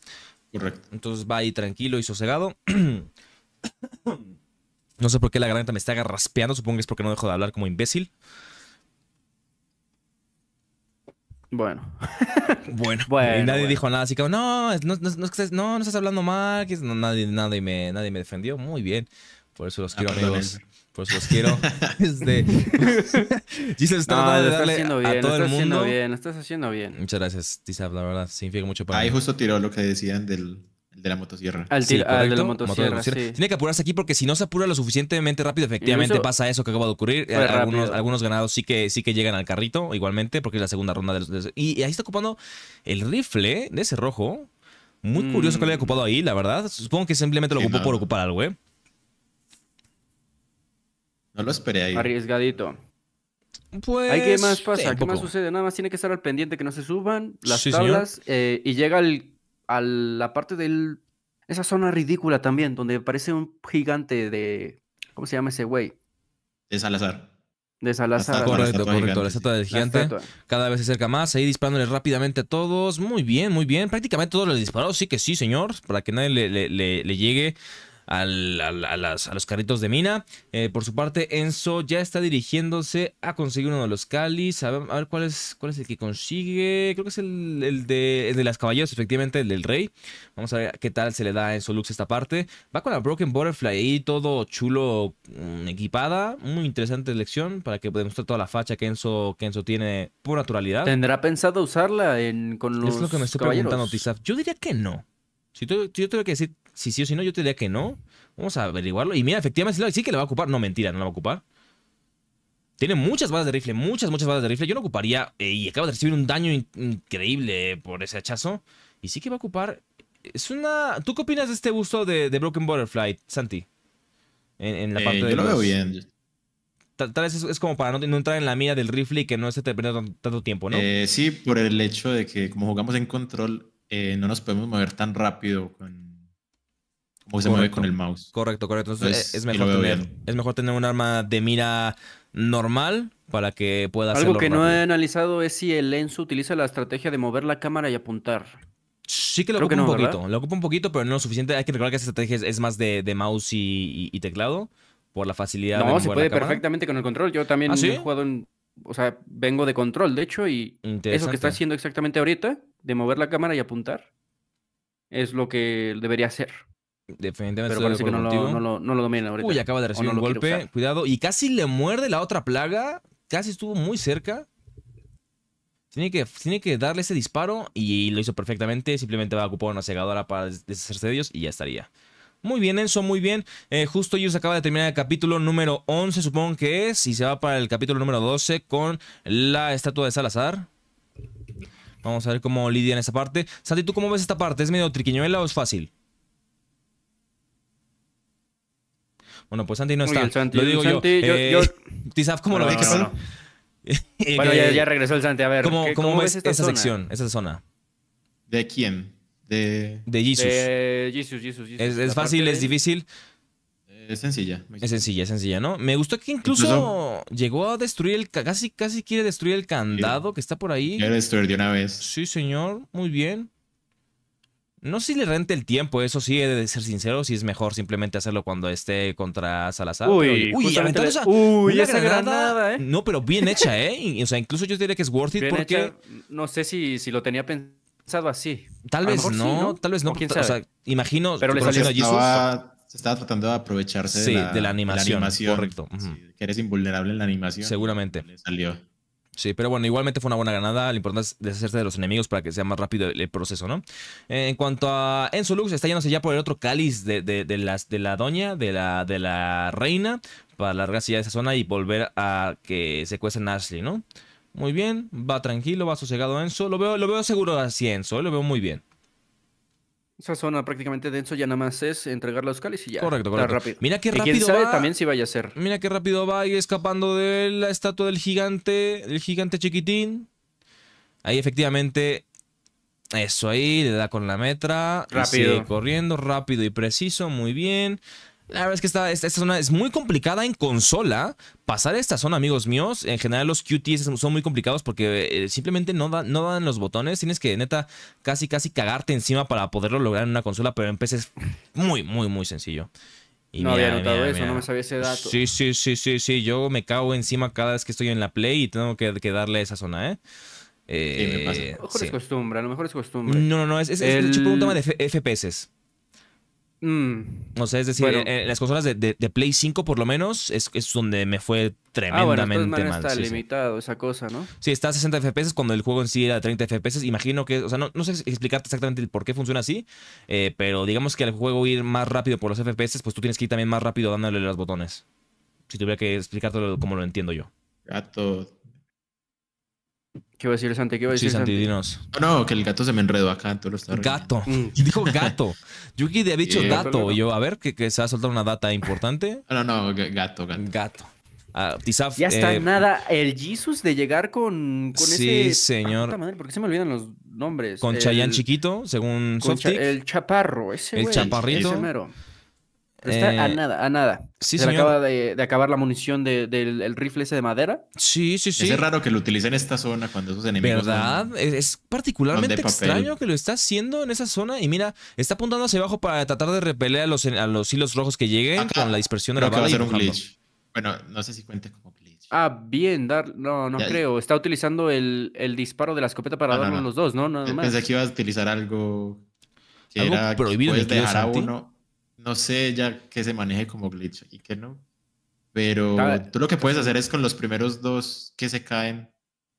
Entonces va ahí tranquilo y sosegado. no sé por qué la garganta me está raspeando. Supongo que es porque no dejo de hablar como imbécil. Bueno. bueno. nadie dijo nada, así que no, no, estás, hablando mal. nadie, me, nadie me defendió. Muy bien. Por eso los ah, quiero, amigos. Eh. Pues los quiero. este, está haciendo bien, estás Haciendo bien, Muchas gracias, Tizap, La verdad, significa mucho para Ahí justo tiró lo que decían del, de la motosierra. Al, sí, al de la motosierra. Tiene que apurarse aquí porque si no se apura lo suficientemente rápido, efectivamente pasa eso que acaba de ocurrir. Algunos, ganados sí que, sí que llegan al carrito, igualmente, porque es la segunda ronda de los. y, ahí está ocupando el rifle de ese rojo. Muy curioso que lo haya mm. ocupado ahí, la verdad. Supongo que simplemente lo ocupó por ocupar algo, ¿eh? No lo esperé ahí. Arriesgadito. Pues. Hay más pasa, ¿qué más sucede? Nada más tiene que estar al pendiente que no se suban las tablas eh, y llega al, a la parte del. Esa zona ridícula también, donde aparece un gigante de. ¿Cómo se llama ese güey? De Salazar. De Salazar. Correcto, correcto. La estatua del gigante. Cada vez se acerca más. Ahí disparándole rápidamente a todos. Muy bien, muy bien. Prácticamente todos los disparados. Sí que sí, señor. Para que nadie le, le, le llegue a, los carritos de mina. Eh, por su parte, Enzo ya está dirigiéndose a conseguir uno de los Calis. A ver, cuál, es, cuál es el que consigue. Creo que es el, de, las caballeros, efectivamente, el del rey. Vamos a ver qué tal se le da a Enzo Lux esta parte. Va con la Broken Butterfly ahí, todo chulo, mm, equipada. Muy interesante elección para que ver toda la facha que Enzo, Enzo tiene por naturalidad. ¿Tendrá pensado usarla en, con los Es lo que me estoy preguntando, Tizaf. Yo diría que no. Si, yo tengo que decir si sí o si no, yo te diría que no. Vamos a averiguarlo. Y mira, efectivamente sí que le va a ocupar. No, mentira, no la va a ocupar. Tiene muchas balas de rifle, muchas, muchas balas de rifle. Yo no ocuparía... Eh, y acaba de recibir un daño increíble por ese hachazo. Y sí que va a ocupar... Es una... ¿Tú qué opinas de este gusto de, Broken Butterfly, Santi? En, la eh, parte de... Yo lo veo bien. Tal, vez es, como para no, entrar en la mira del rifle y que no esté perdiendo tanto tiempo, ¿no? Eh, sí, por el hecho de que como jugamos en control, no nos podemos mover tan rápido con o se mueve con el mouse. Correcto, correcto. Entonces es, mejor tener, un arma de mira normal para que pueda Algo que no he analizado es si el lens utiliza la estrategia de mover la cámara y apuntar. Sí que lo ocupa un poquito, lo ocupa un poquito, pero no lo suficiente. Hay que recordar que esa estrategia es, más de, mouse y, teclado por la facilidad. No, se puede perfectamente con el control. Yo también ¿Ah, he jugado en, o sea, vengo de control, de hecho, y eso que está haciendo exactamente ahorita, de mover la cámara y apuntar, es lo que debería hacer. Definitivamente pero parece que no lo, domina ahorita. Uy, acaba de recibir un golpe. Cuidado. Y casi le muerde la otra plaga. Casi estuvo muy cerca. Tiene que, tiene que darle ese disparo y lo hizo perfectamente. Simplemente va a ocupar una cegadora para deshacerse de ellos y ya estaría. Muy bien, Enzo, muy bien. Eh, justo ellos acaba de terminar el capítulo número 11, supongo que es, y se va para el capítulo número 12 con la estatua de Salazar. Vamos a ver cómo lidia en esa parte. Santi, ¿tú cómo ves esta parte? ¿Es medio triquiñuela o es fácil? Bueno, pues Santi no está. lo digo yo. Tizaf, eh, ¿cómo lo ves? bueno, eh, ya, regresó el Santi. A ver, ¿cómo, ¿cómo, ves, esa sección, esa zona? ¿De quién? De, de Jesus. De Jesus, Jesus, ¿Es, fácil? ¿Es difícil? Eh, es sencilla. Es sencilla, es sencilla, ¿no? Me gustó que incluso, llegó a destruir el... Casi, casi quiere destruir el candado que está por ahí. Quiere destruir de una vez. Sí, señor. Muy bien. No sé si le rente el tiempo, eso sí, he de ser sincero, si es mejor simplemente hacerlo cuando esté contra Salazar. Uy, uy, granada, ¿eh? No, pero bien hecha, ¿eh? O sea, incluso yo diría que es worth it no sé si, si lo tenía pensado así. Tal vez no, tal vez no. sea, imagino... Pero le salió... Estaba, estaba tratando de aprovecharse de, la, animación. correcto. que eres invulnerable en la animación. Seguramente. Le salió. Sí, pero bueno, igualmente fue una buena ganada. Lo importante es deshacerse de los enemigos para que sea más rápido el, proceso, ¿no? en cuanto a Enzo Lux, está yéndose ya por el otro cáliz de, las, de la doña, de la, de la reina, para largarse ya de esa zona y volver a que secuestren a Ashley, ¿no? Muy bien, va tranquilo, va sosegado Enzo. Lo veo, lo veo seguro así Enzo, ¿eh? lo veo muy bien. Esa zona prácticamente denso ya nada más es entregar los cálices y ya. Correcto, correcto. Rápido. Mira qué rápido también si vaya a ser. Mira qué rápido va y escapando de la estatua del gigante, del gigante chiquitín. Ahí efectivamente eso ahí, le da con la metra. Rápido. Sigue corriendo, rápido y preciso, muy bien. La verdad es que esta, esta, zona es muy complicada en consola. Pasar esta zona, amigos míos, en general los QTs son muy complicados porque eh, simplemente no, no dan los botones. Tienes que, neta, casi, casi cagarte encima para poderlo lograr en una consola, pero en PC es muy, muy, muy sencillo. no había notado eso, no me sabía ese dato. Sí, sí, sí, sí, sí. Yo me cago encima cada vez que estoy en la Play y tengo que, darle esa zona, ¿eh? A lo eh, mejor es costumbre, a lo mejor es costumbre. No, no, no, es, es un tema de FPS no mm. O es decir, eh, las consolas de, Play 5 por lo menos es, es donde me fue ah, tremendamente mal. Está limitado esa cosa, ¿no? Sí, está a 60 FPS cuando el juego en sí era a 30 FPS. Imagino que, o sea, no, sé explicarte exactamente el por qué funciona así, eh, pero digamos que al juego ir más rápido por los FPS, pues tú tienes que ir también más rápido dándole los botones. Si tuviera que explicártelo como lo entiendo yo. Gato, ¿Qué va a decir Santi? ¿Qué iba a decir sí, Santi? Dinos. No, no, que el gato se me enredó acá, Gato. Mm. Dijo gato. Yuki había dicho dato. gato. Y yo, a ver, que, se ha soltado una data importante. No, no, gato, gato. Gato. Ah, ya está eh, nada el Jesus de llegar con, sí, señor. Ah, ¿Por qué se me olvidan los nombres? Con Chayán Chiquito, según Softic. el chaparro, ese El chaparrito. Ese mero. Está a eh, nada, a nada. Se le acaba de, acabar la munición del rifle ese de madera. Sí, sí, sí. Es raro que lo utilice en esta zona cuando esos enemigos. ¿Verdad? es, particularmente extraño que lo está haciendo en esa zona. Y mira, está apuntando hacia abajo para tratar de repeler a los, a los hilos rojos que lleguen con la dispersión de la Va a ser un glitch. Bueno, no sé si cuente como glitch. Ah, bien, dar. No, no creo. Está utilizando el, disparo de la escopeta para no, los dos, ¿no? Nada más. Pensé que iba a utilizar algo que prohibido no sé ya que se maneje como glitch y que no. Pero tú lo que puedes hacer es con los primeros dos que se caen,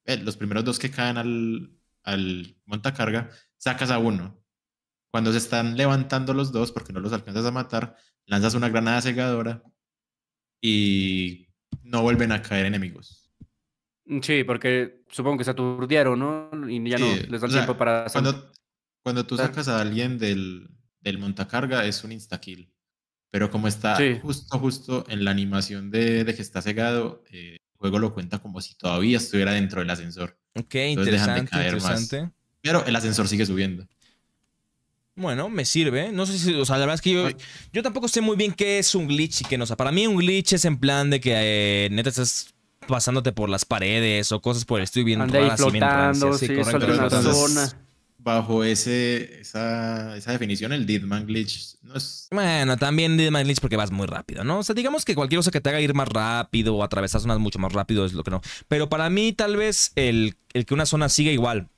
eh, los primeros dos que caen al, al montacarga, sacas a uno. Cuando se están levantando los dos, porque no los alcanzas a matar, lanzas una granada cegadora y no vuelven a caer enemigos. Sí, porque supongo que se aturdieron, ¿no? Y ya no les da tiempo para... Cuando, cuando tú sacas a alguien del, del montacarga es un insta-kill Pero como está justo, justo en la animación de, que está cegado, eh, el juego lo cuenta como si todavía estuviera dentro del ascensor. Ok, interesante, Pero el ascensor sigue subiendo. Bueno, me sirve. No sé si, o sea, la verdad es que yo, tampoco sé muy bien qué es un glitch y qué no. O sea, para mí un glitch es en plan de que eh, neta estás pasándote por las paredes o cosas por el estudio viendo Ande bajo ese, esa, definición, el Deadman Glitch no es... Bueno, también Deadman Glitch porque vas muy rápido, ¿no? O sea, digamos que cualquier cosa que te haga ir más rápido o atravesar zonas mucho más rápido es lo que no. Pero para mí, tal vez, el, el que una zona siga igual,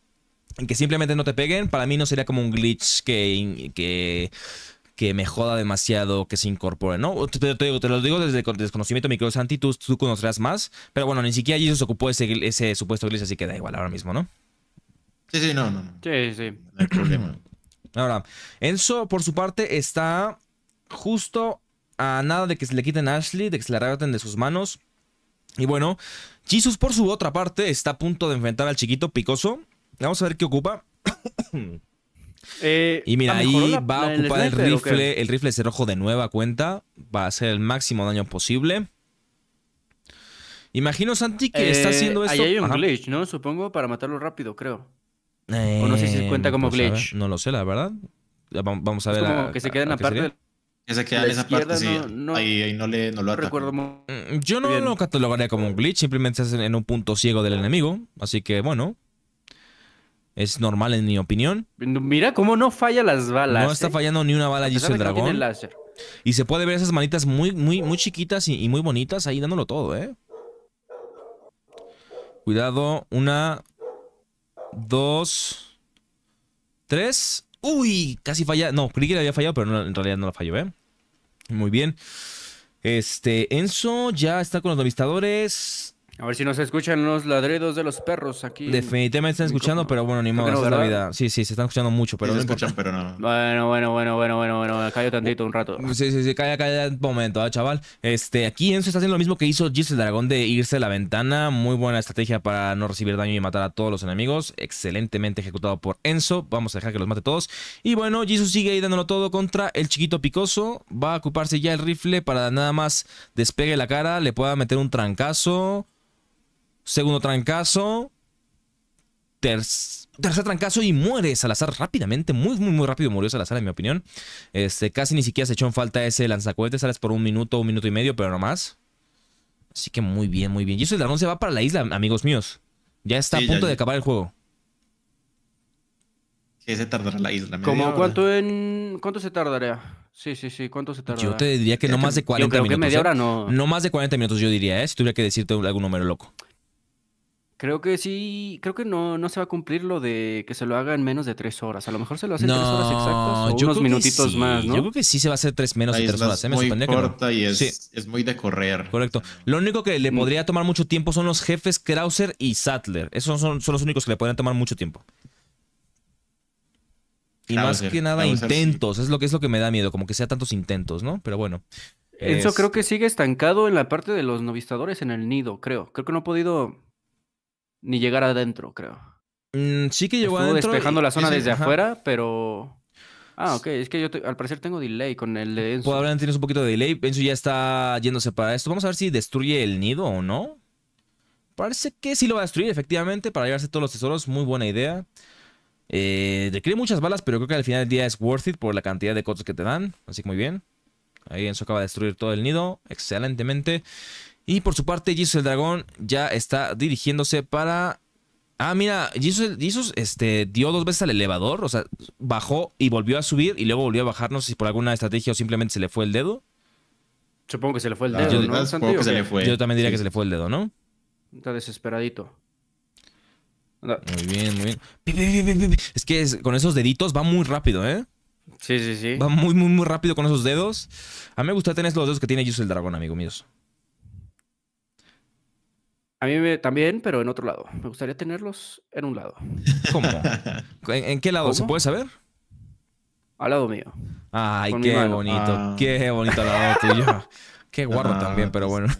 en que simplemente no te peguen, para mí no sería como un glitch que... que que me joda demasiado que se incorpore, ¿no? Te, te, lo digo desde el desconocimiento micro Santi, tú, tú conocerás más, pero bueno, ni siquiera allí se ocupó ese, ese supuesto glitch, así que da igual ahora mismo, ¿no? Sí, sí, no, no. Sí, sí. No hay problema. Ahora, Enzo, por su parte, está justo a nada de que se le quiten a Ashley, de que se le arrebaten de sus manos. Y bueno, Jesus, por su otra parte, está a punto de enfrentar al chiquito picoso. Vamos a ver qué ocupa. Eh, y mira, ahí va a ocupar el, rifle, el rifle cerrojo de nueva cuenta. Va a hacer el máximo daño posible. Imagino, Santi, que está eh, haciendo esto. Ahí hay un glitch, ¿no? Supongo, para matarlo rápido, creo o no sé si se cuenta eh, como pues, glitch. no lo sé, la verdad. Vamos a ver. como que se queden aparte la que se queda en esa parte, no, sí. ahí, no, le, no lo ataca. Mm, yo no lo catalogaría como un glitch, simplemente es en un punto ciego del enemigo. Así que bueno. Es normal en mi opinión. Mira cómo no falla las balas. No está eh. fallando ni una bala allí el dragón. Y se puede ver esas manitas muy, muy, muy chiquitas y, y, muy bonitas ahí dándolo todo, eh. Cuidado, una dos, tres. Uy, casi falla. No, creí que le había fallado, pero en realidad no la falló, ¿eh? Muy bien. Este, Enzo ya está con los novistadores. A ver si nos escuchan los ladridos de los perros aquí. Definitivamente están escuchando, pero bueno, ni modo, Sí, sí, se están escuchando mucho, pero no se escuchan, pero no. Bueno, bueno, bueno, bueno, bueno, bueno, callo tantito un rato. Sí, sí, sí, calla, calla un momento, ¿ah, chaval. Este, aquí Enzo está haciendo lo mismo que hizo Gis el dragón de irse a la ventana. Muy buena estrategia para no recibir daño y matar a todos los enemigos. Excelentemente ejecutado por Enzo. Vamos a dejar que los mate todos. Y bueno, Jesus sigue ahí dándolo todo contra el chiquito picoso. Va a ocuparse ya el rifle para nada más despegue la cara, le pueda meter un trancazo. Segundo trancazo. tercer trancazo y muere Salazar rápidamente. Muy, muy, muy rápido murió Salazar, en mi opinión. Este, casi ni siquiera se echó en falta ese lanzacohetes. Sales por un minuto, un minuto y medio, pero no más. Así que muy bien, muy bien. Y eso el dragón se va para la isla, amigos míos. Ya está a punto de acabar el juego. Sí, se tardará la isla. ¿Cómo cuánto en cuánto se tardaría? Sí, sí, sí, ¿cuánto se tardará? Yo te diría que no más de 40 minutos. media hora ¿eh? no. No más de 40 minutos yo diría, ¿eh? si tuviera que decirte algún número loco. Creo que sí, creo que no, no se va a cumplir lo de que se lo haga en menos de tres horas. A lo mejor se lo hace en tres horas exactas o unos minutitos más, ¿no? Yo creo que sí se va a hacer tres menos de tres horas. ¿eh? Es muy corta y es, muy de correr. Correcto. Lo único que le mm. podría tomar mucho tiempo son los jefes Krauser y Sattler. Esos son, son los únicos que le podrían tomar mucho tiempo. Y más que nada intentos. Es lo que es lo que me da miedo, como que sea tantos intentos, ¿no? Pero bueno. Eso creo este que sigue estancado en la parte de los novistadores en el nido, creo. Creo que no ha podido ni llegar adentro, creo. Mm, sí que llegó adentro despejando la zona desde afuera, pero... Ah, ok. Es que yo al parecer tengo delay con el de Enzo. Probablemente tienes un poquito de delay. Enzo ya está yéndose para esto. Vamos a ver si destruye el nido o no. Parece que sí lo va a destruir, efectivamente, para llevarse todos los tesoros. Muy buena idea. Eh, requiere muchas balas, pero creo que al final del día es worth it por la cantidad de cotos que te dan. Así que muy bien. Ahí Enzo acaba de destruir todo el nido. Excelentemente. Y por su parte, Jesus el Dragón ya está dirigiéndose para. Ah, mira, Jesus, este, dio dos veces al elevador, o sea, bajó y volvió a subir y luego volvió a bajarnos si por alguna estrategia o simplemente se le fue el dedo. Supongo que se le fue el ah, dedo. Yo, ¿no? Ah, yo también diría que se le fue el dedo, ¿no? Está desesperadito. Muy bien, muy bien. Es que con esos deditos va muy rápido, ¿eh? Sí, sí, sí. Va muy, muy, muy rápido con esos dedos. A mí me gusta tener los dedos que tiene Jesus el dragón, amigo mío a mí también, pero en otro lado. Me gustaría tenerlos en un lado. ¿Cómo? ¿En, qué lado? ¿Se puede saber? Al lado mío. Ay, ah. qué bonito. Qué bonito al lado tuyo. qué guarro ah, también, pero pues. bueno.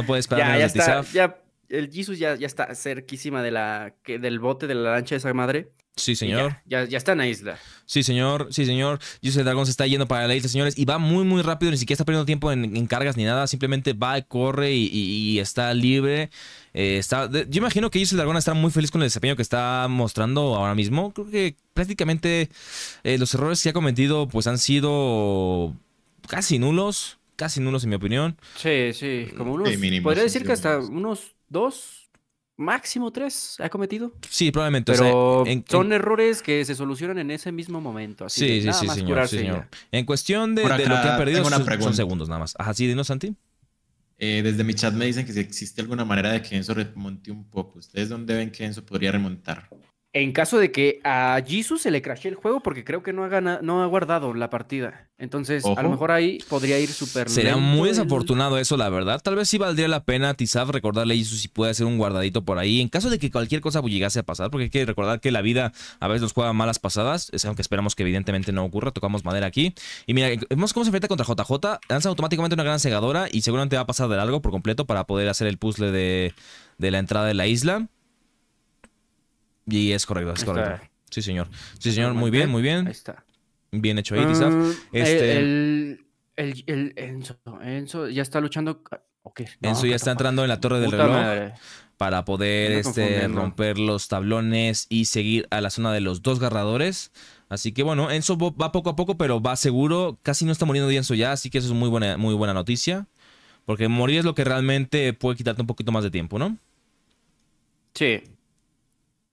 no puedes esperar ya, ya está, ya, El Jesus ya, está cerquísima de la, del bote de la lancha de esa madre. Sí, señor. Ya, está en la isla. Sí, señor. Sí, señor. Yusel Dragón se está yendo para la isla, señores. Y va muy, muy rápido. Ni siquiera está perdiendo tiempo en, cargas ni nada. Simplemente va, corre y, está libre. Eh, está, yo imagino que Yusel Dragón está muy feliz con el desempeño que está mostrando ahora mismo. Creo que prácticamente eh, los errores que ha cometido pues han sido casi nulos. Casi nulos, en mi opinión. Sí, sí. Como unos. podría decir que hasta unos dos máximo tres ha cometido. Sí, probablemente. Pero son errores que se solucionan en ese mismo momento. Así sí, sí, sí, señor, En cuestión de, lo que han perdido, son, segundos nada más. Ajá, sí, dinos, Santi. Eh, desde mi chat me dicen que si existe alguna manera de que Enzo remonte un poco. ¿Ustedes dónde ven que Enzo podría remontar? En caso de que a Jesus se le crashe el juego, porque creo que no ha, ganado, no ha guardado la partida. Entonces, a lo mejor ahí podría ir súper Sería muy desafortunado eso, la verdad. Tal vez sí valdría la pena, Tizaf, recordarle a Jesus si puede hacer un guardadito por ahí. En caso de que cualquier cosa llegase a pasar, porque hay que recordar que la vida a veces nos juega malas pasadas, es aunque esperamos que evidentemente no ocurra. Tocamos madera aquí. Y mira, eh, vemos cómo se enfrenta contra JJ. Lanza automáticamente una gran segadora y seguramente va a pasar de algo por completo para poder hacer el puzzle de, de la entrada de la isla. Y es correcto, es correcto. Sí, señor. Sí, señor, muy bien, muy bien. Ahí está. Bien hecho ahí, Tizaf. Mm, eh, este, el, Enzo, Enzo ya está luchando. Enzo ya está entrando en la torre del reloj. para poder este, romper los tablones y seguir a la zona de los dos garradores. Así que bueno, Enzo va poco a poco, pero va seguro. Casi no está muriendo Enzo ya, así que eso es muy buena, muy buena noticia. Porque morir es lo que realmente puede quitarte un poquito más de tiempo, ¿no? Sí,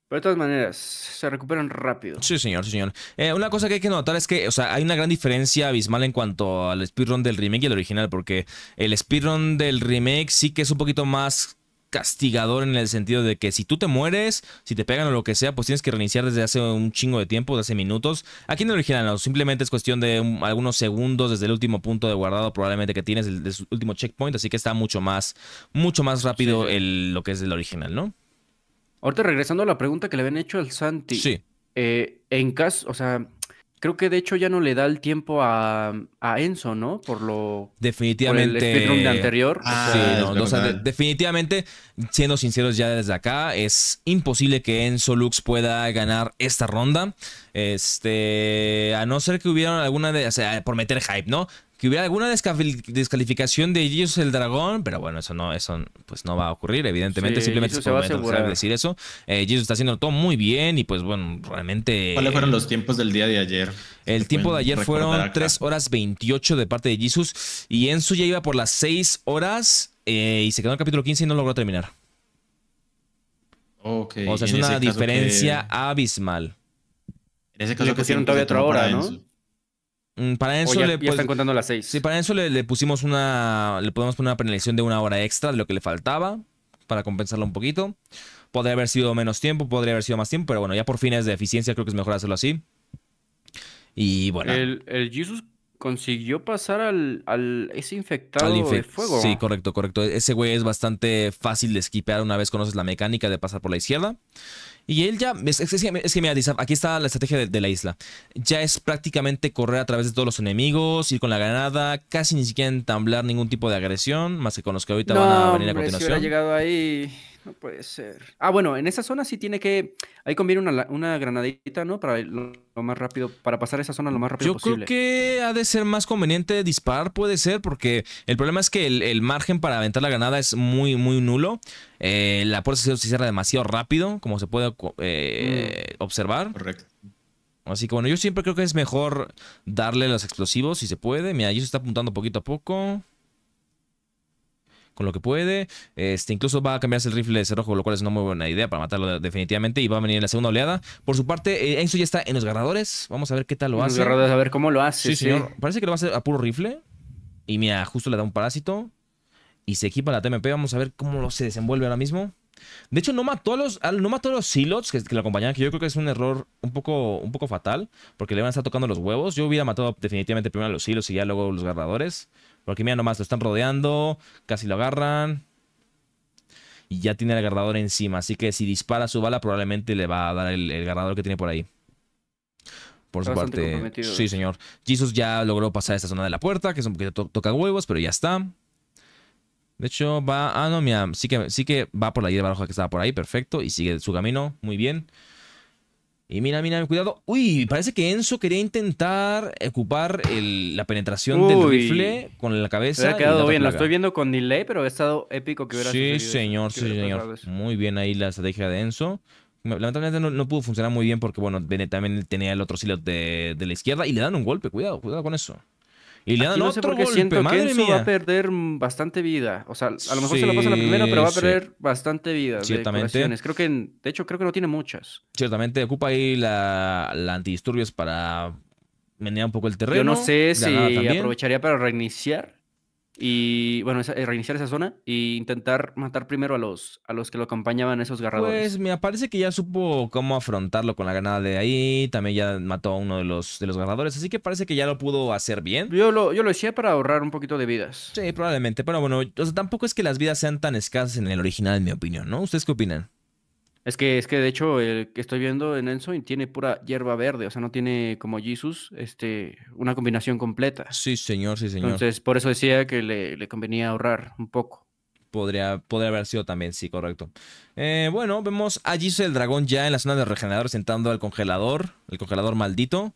pero de todas maneras, se recuperan rápido. Sí, señor, sí, señor. Eh, una cosa que hay que notar es que, o sea, hay una gran diferencia abismal en cuanto al speedrun del remake y el original, porque el speedrun del remake sí que es un poquito más castigador en el sentido de que si tú te mueres, si te pegan o lo que sea, pues tienes que reiniciar desde hace un chingo de tiempo, desde hace minutos. Aquí en el original no, simplemente es cuestión de algunos segundos desde el último punto de guardado probablemente que tienes, el, último checkpoint, así que está mucho más, mucho más rápido el, lo que es el original, ¿no? Ahorita regresando a la pregunta que le habían hecho al Santi. Sí. Eh, en caso, o sea, creo que de hecho ya no le da el tiempo a, Enzo, ¿no? Por lo. Definitivamente. el de anterior. Ah, definitivamente, siendo sinceros ya desde acá, es imposible que Enzo Lux pueda ganar esta ronda. Este. A no ser que hubiera alguna de. O sea, por meter hype, ¿no? que hubiera alguna descalificación de Jesus el dragón, pero bueno, eso no, eso pues no va a ocurrir, evidentemente, simplemente es por decir eso. Eh, Jesus está haciendo todo muy bien y pues bueno, realmente... ¿Cuáles fueron los tiempos del día de ayer? El tiempo de ayer fueron 3 horas 28 de parte de Jesus y Enzo ya iba por las 6 horas eh, y se quedó en el capítulo 15 y no logró terminar. Okay, o sea, es una diferencia abismal. En ese caso, que hicieron todavía otra hora, ¿no? Mm, para eso le, están pues, contando las seis. Sí, para eso le, pusimos una. Le podemos poner una penalización de una hora extra de lo que le faltaba. Para compensarlo un poquito. Podría haber sido menos tiempo, podría haber sido más tiempo, pero bueno, ya por fines de eficiencia creo que es mejor hacerlo así. Y bueno. El, Jesus consiguió pasar al, al ese infectado fuego. Sí, correcto, correcto. Ese güey es bastante fácil de esquipear una vez conoces la mecánica de pasar por la izquierda. Y él ya, es, que que mira, aquí está la estrategia de, la isla. Ya es prácticamente correr a través de todos los enemigos, ir con la granada, casi ni siquiera entamblar ningún tipo de agresión, más que con los que ahorita van a venir a continuación. llegado ahí no puede ser. Ah, bueno, en esa zona sí tiene que. Ahí conviene una, granadita, ¿no? Para lo, lo, más rápido, para pasar esa zona lo más rápido posible. Yo creo que ha de ser más conveniente disparar, puede ser, porque el problema es que el, margen para aventar la granada es muy, muy nulo. Eh, la puerta se cierra demasiado rápido, como se puede eh, mm. observar. Correcto. Así que bueno, yo siempre creo que es mejor darle los explosivos si se puede. Mira, yo se está apuntando poquito a poco con lo que puede. Este, incluso va a cambiarse el rifle de cerrojo, lo cual es una muy buena idea para matarlo definitivamente. Y va a venir en la segunda oleada. Por su parte, eh, Enzo ya está en los garradores. Vamos a ver qué tal lo hace. Los a ver cómo lo hace. Sí, Parece que lo va a hacer a puro rifle. Y mira, justo le da un parásito. Y se equipa la TMP. Vamos a ver cómo lo se desenvuelve ahora mismo. De hecho, no mató a los, no mató los silos que, que lo acompañan que yo creo que es un error un poco, un poco fatal, porque le van a estar tocando los huevos. Yo hubiera matado definitivamente primero a los silos y ya luego los Garradores. Porque mira nomás, lo están rodeando, casi lo agarran. Y ya tiene el agarrador encima, así que si dispara su bala probablemente le va a dar el, agarrador que tiene por ahí. Por su parte, sí señor. Jesus ya logró pasar esta zona de la puerta, que es un poquito toca huevos, pero ya está. De hecho, va. Ah, no, mira. Sí que, sí que va por la hierba roja que estaba por ahí. Perfecto. Y sigue su camino. Muy bien. Y mira, mira, cuidado. Uy, parece que Enzo quería intentar ocupar la penetración del rifle con la cabeza. Se Ha quedado bien, Lo estoy viendo con delay, pero ha estado épico que hubiera Sí, señor, sí, señor. Muy bien ahí la estrategia de Enzo. Lamentablemente no, pudo funcionar muy bien porque, bueno, también tenía el otro silo de la izquierda y le dan un golpe. Cuidado, cuidado con eso. Y le no sé otro golpe, siento que va a perder bastante vida. O sea, a lo mejor se lo pasa la primera, pero va a perder bastante vida. Ciertamente. De, creo que, de hecho, creo que no tiene muchas. Ciertamente, ocupa ahí la, antidisturbios para menear un poco el terreno. Yo no sé si aprovecharía para reiniciar y bueno, eh, reiniciar esa zona e intentar matar primero a los, a los que lo acompañaban, esos pues garradores. Pues me parece que ya supo cómo afrontarlo con la ganada de ahí. También ya mató a uno de los, de los garradores. Así que parece que ya lo pudo hacer bien. Yo lo, yo lo para ahorrar un poquito de vidas. Sí, probablemente. Pero bueno, tampoco es que las vidas sean tan escasas en el original, en mi opinión, ¿no? ¿Ustedes qué opinan? Es que, es que de hecho, el que estoy viendo en Enzo tiene pura hierba verde, o sea, no tiene como Jesus este, una combinación completa. Sí, señor, sí, señor. Entonces, por eso decía que le, le convenía ahorrar un poco. Podría, podría, haber sido también, sí, correcto. Eh, bueno, vemos a Jesus el dragón ya en la zona del regenerador sentando al congelador, el congelador maldito.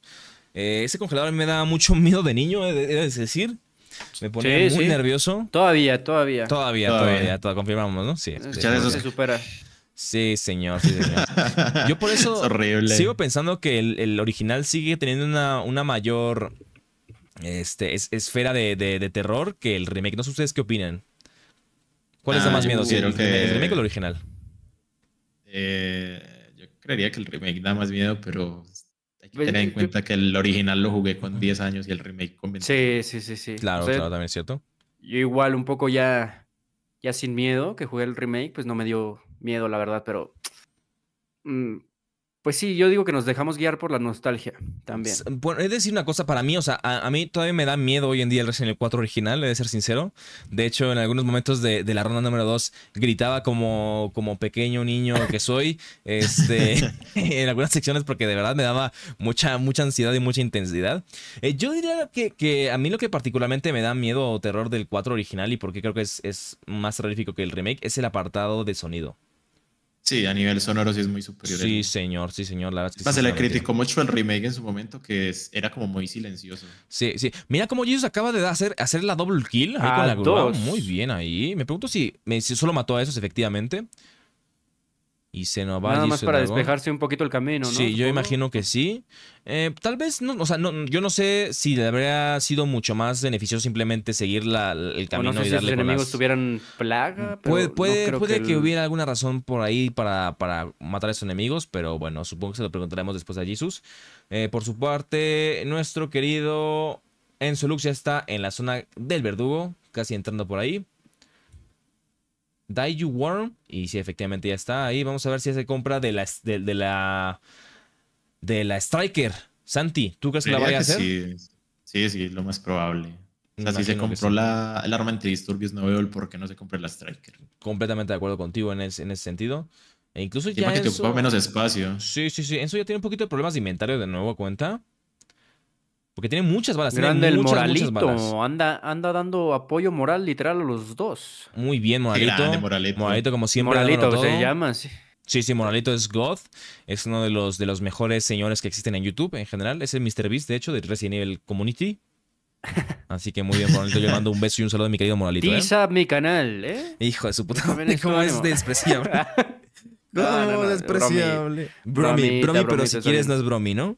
Eh, ese congelador me da mucho miedo de niño, es decir. Me pone muy nervioso. Todavía, todavía. Todavía, todavía, todavía, todavía confirmamos, ¿no? Sí. Ya este, se supera. Sí, señor, Yo por eso sigo pensando que el, original sigue teniendo una, una mayor este, esfera de, terror que el remake. No sé ustedes qué opinan. ¿Cuál es la ah, más miedo? Si el, remake o el original? Eh, yo creería que el remake da más miedo, pero hay que pues, tener en cuenta que el original lo jugué con 10 años y el remake con 20. Sí, sí, sí, sí. Claro, claro, también es cierto. Yo igual un poco ya, ya sin miedo que jugué el remake, pues no me dio miedo, la verdad, pero... Mm, pues sí, yo digo que nos dejamos guiar por la nostalgia también. Bueno, de decir una cosa para mí, o sea, a, mí todavía me da miedo hoy en día el Resident Evil 4 original, he de ser sincero. De hecho, en algunos momentos de, la ronda número 2 gritaba como, como pequeño niño que soy, este, en algunas secciones porque de verdad me daba mucha, mucha ansiedad y mucha intensidad. Eh, yo diría que, a mí lo que particularmente me da miedo o terror del 4 original y porque creo que es, es más terrorífico que el remake es el apartado de sonido. Sí, a nivel sonoro sí es muy superior. Sí, señor, sí, señor. La se le criticó mucho el remake en su momento, que era como muy silencioso. Sí, sí. Mira cómo Jesus acaba de hacer, hacer la double kill ahí con ah, la Muy bien ahí. Me pregunto si, me, si solo mató a esos, efectivamente y se nos va Nada más para despejarse un poquito el camino, ¿no? Sí, yo imagino que sí. Eh, tal vez, no, o sea, no, yo no sé si le habría sido mucho más beneficioso simplemente seguir el camino no sé si los enemigos tuvieran plaga. Mm, puede puede, que, hubiera alguna razón por ahí para, para matar a esos enemigos, pero bueno, supongo que se lo preguntaremos después a Jesus. Eh, por su parte, nuestro querido Enzo Lux ya está en la zona del verdugo, casi entrando por ahí you Worm. Y si efectivamente ya está ahí. Vamos a ver si se compra de la, de, la, de la Striker. Santi, ¿tú crees que la vaya a hacer? Sí. sí, lo más probable. si se compró la, el arma antidisturbios, no veo el por qué no se compró la Striker. Completamente de acuerdo contigo en, ese sentido. E incluso que ocupa menos espacio. Sí, sí, sí. eso ya tiene un poquito de problemas de inventario de nuevo cuenta. Porque tiene muchas balas. tiene el Moralito. Anda, anda dando apoyo moral literal a los dos. Muy bien, Moralito. moralito. como siempre. Moralito, que se llama, sí. Sí, sí, Moralito es God. Es uno de los, de los mejores señores que existen en YouTube en general. Es el Beast, de hecho, de Resident Evil Community. Así que muy bien, Moralito. Le mando un beso y un saludo a mi querido Moralito. Pisa ¿eh? mi canal, ¿eh? Hijo de su puta madre, es despreciable? no, no, despreciable. bromi pero si quieres no es bromi, ¿no?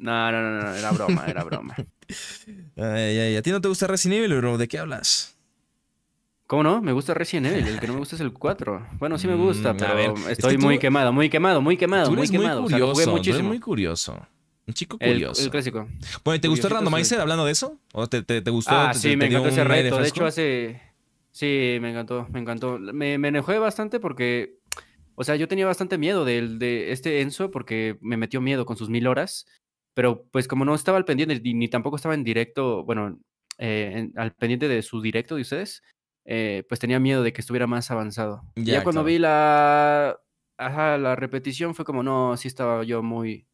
No, no, no, era broma, era broma. ay, ¿a ti no te gusta Resident Evil, bro? ¿De qué hablas? ¿Cómo no? Me gusta Resident Evil, el que no me gusta es el 4. Bueno, sí me mm, gusta, pero estoy muy quemado, muy quemado, muy quemado, eres muy curioso, muy curioso. Un chico curioso. El, clásico. Bueno, te gustó Randomizer hablando de eso? ¿O te, te, gustó? Ah, sí, me encantó ese reto. De, hecho, hace... Sí, me encantó, me encantó. Me, enojé bastante porque... O sea, yo tenía bastante miedo de este Enzo porque me metió miedo con sus mil horas pero pues como no estaba al pendiente ni, tampoco estaba en directo, bueno, eh, al pendiente de su directo de ustedes, eh, pues tenía miedo de que estuviera más avanzado. Ya, cuando vi la, la repetición fue como, no, sí estaba yo muy,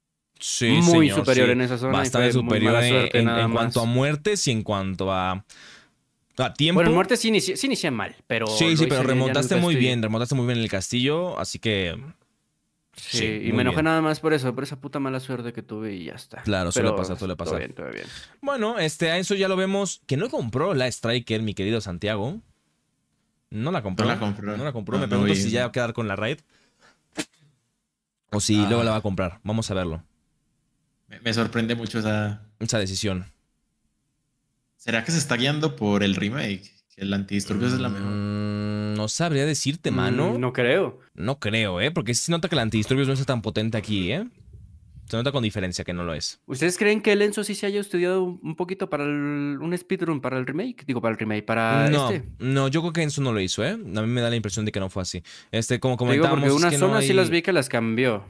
muy superior en esa zona. Bastante superior en, cuanto a muertes y en cuanto a... tiempo. Bueno, muerte sí, sí inicié, mal, pero. Sí, sí, pero remontaste muy este bien, remontaste muy bien el castillo, así que Sí, y me enojé nada más por eso, por esa puta mala suerte que tuve y ya está. Claro, suele pasar, suele pasar. Todo bien, todo bien. Bueno, este, a eso ya lo vemos, que no compró la Striker, mi querido Santiago. No la compró. No la compró. me pregunto si ya va a quedar con la raid. O si ah. luego la va a comprar. Vamos a verlo. Me, sorprende mucho esa... Esa decisión. ¿Será que se está guiando por el remake? Que el antidisturbios es la mejor. Mm, no sabría decirte, mano. Mm, no creo. No creo, ¿eh? Porque se nota que el antidisturbios no está tan potente aquí, ¿eh? Se nota con diferencia que no lo es. ¿Ustedes creen que el Enzo sí se haya estudiado un poquito para un speedrun para el remake? Digo, para el remake, para no, este. No, yo creo que Enzo no lo hizo, ¿eh? A mí me da la impresión de que no fue así. Este, como comentábamos... Digo, porque unas zonas sí las vi que las cambió.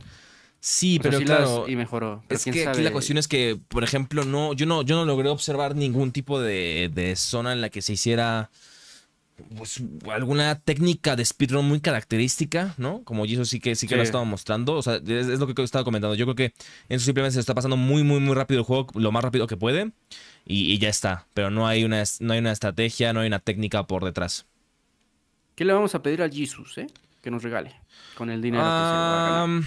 Sí, pero claro, y mejoró. es que aquí la cuestión es que, por ejemplo, no, yo no, yo no logré observar ningún tipo de, de zona en la que se hiciera pues, alguna técnica de speedrun muy característica, ¿no? Como Jesus sí que sí que lo estaba mostrando. O sea, es, lo que estaba comentando. Yo creo que eso simplemente se está pasando muy, muy, muy rápido el juego, lo más rápido que puede. Y, ya está. Pero no hay, una, no hay una estrategia, no hay una técnica por detrás. ¿Qué le vamos a pedir a Jesus, eh? Que nos regale con el dinero que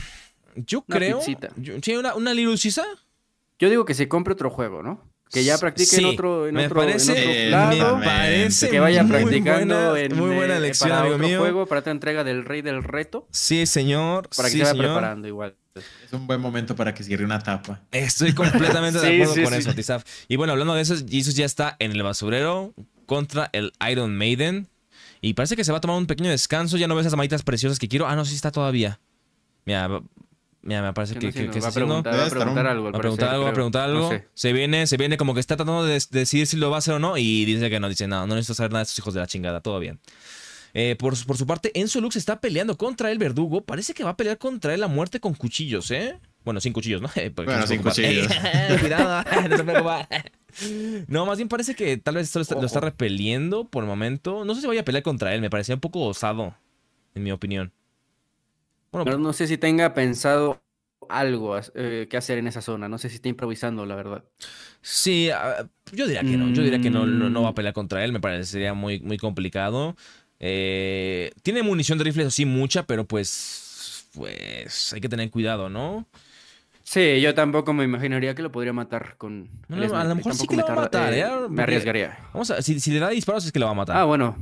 se Yo una creo. Yo, ¿Sí, una, una Yo digo que se compre otro juego, ¿no? Que ya practique en otro, en otro, que vaya practicando muy buena, en muy buena elección, eh, juego, para esta entrega del Rey del Reto. Sí, señor. Para que sí, preparando igual. Es un buen momento para que cierre una tapa. Estoy completamente de acuerdo con eso, Tizaf. Y bueno, hablando de eso, Jesus ya está en el basurero contra el Iron Maiden. Y parece que se va a tomar un pequeño descanso. Ya no ves esas manitas preciosas que quiero. Ah, no, sí está todavía. Mira, Mira, me parece que, va, a preguntar, algo. a preguntar algo, Se viene, se viene como que está tratando de decidir si lo va a hacer o no y dice que no. Dice, no, no necesito saber nada de estos hijos de la chingada, todo eh, por, su parte, Enzo Lux está peleando contra el verdugo. Parece que va a pelear contra él a muerte con cuchillos, ¿eh? Bueno, sin cuchillos, ¿no? bueno, sin cuchillos. Cuidado, no más bien parece que tal vez lo está, lo está repeliendo por el momento. No sé si vaya a pelear contra él, me parecía un poco osado, en mi opinión. Pero pues no sé si tenga pensado algo eh, que hacer en esa zona. No sé si está improvisando, la verdad. Sí, yo diría que no. Yo diría que no, va a mm. pelear contra él. Me parecería muy, muy complicado. Eh, tiene munición de rifles sí, mucha, pero pues. Pues hay que tener cuidado, ¿no? Sí, yo tampoco me imaginaría que lo podría matar con. a lo mejor sí que lo va a matar. Eh, me arriesgaría. Vamos a, si, si le da disparos es que lo va a matar. Ah, bueno.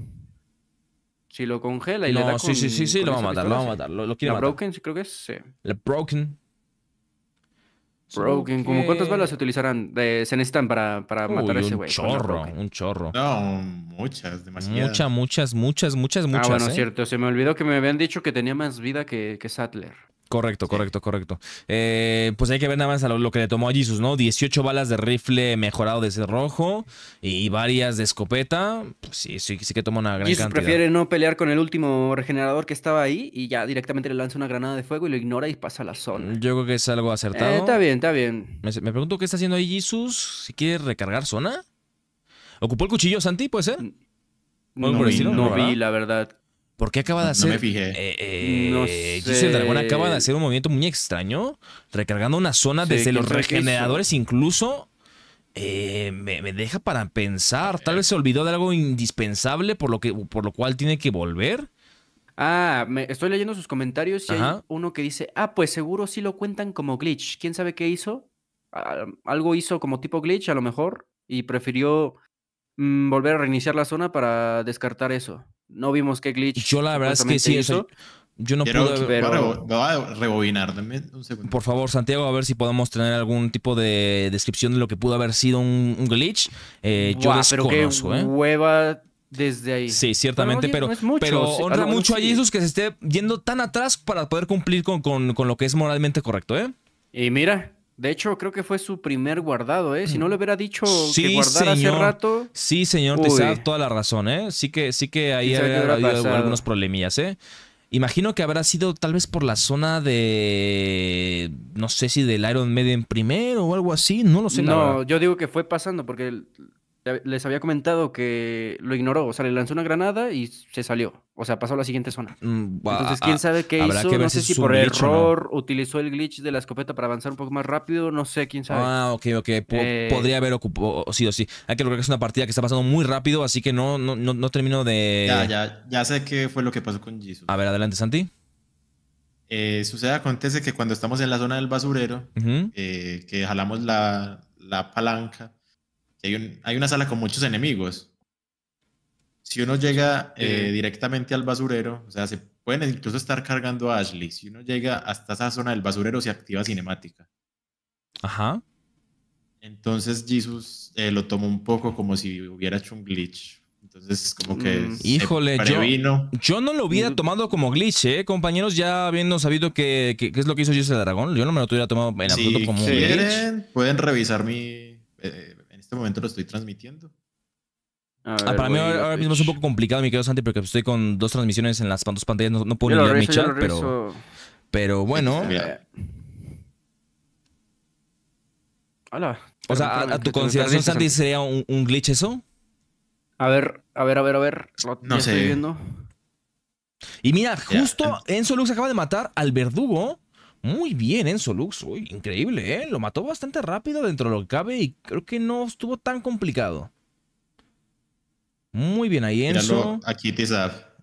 Si lo congela y le da con, sí, sí, sí, sí, lo va a matar, lo va a matar. Lo, la Broken, creo que es, sí. La Broken. Broken, ¿Cómo cuántas balas se utilizarán? se necesitan para, matar a ese güey. Un chorro, un chorro. No, muchas, demasiadas. Muchas, muchas, muchas, muchas, muchas. Ah, bueno, eh. cierto. Se me olvidó que me habían dicho que tenía más vida que, que Sattler. Correcto, correcto, correcto. Eh, pues hay que ver nada más lo, que le tomó a Jesus, ¿no? 18 balas de rifle mejorado desde rojo y varias de escopeta. Pues sí, sí, sí que toma una gran Jesus prefiere no pelear con el último regenerador que estaba ahí y ya directamente le lanza una granada de fuego y lo ignora y pasa a la zona. Yo creo que es algo acertado. Eh, está bien, está bien. Me, pregunto qué está haciendo ahí Jesus. ¿Si quiere recargar zona? ¿Ocupó el cuchillo Santi, puede ser? no vi, la verdad. Porque acaba de hacer. No me fijé. Eh, eh, no sé. Giselle Dragón acaba de hacer un movimiento muy extraño, recargando una zona desde los regeneradores, incluso. Eh, me, deja para pensar. Tal vez se olvidó de algo indispensable por lo, que, por lo cual tiene que volver. Ah, me, estoy leyendo sus comentarios y hay uno que dice: Ah, pues seguro sí lo cuentan como glitch. ¿Quién sabe qué hizo? Ah, algo hizo como tipo glitch, a lo mejor, y prefirió mm, volver a reiniciar la zona para descartar eso. No vimos qué glitch. Yo la verdad es que sí, eso. Yo no puedo. pude. Pero... Voy, a rebobinar, un segundo. Por favor, Santiago, a ver si podemos tener algún tipo de descripción de lo que pudo haber sido un, glitch. Eh, yo desconozco, pero ¿eh? hueva desde ahí. Sí, ciertamente, pero, pero honra mucho a Jesús que se esté yendo tan atrás para poder cumplir con, con, con, lo que es moralmente correcto, ¿eh? Y mira, de hecho, creo que fue su primer guardado, ¿eh? Si no le hubiera dicho que guardara hace rato. Sí, señor, te da toda la razón, ¿eh? Sí que, sí que ahí ha habido algunos problemillas, ¿eh? Imagino que habrá sido tal vez por la zona de. No sé si del Iron Maiden primero o algo así, no lo sé. No, yo digo que fue pasando porque les había comentado que lo ignoró, o sea, le lanzó una granada y se salió, o sea, pasó a la siguiente zona. Mm, Entonces, quién ah, sabe qué hizo, no sé si por error utilizó el glitch de la escopeta para avanzar un poco más rápido, no sé, quién sabe. Ah, ok, ok, eh, podría haber ocupado, sí o sí. Hay que lograr que es una partida que está pasando muy rápido, así que no, no, termino de... Ya, ya, ya sé qué fue lo que pasó con Jesus. A ver, adelante, Santi. Eh, sucede, acontece que cuando estamos en la zona del basurero, eh, que jalamos la, la palanca, hay, una sala con muchos enemigos. Si uno llega eh, directamente al basurero, o sea, se pueden incluso estar cargando a Ashley. Si uno llega hasta esa zona del basurero, se activa cinemática. Ajá. Entonces Jesus eh, lo tomó un poco como si hubiera hecho un glitch. Entonces, como que. Mm. Híjole, yo, yo, no lo hubiera mm. tomado como glitch, ¿eh? Compañeros, ya habiendo sabido que, es lo que hizo Jesus el Dragón, yo no me lo hubiera tomado en absoluto como quieren, Pueden revisar mi. Eh, este momento lo estoy transmitiendo. Ah, para mí ahora, mismo es un poco complicado, mi querido Santi, porque estoy con dos transmisiones en las dos pantallas. No, puedo mirar mi chat, pero, pero bueno. Este, eh, hola. O sea, a, tu consideración, Santi, ¿sería un, glitch eso? A ver, a ver, a ver, a ver. no sé. Y mira, justo Enzo Lux acaba de matar al verdugo muy bien Enzo Lux. Uy, increíble, ¿eh? Lo mató bastante rápido dentro de lo que cabe y creo que no estuvo tan complicado. Muy bien ahí, Enzo. Míralo aquí,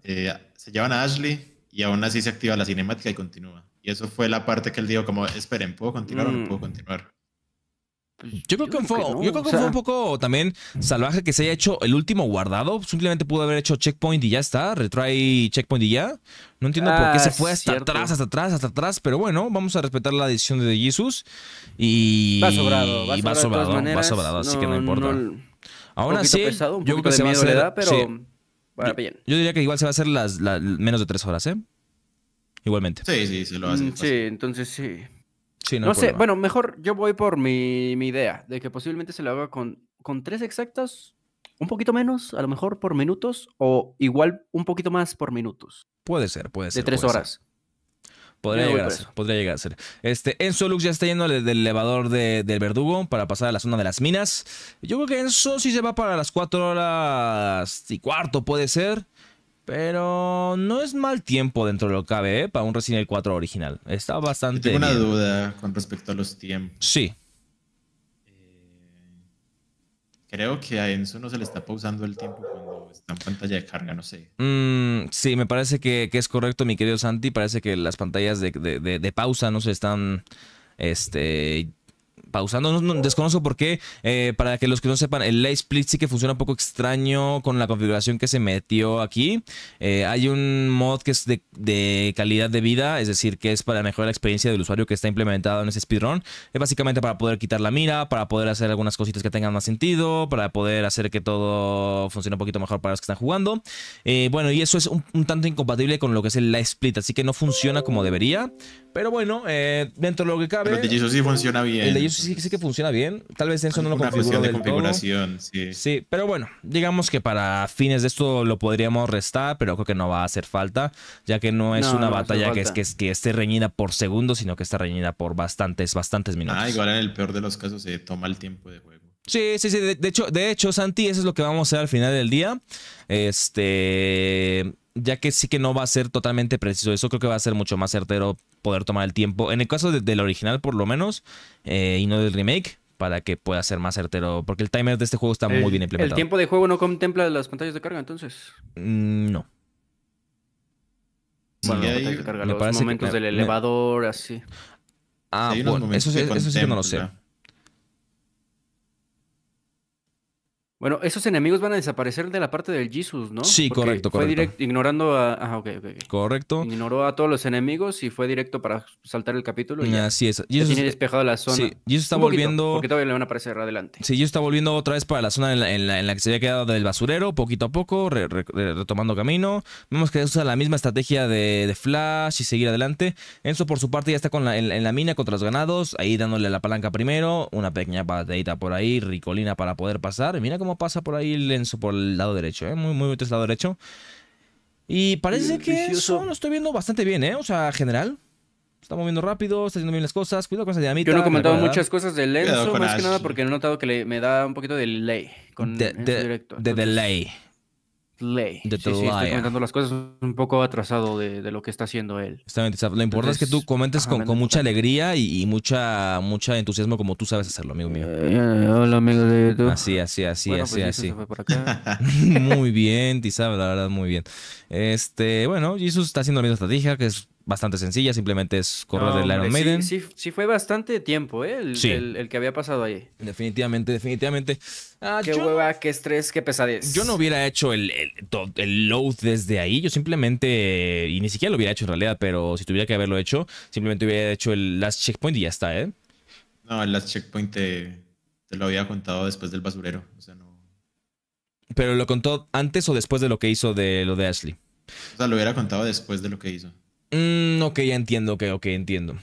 eh, se llevan a Ashley y aún así se activa la cinemática y continúa. Y eso fue la parte que él dijo como, esperen, ¿puedo continuar o no mm. puedo continuar? Yo creo, que, fue, un poco también salvaje que se haya hecho el último guardado. Simplemente pudo haber hecho checkpoint y ya está. Retry checkpoint y ya. No entiendo por qué ah, se fue hasta atrás, hasta atrás, hasta atrás. Pero bueno, vamos a respetar la decisión de Jesus. Y va sobrado, va, sobrado, así que no importa. Aún así, yo creo que se va a hacer. yo, diría que igual se va a hacer menos de tres horas, ¿eh? Igualmente. Sí, sí, se lo hace. Mm, sí, entonces sí no, sé, bueno, mejor yo voy por mi, idea de que posiblemente se lo haga con, con tres exactas, un poquito menos, a lo mejor por minutos, o igual un poquito más por minutos. Puede ser, puede ser. De tres horas. Podría llegar, a ser, podría llegar a ser. Este, Enzo Lux ya está yendo del elevador del verdugo para pasar a la zona de las minas. Yo creo que Enzo sí se va para las cuatro horas y cuarto, puede ser. Pero no es mal tiempo dentro de lo que cabe ¿eh? para un Resident Evil 4 original. Está bastante. Tengo una duda con respecto a los tiempos. Sí. Eh, creo que a Enzo no se le está pausando el tiempo cuando está en pantalla de carga, no sé. Mm, sí, me parece que, es correcto, mi querido Santi. Parece que las pantallas de, de pausa no se están este, pausando. No, desconozco por qué. Eh, para que los que no sepan, el Light split sí que funciona un poco extraño con la configuración que se metió aquí. Eh, hay un mod que es de, calidad de vida, es decir, que es para mejorar la experiencia del usuario que está implementado en ese speedrun. Es básicamente para poder quitar la mira, para poder hacer algunas cositas que tengan más sentido, para poder hacer que todo funcione un poquito mejor para los que están jugando. Eh, bueno, y eso es un, tanto incompatible con lo que es el Light split, así que no funciona como debería. Pero bueno, eh, dentro de lo que cabe. el de Jesus sí funciona bien. El de sí, sí que funciona bien. Tal vez eso no lo función de del configuración, sí. Sí, pero bueno, digamos que para fines de esto lo podríamos restar, pero creo que no va a hacer falta, ya que no es una batalla que, es, que, esté reñida por segundos, sino que está reñida por bastantes, bastantes minutos. Ah, igual en el peor de los casos se toma el tiempo de juego. Sí, sí, sí. De, hecho, de hecho, Santi, eso es lo que vamos a hacer al final del día. Este ya que sí que no va a ser totalmente preciso. Eso creo que va a ser mucho más certero poder tomar el tiempo. En el caso del original, por lo menos, eh, y no del remake, para que pueda ser más certero. Porque el timer de este juego está muy bien implementado. ¿El tiempo de juego no contempla las pantallas de carga entonces? Mm, no. Bueno, hay... los momentos del elevador, así. Ah, bueno, eso, eso sí que no lo sé. Bueno, esos enemigos van a desaparecer de la parte del Jesus, ¿no? Sí, correcto, correcto. Fue directo, ignorando a. Ah, okay, ok, Correcto. Ignoró a todos los enemigos y fue directo para saltar el capítulo. Y, así es. tiene despejado la zona. Sí, Jesus está volviendo. porque todavía le van a aparecer adelante. Sí, Jesus está volviendo otra vez para la zona en la, que se había quedado del basurero, poquito a poco, retomando camino. Vemos que usa la misma estrategia de, Flash y seguir adelante. Enzo, por su parte, ya está con la, en, la mina contra los ganados, ahí dándole la palanca primero. Una pequeña patadita por ahí, ricolina para poder pasar. Mira cómo pasa por ahí el Lenzo por el lado derecho, ¿eh? muy, muy bonito lado derecho. Y parece que eso lo estoy viendo bastante bien, ¿eh? O sea, general. Está moviendo rápido, está haciendo bien las cosas. Cuidado con esa dinamita. Yo no he comentado muchas cosas del Lenzo, más que nada porque he notado que me da un poquito de delay. Con de, directo. de delay. Delay. De sí, sí, estoy comentando las cosas un poco atrasado de, lo que está haciendo él. Exactamente. bien, lo importante es que tú comentes con, mucha alegría y, mucha mucha entusiasmo como tú sabes hacerlo, amigo mío. Eh, eh, hola, amigo de YouTube. Así, así, así, pues, así, pues, así. muy bien, Tizab, la verdad, muy bien. Este, bueno, Jesús está haciendo la misma estrategia, que es bastante sencilla, simplemente es correr de del Iron Maiden. Sí, sí, fue bastante tiempo, ¿eh? El, el, que había pasado ahí. Definitivamente, definitivamente. Ah, qué hueva, qué estrés, qué pesadez. Yo no hubiera hecho el, el, load desde ahí, yo simplemente, y ni siquiera lo hubiera hecho en realidad, pero si tuviera que haberlo hecho, simplemente hubiera hecho el last checkpoint y ya está, ¿eh? No, el last checkpoint te, te lo había contado después del basurero, o sea, no. Pero lo contó antes o después de lo que hizo de lo de Ashley. O sea, lo hubiera contado después de lo que hizo. Mm, ok, ya entiendo, ok, ok, entiendo.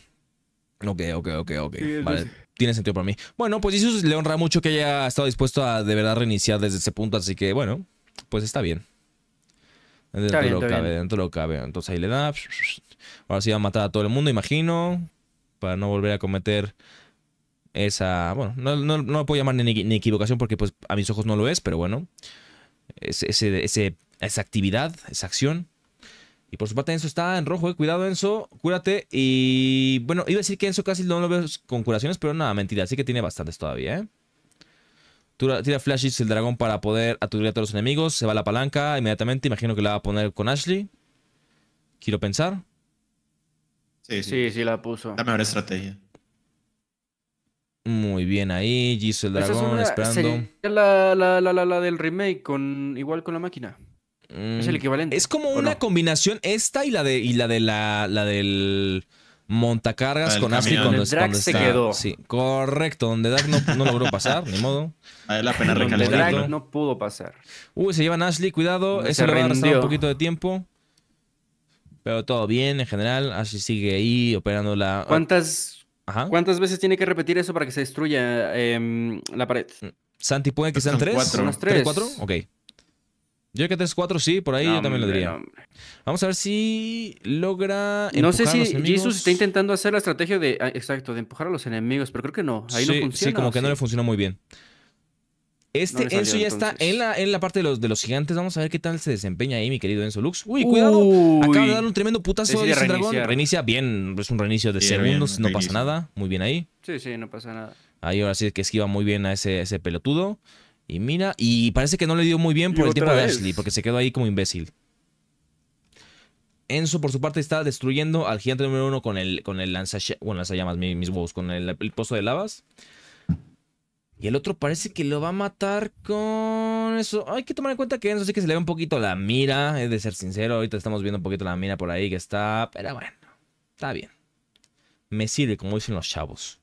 Ok, ok, ok, ok. vale. Tiene sentido para mí. Bueno, pues eso le honra mucho que haya estado dispuesto a de verdad reiniciar desde ese punto, así que bueno, pues está bien. Dentro lo cabe, dentro lo cabe. Entonces ahí le da. Ahora sí va a matar a todo el mundo, imagino. Para no volver a cometer esa. Bueno, no, no, lo puedo llamar ni, equivocación porque pues a mis ojos no lo es, pero bueno. esa actividad, esa acción. Y por su parte, Enzo está en rojo, eh. Cuidado, Enzo. Cúrate. Y bueno, iba a decir que Enzo casi no lo veo con curaciones, pero nada, mentira. Así que tiene bastantes todavía, ¿eh? Tira, tira flashes el dragón para poder aturdir a todos los enemigos. Se va la palanca inmediatamente. Imagino que la va a poner con Ashley. Quiero pensar. Sí, sí, sí, la puso. La mejor estrategia. Muy bien ahí, Giso el dragón, esperando. La, la, la, la, del remake, con, igual con la máquina es el mm, equivalente. Es como una combinación esta y la de y la de la, la del montacargas con Ashley cuando, se quedó. Sí, correcto, donde Drag no, logró pasar, ni modo. Vale la pena Drag no pudo pasar. Uy, se llevan Ashley, cuidado, ese le un poquito de tiempo. Pero todo bien en general, Ashley sigue ahí operando la ¿Cuántas ¿Cuántas veces tiene que repetir eso para que se destruya em, la pared? Mm, Santi, ¿puede que sean tres? Cuatro. ¿Tres, cuatro? Ok. Yo que 3-4 sí, por ahí yo también lo diría. Vamos a ver si logra. No sé si Jesus está intentando hacer la estrategia de. Ah, exacto, de empujar a los enemigos, pero creo que no. Ahí no funciona. Sí, como que no le funcionó muy bien. Este Enzo ya está en la, parte de los, de los gigantes. Vamos a ver qué tal se desempeña ahí, mi querido Enzo Lux. Uy, cuidado. Acaba de dar un tremendo putazo de dragón. Reinicia bien, es un reinicio de segundos, no pasa nada. Muy bien ahí. Sí, sí, no pasa nada. Ahí ahora sí es que esquiva muy bien a ese, ese pelotudo. Y mira, y parece que no le dio muy bien por el tiempo de Ashley, porque se quedó ahí como imbécil. Enzo, por su parte, está destruyendo al gigante número uno con el, con el lanza, bueno, lanzallamas, mis, mis huevos, con el, pozo de lavas. Y el otro parece que lo va a matar con eso. Hay que tomar en cuenta que Enzo sí que se le ve un poquito la mira. Es de ser sincero, ahorita estamos viendo un poquito la mira por ahí que está. Pero bueno, está bien. Me sirve, como dicen los chavos.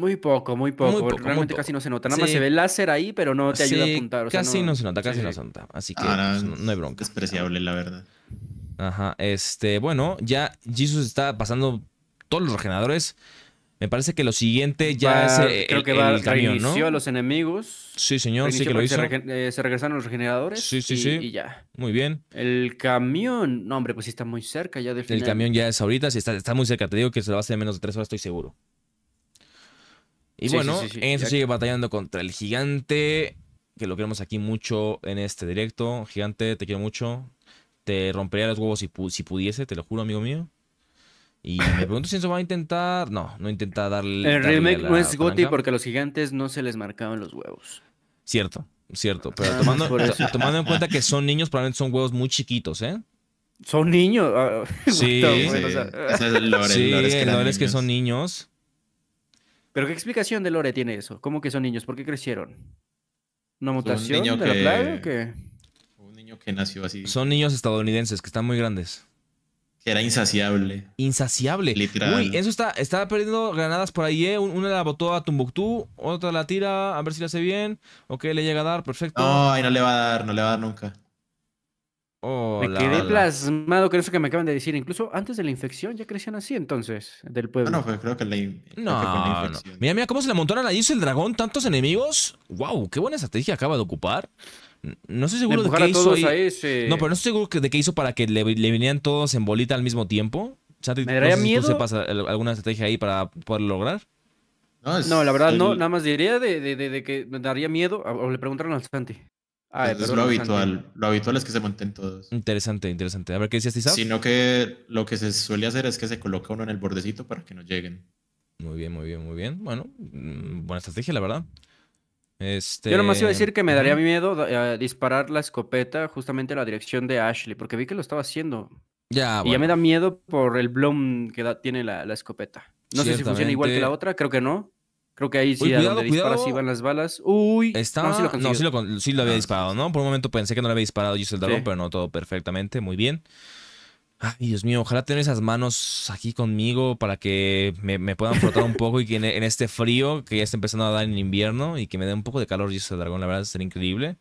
Muy poco, muy poco. Realmente casi no se nota. Nada más se ve el láser ahí, pero no te ayuda a apuntar. casi no... se nota, casi no se nota. Así que pues, no, hay bronca. Despreciable, la verdad. Ajá. Este, bueno, ya Jesus está pasando todos los regeneradores. Me parece que lo siguiente ya es eh, el, creo que va, camión, ¿no? a los enemigos. Sí, señor, sí que lo hizo. Eh, se, regresaron los regeneradores. Sí, sí, sí. Y ya. Muy bien. El camión, no, hombre, pues sí está muy cerca ya del final. El camión ya es ahorita, sí está, está muy cerca. Te digo que se lo va a hacer en menos de tres horas, estoy seguro. Y bueno, sí, sigue batallando contra el gigante, que lo queremos aquí mucho en este directo. Gigante, te quiero mucho. Te rompería los huevos si, si pudiese, te lo juro, amigo mío. Y me pregunto si eso va a intentar. No, no intenta darle. El remake no es porque a los gigantes no se les marcaban los huevos. Cierto, cierto. Pero ah, tomando, en cuenta que son niños, probablemente son huevos muy chiquitos, ¿eh? Son niños. Ah, sí, sí. O es que son niños. Pero ¿qué explicación de Lore tiene eso? ¿Cómo que son niños? ¿Por qué crecieron? ¿Una mutación de la playa o qué? Un niño que nació así. Son niños estadounidenses que están muy grandes. Que era insaciable. Insaciable. Literal. Uy, eso está, estaba perdiendo granadas por ahí, ¿eh? Una la botó a Tumbuctú, otra la tira, a ver si la hace bien. ¿O Ok, le llega a dar, perfecto. No, ahí no le va a dar, no le va a dar nunca. Oh, me quedé plasmado con eso que me acaban de decir. Incluso antes de la infección ya crecían así entonces, del ah, pueblo. No, no pues, creo que la, Mira, mira cómo se le montaron ahí hizo el dragón, tantos enemigos. Wow, qué buena estrategia acaba de ocupar. No estoy seguro de, qué hizo. No, pero no seguro de qué hizo para que le, vinieran todos en bolita al mismo tiempo. me daría miedo. alguna estrategia ahí para poder lograr? No, la verdad no. Nada más diría de, de que me daría miedo. O le preguntaron al Santi. Ah, es lo habitual. Lo habitual es que se monten todos. Interesante, interesante. A ver qué decías, Sino que lo que se suele hacer es que se coloca uno en el bordecito para que no lleguen. Muy bien, muy bien, muy bien. Bueno, mm, buena estrategia, la verdad. Este, Yo nomás iba a decir que me daría miedo eh, disparar la escopeta justamente a la dirección de Ashley, porque vi que lo estaba haciendo. Ya, Y ya me da miedo por el blom que tiene la escopeta. No sé si funciona igual que la otra, creo que no. Creo que ahí sí, Uy, van las balas. Uy, Está... no, sí lo, había ah. disparado, ¿no? Por un momento pensé que no lo había disparado yo el pero no, todo perfectamente, muy bien. Ay, Dios mío, ojalá tener esas manos aquí conmigo para que me, puedan frotar un poco y que en, este frío que ya está empezando a dar en invierno y que me dé un poco de calor, Jesús Dragón, la verdad sería increíble.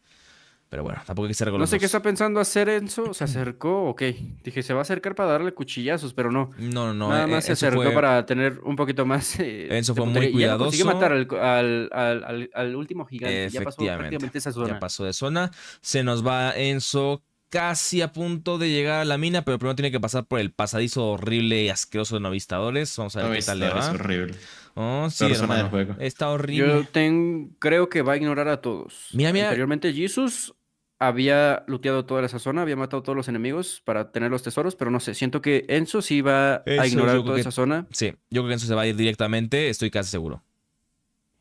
Pero bueno, tampoco que quise No sé qué está pensando hacer Enzo. Se acercó, ok. Dije, se va a acercar para darle cuchillazos, pero no. No, no, no. Nada eh, más se acercó para tener un poquito más. Eh, Enzo fue muy cuidadoso. consiguió matar al, al, al, al, último gigante. Ya pasó prácticamente esa zona. Ya pasó de zona. Se nos va Enzo casi a punto de llegar a la mina, pero primero tiene que pasar por el pasadizo horrible y asqueroso de novistadores. Vamos a ver qué tal le va. Es horrible. Oh, sí, hermano. Está horrible. Yo creo que va a ignorar a todos. Mira, mira. Anteriormente, Jesus había looteado toda esa zona, había matado a todos los enemigos para tener los tesoros, pero no sé, siento que Enzo sí va a ignorar toda esa zona. Sí, yo creo que Enzo se va a ir directamente, estoy casi seguro.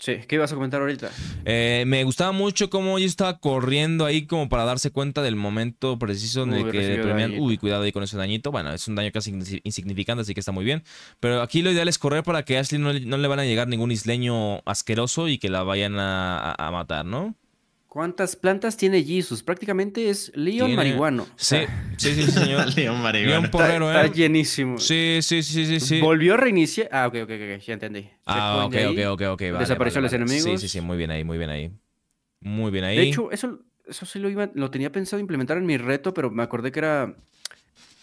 Sí, ¿qué ibas a comentar ahorita? Eh, me gustaba mucho cómo yo estaba corriendo ahí como para darse cuenta del momento preciso en el que premian. Uy, cuidado ahí con ese dañito. Bueno, es un daño casi insignificante, así que está muy bien. Pero aquí lo ideal es correr para que a Ashley no, le van a llegar ningún isleño asqueroso y que la vayan a, a matar, ¿no? ¿Cuántas plantas tiene Jesus? Prácticamente es Leon marihuano. Sí, sí, sí, señor. Leon marihuano. Leon porrero, está, ¿eh? Está llenísimo. Sí, sí, sí, sí, sí. Volvió a reiniciar. Ah, ok, ok, ok, ya entendí. Ah, ok, ok, ok, ok. Desapareció los enemigos. Sí, sí, sí, muy bien ahí, muy bien ahí. Muy bien ahí. De hecho, eso, eso sí lo iba, lo tenía pensado implementar en mi reto, pero me acordé que era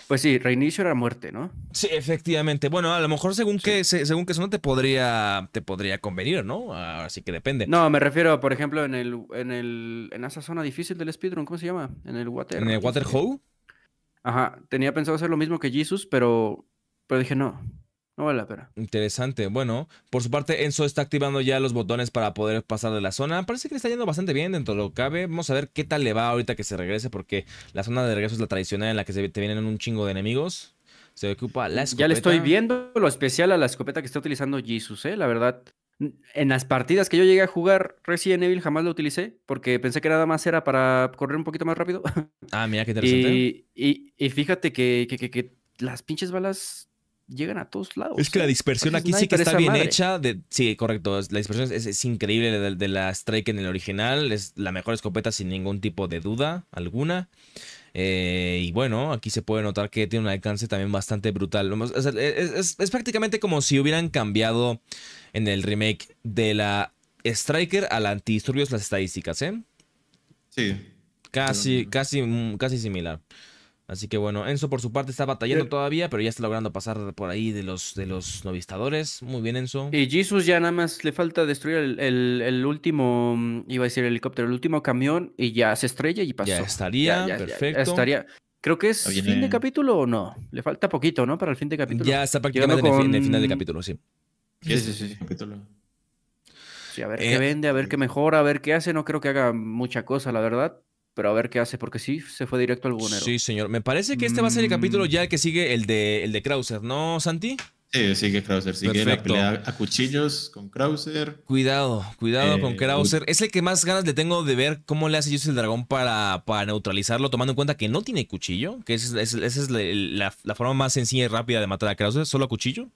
pues sí, reinicio era muerte, ¿no? Sí, efectivamente. Bueno, a lo mejor según que según que eso no te podría te podría convenir, ¿no? Así que depende. No, me refiero, por ejemplo, en el en el en esa zona difícil del speedrun, ¿cómo se llama? En el water. En el waterhole. Ajá, tenía pensado hacer lo mismo que Jesus, pero pero dije no, no la Interesante. Bueno, por su parte, Enzo está activando ya los botones para poder pasar de la zona. Parece que le está yendo bastante bien dentro de lo que cabe. Vamos a ver qué tal le va ahorita que se regrese, porque la zona de regreso es la tradicional en la que te vienen un chingo de enemigos. Se ocupa la escopeta. Ya le estoy viendo lo especial a la escopeta que está utilizando Jesus, ¿eh? La verdad, en las partidas que yo llegué a jugar Resident Evil jamás lo utilicé porque pensé que nada más era para correr un poquito más rápido. Ah, mira qué interesante. Y, fíjate que, las pinches balas llegan a todos lados. Es que la ¿eh? dispersión aquí sí que está bien hecha. sí, correcto. La dispersión es, increíble de, la Strike en el original. Es la mejor escopeta sin ningún tipo de duda alguna. Eh, y bueno, aquí se puede notar que tiene un alcance también bastante brutal. es, prácticamente como si hubieran cambiado en el remake de la Striker al antidisturbios las estadísticas, ¿eh? Sí. Casi, casi, mm, casi similar. Así que bueno, Enzo por su parte está batallando todavía, pero ya está logrando pasar por ahí de los, de los novistadores. Muy bien, Enzo. Y Jesus ya nada más le falta destruir el, el, el último, mm, iba a decir el helicóptero, el último camión y ya se estrella y pasó. Ya estaría, perfecto. estaría. Creo que es fin de capítulo o no. Le falta poquito, ¿no? Para el fin de capítulo. Ya está prácticamente en, el final de capítulo, sí. Sí, sí, sí. Capítulo. sí a ver qué eh, vende, a ver qué mejora, a ver qué hace. No creo que haga mucha cosa, la verdad pero a ver qué hace, porque sí, se fue directo al buhonero. Sí, señor. Me parece que este va a ser el capítulo mm. ya el que sigue el de, el de Krauser, ¿no, Santi? Sí, sigue Krauser, sigue a cuchillos con Krauser. Cuidado, cuidado con eh, Krauser. Es el que más ganas le tengo de ver cómo le hace Jus el dragón para, para neutralizarlo, tomando en cuenta que no tiene cuchillo, que esa es, la, forma más sencilla y rápida de matar a Krauser, solo a cuchillo.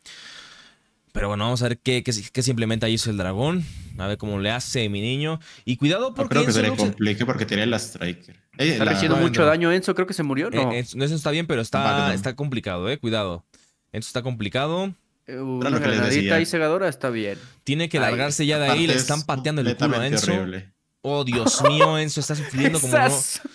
Pero bueno, vamos a ver qué, qué, qué se el dragón. A ver cómo le hace mi niño. Y cuidado porque. No creo que se le complique porque tiene la striker. está eh, recibiendo mucho daño Enzo, creo que se murió, ¿no? Eh, eh, no, eso está bien, pero está, está complicado, eh. Cuidado. Enzo está complicado. Una segadora está bien. Tiene que largarse ya de ahí. Le están pateando el culo a Enzo. Oh, Dios mío, Enzo está sufriendo como no.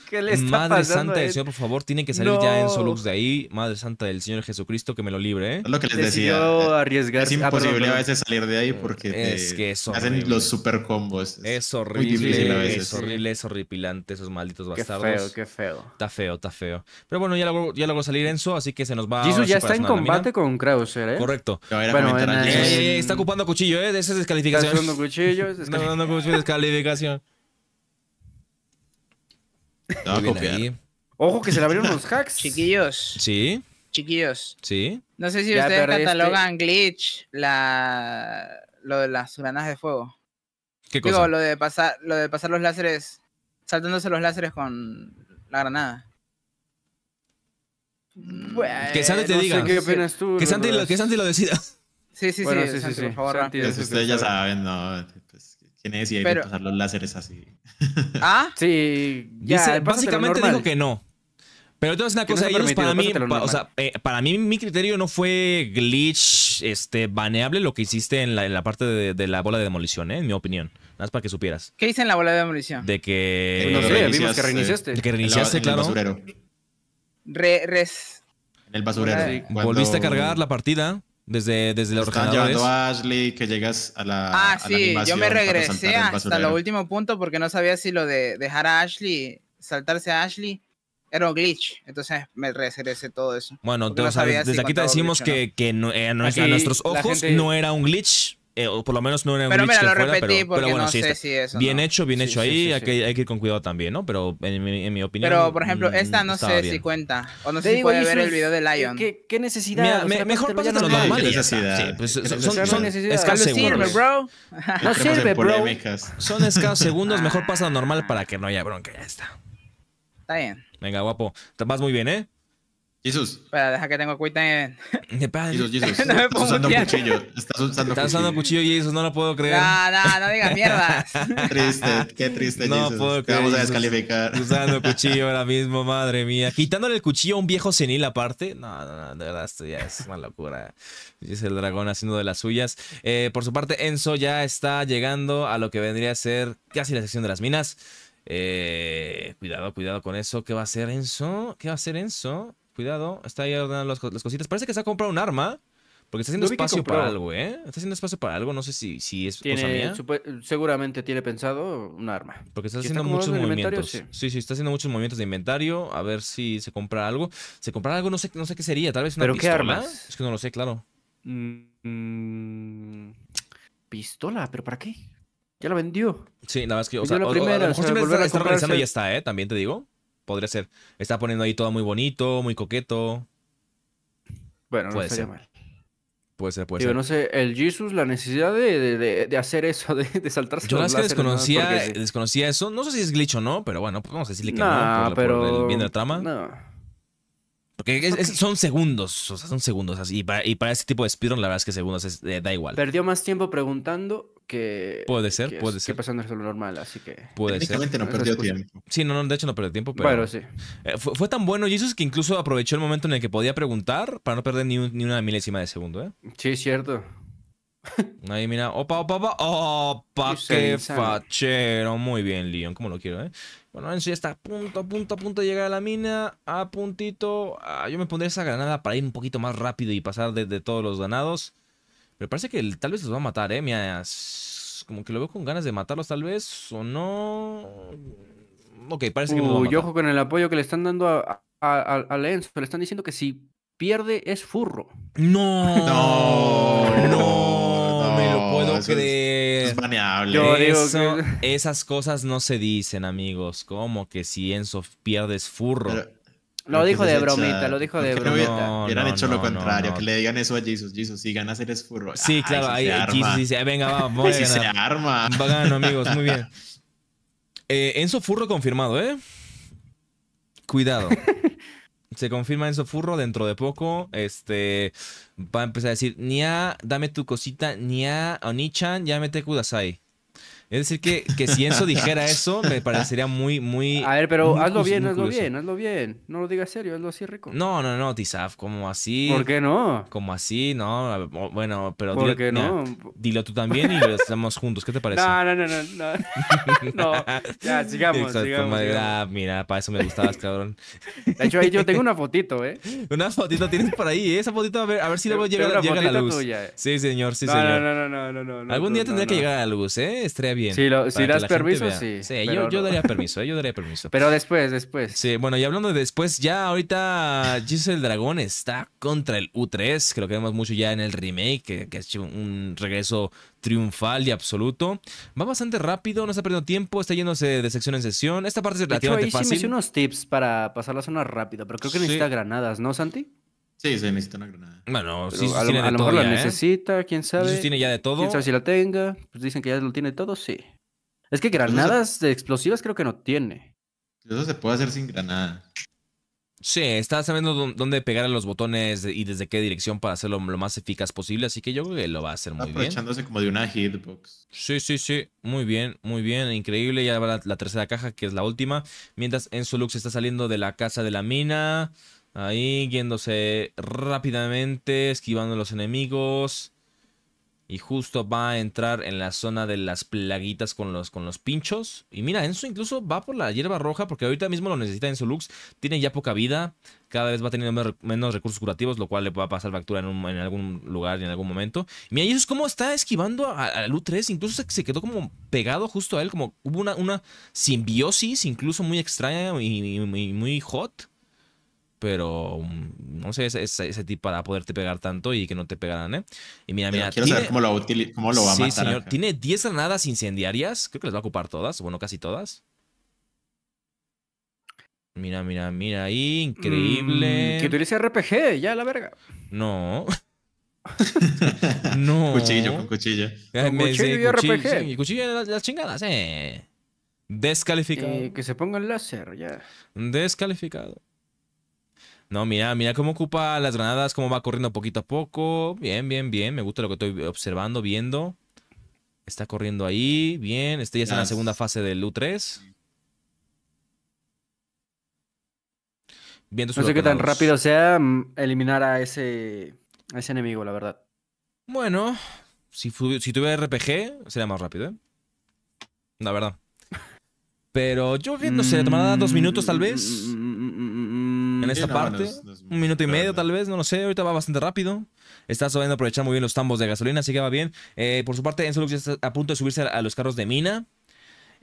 ¿Qué está Madre Santa del Señor, por favor, tiene que salir ya Enzo Lux de ahí. Madre Santa del Señor Jesucristo, que me lo libre, ¿eh? Es lo que les decía. Es ah, imposible a veces salir de ahí porque es que hacen los super combos. Es, horrible, es horrible, es horripilante esos malditos bastardos. Qué feo, qué feo. Está feo, está feo. Pero bueno, ya logró, ya a salir Enzo, así que se nos va Jisoo ya está en combate con Krauser, ¿eh? Correcto. está ocupando cuchillo, ¿eh? Esa es descalificación. Está ocupando Es descalificación. No, no, no, cuchillo, descalificación. Ojo que se le abrieron unos hacks. Chiquillos. Sí. Chiquillos. Sí. No sé si ustedes catalogan glitch la, lo de las granadas de fuego. ¿Qué cosa? Digo, lo de pasar, lo de pasar los láseres, saltándose los láseres con la granada. Mm. que Santi te diga. Que Santi, lo, que lo decida. Sí, sí, sí, por favor. Pues ya saben, no. Tiene Y que pasar los láseres así. ¿Ah? sí. básicamente dijo que no. Pero entonces una cosa, para mí, o sea, eh, para mí mi criterio no fue glitch, este, baneable lo que hiciste en la, en la parte de, la bola de demolición, ¿eh? en mi opinión. Nada más para que supieras. ¿Qué hice en la bola de demolición? De que... no sé, vimos que reiniciaste. de que reiniciaste, en El basurero. Re, res. En el basurero. Sí. Volviste a cargar la partida. Desde, desde los a Ashley, que llegas a la. Ah, sí, yo me regresé hasta el último punto porque no sabía si lo de dejar a Ashley, saltarse a Ashley, era un glitch. Entonces me regresé todo eso. Bueno, desde aquí te decimos que, eh, a, nuestros ojos no era un glitch, eh, o por lo menos no era un pero mira, lo fuera, repetí pero, porque no sé si eso. Bien hecho, bien hecho ahí. Hay que, ir con cuidado también, ¿no? Pero en, mi, opinión. Pero por ejemplo, mm, esta no sé si cuenta. O no sé si puede ver el video de eh, Lion. ¿Qué, qué necesidad? mejor pasa lo normal. necesidad? Sí, pues, son, son, Bro. No sirve, bro. Son escasos segundos. Mejor ah. pasa lo normal para que no haya bronca. Ya está. Está bien. Venga, guapo. Vas muy bien, ¿eh? Jesús. Espera, deja que tengo cuita en. De padre. Jesús, Jesús. usando cuchillo. Estás usando Estás usando cuchillo, Jesús, no lo puedo creer. No, no, no digas Qué triste, qué triste, no Puedo Te vamos a descalificar. Usando cuchillo ahora mismo, madre mía. Quitándole el cuchillo a un viejo senil aparte. No, no, no, de verdad, esto ya es una locura. Es el dragón haciendo de las suyas. Eh, por su parte, Enzo ya está llegando a lo que vendría a ser casi la sección de las minas. Eh, cuidado, cuidado con eso. ¿Qué va a hacer Enzo? ¿Qué va a hacer Enzo? Cuidado, está ahí ordenando las, cositas. Parece que se ha comprado un arma. Porque está haciendo espacio para algo, ¿eh? Está haciendo espacio para algo, no sé si, si es cosa mía. seguramente tiene pensado un arma. Porque está haciendo muchos movimientos. Sí. sí. está haciendo muchos movimientos de inventario. A ver si se compra algo. Se compra algo, no sé, no sé qué sería. Tal vez una ¿Pero qué armas? Es que no lo sé, claro. Mm, pistola, ¿pero para qué? Ya la vendió. Sí, nada más que, o sea, a lo mejor está, y ya está, ¿eh? También te digo podría ser. Está poniendo ahí todo muy bonito, muy coqueto. Bueno, no puede ser. mal. Puede ser, puede ser. ser. no sé, el Jesus, la necesidad de, de, de, hacer eso, de, saltarse Yo desconocía, desconocía eso. No sé si es glitch o no, pero bueno, pues vamos a decirle que no, pero... por bien de la trama. No son segundos, o sea, son segundos. Así, y, para, y este tipo de speedrun, la verdad es que segundos eh, da igual. Perdió más tiempo preguntando que. Puede ser, puede ser. Que pasando lo normal, así que. Puede no perdió tiempo. Sí, no, de hecho no perdió tiempo, pero. Bueno, eh, fue, tan bueno Jesus que incluso aprovechó el momento en el que podía preguntar para no perder ni, una milésima de segundo, ¿eh? Sí, cierto. Ahí mira, opa, opa, opa, opa, qué fachero. Muy bien, Leon, como lo quiero, ¿eh? Bueno, en ya está punto, a punto, a punto de llegar a la mina, a puntito. Ah, yo me pondré esa granada para ir un poquito más rápido y pasar de, todos los ganados. Pero parece que tal vez los va a matar, ¿eh? Mira, como que lo veo con ganas de matarlos tal vez, o no... Ok, parece que ojo con el apoyo que le están dando a, a, Pero Le están diciendo que si pierde es furro. No, no. no. No puedo creer. Es, es Por Eso, Esas cosas no se dicen, amigos. Como que si Enzo pierdes furro. lo, dijo de bromita, lo dijo de bromita. hubieran hecho lo contrario, que le digan eso a Jesus. Jesus, si ganas eres furro. Sí, claro, ahí Jesus dice, venga, va, vamos a ir se arma. Vagan amigos, muy bien. Eh, Enzo Furro confirmado, ¿eh? Cuidado. se confirma en Furro dentro de poco. Este va a empezar a decir Nia, dame tu cosita, Nia, Onichan, ya mete Kudasai. Es decir, que, que si Enzo dijera eso, me parecería muy, muy. A ver, pero hazlo bien, hazlo bien, hazlo bien. No lo digas serio, hazlo así rico. No, no, no, Tizaf, como así. ¿Por qué no? Como así, no. Bueno, pero ¿Por qué no? dilo tú también y lo estamos juntos. ¿Qué te parece? No, no, no, no. No, ya, sigamos, sigamos, ah, mira, para eso me gustabas, cabrón. De hecho, ahí yo tengo una fotito, ¿eh. Una fotito tienes por ahí, ¿eh? Esa fotito, a ver, a ver si luego llega, llega a la luz. Sí, señor, sí, señor. No, no, no, no, no, Algún día tendrá que llegar a la luz, ¿eh? Estrella bien. si das permiso, sí. Sí, yo, daría permiso, yo daría permiso. Pero después, después. Sí, bueno, y hablando de después, ya ahorita Jesus el Dragón está contra el U3, creo que lo mucho ya en el remake, que, ha hecho un regreso triunfal y absoluto. Va bastante rápido, no está perdiendo tiempo, está yéndose de sección en sección. Esta parte es relativamente de Sí unos tips para pasar la zona rápido, pero creo que necesita granadas, ¿no, Santi? Sí, se necesita una granada. Bueno, sí, a, lo, a lo, mejor la ¿eh? necesita, quién sabe. tiene ya de todo. Quién sabe si la tenga. Pues dicen que ya lo tiene todo, sí. Es que pues granadas explosivas creo que no tiene. Eso se puede hacer sin granada. Sí, está sabiendo dónde pegar a los botones y desde qué dirección para hacerlo lo más eficaz posible, así que yo creo que lo va a hacer muy bien. Aprovechándose como de una hitbox. Sí, sí, sí, muy bien, muy bien, increíble. Ya va la, tercera caja, que es la última. Mientras Lux está saliendo de la casa de la mina. Ahí yéndose rápidamente, esquivando a los enemigos. Y justo va a entrar en la zona de las plaguitas con los, con los pinchos. Y mira, Enzo incluso va por la hierba roja porque ahorita mismo lo necesita en su Lux. Tiene ya poca vida. Cada vez va teniendo menos recursos curativos, lo cual le va a pasar factura en, algún lugar y en algún momento. mira, y eso es como está esquivando a Lu 3 Incluso se, quedó como pegado justo a él. Como hubo una, una simbiosis incluso muy extraña y muy hot pero mm, no sé, ese, ese, tipo para poderte pegar tanto y que no te pegaran, ¿eh? Y mira, mira. Quiero tiene, saber cómo lo, va a sí, Tiene 10 granadas incendiarias. Creo que las va a ocupar todas, bueno, casi todas. Mira, mira, mira, ahí, increíble. Mm, que utilice RPG, ya la verga. No. no. Cuchillo con cuchillo. Con cuchillo y RPG. Y cuchillo las, las chingadas, eh. Descalificado. que se ponga el láser, ya. Descalificado. No, mira, mira cómo ocupa las granadas, cómo va corriendo poquito a poco. Bien, bien, bien. Me gusta lo que estoy observando, viendo. Está corriendo ahí, bien. Este ya en la segunda fase del U3. Viendo no sé qué tan rápido sea mm, eliminar a ese, a ese enemigo, la verdad. Bueno, si, si tuviera RPG, sería más rápido, ¿eh? La verdad. Pero yo no sé, tomará dos mm, minutos tal vez. Mm, en esta parte. un minuto y medio tal vez, no lo sé. Ahorita va bastante rápido. Está sabiendo aprovechar muy bien los tambos de gasolina, así que va bien. Eh, por su parte, Enzo Lux ya está a punto de subirse a, los carros de mina.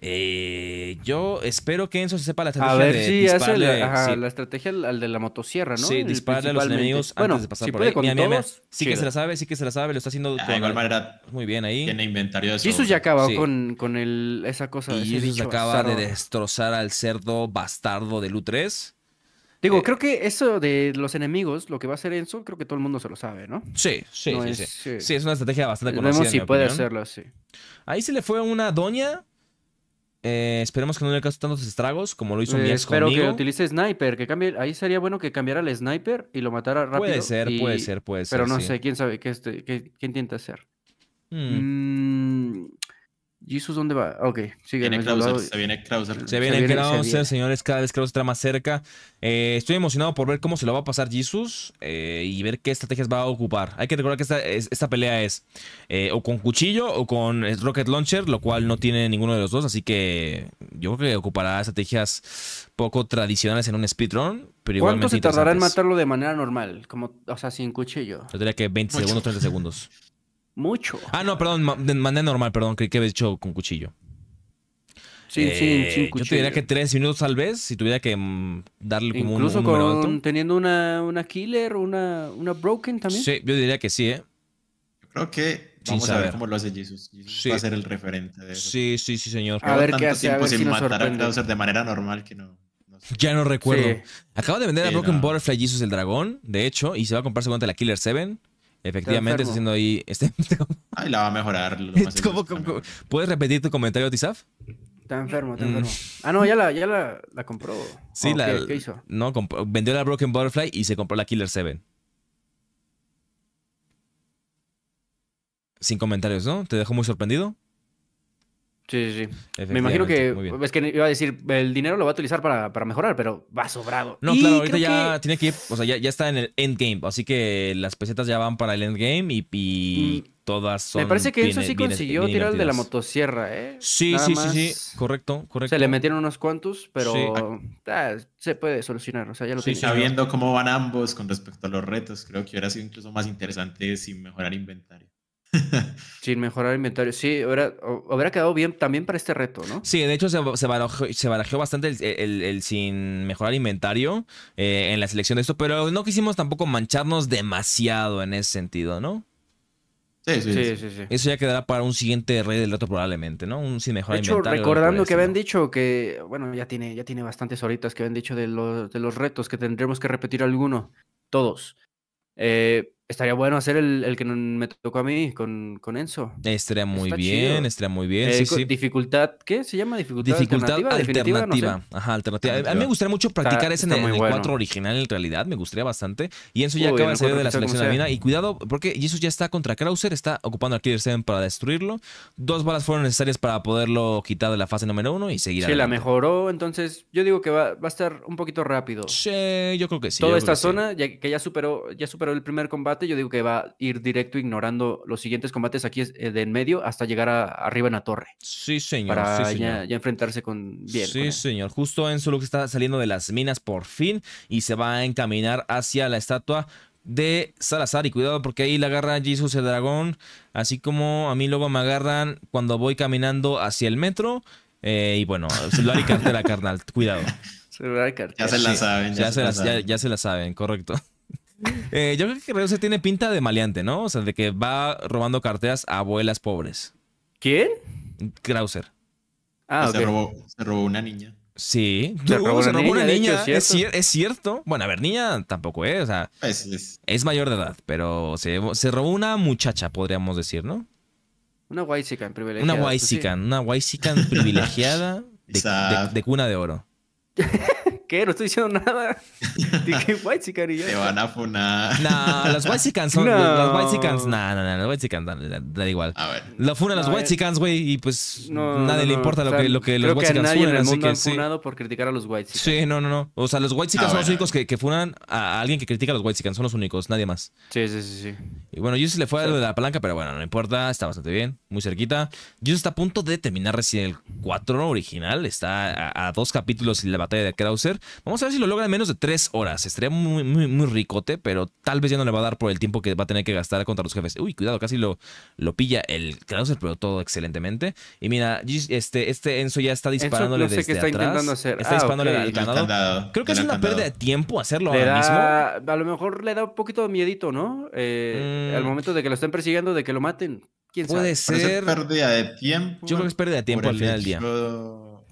Eh, yo espero que Enzo se sepa la estrategia. de la, estrategia al, de la motosierra, ¿no? Sí, dispararle a los enemigos antes de pasar por ahí. Con todos, sí que se la sabe, sí que se la sabe, lo está haciendo ah, muy bien ahí. Tiene inventario de ya acaba con, con el, esa cosa. Y Jesus acaba de destrozar al cerdo bastardo de Lu 3 Digo, eh, creo que eso de los enemigos, lo que va a hacer Enzo, creo que todo el mundo se lo sabe, ¿no? Sí, sí, sí, eh, sí, es una estrategia bastante conocida. Vemos si puede hacerlo, sí. Ahí se le fue una doña. Eh, esperemos que no le cause tantos estragos como lo hizo un Espero que utilice Sniper, que cambie. Ahí sería bueno que cambiara el Sniper y lo matara rápido. Puede ser, puede ser, puede ser. Pero no sé, quién sabe qué, este, qué, intenta hacer. Mmm. Jesus, ¿dónde va? Ok, sigue. Viene se viene Krauser. Se viene, Krauser, señores, cada vez Krauser está más cerca. Eh, estoy emocionado por ver cómo se lo va a pasar Jesus eh, y ver qué estrategias va a ocupar. Hay que recordar que esta, pelea es eh, o con cuchillo o con Rocket Launcher, lo cual no tiene ninguno de los dos, así que yo creo que ocupará estrategias poco tradicionales en un speedrun. Pero ¿Cuánto se tardará en matarlo de manera normal? Como, o sea, sin cuchillo. Tendría que 20 segundos, 30 segundos. Mucho. Ah, no, perdón, de manera normal, perdón, que, que había hecho con cuchillo. Sí, sí, eh, sin, cuchillo. Yo te diría que tres minutos tal vez, si tuviera que mm, darle como un- Incluso con, teniendo una, una killer, una, una broken también. Sí, yo diría que sí, ¿eh? Creo que vamos a ver cómo lo hace Jesus. Sí. va a ser el referente de Sí, sí, sí, señor. A ver qué hace, a ver si de manera normal que no. Ya no recuerdo. Acaba de vender a Broken Butterfly Jesus el dragón, de hecho, y se va a comprar seguramente la Killer 7. Efectivamente, está haciendo ahí. Este, Ay, la va a mejorar. puedes repetir tu comentario, Tizaf? Está enfermo, está mm. enfermo. Ah, no, ya la, ya la, compró. Sí, ¿qué, hizo? No, vendió la Broken Butterfly y se compró la Killer 7. Sin comentarios, ¿no? ¿Te dejó muy sorprendido? Sí, sí, sí. Me imagino que, es que iba a decir, el dinero lo va a utilizar para, mejorar, pero va sobrado. No, claro, ahorita ya tiene que o sea, ya, está en el endgame, así que las pesetas ya van para el endgame y, y mm, todas son... Me parece que eso sí consiguió tirar el de la motosierra, ¿eh? Sí, sí, sí, sí, correcto, correcto. Se le metieron unos cuantos, pero ah, se puede solucionar, o sea, ya lo Sí, sabiendo cómo van ambos con respecto a los retos, creo que hubiera sido incluso más interesante sin mejorar inventario. Sin mejorar inventario. Sí, hubiera quedado bien también para este reto, ¿no? Sí, de hecho se, se, bastante el, sin mejorar inventario eh, en la selección de esto, pero no quisimos tampoco mancharnos demasiado en ese sentido, ¿no? Sí sí, sí, Eso ya quedará para un siguiente rey del otro probablemente, ¿no? Un sin inventario. De hecho, recordando que habían dicho que, bueno, ya tiene, ya tiene bastantes horitas que habían dicho de los, de los retos que tendremos que repetir alguno, todos. Eh, Estaría bueno hacer el, que me tocó a mí con, con Enzo. Estaría muy bien, muy bien. Eh, sí, Dificultad, ¿qué se llama? Dificultad, dificultad alternativa. Ajá, alternativa. Ah, a mí me gustaría mucho practicar ese en, el 4 original en realidad, me gustaría bastante. Y Enzo ya acaba de salir de la selección de mina Y cuidado, porque Jesús ya está contra Krauser, está ocupando al Killer 7 para destruirlo. Dos balas fueron necesarias para poderlo quitar de la fase número uno y seguir Sí, la mejoró, entonces yo digo que va, a estar un poquito rápido. Sí, yo creo que sí. Toda esta zona, ya, que ya superó, ya superó el primer combate yo digo que va a ir directo ignorando los siguientes combates aquí eh, de en medio hasta llegar arriba en la torre. Sí, señor. Para Ya, enfrentarse con bien. Sí, señor. Justo en solo que está saliendo de las minas por fin y se va a encaminar hacia la estatua de Salazar. Y cuidado porque ahí la agarra Jesus el dragón. Así como a mí luego me agarran cuando voy caminando hacia el metro. Eh, y bueno, celular y cartera, carnal. Cuidado. Celular y Ya se la saben. se, la, ya se la saben, correcto. Eh, yo creo que Guerrero se tiene pinta de maleante, ¿no? O sea, de que va robando carteras a abuelas pobres. ¿Quién? Krauser. Ah, se, robó, una niña. Sí, se robó, una, se robó niña, una niña. ¿es, cierto? Bueno, a ver, niña tampoco es, ¿eh? o sea, pues, es, mayor de edad, pero se, se, robó una muchacha, podríamos decir, ¿no? Una Waisikan privilegiada. Una guay pues una privilegiada de, de, cuna de oro. ¿Qué? No estoy diciendo nada. Dije, White ya. Te van a funar. No, los White son. No. Los, los White No, no, no. Los White Chicans, da igual. A ver. Lo funan los White eh, Sicans, güey. Y pues nadie le importa lo, que, lo que los White Chicans funan. a los White Sí, no, no, no. O sea, los White Sicans son los únicos que, funan a alguien que critica a los White Sicans. Son los únicos, nadie más. Sí, sí, sí. sí. Y bueno, Yusuf le fue a lo de la palanca, pero bueno, no importa. Está bastante bien. Muy cerquita. yo está a punto de terminar recién el 4 original. Está a, a dos capítulos y la batalla de Krauser. Vamos a ver si lo logra en menos de tres horas. Estaría muy, muy, ricote, pero tal vez ya no le va a dar por el tiempo que va a tener que gastar contra los jefes. Uy, cuidado, casi lo, lo pilla el Krauser, pero todo excelentemente. Y mira, este, este Enzo ya está disparándole no sé desde está Intentando hacer. Está ah, disparándole al Creo que es una pérdida de tiempo hacerlo ahora mismo. A lo mejor le da un poquito de miedito, ¿no? Eh, al mm. momento de que lo estén persiguiendo, de que lo maten. ¿Quién Puede ser. pérdida de tiempo. Yo creo que es pérdida de tiempo al final del día. O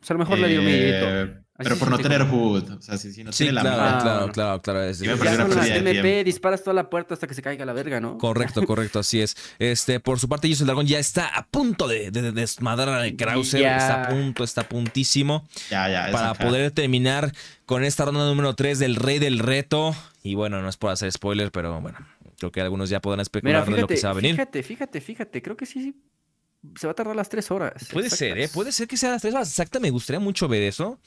sea, a lo mejor le dio eh, miedito. Pero por no tener HUD. O sea, si, no tiene la claro, claro, claro, claro. Es, MP disparas toda la puerta hasta que se caiga la verga, ¿no? Correcto, correcto, así es. Este, por su parte, Jason el Dragón ya está a punto de, desmadrar al Krauser. Está a punto, está a puntísimo. Ya, ya. Para poder terminar con esta ronda número 3 del Rey del Reto. Y bueno, no es por hacer spoiler, pero bueno, creo que algunos ya podrán especular de lo que se va a venir. Fíjate, fíjate, fíjate. Creo que sí, sí se va a tardar las tres horas. Puede ser, ¿eh? Puede ser que sea las tres horas Exacto, Me gustaría mucho ver eso.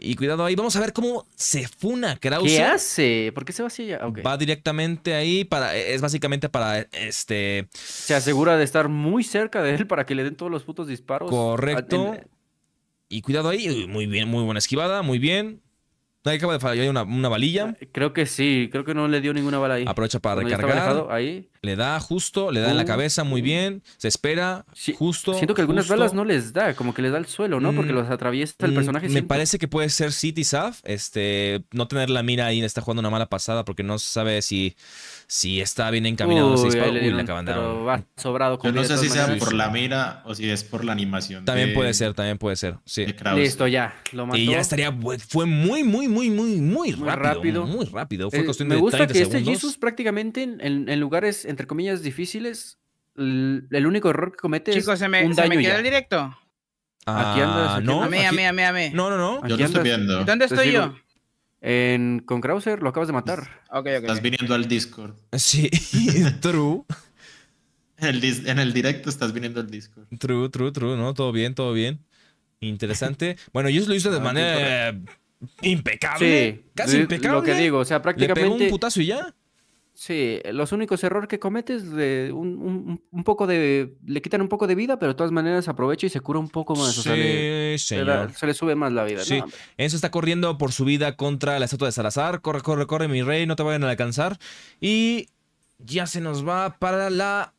Y cuidado ahí, vamos a ver cómo se funa Krause. ¿Qué hace? ¿Por qué se va hacia Va directamente ahí para. E, es básicamente para este. Se asegura de estar muy cerca de él para que le den todos los putos disparos. Correcto. Ah, y cuidado ahí. Muy bien, muy buena esquivada, muy bien. No hay de fallar, hay una, una, valilla. Eh, creo que sí, creo que no le dio ninguna bala ahí. Aprovecha para recargar. ahí. Le da justo, le da en la uh, cabeza muy uh. bien, se espera justo. Siento que algunas balas no les da, como que le da el suelo, ¿no? Porque mm, los atraviesa el mm, personaje. Me parece que puede ser City Saf, este, no tener la mira ahí, está jugando una mala pasada porque no sabe si sí está bien encaminado. a pero va sobrado. Yo no sé si sea por la mira o si es por la animación. También puede ser, también puede ser. Sí. Listo, ya. Y ya estaría. Fue muy, muy, muy, muy, muy rápido. Muy rápido. Eh, me gusta que este Jesus prácticamente en, lugares, entre comillas, difíciles, el, único error que comete es se me, un se me queda el directo. Ah, no, a mí, a mí, a mí, a mí. No, no, no. Yo no estoy viendo. ¿Dónde estoy yo? con Krauser lo acabas de matar. estás viniendo al Discord. Sí, true. en, el, directo estás viniendo al Discord. True, true, true, ¿no? Todo bien, todo bien. Interesante. bueno, yo lo hizo de ah, manera impecable. Sí, casi impecable. Lo que digo, o sea, prácticamente. Le pegó un putazo y ya. Sí, los únicos errores que cometes de un, poco de. Le quitan un poco de vida, pero de todas maneras aprovecha y se cura un poco más. de Se, le sube más la vida. Sí. está corriendo por su vida contra la estatua de Salazar. Corre, corre, corre, mi rey, no te vayan a alcanzar. Y ya se nos va para la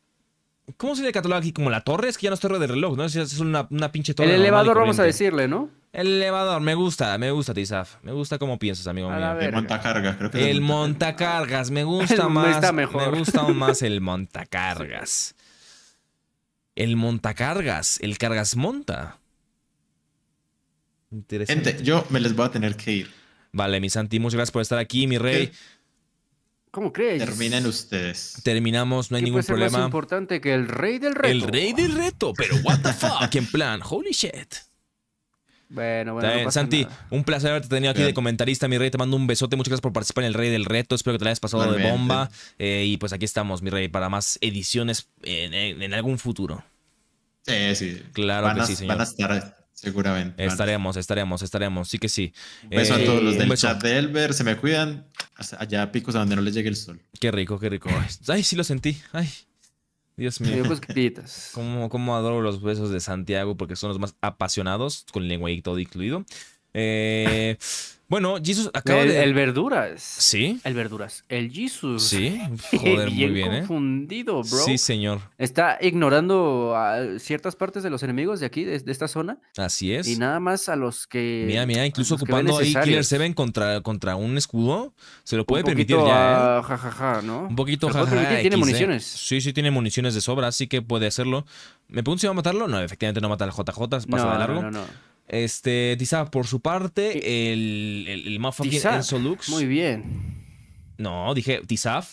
¿Cómo se le cataloga aquí? Como la torre, es que ya no es torre de reloj, ¿no? Es, una, una pinche torre. El elevador, vamos a decirle, ¿no? El elevador, me gusta, me gusta, Tizaf. Me gusta cómo piensas, amigo mío. El montacargas, creo que El montacargas, me gusta más. Me gusta aún más el montacargas. El montacargas, el cargas monta. Interesante. Gente, yo me les voy a tener que ir. Vale, mis Santi, muchas gracias por estar aquí, mi rey. ¿Cómo crees? Terminan ustedes. Terminamos, no hay ningún problema. importante que el rey del reto. El rey del reto, pero what the fuck, en plan, holy shit. Bueno, bueno. Santi, un placer haberte tenido aquí de comentarista, mi rey. Te mando un besote. Muchas gracias por participar en el Rey del Reto. Espero que te lo hayas pasado de bomba. Eh, y pues aquí estamos, mi rey, para más ediciones en, algún futuro. Sí, sí. Claro que a, sí, señor. Van a estar seguramente. Estaremos, estaremos, estaremos. Sí que sí. beso a eh, todos los del chat de Elber. Se me cuidan. allá picos a donde no les llegue el sol. Qué rico, qué rico. Ay, sí lo sentí. Ay. Dios mío. Cosquillitas. Cómo, adoro los besos de Santiago porque son los más apasionados, con y todo incluido. Eh. Bueno, Jesus acaba el, de. El Verduras. Sí. El Verduras. El Jesus. Sí. Joder, bien muy bien, ¿eh? confundido, bro. Sí, señor. Está ignorando a ciertas partes de los enemigos de aquí, de, esta zona. Así es. Y nada más a los que. Mira, mira, incluso ocupando ahí Killer Seven contra, contra un escudo, se lo puede permitir ya. ¿eh? ¿no? Un poquito jajaja. tiene ¿eh? municiones. Sí, sí, tiene municiones de sobra, así que puede hacerlo. ¿Me pregunto si va a matarlo? No, efectivamente no mata al JJ, pasa de largo. no, no. no. Este, Tisa, por su parte, el, el, el Enzo Lux. Muy bien. No, dije Tizaf,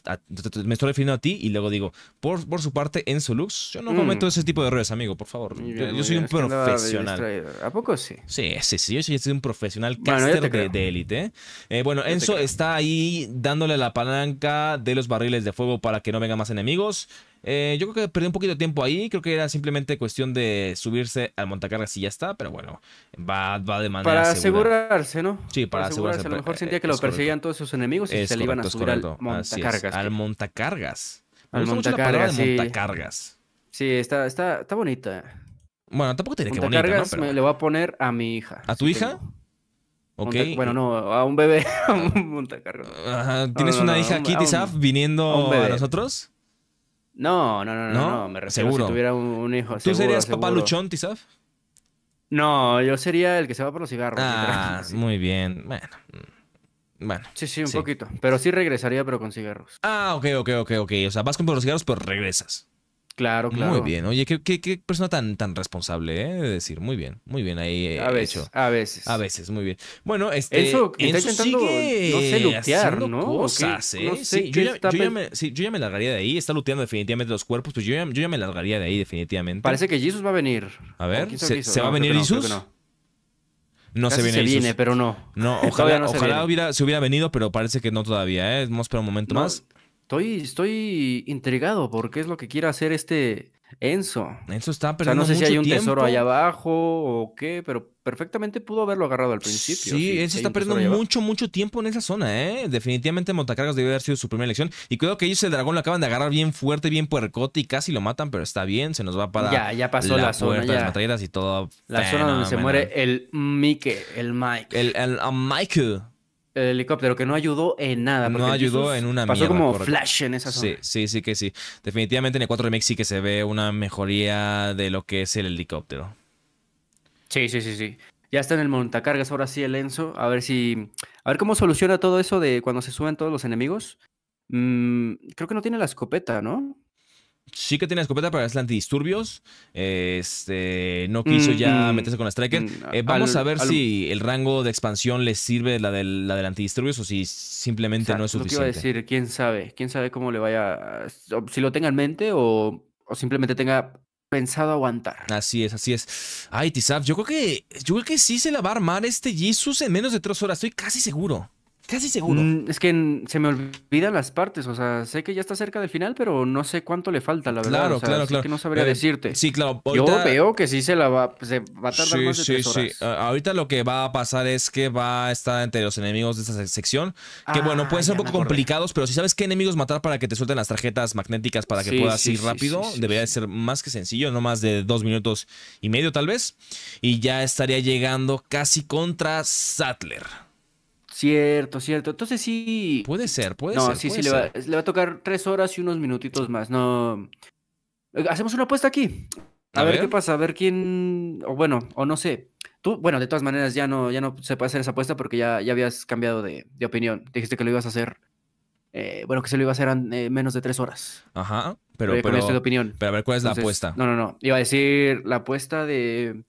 me estoy refiriendo a ti y luego digo, por, por su parte, Enzo Lux, yo no mm. cometo ese tipo de errores, amigo, por favor. yo, soy un profesional. ¿A poco sí? Sí, sí, sí, yo soy, un profesional caster de élite. ¿eh? Eh, bueno, Enzo está ahí dándole la palanca de los barriles de fuego para que no vengan más enemigos. Eh, yo creo que perdí un poquito de tiempo ahí. Creo que era simplemente cuestión de subirse al montacargas y ya está. Pero bueno, va, va de manera. Para asegurarse, ¿no? Sí, para, asegurarse. A lo mejor eh, sentía eh, que lo perseguían todos sus enemigos y se le iban a subir al montacargas. al montacargas. al montacargas, sí. Sí, está, está, está bonita. Bueno, tampoco tiene que que bonita, ¿no? Pero... me le voy a poner a mi hija. ¿A tu hija? bueno, no, a un bebé, a un ah, montacargas. Ajá. ¿Tienes una hija Kitty Saf viniendo a, a nosotros? No, no, no, no, no, me refiero seguro. si tuviera un, hijo. ¿Tú serías papá luchón, Tizaf? No, yo sería el que se va por los cigarros. Ah, muy bien. Bueno. Mm, bueno. Sí, sí, un poquito. Pero sí regresaría, pero con cigarros. Ah, ok, ok, ok, ok. O sea, vas con por los cigarros, pero regresas. Claro, claro. Muy bien. Oye, qué, persona tan, tan responsable, ¿eh? De decir, muy bien, muy bien ahí. Eh, a veces, a veces. A veces, muy bien. Bueno, este. está intentando, no sé, lutear, ¿no? yo ya, me, largaría de ahí. Está luteando definitivamente los cuerpos, pues yo ya, me largaría de ahí, definitivamente. Parece que Jesus va a venir. A ver, ¿se, va a venir Jesus? no. se viene. Se viene, pero no. No, ojalá, se hubiera, venido, pero parece que no todavía, ¿eh? Vamos a esperar un momento más. Estoy, estoy intrigado porque es lo que quiere hacer este Enzo. Enzo está perdiendo. O sea, no sé si hay un tesoro allá abajo o qué, pero perfectamente pudo haberlo agarrado al principio. Sí, Enzo está perdiendo mucho, mucho tiempo en esa zona, ¿eh? Definitivamente Montacargas debe haber sido su primera elección. Y creo que ellos el dragón lo acaban de agarrar bien fuerte, bien puercote y casi lo matan, pero está bien, se nos va para. Ya, ya pasó la, zona. Las matraderas y todo. La zona donde se muere el Mike, el Mike. El, el, el um, Michael helicóptero, que no ayudó en nada. No ayudó en una mierda. Pasó como flash en esa zona. Sí, sí, sí que sí. Definitivamente en el 4 Remix sí que se ve una mejoría de lo que es el helicóptero. Sí, sí, sí, sí. Ya está en el montacargas ahora sí el Enzo. A ver si. A ver cómo soluciona todo eso de cuando se suben todos los enemigos. Mm, creo que no tiene la escopeta, ¿no? sí que tiene escopeta, para hacer la antidisturbios. Este, no quiso mm, ya mm, meterse con la Striker. Mm, eh, vamos a ver si el rango de expansión le sirve la del, la antidisturbios o si simplemente no es suficiente. Quiero decir, quién sabe, quién sabe cómo le vaya, si lo tenga en mente o, simplemente tenga pensado aguantar. Así es, así es. Ay, Tizab, yo creo que yo creo que sí se la va a armar este Jesus en menos de tres horas, estoy casi seguro. Casi seguro. Mm, es que se me olvidan las partes, o sea, sé que ya está cerca del final, pero no sé cuánto le falta, la verdad. Claro, claro, claro. que no sabría eh, decirte. Sí, claro. Yo veo que sí se la va, a tardar sí, más de sí, horas. Sí. ahorita lo que va a pasar es que va a estar entre los enemigos de esta sección, que bueno, ah, pueden ser un poco complicados, pero si sabes qué enemigos matar para que te suelten las tarjetas magnéticas para que puedas ir rápido, debería ser más que sencillo, no más de dos minutos y medio tal vez, y ya estaría llegando casi contra Sattler. Cierto, cierto. Entonces sí. Puede ser, puede ser. No, sí, sí, le va, a tocar tres horas y unos minutitos más. No. Hacemos una apuesta aquí. A, ver, qué pasa, a ver quién. O bueno, o no sé. Tú, bueno, de todas maneras ya no, ya no se puede hacer esa apuesta porque ya, ya habías cambiado de, de opinión. Dijiste que lo ibas a hacer. Eh, bueno, que se lo iba a hacer en eh, menos de tres horas. Ajá, pero. Pero, pero, opinión. pero a ver cuál es la apuesta. No, no, no. Iba a decir la apuesta de.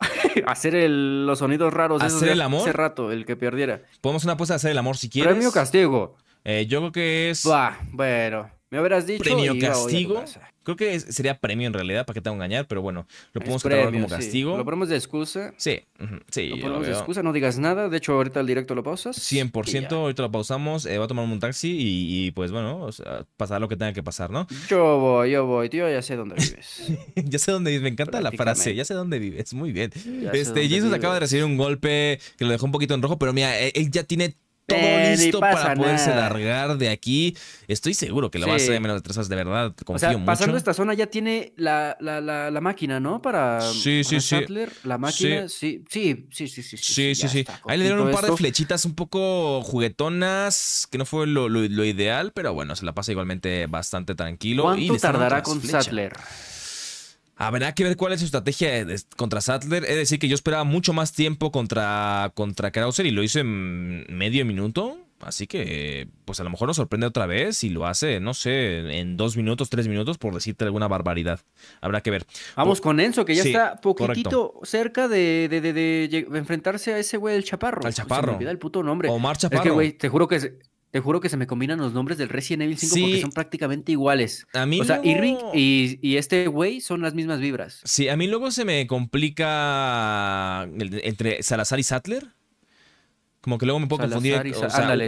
hacer los sonidos raros. Hacer el Hace rato, el que perdiera. Podemos una apuesta de hacer el amor si quieres. Premio castigo. Eh, yo creo que es. bueno. Me hubieras dicho. Premio castigo. Pues, Creo que sería premio en realidad, para que te haga engañar, pero bueno, lo podemos grabar como castigo. Lo ponemos de excusa. Sí, sí. Lo ponemos de excusa, no digas nada. De hecho, ahorita el directo lo pausas. 100%, ahorita lo pausamos. Eh, va a tomar un taxi y, pues bueno, o lo que tenga que pasar, ¿no? Yo voy, yo voy, tío, ya sé dónde vives. ya sé dónde vives, me encanta la frase, ya sé dónde vives, muy bien. este, Jesus acaba de recibir un golpe que lo dejó un poquito en rojo, pero mira, e, él ya tiene todo listo para poderse largar de aquí. Estoy seguro que la base va a hacer menos de tres horas, de verdad. Confío o pasando esta zona ya tiene la, la, la, la máquina, ¿no? Para, Sattler, la máquina. Sí, sí, sí, sí. Sí, sí, Ahí le dieron un par de flechitas un poco juguetonas, que no fue lo, lo, ideal, pero bueno, se la pasa igualmente bastante tranquilo. ¿Cuánto tardará con Sattler? Ah, Habrá que ver cuál es su estrategia eh, contra Sattler. Es decir, que yo esperaba mucho más tiempo contra, contra Krauser y lo hice en medio minuto. Así que, pues a lo mejor nos sorprende otra vez y lo hace, no sé, en dos minutos, tres minutos, por decirte alguna barbaridad. Habrá que ver. Vamos con Enzo, que ya está poquitito cerca de, enfrentarse a ese güey del Chaparro. Al Chaparro. O me el nombre. Chaparro. güey, te juro que te juro que se me combinan los nombres del Resident Evil 5 porque son prácticamente iguales. A mí o sea, y, este güey son las mismas vibras. Sí, a mí luego se me complica entre Salazar y Sattler. Como que luego me puedo confundir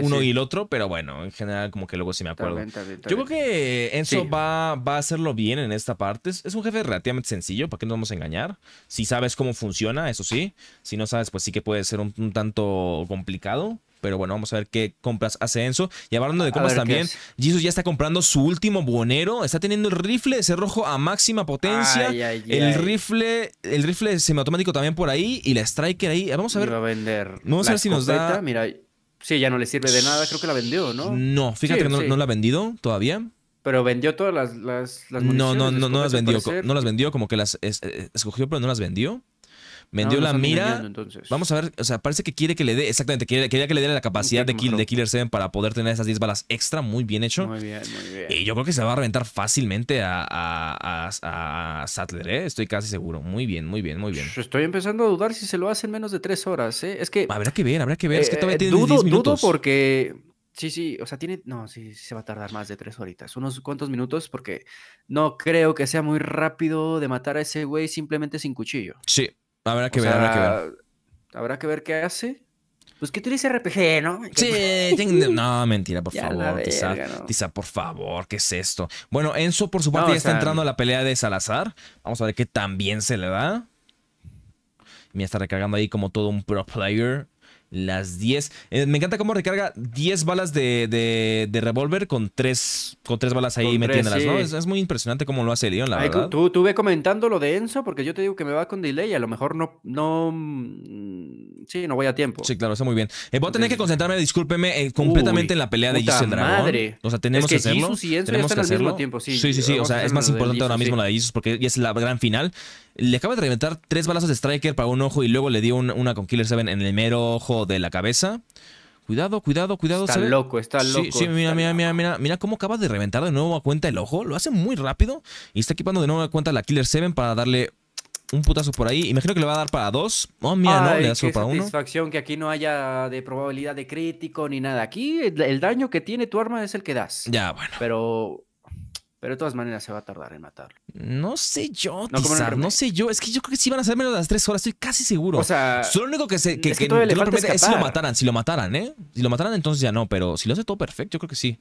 uno y el otro, pero bueno, en general como que luego sí me acuerdo. Yo creo que Enzo va, a hacerlo bien en esta parte. Es, un jefe relativamente sencillo, ¿para qué nos vamos a engañar? Si sabes cómo funciona, eso sí. Si no sabes, pues sí que puede ser un tanto complicado. Pero bueno, vamos a ver qué compras hace Enzo. Y hablando de compras también, Jesus ya está comprando su último bonero. Está teniendo el rifle ese cerrojo a máxima potencia. el rifle, el rifle semiautomático también por ahí. Y la striker ahí. Vamos a ver. vender. Vamos a ver si nos da. Mira, sí, ya no le sirve de nada. Creo que la vendió, ¿no? No, fíjate que no, la ha vendido todavía. Pero vendió todas las, las, No, no, no, no las vendió. No las vendió, como que las eh, escogió, pero no las vendió. Vendió la mira. Vamos a ver, o sea, parece que quiere que le dé, exactamente, quería, que le dé la capacidad de, Killer 7 para poder tener esas 10 balas extra, muy bien hecho. Muy bien, muy bien. Y yo creo que se va a reventar fácilmente a, a, Sattler, ¿eh? estoy casi seguro. Muy bien, muy bien, muy bien. Estoy empezando a dudar si se lo hace en menos de 3 horas, ¿eh? Es que... Habrá que ver, habrá que ver, es que todavía eh, tiene dudo, 10 minutos. Dudo porque... Sí, sí, o sea, tiene. No, sí, se va a tardar más de tres horitas. Unos cuantos minutos, porque no creo que sea muy rápido de matar a ese güey simplemente sin cuchillo. Sí, Habrá que ver, habrá que ver. Habrá que ver qué hace. Pues que tú dices RPG, ¿no? Sí, no, mentira, por favor, Tiza, por favor, ¿qué es esto? Bueno, Enzo, por su parte, ya está entrando a la pelea de Salazar. Vamos a ver qué también se le da. Me está recargando ahí como todo un pro player las 10. Eh, me encanta cómo recarga 10 balas de, de, de revólver con 3 con tres balas ahí metiéndolas, ¿no? Es, muy impresionante cómo lo hace Leon, la Tú, ve comentando lo de Enzo, porque yo te digo que me va con delay, a lo mejor no. no mm, sí, no voy a tiempo. Sí, claro, está muy bien. Eh, voy a tener que concentrarme, discúlpeme, eh, completamente en la pelea de Gis el Dragón. O sea, tenemos que, hacerlo. tenemos que hacerlo. tiempo, sí. Sí, sí, O sea, es más importante ahora mismo la de Jesus porque es la gran final. Le acaba de reventar tres balas de Striker para un ojo y luego le dio una con Killer 7 en el mero ojo de la cabeza. Cuidado, cuidado, cuidado. Está loco, está loco. Sí, mira, mira, mira, mira, cómo acaba de reventar de nuevo a cuenta el ojo. Lo hace muy rápido. Y está equipando de nuevo a cuenta la Killer 7 para darle un putazo por ahí. Imagino que le va a dar para dos. Oh, mira, no, le da solo para uno. satisfacción que aquí no haya de probabilidad de crítico ni nada. Aquí el, daño que tiene tu arma es el que das. Ya, bueno. Pero pero de todas maneras se va a tardar en matarlo. No sé yo, no, no sé yo. Es que yo creo que sí van a menos de las tres horas, estoy casi seguro. O sea, Solo lo único que se es lo si lo mataran, si lo mataran, ¿eh? Si lo mataran entonces ya no, pero si lo hace todo perfecto, yo creo que sí.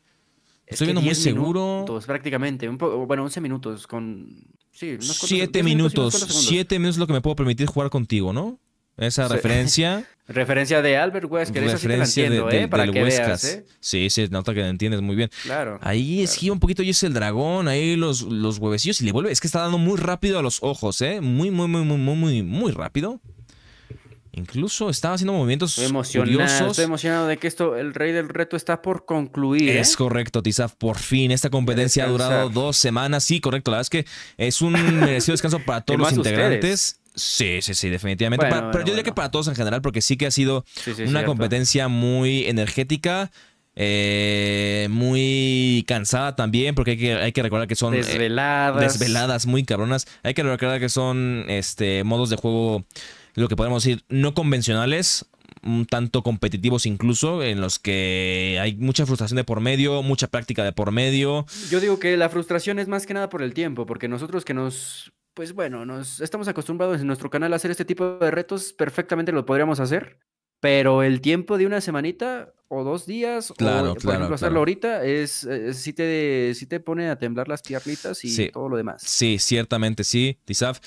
estoy viendo muy seguro. prácticamente, un poco, bueno, 11 minutos con Sí, minutos, Siete minutos es lo que me puedo permitir jugar contigo, ¿no? Esa referencia. referencia de Albert Wesker, referencia sí la entiendo, ¿eh? Para que veas, ¿eh? Sí, sí, nota que entiendes muy bien. Claro. Ahí es un poquito y es el dragón, ahí los, los huevecillos y le vuelve. Es que está dando muy rápido a los ojos, ¿eh? Muy, muy, muy, muy, muy, muy, muy rápido. Incluso estaba haciendo movimientos estoy emocionado, Estoy emocionado de que esto, el rey del reto está por concluir. ¿eh? Es correcto, Tizaf. Por fin, esta competencia ha durado dos semanas. Sí, correcto. La verdad es que es un merecido descanso para todos los integrantes. Sí, sí, sí, definitivamente. pero yo diría que para todos en general, porque sí que ha sido una competencia muy energética. Eh, muy cansada también, porque hay que, recordar que son eh, desveladas. desveladas, muy caronas. Hay que recordar que son este, modos de juego, lo que podemos decir, no convencionales, un tanto competitivos incluso, en los que hay mucha frustración de por medio, mucha práctica de por medio. Yo digo que la frustración es más que nada por el tiempo, porque nosotros que nos pues bueno, nos estamos acostumbrados en nuestro canal a hacer este tipo de retos, perfectamente lo podríamos hacer, pero el tiempo de una semanita o dos días, claro, o, por ejemplo, hacerlo ahorita, es, eh, si te, si te pone a temblar las piernitas y todo lo demás. Sí, ciertamente sí, Tizaf.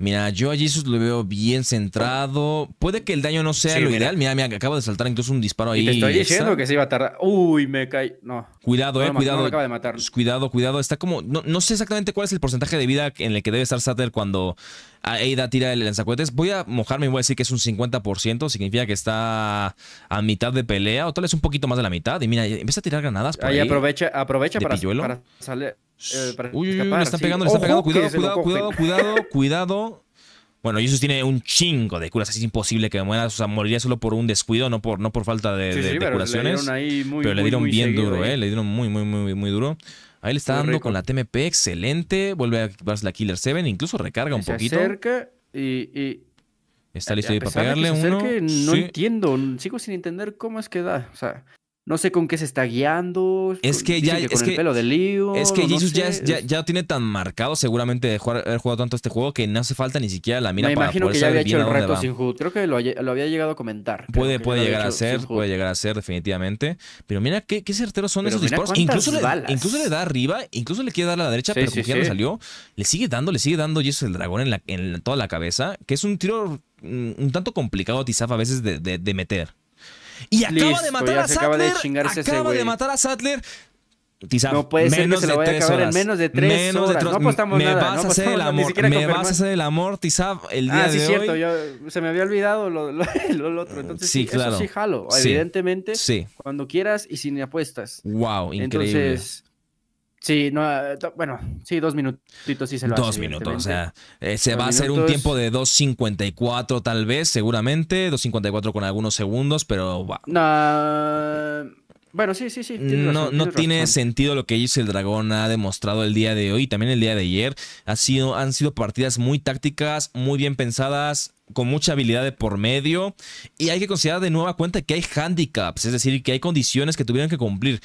Mira, yo allí Jesus lo veo bien centrado. Puede que el daño no sea lo ideal. Mira, mira, acabo de saltar incluso un disparo ahí. Y te estoy diciendo que se iba a tardar. Uy, me caí. No. Cuidado, eh, cuidado. de matar. Cuidado, cuidado. Está como. No, sé exactamente cuál es el porcentaje de vida en el que debe estar Satter cuando Aida tira el lanzacohetes. Voy a mojarme y voy a decir que es un 50%. Significa que está a mitad de pelea o tal vez un poquito más de la mitad. Y mira, empieza a tirar granadas. Por ahí, aprovecha, aprovecha para, para salir. Eh, uy, están pegando, le están pegando. Cuidado, cuidado, cuidado, cuidado, cuidado. Bueno, Jesus tiene un chingo de curas. Es imposible que muera. O sea, moriría solo por un descuido, no por, no por falta de, curaciones. pero le dieron bien duro, eh. Le dieron muy, muy, muy, muy duro. Ahí le está dando con la TMP, excelente. Vuelve a equiparse la Killer 7, incluso recarga un poquito. Se acerca y, Está listo ahí para pegarle uno. No entiendo, sigo sin entender cómo es que da. O sea, no sé con qué se está guiando. Es que ya. el pelo de Es que Jesus ya, tiene tan marcado, seguramente, de haber jugado tanto este juego que no hace falta ni siquiera la mira Me imagino que ya había hecho el reto sin Creo que lo, había llegado a comentar. Puede, puede llegar a ser, puede llegar a ser, definitivamente. Pero mira qué, qué certeros son esos disparos. Incluso le, da arriba, incluso le quiere dar a la derecha, pero sí, le salió. Le sigue dando, le sigue dando Jesus el dragón en, la, toda la cabeza, que es un tiro mm, un tanto complicado a a veces de meter. Y acaba de matar a Sattler. Acaba de, chingarse acaba de matar a Sattler. Quizá no puede ser que se lo vaya a acabar en menos de tres menos horas. no apostamos me nada. Vas a hacer el amor, me vas a hacer el amor, Tizab, el ah, día de ah, sí, cierto, Yo, se me había olvidado lo, lo, otro. Eh, Entonces, sí, claro. eso sí jalo. Sí, evidentemente, cuando quieras y sin apuestas. Wow, increíble. Entonces, Sí, no, eh, bueno, sí, dos minutitos sí se lo dos minutos, o sea, eh, se va a hacer un tiempo de 2.54 tal vez, seguramente, 2.54 con algunos segundos, pero... va No, bueno, sí, sí, sí. no, tiene, sentido lo que dice el dragón, ha demostrado el día de hoy, Y también el día de ayer. sido, han sido partidas muy tácticas, muy bien pensadas, con mucha habilidad de por medio. Y hay que considerar de nueva cuenta que hay handicaps, es decir, que hay condiciones que tuvieron que cumplir.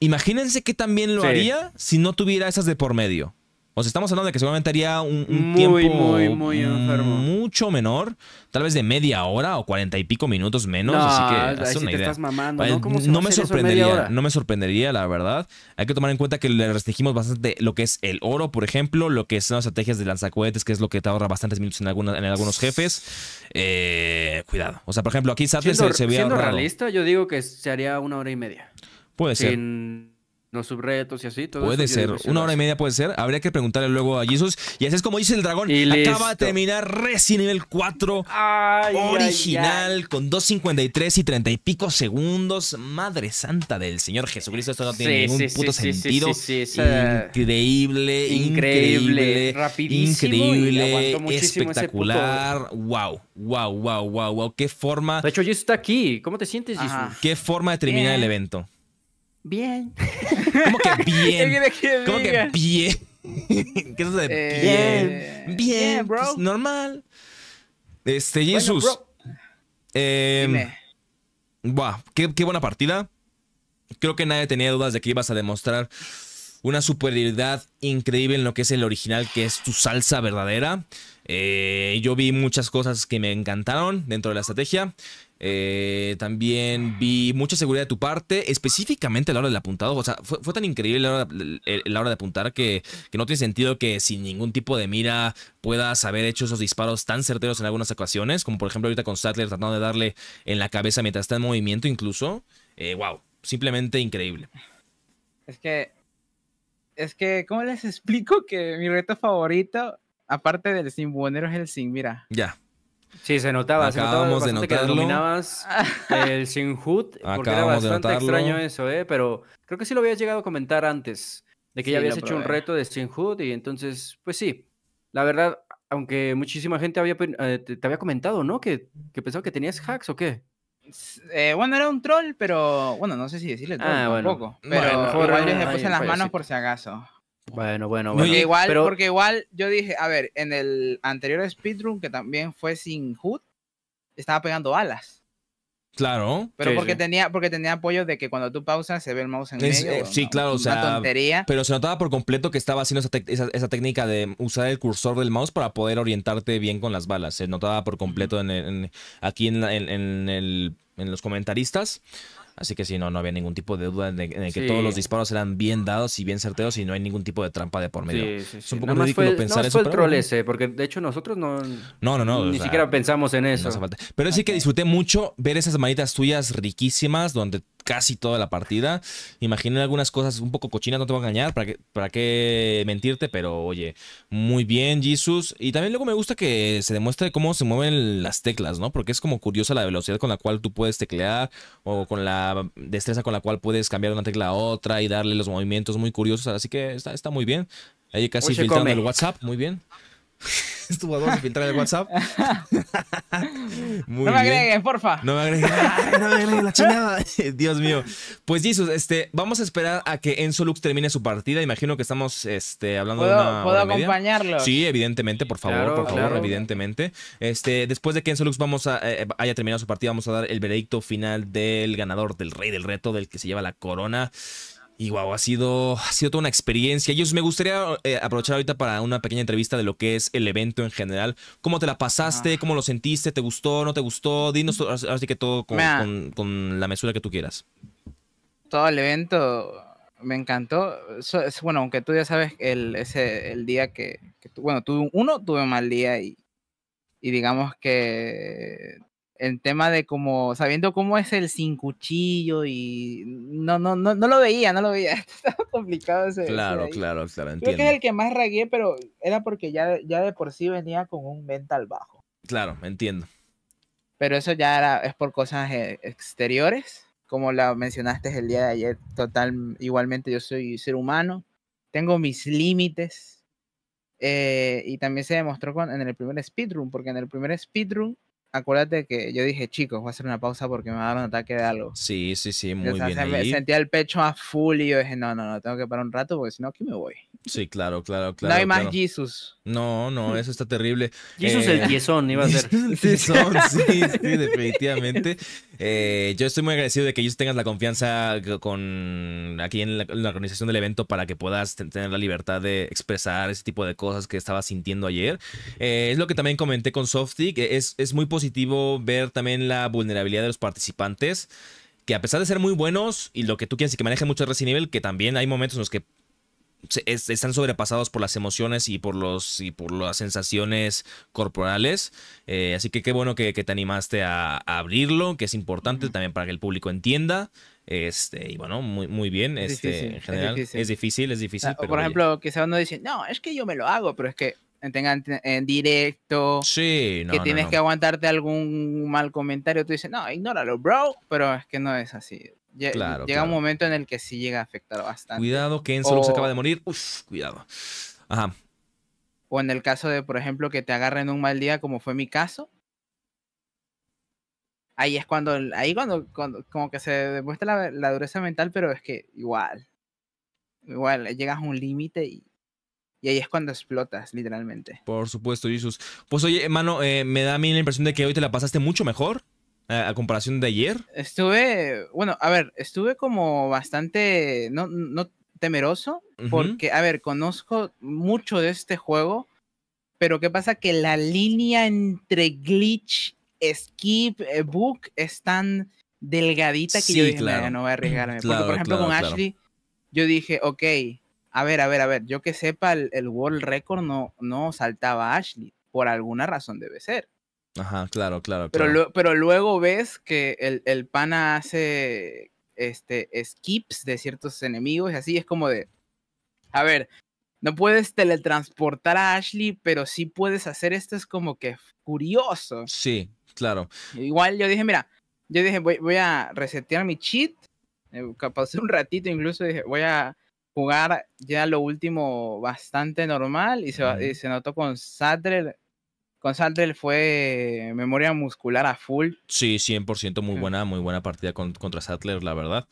Imagínense que también lo haría si no tuviera esas de por medio. O sea, estamos hablando de que seguramente haría un, tiempo muy, muy mucho menor, tal vez de media hora o cuarenta y pico minutos menos. No, así que una ¿no? me sorprendería, no me sorprendería, la verdad. Hay que tomar en cuenta que le restringimos bastante lo que es el oro, por ejemplo, lo que son las estrategias de lanzacohetes, que es lo que te ahorra bastantes minutos en, algunos jefes. Eh, cuidado. O sea, por ejemplo, aquí Sartre se, se veía. Siendo realista, yo digo que se haría una hora y media. Puede ser. Los subretos y así, todo Puede ser, una hora y media puede ser. Habría que preguntarle luego a Jesus. Y así es como dice el dragón. acaba de terminar recién nivel 4 original con 2.53 y 30 y pico segundos. Madre santa del Señor Jesucristo, esto no tiene ningún puto sentido. increíble, increíble, rapidísimo increíble, espectacular. Wow, wow, wow, wow, wow. Qué forma. De hecho, Jesus está aquí. ¿Cómo te sientes, Jesus? Qué forma de terminar el evento. Bien. ¿Cómo que bien? ¿Cómo que bien? ¿Qué es eso de eh, bien? Bien, pues, bro. normal. Este, Jesús, em, Buah, qué, buena partida. Creo que nadie tenía dudas de que ibas a demostrar una superioridad increíble en lo que es el original, que es tu salsa verdadera. Eh, yo vi muchas cosas que me encantaron dentro de la estrategia. Eh, también vi mucha seguridad de tu parte, específicamente a la hora del apuntado. O sea, fue, tan increíble la hora, de, apuntar que, no tiene sentido que sin ningún tipo de mira puedas haber hecho esos disparos tan certeros en algunas ocasiones, como por ejemplo ahorita con Sattler tratando de darle en la cabeza mientras está en movimiento incluso. wow, eh, simplemente increíble. Es que, es que, ¿cómo les explico que mi reto favorito, aparte del sin buonero, es el sin mira? Ya. Sí, se notaba. se notaba Que dominabas el sin porque era bastante extraño eso, ¿eh? Pero creo que sí lo habías llegado a comentar antes, de que ya habías hecho un reto de Hood, y entonces, pues sí, la verdad, aunque muchísima gente había, eh, te, había comentado, ¿no? Que, que pensaba que tenías hacks o qué. Eh, bueno, era un troll, pero bueno, no sé si decirle troll ah, tampoco. Pero bueno, mejor, puse en las manos por si acaso. Bueno, bueno, bueno. Porque igual, yo dije, a ver, en el anterior speedrun, que también fue sin HUD, estaba pegando balas Claro. Pero porque tenía, porque tenía apoyo de que cuando tú pausas se ve el mouse en medio. Eh, sí, claro, o sea. tontería. Pero se notaba por completo que estaba haciendo esa, técnica de usar el cursor del mouse para poder orientarte bien con las balas. Se notaba por completo en, aquí en, en los comentaristas. Así que sí, no, no había ningún tipo de duda en, que todos los disparos eran bien dados y bien certeros y no hay ningún tipo de trampa de por medio. es un poco ridículo pensar no, eso. Fue el troll ese, porque de hecho nosotros no. No, no, no. Ni siquiera pensamos en eso. pero sí que disfruté mucho ver esas manitas tuyas riquísimas donde casi toda la partida. Imaginé algunas cosas un poco cochinas, no te voy a engañar, para qué, para qué mentirte, pero oye, muy bien, Jesus. Y también luego me gusta que se demuestre cómo se mueven las teclas, ¿no? Porque es como curiosa la velocidad con la cual tú puedes teclear o con la destreza con la cual puedes cambiar una tecla a otra y darle los movimientos muy curiosos. Así que está, está muy bien. Ahí casi el WhatsApp, muy bien. Estuvo a dos de filtrar el WhatsApp. no me agregues, porfa. No me agregues. la chingada. Dios mío. Pues Jesus, este, vamos a esperar a que Enzo Lux termine su partida. Imagino que estamos este, hablando de una. ¿Puedo acompañarlo? Sí, evidentemente, por favor, por favor, evidentemente. Este, después de que Enzo Lux vamos a, eh, eh, haya terminado su partida, vamos a dar el veredicto final del ganador, del rey del reto, del que se lleva la corona. Y wow, ha sido, ha sido toda una experiencia. Y me gustaría eh, aprovechar ahorita para una pequeña entrevista de lo que es el evento en general. ¿Cómo te la pasaste? Ah. ¿Cómo lo sentiste? ¿Te gustó? ¿No te gustó? Dinos mm. así que todo con, la mesura que tú quieras. Todo el evento me encantó. bueno, aunque tú ya sabes, el, ese, el día que, bueno, tuve, uno tuve un mal día y, y digamos que el tema de como sabiendo cómo es el sin cuchillo y no no no no lo veía no lo veía estaba complicado ese claro claro claro entiendo. creo que es el que más ragué pero era porque ya ya de por sí venía con un mental bajo claro entiendo pero eso ya era, es por cosas eh, exteriores como la mencionaste el día de ayer total igualmente yo soy ser humano tengo mis límites eh, y también se demostró en el primer speedrun porque en el primer speedrun acuérdate que yo dije, chicos, voy a hacer una pausa porque me va a dar un ataque de algo. Sí, sí, sí, muy bien. Me sentía el pecho a full y yo dije, no, no, no, tengo que parar un rato porque si no, aquí me voy. Sí, claro, claro, claro. No hay más Jesus. No, no, eso está terrible. Jesus es eh, el iba a ser. sí, sí, definitivamente. Eh, yo estoy muy agradecido de que ellos tengas la confianza con aquí en la, organización del evento para que puedas tener la libertad de expresar ese tipo de cosas que estabas sintiendo ayer. Eh, es lo que también comenté con Softy, que es, muy positivo positivo ver también la vulnerabilidad de los participantes, que a pesar de ser muy buenos y lo que tú quieres y que manejen mucho el que también hay momentos en los que están sobrepasados por las emociones y por, los, y por las sensaciones corporales. Eh, así que qué bueno que, te animaste a, abrirlo, que es importante también para que el público entienda. Este, y bueno, muy, muy bien. Es este, difícil, en general, es difícil, es difícil. Ah, por ejemplo, se quizá uno dice, no, es que yo me lo hago, pero es que tengan en directo, sí, que tienes que aguantarte algún mal comentario, tú dices, no, ignóralo, bro, pero es que no es así. llega un momento en el que sí llega a afectar bastante. Cuidado, que Solo solo se acaba de morir. Uf, cuidado. Ajá. O en el caso de, por ejemplo, que te agarren un mal día, como fue mi caso. Ahí es cuando, ahí cuando, como que se demuestra la, la dureza mental, pero es que igual, igual, llegas a un límite y y ahí es cuando explotas, literalmente. Por supuesto, Jesus. Pues oye, hermano, eh, me da a mí la impresión de que hoy te la pasaste mucho mejor eh, a comparación de ayer. Estuve, bueno, a ver, estuve como bastante, no, no temeroso, porque, a ver, conozco mucho de este juego, pero ¿qué pasa? Que la línea entre glitch, skip, eh, book es tan delgadita que yo dije, no voy a arriesgarme. porque, por ejemplo, con Ashley, yo dije, ok a ver, a ver, a ver, yo que sepa, el, World Record no, no saltaba a Ashley, por alguna razón debe ser. Ajá, claro, claro. Pero, pero luego ves que el, pana hace este, skips de ciertos enemigos y así es como de, a ver, no puedes teletransportar a Ashley, pero sí puedes hacer esto, es como que curioso. Sí, claro. Igual yo dije, mira, yo dije, voy, voy a resetear mi cheat, eh, pasé un ratito incluso, dije, voy a jugar ya lo último bastante normal y se, notó con Sadler. Con Sadler fue memoria muscular a full. Sí, 100% muy buena, muy buena partida contra Sadler, la verdad.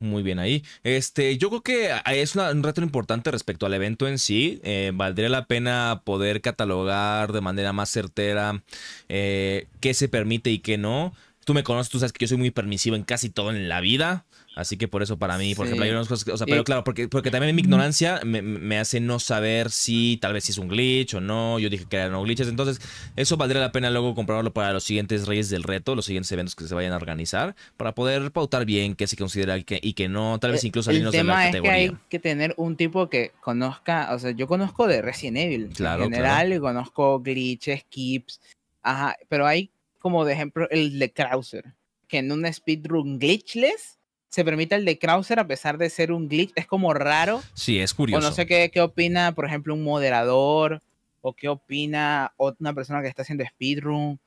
Muy bien ahí. Este, yo creo que es un reto importante respecto al evento en sí. Eh, valdría la pena poder catalogar de manera más certera eh, qué se permite y qué no tú me conoces, tú sabes que yo soy muy permisivo en casi todo en la vida. Así que por eso para mí, por ejemplo, hay unas cosas, o sea, pero claro, porque, porque también mi ignorancia me, hace no saber si tal vez si es un glitch o no. Yo dije que eran no glitches, entonces eso valdría la pena luego comprarlo para los siguientes Reyes del Reto, los siguientes eventos que se vayan a organizar, para poder pautar bien qué se considera que, y que no, tal vez eh, incluso salirnos de la categoría. Es que hay que tener un tipo que conozca, o sea, yo conozco de Resident Evil en general, conozco glitches, skips, ajá, pero hay como de ejemplo el de Krauser, que en un speedrun glitchless se permite el de Krauser a pesar de ser un glitch, es como raro. Sí, es curioso. no sé qué, qué opina, por ejemplo, un moderador, o qué opina una persona que está haciendo speedrun.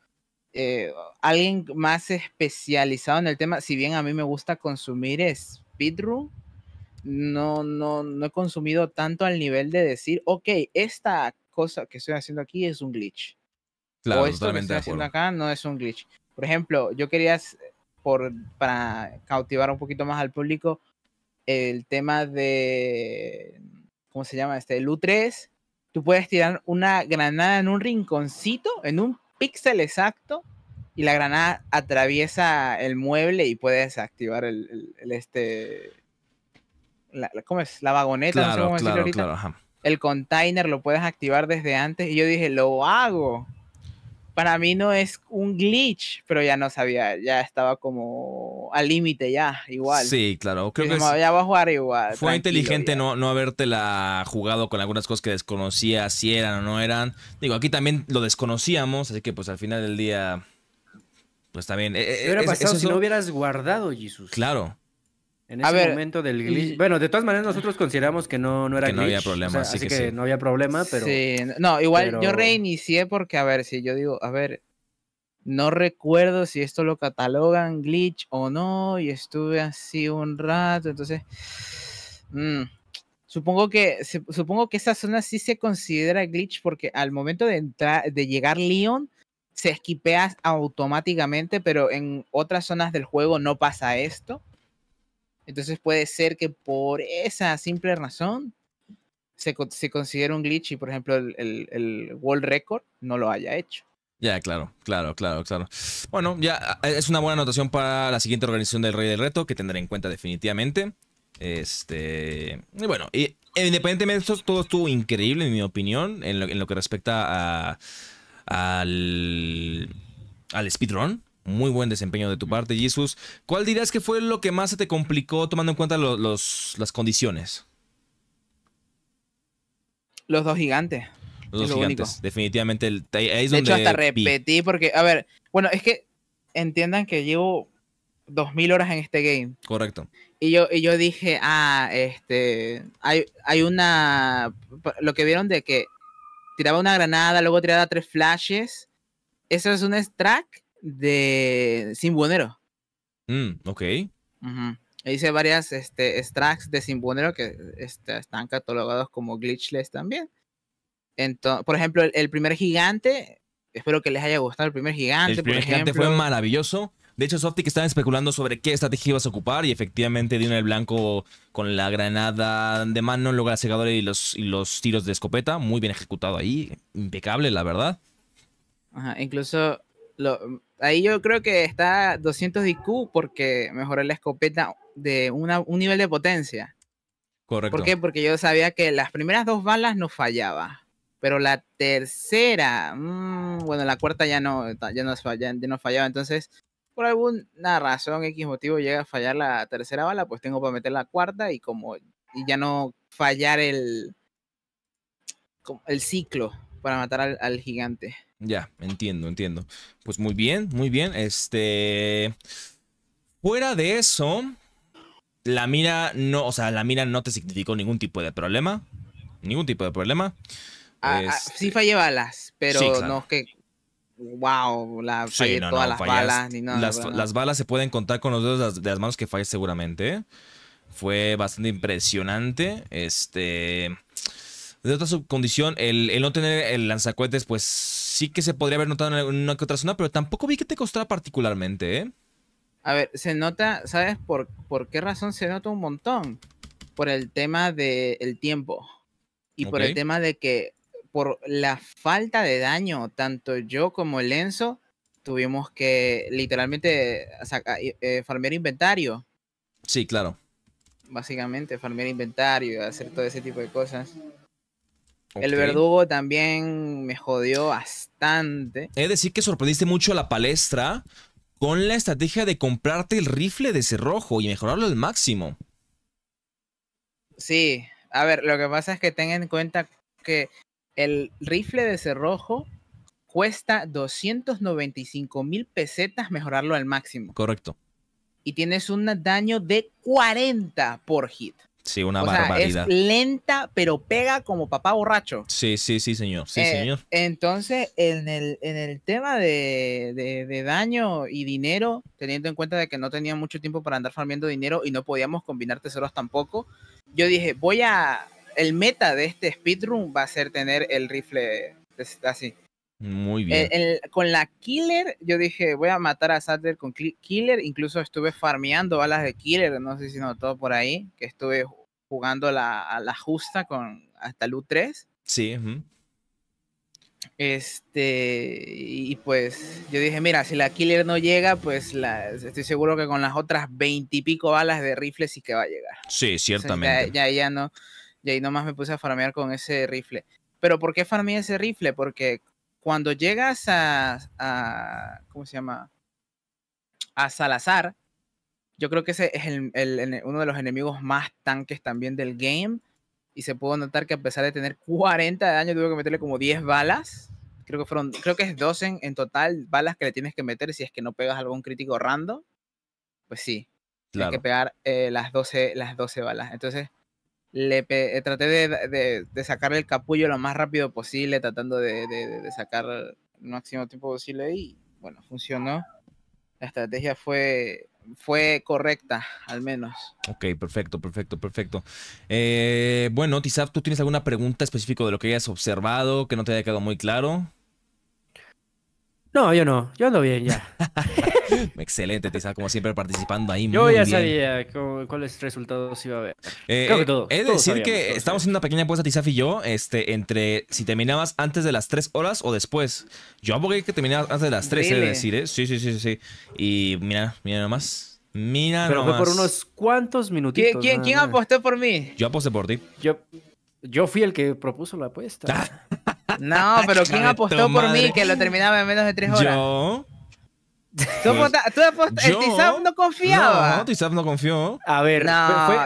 Eh, alguien más especializado en el tema, si bien a mí me gusta consumir speedrun, no, no, no he consumido tanto al nivel de decir, ok, esta cosa que estoy haciendo aquí es un glitch o esto que estoy haciendo acá no es un glitch. Por ejemplo, yo quería, por, para cautivar un poquito más al público, el tema de, ¿cómo se llama? Este, el U3, tú puedes tirar una granada en un rinconcito, en un píxel exacto, y la granada atraviesa el mueble y puedes activar el, este, ¿cómo es? La vagoneta, no sé el container lo puedes activar desde antes y yo dije, lo hago para mí no es un glitch, pero ya no sabía, ya estaba como al límite ya, igual. Sí, claro, creo que ya va a jugar igual. Fue inteligente no, no habértela jugado con algunas cosas que desconocía si eran o no eran. Digo, aquí también lo desconocíamos, así que pues al final del día pues también. ¿Qué eh, eh, hubiera pasado si no hubieras guardado, Jesús? Claro. En ese momento del glitch. Bueno, de todas maneras, nosotros consideramos que no, no era que glitch. No había problema, así, que, no había problema, pero. Sí, no, igual yo reinicié porque, a ver, si yo digo, a ver, no recuerdo si esto lo catalogan glitch o no, y estuve así un rato, entonces. Mm, supongo que, supongo que esa zona sí se considera glitch porque al momento de entrar, de llegar Leon, se esquipea automáticamente, pero en otras zonas del juego no pasa esto. Entonces puede ser que por esa simple razón se, se considere un glitch y, por ejemplo, el, World Record no lo haya hecho. Ya, claro, claro, claro, claro. Bueno, ya ah, eh, es una buena anotación para la siguiente organización del Rey del Reto que tendré en cuenta definitivamente. Este. Y bueno, y, independientemente de esto, todo estuvo increíble, en mi opinión, en lo, que respecta al, al speedrun muy buen desempeño de tu parte, Jesus. ¿Cuál dirías que fue lo que más se te complicó tomando en cuenta los, las condiciones? Los dos gigantes. Los dos gigantes, definitivamente. El, de hecho, hasta repetí porque, a ver, bueno, es que entiendan que llevo 2000 horas en este game. Correcto. Y yo, y yo dije, ah, este, hay, hay una, lo que vieron de que tiraba una granada, luego tiraba tres flashes. Eso es un extract de Simbuonero mm, ok. Hice varias este, extracts de Simbuonero que este, están catalogados como glitchless también. Entonces, por ejemplo, el, primer gigante, espero que les haya gustado el primer gigante. El primer gigante fue maravilloso. De hecho, Softic estaba especulando sobre qué estrategia ibas a ocupar y efectivamente dio en el blanco con la granada de mano, luego la y los, y los tiros de escopeta. Muy bien ejecutado ahí, impecable, la verdad. Ajá, incluso ahí yo creo que está 200 de IQ porque mejoré la escopeta de un nivel de potencia. Correcto. ¿Por qué? Porque yo sabía que las primeras dos balas no fallaba, pero la tercera, mm, bueno, la cuarta ya no, ya no, no fallaba, entonces por alguna razón, X motivo, llega a fallar la tercera bala, pues tengo para meter la cuarta y como y ya no fallar el, el ciclo para matar al, gigante. Ya, entiendo, entiendo. Pues muy bien, muy bien. Este. Fuera de eso, la mira no, o sea, la mira no te significó ningún tipo de problema. Ningún tipo de problema. Ah, ah, sí este, fallé balas, pero no que. Wow, fallé todas las balas. las, balas se pueden contar con los dedos de las manos que fallé seguramente. Fue bastante impresionante. Este de otra subcondición, el, el, no tener el lanzacohetes, pues sí que se podría haber notado en una que otra zona, pero tampoco vi que te costara particularmente, ¿eh? A ver, se nota, ¿sabes por, por qué razón se nota un montón? Por el tema del tiempo y por el tema de que por la falta de daño, tanto yo como el Enzo tuvimos que literalmente eh, farmear inventario. Sí, claro. Básicamente, farmear inventario, hacer todo ese tipo de cosas. El verdugo también me jodió bastante. Es decir, que sorprendiste mucho a la palestra con la estrategia de comprarte el rifle de cerrojo y mejorarlo al máximo. Sí, a ver, lo que pasa es que ten en cuenta que el rifle de cerrojo cuesta 295 mil pesetas mejorarlo al máximo. Correcto. Y tienes un daño de 40 por hit. Sí, una barbaridad. es lenta, pero pega como papá borracho. Sí, sí, sí, señor. Sí, eh, señor. Entonces, en el, en el tema de, daño y dinero, teniendo en cuenta de que no tenía mucho tiempo para andar farmeando dinero y no podíamos combinar tesoros tampoco, yo dije, voy a. El meta de este speedrun va a ser tener el rifle así. Muy e, bien. con la Killer, yo dije, voy a matar a Sadler con Killer. Incluso estuve farmeando balas de Killer, no sé si no todo por ahí, que estuve jugando a la justa con hasta Lu 3 Sí. Este, y pues yo dije, mira, si la Killer no llega, pues estoy seguro que con las otras veintipico balas de rifle sí que va a llegar. Sí, ciertamente. ya, ya, no, ya ahí nomás me puse a farmear con ese rifle. Pero ¿por qué farmeé ese rifle? Porque cuando llegas a, ¿cómo se llama? A Salazar, yo creo que ese es uno de los enemigos más tanques también del game. Y se puede notar que a pesar de tener 40 de daño, tuve que meterle como 10 balas. Creo que fueron, creo que es 12 en, total balas que le tienes que meter si es que no pegas algún crítico random. Pues sí, tienes que pegar eh, las, 12, las 12 balas. Entonces, le eh, traté de, de, sacarle el capullo lo más rápido posible, tratando de, sacar el máximo tiempo posible y bueno, funcionó. La estrategia fue fue correcta, al menos. Ok, perfecto, perfecto, perfecto. Eh, bueno, Tizaf, ¿tú tienes alguna pregunta específica de lo que hayas observado que no te haya quedado muy claro? No, yo no, yo ando bien ya. Excelente, Tiza como siempre participando ahí. Yo ya sabía cuáles resultados iba a haber. Eh, Creo que eh, todo. Es decir, que estamos haciendo una pequeña apuesta, Tizaf y yo, este, entre si terminabas antes de las 3 horas o después. Yo abogué que terminabas antes de las 3, es decir, ¿eh? Sí, sí, sí, sí. Y mira, mira nomás. Mira Pero fue por unos cuantos minutitos. ¿Quién, quién, quién apostó por mí? Yo aposté por ti. Yo, yo fui el que propuso la apuesta. no, pero ¿quién apostó por mí que lo terminaba en menos de tres horas? Yo. Pues, ¿Tú, no confiaba. No, no confió. A ver,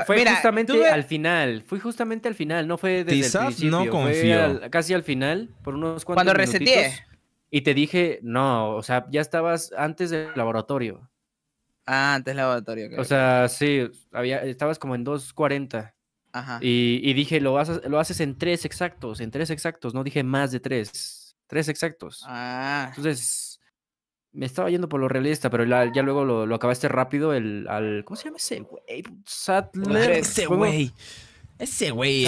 fue, justamente al final. Fui justamente al final, no fue desde el principio. no confió. casi al final, por unos cuantos Cuando reseteé. Y te dije, no, o sea, ya estabas antes del laboratorio. Ah, antes del laboratorio. O sea, sí, estabas como en 2.40. Ajá. Y, dije, lo, lo haces en tres exactos, en tres exactos, no dije más de tres. Tres exactos. Ah. Entonces me estaba yendo por lo realista, pero ya luego lo, acabaste rápido. El, al, ¿Cómo se llama ese güey? Sadler. Ese güey. Ese güey.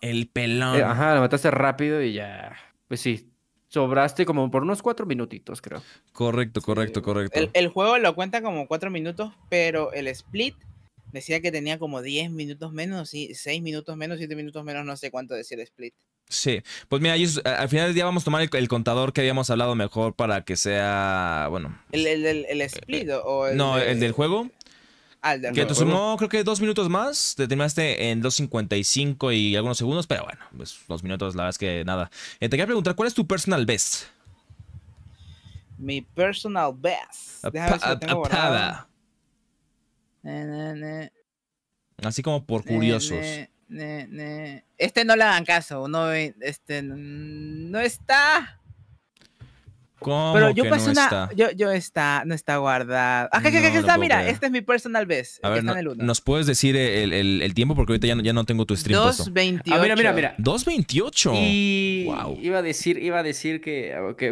El, pelón. Eh, ajá, lo mataste rápido y ya. Pues sí. Sobraste como por unos cuatro minutitos, creo. Correcto, correcto, correcto. El, juego lo cuenta como cuatro minutos, pero el split decía que tenía como diez minutos menos, y seis minutos menos, siete minutos menos, no sé cuánto decía el split. Sí, pues mira, al final del día vamos a tomar el, contador que habíamos hablado mejor para que sea, bueno. ¿El, el, el, split o el No, el del juego. Ah, que te sumó creo que dos minutos más, te terminaste en 2.55 y algunos segundos, pero bueno, pues dos minutos la verdad es que nada. Eh, te quería preguntar, ¿cuál es tu personal best? Mi personal best. Así como por curiosos. Ne, ne. Este no le hagan caso, no, este, no está. ¿Cómo Pero yo que pues no una. Está? Yo, está, no está guardada. ah está, mira, este es mi personal vez A ¿nos puedes decir el, el, tiempo? Porque ahorita ya no, ya no tengo tu stream. 2.28. Ah, mira, mira, mira. 2.28. Y... Iba a decir, iba a decir que, que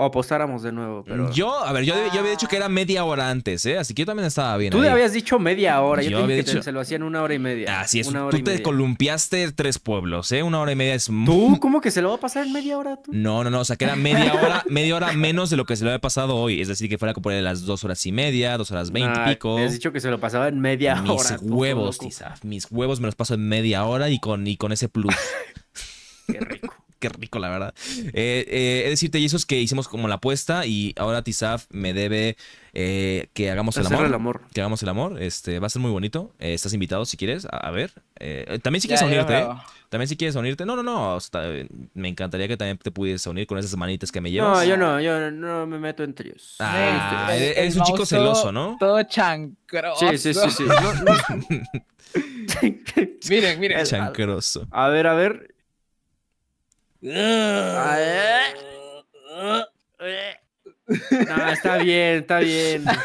apostáramos de nuevo. Pero... Yo, a ver, yo, yo, había dicho que era media hora antes, ¿eh? Así que yo también estaba bien. Tú le habías dicho media hora. Yo, te que se lo hacían una hora y media. Así es. tú te columpiaste tres pueblos, ¿eh? Una hora y media es. ¿Tú? ¿Cómo que se lo va a pasar en media hora tú? No, no, no. O sea, que era media hora, media media hora menos de lo que se le había pasado hoy. Es decir, que fuera como de las dos horas y media, dos horas veinte y ah, pico. Me has dicho que se lo pasaba en media hora. Mis huevos, Mis huevos me los paso en media hora y con, y con ese plus. Qué rico qué rico, la verdad. Eh, eh, y decirte, es que hicimos como la apuesta y ahora Tizaf me debe eh, que hagamos el amor, Que hagamos el amor. Este, va a ser muy bonito. Eh, estás invitado si quieres. A, ver. Eh, también si quieres unirte. también si quieres unirte. No, no, no. me encantaría que también te pudieras unir con esas manitas que me llevas. No, yo no. Yo no me meto en tríos. Ah, este, este, eres un chico celoso, ¿no? Todo chancroso. Sí, sí, sí. sí. miren, miren. Chancroso. A ver, a ver. Ah, eh. No, está bien, está bien.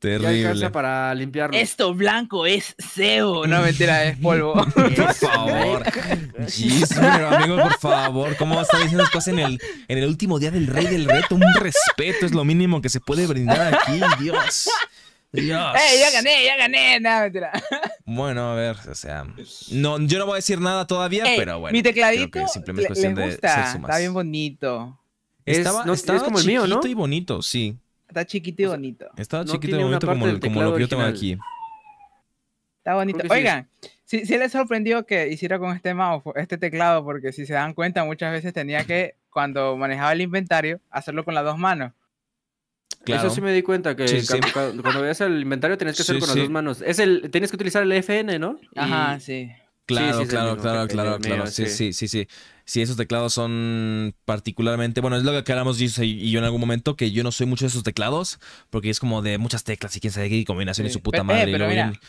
Terrible. para limpiarlo. Esto blanco es SEO. No, mentira, es polvo. por favor. amigo, por favor. ¿Cómo vas a estar diciendo cosas en el, en el último día del rey del reto? Un respeto es lo mínimo que se puede brindar aquí, Dios. ¡Eh, ya gané, ya gané! Nada, Bueno, a ver, o sea. No, yo no voy a decir nada todavía, pero bueno. Mi tecladito simplemente gusta, Está bien bonito. Estaba, no, como el mío, ¿no? y bonito, sí. Está chiquito y bonito. estaba chiquito y bonito como, lo que yo tengo aquí. Está bonito. Oigan, sí. si, les sorprendió que hiciera con este mouse, este teclado, porque si se dan cuenta, muchas veces tenía que, cuando manejaba el inventario, hacerlo con las dos manos. Eso sí me di cuenta que cuando veas el inventario tenés que hacer con las dos manos. Es el, que utilizar el FN, ¿no? Ajá, sí. Claro, claro, claro, claro, claro. Sí, sí, sí, sí si esos teclados son particularmente, bueno, es lo que hablamos Jesus y yo en algún momento, que yo no soy mucho de esos teclados, porque es como de muchas teclas y quién sabe qué combinaciones sí. su puta madre. pero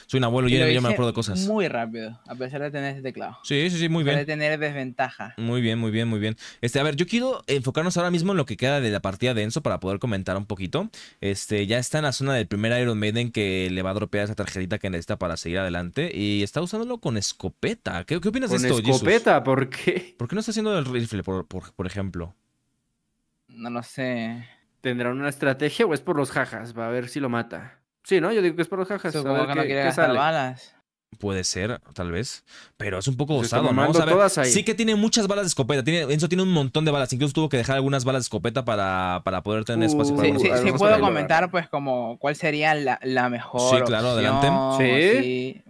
soy un abuelo, y yo me acuerdo de cosas. Muy rápido, a pesar de tener ese teclado. Sí, sí, sí, muy bien. De tener desventaja. Muy bien, muy bien, muy bien. Este, a ver, yo quiero enfocarnos ahora mismo en lo que queda de la partida de Enzo para poder comentar un poquito. Este, ya está en la zona del primer Iron Maiden que le va a dropear esa tarjetita que necesita para seguir adelante y está usándolo con escopeta. ¿Qué, qué opinas de esto? Escopeta, ¿por qué? ¿Por qué no haciendo el rifle, por, ejemplo? No lo sé. ¿Tendrán una estrategia o es por los jajas? Va a ver si lo mata. Sí, ¿no? Yo digo que es por los jajas. a ver balas. Puede ser, tal vez. Pero es un poco osado, ¿no? a ver. Sí que tiene muchas balas de escopeta. Tiene, eso tiene un montón de balas. Incluso tuvo que dejar algunas balas de escopeta para, para poder tener espacio Si para uh, sí, puedo comentar, pues, como cuál sería la, mejor. Sí, claro, adelante. Sí.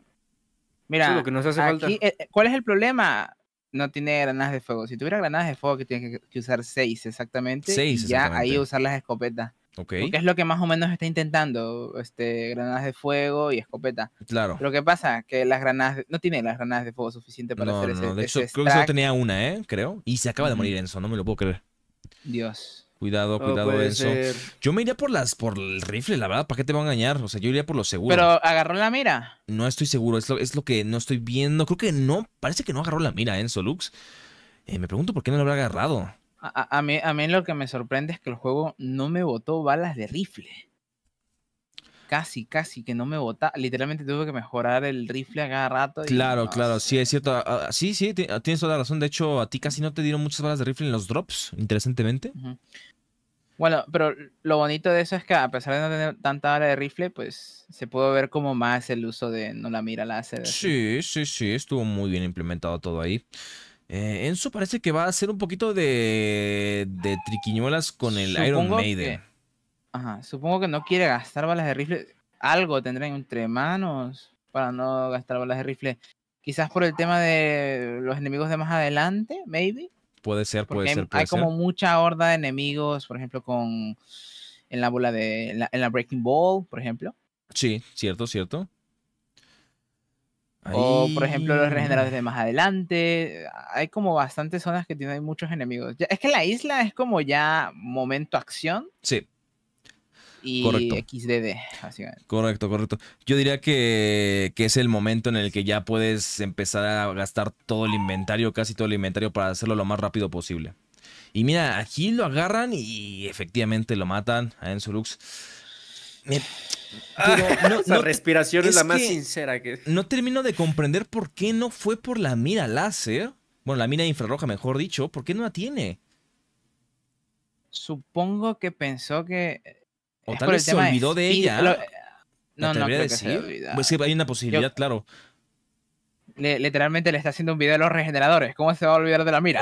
Mira, eh, ¿cuál es el problema? no tiene granadas de fuego. Si tuviera granadas de fuego, que tiene que, usar seis exactamente. Seis, ya ahí usar las escopetas. Ok. Porque es lo que más o menos está intentando, este, granadas de fuego y escopeta. Claro. Lo que pasa que las granadas, no tiene las granadas de fuego suficiente para hacer ese. De creo que solo tenía una, ¿eh? Creo. Y se acaba de morir Enzo, no me lo puedo creer. Dios. Cuidado, cuidado, Enzo. Yo me iría por las, por el rifle, la verdad, ¿para qué te va a engañar? O sea, yo iría por lo seguro. Pero agarró la mira. No estoy seguro, es lo, es lo que no estoy viendo. Creo que no, parece que no agarró la mira, Enzo Lux. Eh, me pregunto por qué no lo habrá agarrado. A, mí, a lo que me sorprende es que el juego no me botó balas de rifle. Casi, casi, que no me bota. Literalmente tuve que mejorar el rifle a cada rato. claro, claro, sí, es cierto. Ah, ah, sí, sí, ah, tienes toda la razón. De hecho, a ti casi no te dieron muchas balas de rifle en los drops, interesantemente. Bueno, pero lo bonito de eso es que a pesar de no tener tanta bala de rifle, pues se pudo ver como más el uso de no la mira láser. Sí, sí, sí, estuvo muy bien implementado todo ahí. Eh, Enzo parece que va a hacer un poquito de, de triquiñuelas con el Iron Maiden. supongo que no quiere gastar balas de rifle. Algo tendrán entre manos para no gastar balas de rifle. Quizás por el tema de los enemigos de más adelante, maybe. Puede ser, puede hay, ser. hay como mucha horda de enemigos, por ejemplo, con en la bola de. En la, Breaking Ball, por ejemplo. Sí, cierto, cierto. O, por ejemplo, los regeneradores de más adelante. Hay como bastantes zonas que tienen muchos enemigos. Es que la isla es como ya momento acción. Sí y correcto. XDD. Correcto, correcto. Yo diría que, es el momento en el que ya puedes empezar a gastar todo el inventario, casi todo el inventario, para hacerlo lo más rápido posible. Y mira, aquí lo agarran y efectivamente lo matan a su Lux. Pero respiración es la más sincera que. No termino de comprender por qué no fue por la mira láser. Bueno, la mira infrarroja, mejor dicho. ¿Por qué no la tiene? Supongo que pensó que o tal vez se olvidó de, ella. Eh, no, no, creo que se Pues sí, hay una posibilidad, claro. literalmente le está haciendo un video a los regeneradores. ¿Cómo se va a olvidar de la mira?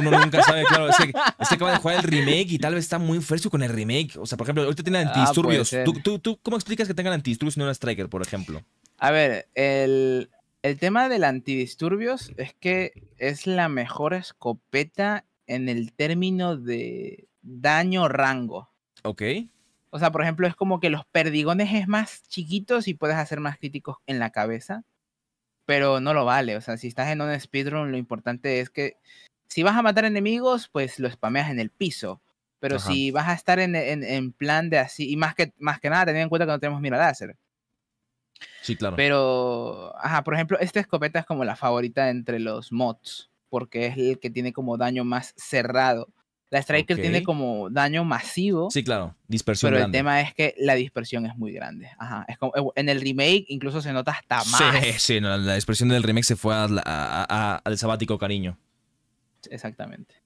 uno, nunca sabe, claro. Este, este, acaba de jugar el remake y tal vez está muy fresco con el remake. O sea, por ejemplo, ahorita tiene ah, antidisturbios. ¿Tú, cómo explicas que tengan antidisturbios y no una Striker, por ejemplo? A ver, el, el tema del antidisturbios es que es la mejor escopeta en el término de daño rango. Ok. O sea, por ejemplo, es como que los perdigones es más chiquitos y puedes hacer más críticos en la cabeza, pero no lo vale. O sea, si estás en un speedrun, lo importante es que si vas a matar enemigos, pues lo spameas en el piso. Pero si vas a estar en, plan de así, y más que, más que nada, teniendo en cuenta que no tenemos mira láser. Sí, claro. Pero, ajá, por ejemplo, esta escopeta es como la favorita entre los mods, porque es el que tiene como daño más cerrado. La Striker tiene como daño masivo. Sí, claro, dispersión. Pero el tema es que la dispersión es muy grande. Ajá, eh, en el remake incluso se nota hasta más. Sí, sí, la dispersión del remake se fue al sabático cariño. Exactamente.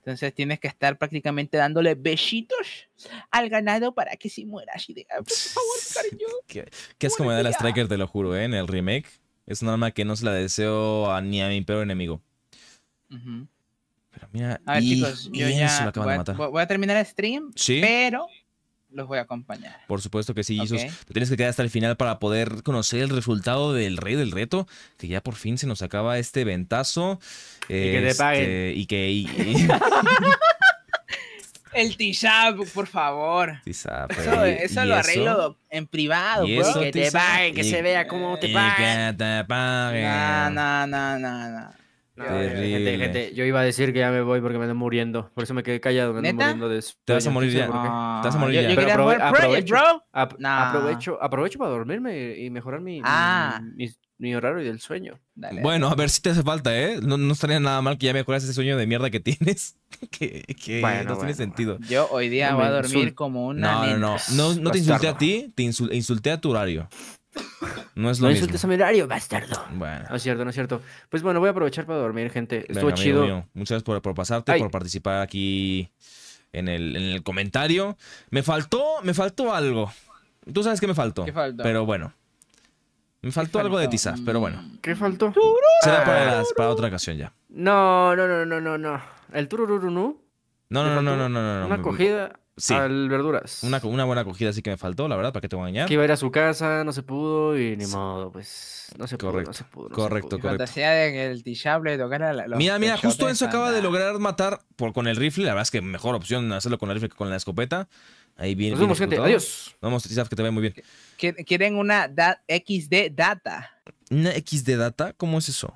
Entonces tienes que estar prácticamente dándole besitos al ganado para que si muera así de, ah, por favor, cariño. Que es como de la Striker, te lo juro, ¿eh? en el remake. Es una arma que no se la deseo a, ni a mi peor enemigo. Ajá Mira, a ver, chicos, yo ya voy, a, terminar el stream, pero los voy a acompañar. Por supuesto que sí, okay. Te tienes que quedar hasta el final para poder conocer el resultado del rey del reto, que ya por fin se nos acaba este ventazo. Y que te este, paguen. Y que... el por favor. Eso, lo arreglo en privado, pues. eso, Que te paguen, que se vea cómo te paguen. Que te paguen. no, no gente, gente, yo iba a decir que ya me voy porque me ando muriendo. Por eso me quedé callado, me ando muriendo de eso. Te vas a morir ya. Te a ah, ya. Yo aprovecho, aprovecho, para dormirme y mejorar mi, mi, ah. horario y el sueño. Bueno, a ver si te hace falta, ¿eh? No, estaría nada mal que ya mejoras ese sueño de mierda que tienes. que, no tiene sentido. Yo hoy día voy a dormir como una. No, no, no. No, te insulté a ti, te insulté a tu horario. No es lo no insultes a mi bastardo. Bueno. No es cierto, no es cierto. Pues bueno, voy a aprovechar para dormir, gente. Estuvo chido. Muchas gracias por, por pasarte, por participar aquí en el, en el, comentario. Me faltó, me faltó algo. Tú sabes que me faltó. ¿Qué Pero bueno. Me faltó algo de Tizaf, pero bueno. ¿Qué faltó? Será para, otra ocasión ya. No, no, no, no, no, no. ¿El turururunu no? No, no, no, no, no, no, no. Una acogida. Sí. verduras. Una, una buena acogida así que me faltó, la verdad, para que te voy a engañar. Que iba a ir a su casa, no se pudo y ni modo, pues no se pudo. No se pudo correcto, correcto. el Mira, mira, justo eso acaba de lograr matar con el rifle. La verdad es que mejor opción hacerlo con el rifle que con la escopeta. Ahí viene. Nos vemos, gente. Adiós. Vamos, Isaf, que te ve muy bien. ¿Quieren una XD data? ¿Una XD data? ¿Cómo es eso?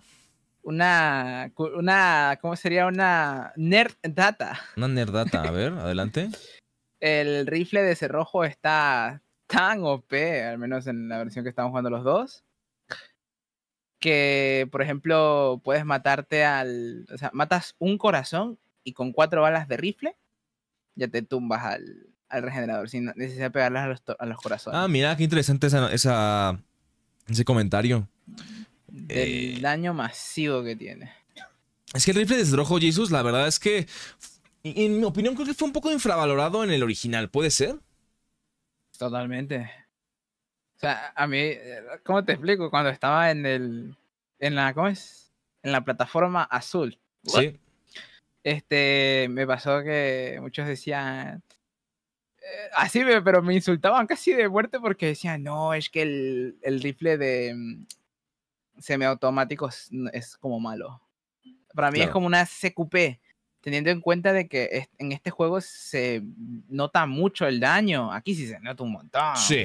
Una, una, ¿cómo sería? Una nerd data. Una nerd data, a ver, adelante. el rifle de cerrojo está tan OP, al menos en la versión que estamos jugando los dos, que, por ejemplo, puedes matarte al... O sea, matas un corazón y con cuatro balas de rifle ya te tumbas al, regenerador sin necesidad de pegarlas a los, corazones. Ah, mira, qué interesante esa, ese comentario. El eh. daño masivo que tiene. Es que el rifle de cerrojo, Jesus, la verdad es que en mi opinión, creo que fue un poco infravalorado en el original, ¿puede ser? Totalmente. O sea, a mí, eh, ¿cómo te explico? Cuando estaba en el. En la, ¿Cómo es? En la plataforma azul. Sí. Este, me pasó que muchos decían. Eh, así, pero me insultaban casi de muerte porque decían, no, es que el, rifle de mm, semiautomáticos es como malo. Para mí es como una CQP teniendo en cuenta de que en este juego se nota mucho el daño, aquí sí se nota un montón. Sí,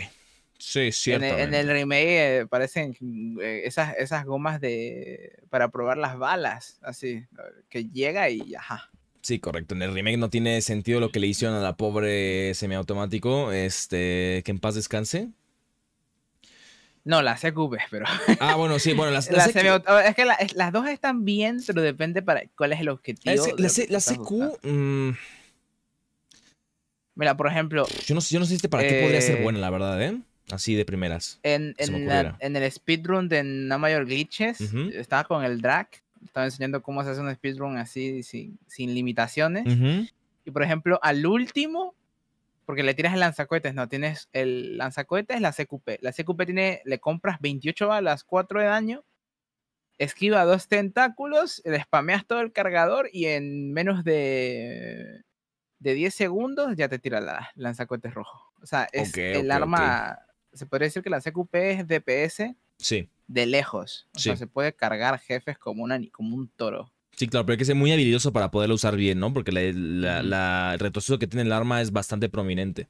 sí, cierto. En, el remake eh, parecen mm, eh, esas, esas gomas de para probar las balas, así, que llega y ajá. Sí, correcto. En el remake no tiene sentido lo que le hicieron a la pobre semiautomático. Este, que en paz descanse. No, la CQB, pues, pero. Ah, bueno, sí, bueno, la, CQ... Es que las dos están bien, pero depende para cuál es el objetivo. la, CQ. Mm. Mira, por ejemplo. Yo no, yo no sé si este para qué podría ser eh, buena, la verdad, ¿eh? Así de primeras. En, en, en el speedrun de No Mayor Glitches, estaba con el drag. Estaba enseñando cómo se hace un speedrun así, sin, sin limitaciones. Y por ejemplo, al último, porque le tiras el lanzacohetes, no, tienes el lanzacohetes, la CQP. La CQP tiene, le compras 28 balas, 4 de daño, esquiva dos tentáculos, le spameas todo el cargador y en menos de, de 10 segundos ya te tira la lanzacohetes rojo. O sea, es el arma, se podría decir que la CQP es DPS sí. de lejos. O sea, se puede cargar jefes como, una, como un toro. Sí, claro, pero hay que ser muy habilidoso para poderlo usar bien, ¿no? Porque la, el retroceso que tiene el arma es bastante prominente.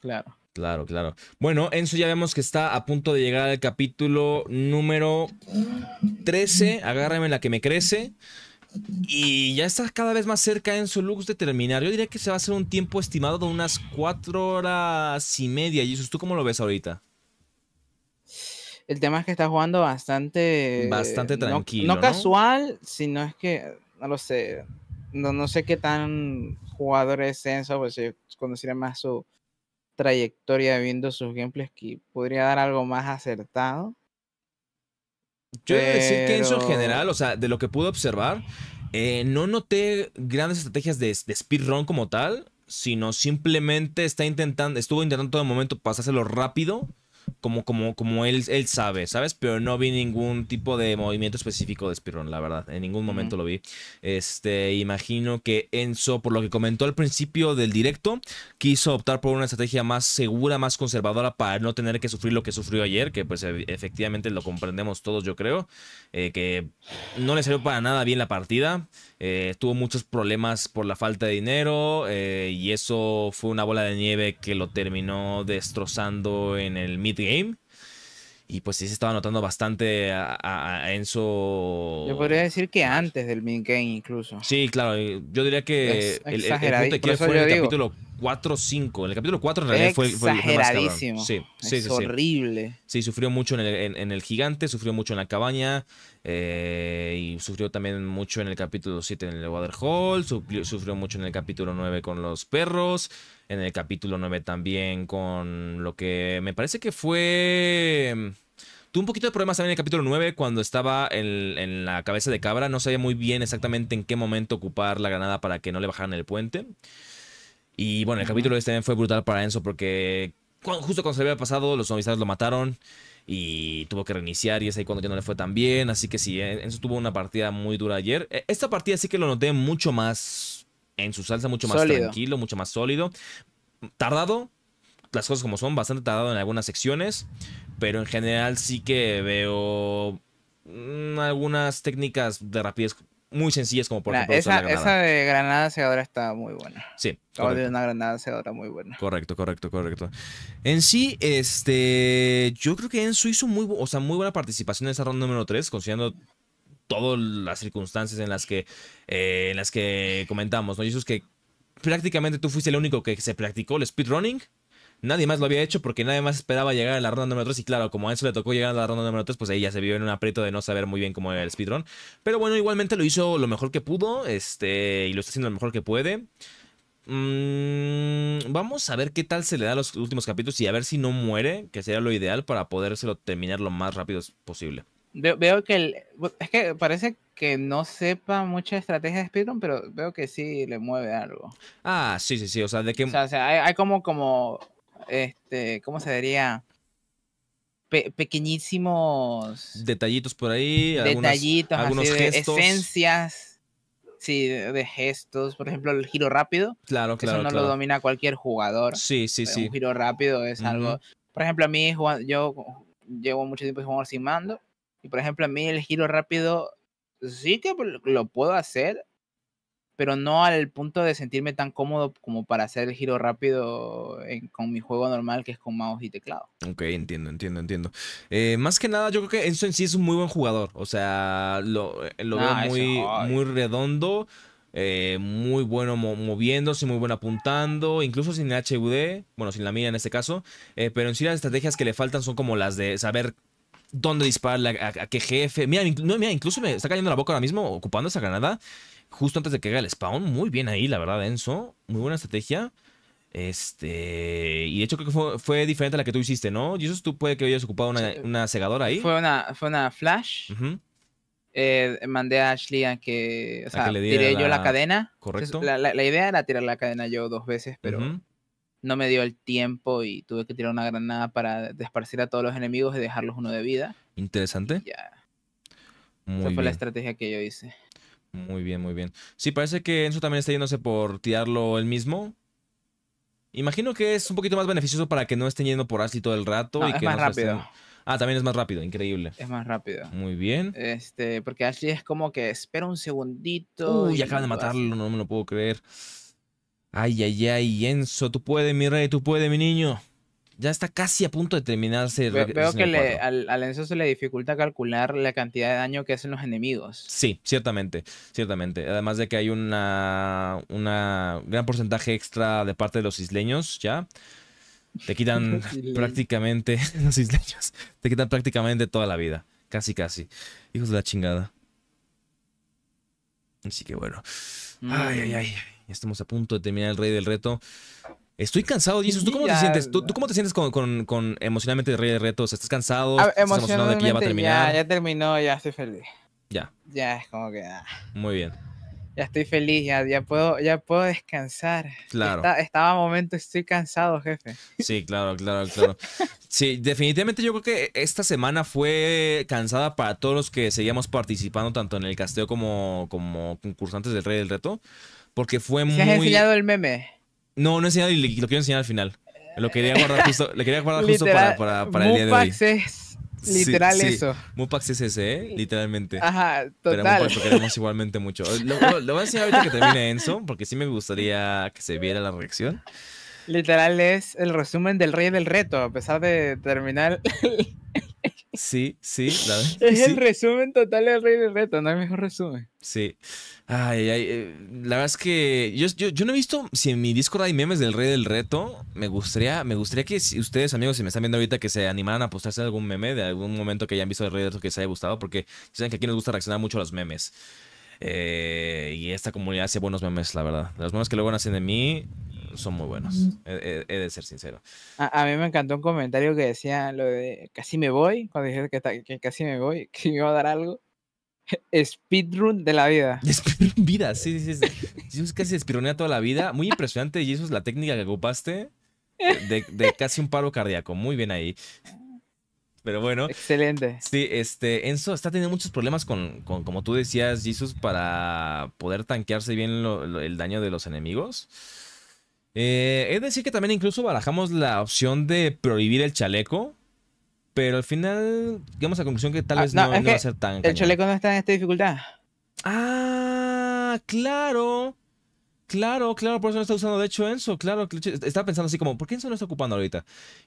Claro. Claro, claro. Bueno, Enzo ya vemos que está a punto de llegar al capítulo número 13. Agárrame la que me crece. Y ya está cada vez más cerca Enzo Lux de terminar. Yo diría que se va a hacer un tiempo estimado de unas cuatro horas y media. Jesús, ¿tú cómo lo ves ahorita? El tema es que está jugando bastante. Bastante tranquilo. No, casual, sino es que. No lo sé. No, sé qué tan jugador es Senso, pues si conociera más su trayectoria viendo sus gameplays que podría dar algo más acertado. Yo debo decir que en en general, o sea, de lo que pude observar, eh, no noté grandes estrategias de, de speedrun como tal, sino simplemente está intentando, estuvo intentando todo el momento pasárselo rápido como, como, como él, él sabe, ¿sabes? Pero no vi ningún tipo de movimiento específico de Spiron, la verdad. En ningún momento lo vi. Este, imagino que Enzo, por lo que comentó al principio del directo, quiso optar por una estrategia más segura, más conservadora para no tener que sufrir lo que sufrió ayer, que pues efectivamente lo comprendemos todos, yo creo, eh, que no le salió para nada bien la partida. Eh, tuvo muchos problemas por la falta de dinero eh, y eso fue una bola de nieve que lo terminó destrozando en el mid-game. Y pues sí se estaba notando bastante a, a, Enzo. Yo podría decir que antes del min incluso. Sí, claro. Eh, yo diría que el, el, punto de fue en el capítulo 4 5. En el capítulo 4 en realidad fue, fue, más sí, sí, horrible. Sí. sufrió mucho en el, en, el, gigante, sufrió mucho en la cabaña eh, y sufrió también mucho en el capítulo 7 en el water Hall. sufrió mucho en el capítulo 9 con los perros en el capítulo 9 también con lo que me parece que fue... Mm, Tuve un poquito de problemas también en el capítulo 9 cuando estaba en, la cabeza de cabra. No sabía muy bien exactamente en qué momento ocupar la granada para que no le bajaran el puente. Y bueno, el capítulo este también fue brutal para Enzo porque justo cuando se había pasado, los avisados lo mataron y tuvo que reiniciar y es ahí cuando ya no le fue tan bien. Así que sí, eh, Enzo tuvo una partida muy dura ayer. E, esta partida sí que lo noté mucho más en su salsa, mucho más tranquilo, mucho más sólido. Tardado, las cosas como son, bastante tardado en algunas secciones, pero en general sí que veo mm, algunas técnicas de rapidez muy sencillas, como por ejemplo esa, de esa de granada segadora está muy buena. Sí. O de una granada segadora muy buena. Correcto, correcto, correcto. En sí, este, yo creo que en su hizo muy, sea, muy buena participación en esa ronda número 3, considerando todas las circunstancias en las que, eh, en las que comentamos, ¿no? Y eso es que prácticamente tú fuiste el único que se practicó el speedrunning. Nadie más lo había hecho porque nadie más esperaba llegar a la ronda número 3. Y claro, como a eso le tocó llegar a la ronda número 3, pues ahí ya se vio en un aprieto de no saber muy bien cómo era el speedrun. Pero bueno, igualmente lo hizo lo mejor que pudo. Este. Y lo está haciendo lo mejor que puede. Mm, vamos a ver qué tal se le da a los últimos capítulos y a ver si no muere, que sería lo ideal para podérselo terminar lo más rápido posible. Veo, que el, es que parece que no sepa mucha estrategia de Speedrun, pero veo que sí le mueve algo. Ah, sí, sí, sí. O sea, de que. O hay, como, como. Este, ¿cómo se diría? pequeñísimos. Detallitos por ahí. Detallitos, algunos gestos. esencias. Sí, de, gestos. Por ejemplo, el giro rápido. Claro, claro. Eso no lo domina cualquier jugador. Sí, sí, sí. Un giro rápido es algo. Por ejemplo, a mí yo llevo mucho tiempo jugando sin mando por ejemplo, a mí el giro rápido sí que lo puedo hacer, pero no al punto de sentirme tan cómodo como para hacer el giro rápido con mi juego normal que es con mouse y teclado. Ok, entiendo, entiendo, entiendo. Eh, más que nada, yo creo que Enzo en sí es un muy buen jugador. O sea, lo, eh, lo veo muy, muy redondo, eh, muy bueno moviéndose, muy bueno apuntando, incluso sin HUD, bueno, sin la mía en este caso. pero en sí las estrategias que le faltan son como las de saber dónde dispararle, a, qué jefe. Mira, no, incluso me está cayendo la boca ahora mismo ocupando esa granada justo antes de que haga el spawn. Muy bien ahí, la verdad, Enzo. Muy buena estrategia. Este. Y de hecho, creo que fue, diferente a la que tú hiciste, ¿no? y Jesus, tú puede que hayas ocupado una, una segadora ahí. Fue una, fue una flash. Eh, mandé a Ashley a que. O sea, le tiré yo la cadena. Correcto. la, idea era tirar la cadena yo dos veces, pero no me dio el tiempo y tuve que tirar una granada para desparcir a todos los enemigos y dejarlos uno de vida. Interesante. Ya. Muy Esa fue la estrategia que yo hice. Muy bien, muy bien. Sí, parece que Enzo también está yéndose por tirarlo él mismo. Imagino que es un poquito más beneficioso para que no estén yendo por Ashley todo el rato y es más rápido. Ah, también es más rápido, increíble. Es más rápido. Muy bien. Este, porque Ashley es como que espera un segundito. Uy, y acaban de matarlo, no me lo puedo creer. Ay, ay, ay, Enzo, tú puedes, mi rey, tú puedes, mi niño. Ya está casi a punto de terminarse. veo que al, Enzo se le dificulta calcular la cantidad de daño que hacen los enemigos. Sí, ciertamente, ciertamente. Además de que hay una, una gran porcentaje extra de parte de los isleños, ¿ya? Te quitan prácticamente los isleños. Te quitan prácticamente toda la vida. Casi, casi. Hijos de la chingada. Así que bueno. Mm. Ay, ay, ay. Ya estamos a punto de terminar el Rey del Reto. Estoy cansado, Jesus. ¿Tú cómo te sientes? ¿Tú, cómo te sientes con, emocionalmente de Rey del reto? ¿Estás cansado? Ah, emocionado ya Ya, terminó, ya estoy feliz. Ya. Ya, es como que. Ah. Muy bien. Ya estoy feliz, ya, ya, puedo, ya puedo descansar. Claro. Estaba estaba momento, estoy cansado, jefe. Sí, claro, claro, claro. Sí, definitivamente yo creo que esta semana fue cansada para todos los que seguíamos participando, tanto en el casteo como, como concursantes del Rey del Reto. Porque fue muy. has enseñado el meme? No, no he enseñado y lo quiero enseñar al final. Lo quería guardar justo, quería guardar justo para, para, para el día de hoy. Es literal eso. Mupax es ese, ¿eh? literalmente. Ajá, total. Pero Mupax lo queremos igualmente mucho. Lo, lo, voy a enseñar ahorita que termine Enzo, porque sí me gustaría que se viera la reacción. Literal es el resumen del rey del reto, a pesar de terminar Sí, sí, Es el resumen total del Rey del Reto, no hay mejor resumen. Sí. Ay, eh, la verdad es que yo, yo, no he visto si en mi Discord hay memes del Rey del Reto. Me gustaría, me gustaría que si ustedes, amigos, si me están viendo ahorita, que se animaran a postarse algún meme de algún momento que hayan visto del Rey del Reto que les haya gustado, porque saben que aquí nos gusta reaccionar mucho a los memes. Eh, y esta comunidad hace buenos memes, la verdad. Los memes que luego hacen de mí son muy buenos. he, de ser sincero. A, mí me encantó un comentario que decía lo de casi me voy, cuando dije que, casi me voy, que me iba a dar algo. Speedrun de la vida. Speedrun vida, sí, sí, sí. Jesus casi toda la vida. Muy impresionante, Jesus, la técnica que ocupaste eh, de, casi un paro cardíaco. Muy bien ahí. Pero bueno. Excelente. Sí, este, Enzo está teniendo muchos problemas con, con como tú decías, Jesus, para poder tanquearse bien el daño de los enemigos. Eh, es decir, que también incluso barajamos la opción de prohibir el chaleco. Pero al final llegamos a la conclusión que tal ah, vez no, va a ser tan. El chaleco no está en esta dificultad. Ah, claro. Claro, claro, por eso no está usando. De hecho, Enzo, claro, estaba pensando así como, ¿por qué Enzo no está ocupando ahorita?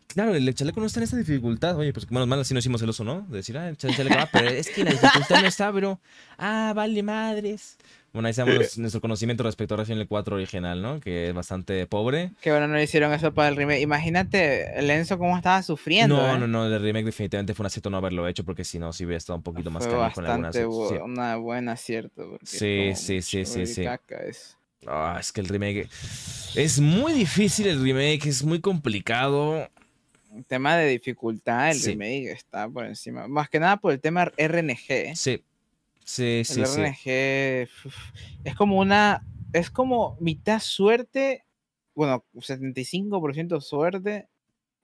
Claro, el chaleco no está en esta dificultad. Oye, pues menos mal así no hicimos el oso, ¿no? De decir, ah, el chaleco, va, ah, pero es que la dificultad no está, pero. Ah, vale madres. Bueno, ahí sabemos nuestro conocimiento respecto a Resident Evil 4 original, ¿no? Que es bastante pobre. Qué bueno, no hicieron eso para el remake. Imagínate, Lenzo, cómo estaba sufriendo. No, ¿eh? no, no, el remake definitivamente fue un acierto no haberlo hecho, porque si no, si hubiera estado un poquito más caro con algunas sí. Una buena acierto. Sí, sí, sí, sí, sí. Ah, es que el remake. Es muy difícil el remake, es muy complicado tema de dificultad, el remake está por encima. Más que nada por el tema RNG. ¿eh? Sí. Sí, sí, el RNG es como una, es como mitad suerte, bueno, 75% suerte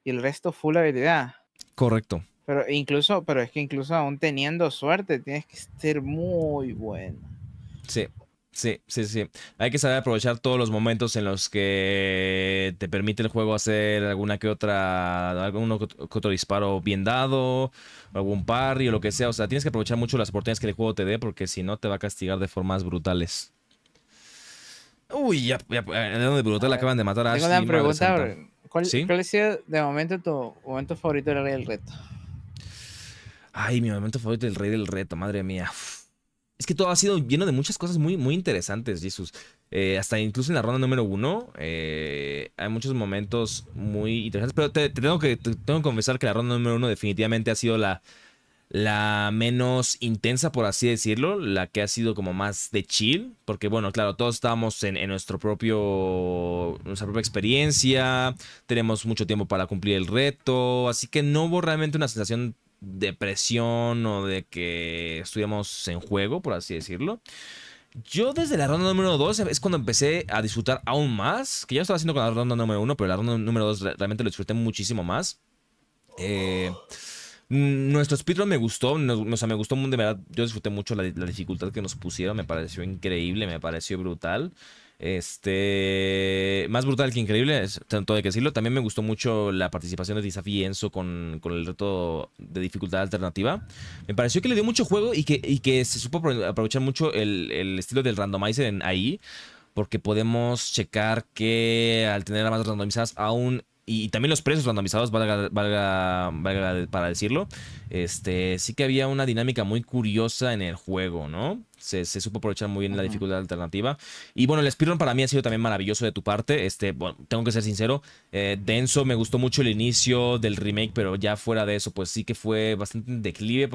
y el resto full habilidad. Correcto. Pero incluso, pero es que incluso aún teniendo suerte, tienes que ser muy bueno. Sí. Sí, sí, sí. Hay que saber aprovechar todos los momentos en los que te permite el juego hacer alguna que otra, algún otro disparo bien dado, algún parry o lo que sea. O sea, tienes que aprovechar mucho las oportunidades que el juego te dé porque si no te va a castigar de formas brutales. Uy, ya, ya eh, de brutal la ah, acaban de matar a Tengo una pregunta, ¿Cuál, ¿Cuál ha sido de momento tu momento favorito del Rey del Reto? Ay, mi momento favorito del Rey del Reto, madre mía es que todo ha sido lleno de muchas cosas muy, muy interesantes, Jesús. Eh, hasta incluso en la ronda número uno, eh, hay muchos momentos muy interesantes. Pero te, tengo que, tengo que confesar que la ronda número uno definitivamente ha sido la, la menos intensa, por así decirlo, la que ha sido como más de chill, porque bueno, claro, todos estábamos en, nuestro propio, nuestra propia experiencia, tenemos mucho tiempo para cumplir el reto, así que no hubo realmente una sensación depresión o de que estuviéramos en juego, por así decirlo. Yo desde la ronda número 2 es cuando empecé a disfrutar aún más, que ya estaba haciendo con la ronda número 1, pero la ronda número 2 realmente lo disfruté muchísimo más. Eh, nuestro speedrun me gustó, o sea, me gustó de verdad, yo disfruté mucho la dificultad que nos pusieron, me pareció increíble, me pareció brutal. Este, más brutal que increíble, tanto de que decirlo. También me gustó mucho la participación de Disafi Enzo con, el reto de dificultad alternativa. Me pareció que le dio mucho juego y que, y que se supo aprovechar mucho el, el estilo del randomizer en ahí porque podemos checar que al tener armas randomizadas aún y también los precios randomizados, valga, valga, para decirlo, este, sí que había una dinámica muy curiosa en el juego, ¿no? Se, supo aprovechar muy bien la dificultad alternativa. Y bueno, el speedrun para mí ha sido también maravilloso de tu parte. Este, bueno, tengo que ser sincero, eh, denso, me gustó mucho el inicio del remake, pero ya fuera de eso, pues sí que fue bastante declive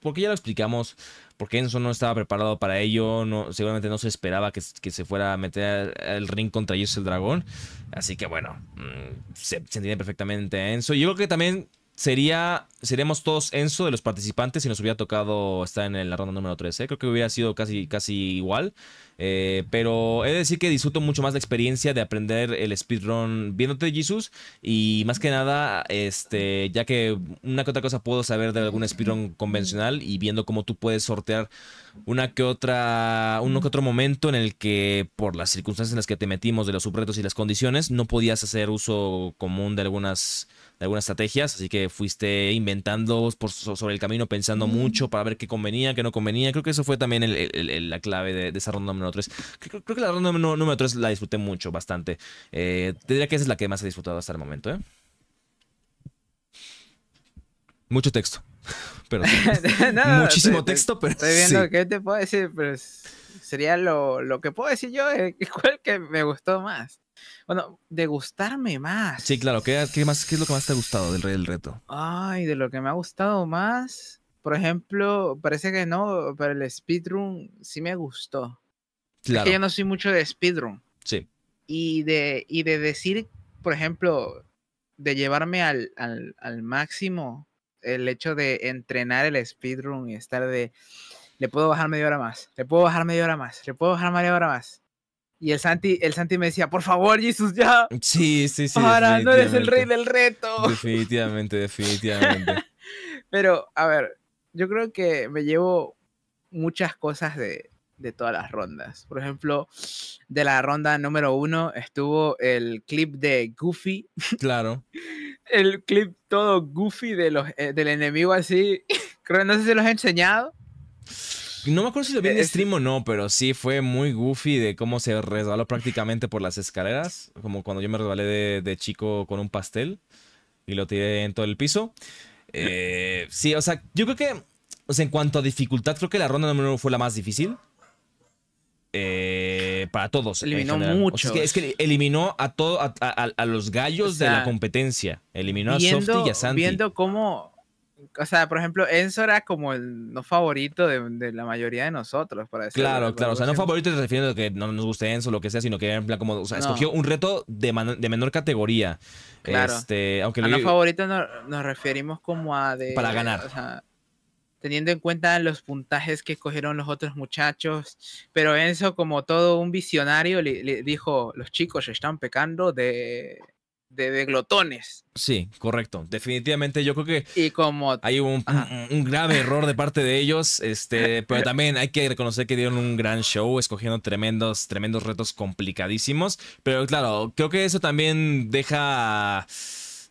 porque ya lo explicamos porque Enzo no estaba preparado para ello, no, seguramente no se esperaba que, se fuera a meter al ring contra el dragón. Así que bueno, mm, se, entiende perfectamente Enzo. Yo creo que también sería, seríamos todos Enzo de los participantes si nos hubiera tocado estar en la ronda número 13. Creo que hubiera sido casi, casi igual. Eh, pero he de decir que disfruto mucho más la experiencia de aprender el speedrun viéndote Jesus. Y más que nada, este, ya que una que otra cosa puedo saber de algún speedrun convencional y viendo cómo tú puedes sortear una que otra, uno que otro momento en el que por las circunstancias en las que te metimos de los subretos y las condiciones, no podías hacer uso común de algunas de algunas estrategias, así que fuiste inventando sobre el camino, pensando mucho para ver qué convenía, qué no convenía. Creo que eso fue también la clave de, esa ronda número 3. Creo, que la ronda número 3 la disfruté mucho, bastante. Eh, te diría que esa es la que más he disfrutado hasta el momento. ¿eh? Mucho texto. Pero, muchísimo texto, Estoy viendo qué te puedo decir, pero sería lo, que puedo decir yo, es eh, cuál que me gustó más. Bueno, de gustarme más. Sí, claro. ¿Qué, más, es lo que más te ha gustado del Rey del Reto? Ay, de lo que me ha gustado más. Por ejemplo, parece que no, pero el speedrun sí me gustó. Claro. yo no soy mucho de speedrun. Sí. Y de, y de decir, por ejemplo, de llevarme al, al, al máximo el hecho de entrenar el speedrun y estar de le puedo bajar media hora más, le puedo bajar media hora más, le puedo bajar media hora más. Y el Santi, el Santi me decía, por favor, Jesús, ya. Sí, sí, sí. Ahora no eres el rey del reto. Definitivamente, definitivamente. Pero, a ver, yo creo que me llevo muchas cosas de, de todas las rondas. Por ejemplo, de la ronda número uno estuvo el clip de Goofy. Claro. el clip todo Goofy de los, eh, del enemigo así. creo, no sé si los he enseñado. No me acuerdo si lo vi en eh, stream o no, pero sí fue muy goofy de cómo se resbaló prácticamente por las escaleras. Como cuando yo me resbalé de, chico con un pastel y lo tiré en todo el piso. Eh, sí, o sea, yo creo que. O en cuanto a dificultad, creo que la ronda número uno fue la más difícil. Eh, para todos. Eliminó mucho. es, que, eliminó a, todo, a, los gallos de la competencia. Eliminó a Softy y a Viendo cómo o sea, por ejemplo, Enzo era como el no favorito de, la mayoría de nosotros, para decirlo. Claro, claro, o sea, no favorito te refiriendo a que no nos guste Enzo, o lo que sea, sino que en plan como, o sea, escogió un reto de, menor categoría. Claro. Este, aunque a no favorito nos referimos como a de... Para ganar. O sea, teniendo en cuenta los puntajes que escogieron los otros muchachos, pero Enzo, como todo un visionario, le, dijo, los chicos están pecando de de, glotones. Sí, correcto. Definitivamente yo creo que y como, hay un, grave error de parte de ellos, este, pero también hay que reconocer que dieron un gran show, escogiendo tremendos, tremendos retos complicadísimos. Pero claro, creo que eso también deja,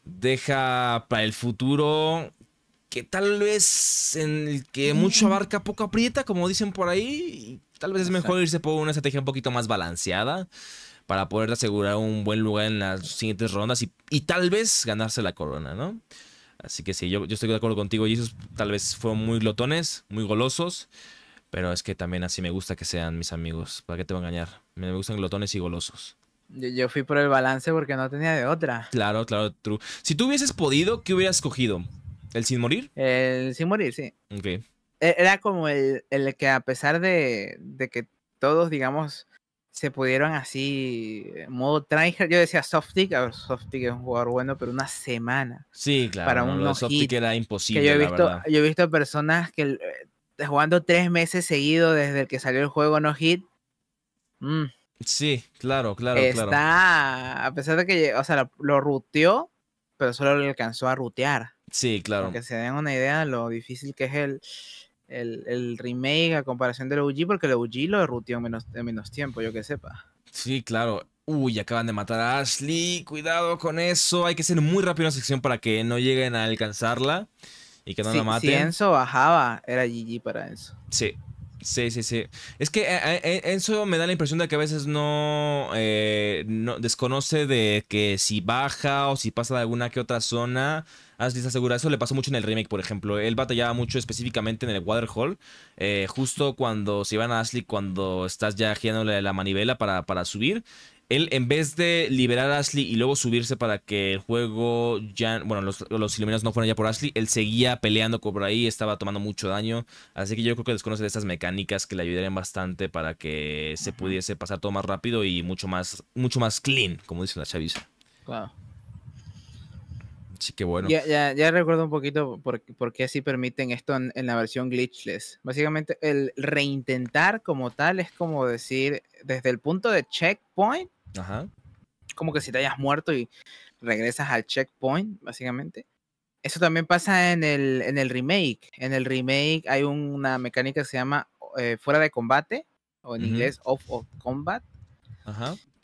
deja para el futuro que tal vez en el que mucho mm. abarca poco aprieta, como dicen por ahí, tal vez es mejor irse por una estrategia un poquito más balanceada para poder asegurar un buen lugar en las siguientes rondas y, tal vez ganarse la corona, ¿no? Así que sí, yo, yo estoy de acuerdo contigo, Jesus. Tal vez fueron muy glotones, muy golosos, pero es que también así me gusta que sean mis amigos. ¿Para qué te voy a engañar? Me gustan glotones y golosos. Yo, fui por el balance porque no tenía de otra. Claro, claro, true. Si tú hubieses podido, ¿qué hubieras escogido? ¿El sin morir? El sin morir, sí. Ok. E-, era como el, que a pesar de, de que todos, digamos, se pudieron así, eh, modo tryhard, yo decía Softic, a ver, Softic es un jugador bueno, pero una semana. Sí, claro. Para no, un Softic era imposible. yo, he visto, yo he visto personas que eh, jugando tres meses seguidos desde el que salió el juego no hit. Mm. Sí, claro, claro, Está, a pesar de que, o sea, lo, lo ruteó, pero solo le alcanzó a rutear. Sí, claro. Para que se den una idea de lo difícil que es el, el, el, remake a comparación de OG, porque el OG lo derrutió en menos, tiempo, yo que sepa. Sí, claro. Uy, acaban de matar a Ashley. Cuidado con eso. Hay que ser muy rápido en la sección para que no lleguen a alcanzarla y que no la maten. Si Enzo bajaba, era GG para eso Sí, Sí, sí, sí. Es que eh, eh, eh, eso me da la impresión de que a veces no, desconoce de que si baja o si pasa de alguna que otra zona, Ashley ah, se asegura. Eso le pasó mucho en el remake, por ejemplo. Él batallaba mucho específicamente en el Waterhole. Eh, justo cuando se iban a Ashley, cuando estás ya girándole la manivela para, para subir. Él, en vez de liberar a Ashley y luego subirse para que el juego ya. Bueno, los, iluminados no fueran ya por Ashley, él seguía peleando por ahí, estaba tomando mucho daño. Así que yo creo que desconoce de estas mecánicas que le ayudarían bastante para que se pudiese pasar todo más rápido y mucho más, mucho más clean, como dice la chaviza. Claro. Así que bueno. Ya, ya, ya, recuerdo un poquito por, qué sí permiten esto en, la versión glitchless. Básicamente, el reintentar como tal es como decir, desde el punto de checkpoint, como que si te hayas muerto y regresas al checkpoint, básicamente. Eso también pasa en el, en el remake. En el remake hay una mecánica que se llama eh, fuera de combate, o en inglés off of combat.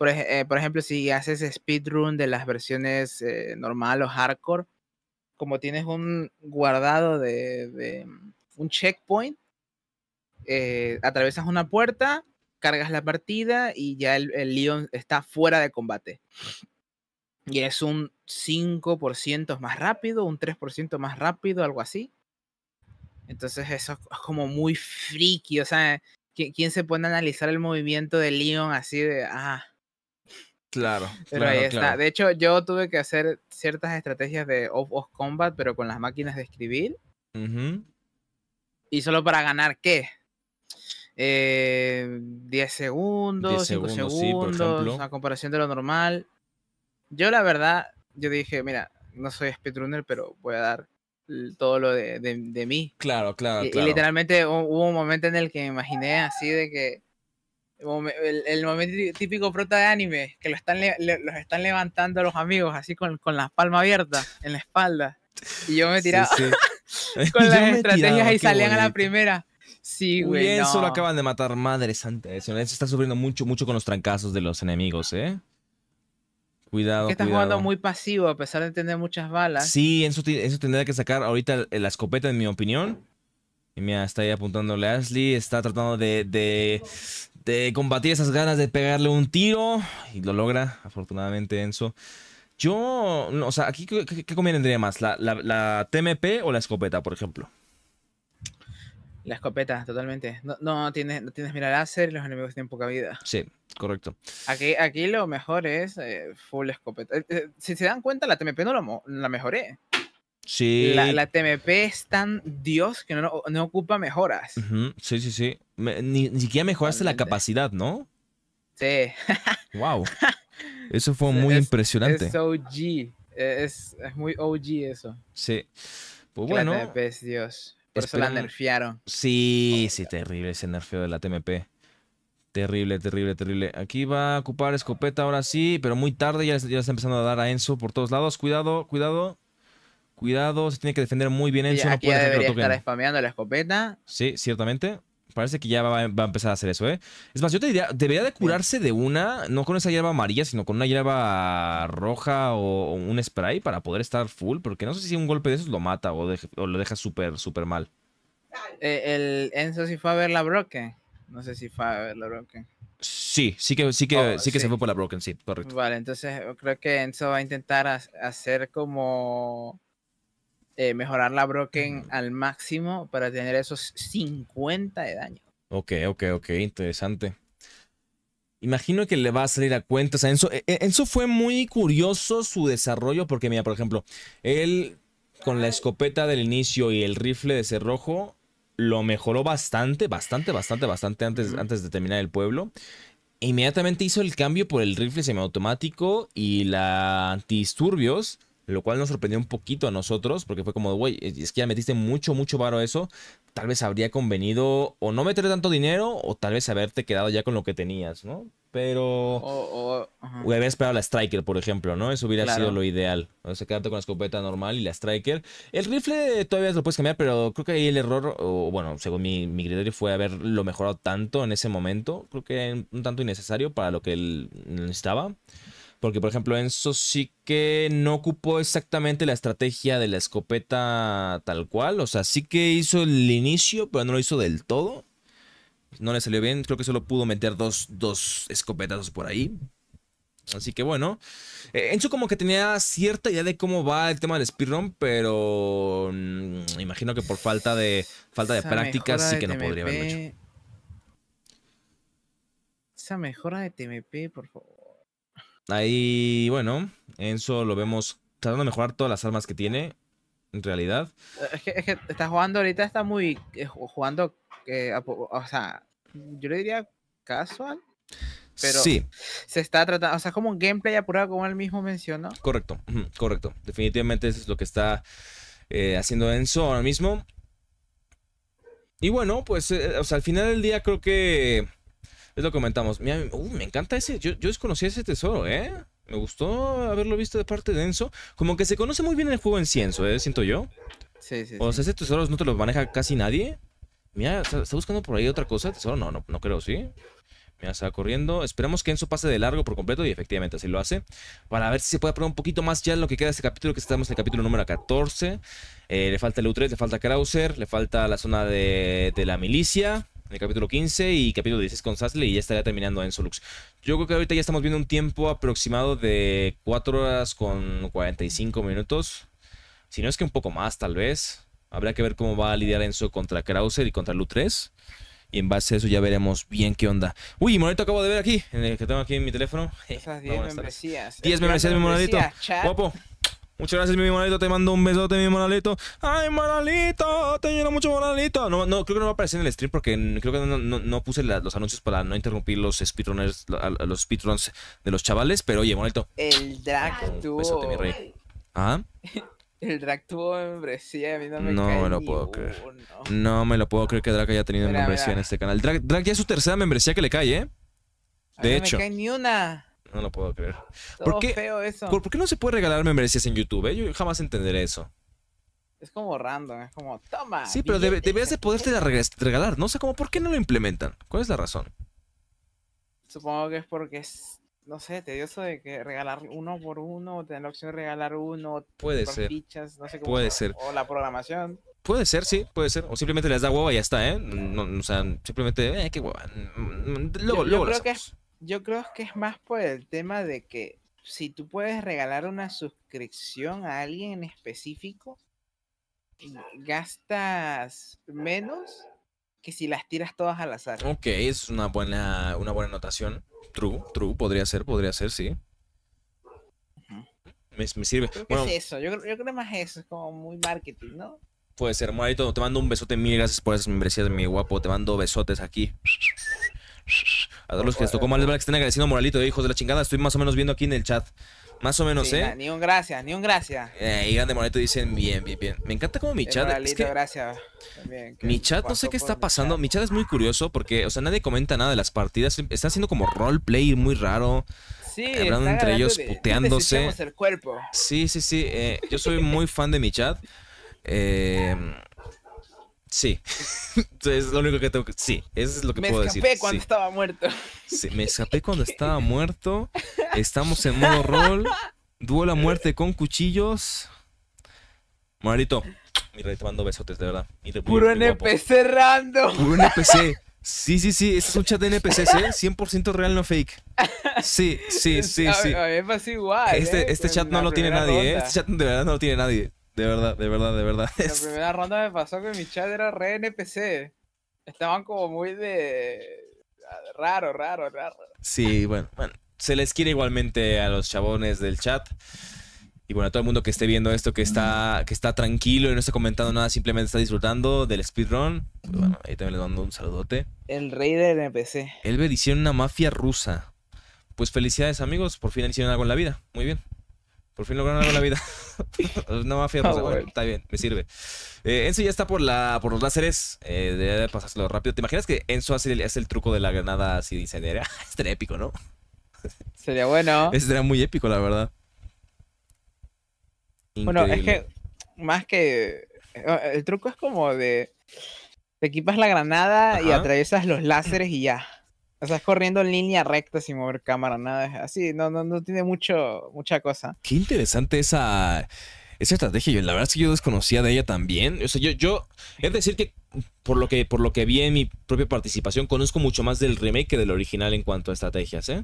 Eh, por, ejemplo, si haces speedrun de las versiones eh, normal o hardcore, como tienes un guardado de, de mm, un checkpoint, atravesas una puerta, cargas la partida y ya el, Leon está fuera de combate. Y es un 5% más rápido, un 3% más rápido, algo así. Entonces eso es como muy friki, o sea, ¿quién se puede analizar el movimiento del Leon así de, ah, Claro, pero claro, está. De hecho, yo tuve que hacer ciertas estrategias de off-off combat, pero con las máquinas de escribir. Y solo para ganar, ¿qué? eh, 10 segundos, 5 segundos, comparación de lo normal. Yo la verdad, yo dije, mira, no soy speedrunner, pero voy a dar todo lo de, de, mí. Claro, claro, claro. Y literalmente hubo un momento en el que me imaginé así de que el, momento típico prota de anime, que lo están los están levantando los amigos así con, con la palma abierta en la espalda. Y yo me tiraba con las estrategias y salían a la primera. Sí, güey. Bien, solo acaban de matar madre santa. Eso está sufriendo mucho, mucho con los trancazos de los enemigos, ¿eh? Cuidado, que está jugando muy pasivo a pesar de tener muchas balas. Sí, eso, eso tendría que sacar ahorita la escopeta, en mi opinión. Y mira, está ahí apuntándole a Ashley. Está tratando de, combatir esas ganas de pegarle un tiro. Y lo logra, afortunadamente, Enzo. Yo, o sea, aquí, ¿qué, qué más? ¿La, la TMP o la escopeta, por ejemplo? La escopeta, totalmente. No, tienes, no tienes mira láser y los enemigos tienen poca vida. Sí, correcto. Aquí, aquí lo mejor es eh, full escopeta. Eh, eh, si se dan cuenta, la TMP no la mejoré. Sí. La, TMP es tan Dios que no, ocupa mejoras. Sí, sí, sí. ni, siquiera mejoraste la capacidad, ¿no? Sí. wow. Eso fue muy impresionante. Es OG. Es, muy OG eso. Sí. Pues bueno. La TMP es Dios. Por eso nerfearon. Sí, sí, terrible ese nerfeo de la TMP. Terrible, terrible, terrible. Aquí va a ocupar escopeta ahora sí, pero muy tarde. Ya, está empezando a dar a Enzo por todos lados. Cuidado, cuidado. Cuidado, se tiene que defender muy bien Enzo. no puede ya estar spameando la escopeta. Sí, ciertamente. Parece que ya va, a empezar a hacer eso, ¿eh? Es más, yo te diría, debería de curarse de una, no con esa hierba amarilla, sino con una hierba roja o, un spray para poder estar full, porque no sé si un golpe de esos lo mata o, lo deja súper, súper mal. Eh, el Enzo sí fue a ver la Broken. No sé si fue a ver la Broken. Sí, sí que, sí que, oh, sí que se fue por la Broken, sí, correcto. Vale, entonces creo que Enzo va a intentar hacer como eh, mejorar la Broken al máximo para tener esos 50 de daño. Ok, ok, ok, interesante. Imagino que le va a salir a cuentas a eso eh, Enzo fue muy curioso su desarrollo porque, mira, por ejemplo, él con la escopeta del inicio y el rifle de cerrojo lo mejoró bastante, bastante, bastante, bastante antes, antes de terminar el pueblo. inmediatamente hizo el cambio por el rifle semiautomático y la antidisturbios lo cual nos sorprendió un poquito a nosotros, porque fue como, güey, eh, es que ya metiste mucho, mucho varo eso, tal vez habría convenido o no meter tanto dinero, o tal vez haberte quedado ya con lo que tenías, ¿no? Pero. O, o esperado la Striker, por ejemplo, ¿no? Eso hubiera sido lo ideal. O sea, quedarte con la escopeta normal y la Striker. El rifle todavía lo puedes cambiar, pero creo que ahí el error, o bueno, según mi, mi criterio, fue haberlo mejorado tanto en ese momento. Creo que un tanto innecesario para lo que él necesitaba. Porque, por ejemplo, Enzo sí que no ocupó exactamente la estrategia de la escopeta tal cual. O sea, sí que hizo el inicio, pero no lo hizo del todo. No le salió bien. Creo que solo pudo meter dos, dos escopetazos por ahí. Así que bueno. Eh, Enzo como que tenía cierta idea de cómo va el tema del speedrun, pero mm, imagino que por falta de, falta de prácticas sí que no podría haberlo hecho. Esa mejora de TMP, por favor. Ahí, bueno, Enzo lo vemos tratando de mejorar todas las armas que tiene, en realidad. Eh, es que, está jugando ahorita, está muy eh, jugando, o sea, yo le diría casual. Pero sí. se está tratando, o sea, como un gameplay apurado, como él mismo mencionó. Correcto, correcto. Definitivamente eso es lo que está eh, haciendo Enzo ahora mismo. Y bueno, pues, o sea, al final del día creo que es lo comentamos. Uh, me encanta ese. Yo, desconocía ese tesoro, ¿eh? Me gustó haberlo visto de parte de Enzo. Como que se conoce muy bien el juego en Cienzo, ¿eh? Siento yo. Sí, sí. O sea, ese tesoro no te lo maneja casi nadie. Mira, ¿está buscando por ahí otra cosa? Tesoro, no, no, no creo, ¿sí? Mira, se va corriendo. Esperamos que Enzo pase de largo por completo y efectivamente así lo hace. Para ver si se puede probar un poquito más ya en lo que queda de este capítulo, que estamos en el capítulo número 14. Eh, le falta el U3, le falta Krauser, le falta la zona de, de la milicia en el capítulo 15 y capítulo 16 con Sasley y ya estaría terminando Enzo Lux. Yo creo que ahorita ya estamos viendo un tiempo aproximado de 4 horas con 45 minutos. Si no es que un poco más, tal vez. Habrá que ver cómo va a lidiar Enzo contra Krauser y contra Lu3. Y en base a eso ya veremos bien qué onda. Uy, monito acabo de ver aquí, en el que tengo aquí en mi teléfono. Esas 10 membresías. 10 membresías, mi monadito. Guapo. Muchas gracias, mi manalito. Te mando un besote, mi manalito. Ay, monalito, te lleno mucho, monalito. No, creo que no va a aparecer en el stream porque creo que no, puse los anuncios para no interrumpir los speedrunners, los speedruns de los chavales. Pero oye, manalito. El drag tuvo. Besote, mi rey. ¿Ah? El drag tuvo membresía, a mí no me No me lo puedo creer. No me lo puedo creer que Drag haya tenido membresía en este canal. Drag, ya es su tercera membresía que le cae, ¿eh? De hecho. No cae ni una. No lo puedo creer. ¿Por, qué, ¿por, qué, no se puede regalar membresías en YouTube? Eh? Yo jamás entenderé eso. Es como random, es como, toma. Sí, pero deberías de poderte regalar. No sé cómo, ¿por qué no lo implementan? ¿Cuál es la razón? Supongo que es porque es, no sé, tedioso de que regalar uno por uno, tener la opción de regalar uno. Puede por Fichas, no sé cómo puede ser. O la programación. Puede ser, sí, puede ser. O simplemente les da hueva y ya está, ¿eh? o sea, simplemente, eh, qué hueva. Luego, luego yo que yo creo que es más por el tema de que si tú puedes regalar una suscripción a alguien en específico, gastas menos que si las tiras todas al azar. Ok, es una buena, una buena anotación. True, true, podría ser, podría ser, sí. Me, sirve. es eso, yo, creo más eso, es como muy marketing, ¿no? Puede ser, Marito, te mando un besote, mil gracias por esas membresías, mi guapo, te mando besotes aquí. A todos los que les tocó mal, que estén agradeciendo Moralito eh, hijos de la chingada. Estoy más o menos viendo aquí en el chat. Más o menos, ¿eh? Ni un gracias, ni un gracias. Eh, y de Moralito dicen bien, bien, bien. Me encanta como mi chat. es que gracias. mi chat no sé qué está pasando. Mi chat es muy curioso porque, o sea, nadie comenta nada de las partidas. está haciendo como roleplay muy raro. Sí, hablando entre ellos, puteándose. Sí, sí, sí. Eh, yo soy muy fan de mi chat. Eh Sí. es lo único que tengo que. Sí, eso es lo que puedo decir. Me escapé cuando estaba muerto. Sí, me escapé cuando estaba muerto. Estamos en modo rol. Duelo a muerte con cuchillos. Marito, mi te mando besotes, de verdad. Puro NPC random. Puro NPC. Sí, sí, sí, este es un chat de NPCs, ¿eh? 100% real, no fake. Sí, sí, sí, sí. Pues igual. Este, ¿eh? este pues chat no lo tiene nadie, ¿eh? Este chat de verdad no lo tiene nadie. De verdad, de verdad, de verdad. La primera ronda me pasó que mi chat era re NPC. Estaban como muy de. Raro, raro, raro. Sí, bueno, bueno. Se les quiere igualmente a los chabones del chat. Y bueno, a todo el mundo que esté viendo esto, que está, que está tranquilo y no está comentando nada, simplemente está disfrutando del speedrun. Pues bueno, ahí también les mando un saludote. El rey del NPC. Elbe, hicieron una mafia rusa. Pues felicidades, amigos. Por fin hicieron algo en la vida. Muy bien. Por fin lograron algo en la vida. no me ah, está bien, me sirve. Eh, Enzo ya está por, la, por los láseres. Eh, de pasárselo rápido. ¿Te imaginas que Enzo hace el, el truco de la granada así de incendiaria? épico, ¿no? Sería bueno. Sería muy épico, la verdad. Bueno, es que más que. Eh, el truco es como de. Te equipas la granada y atraviesas los láseres y ya. O sea, corriendo en línea recta sin mover cámara, nada. Así, no, no, tiene mucho, mucha cosa. Qué interesante esa, esa estrategia. la verdad es que yo desconocía de ella también. O sea, yo, yo, es decir que por lo que, por lo que vi en mi propia participación, conozco mucho más del remake que del original en cuanto a estrategias, ¿eh?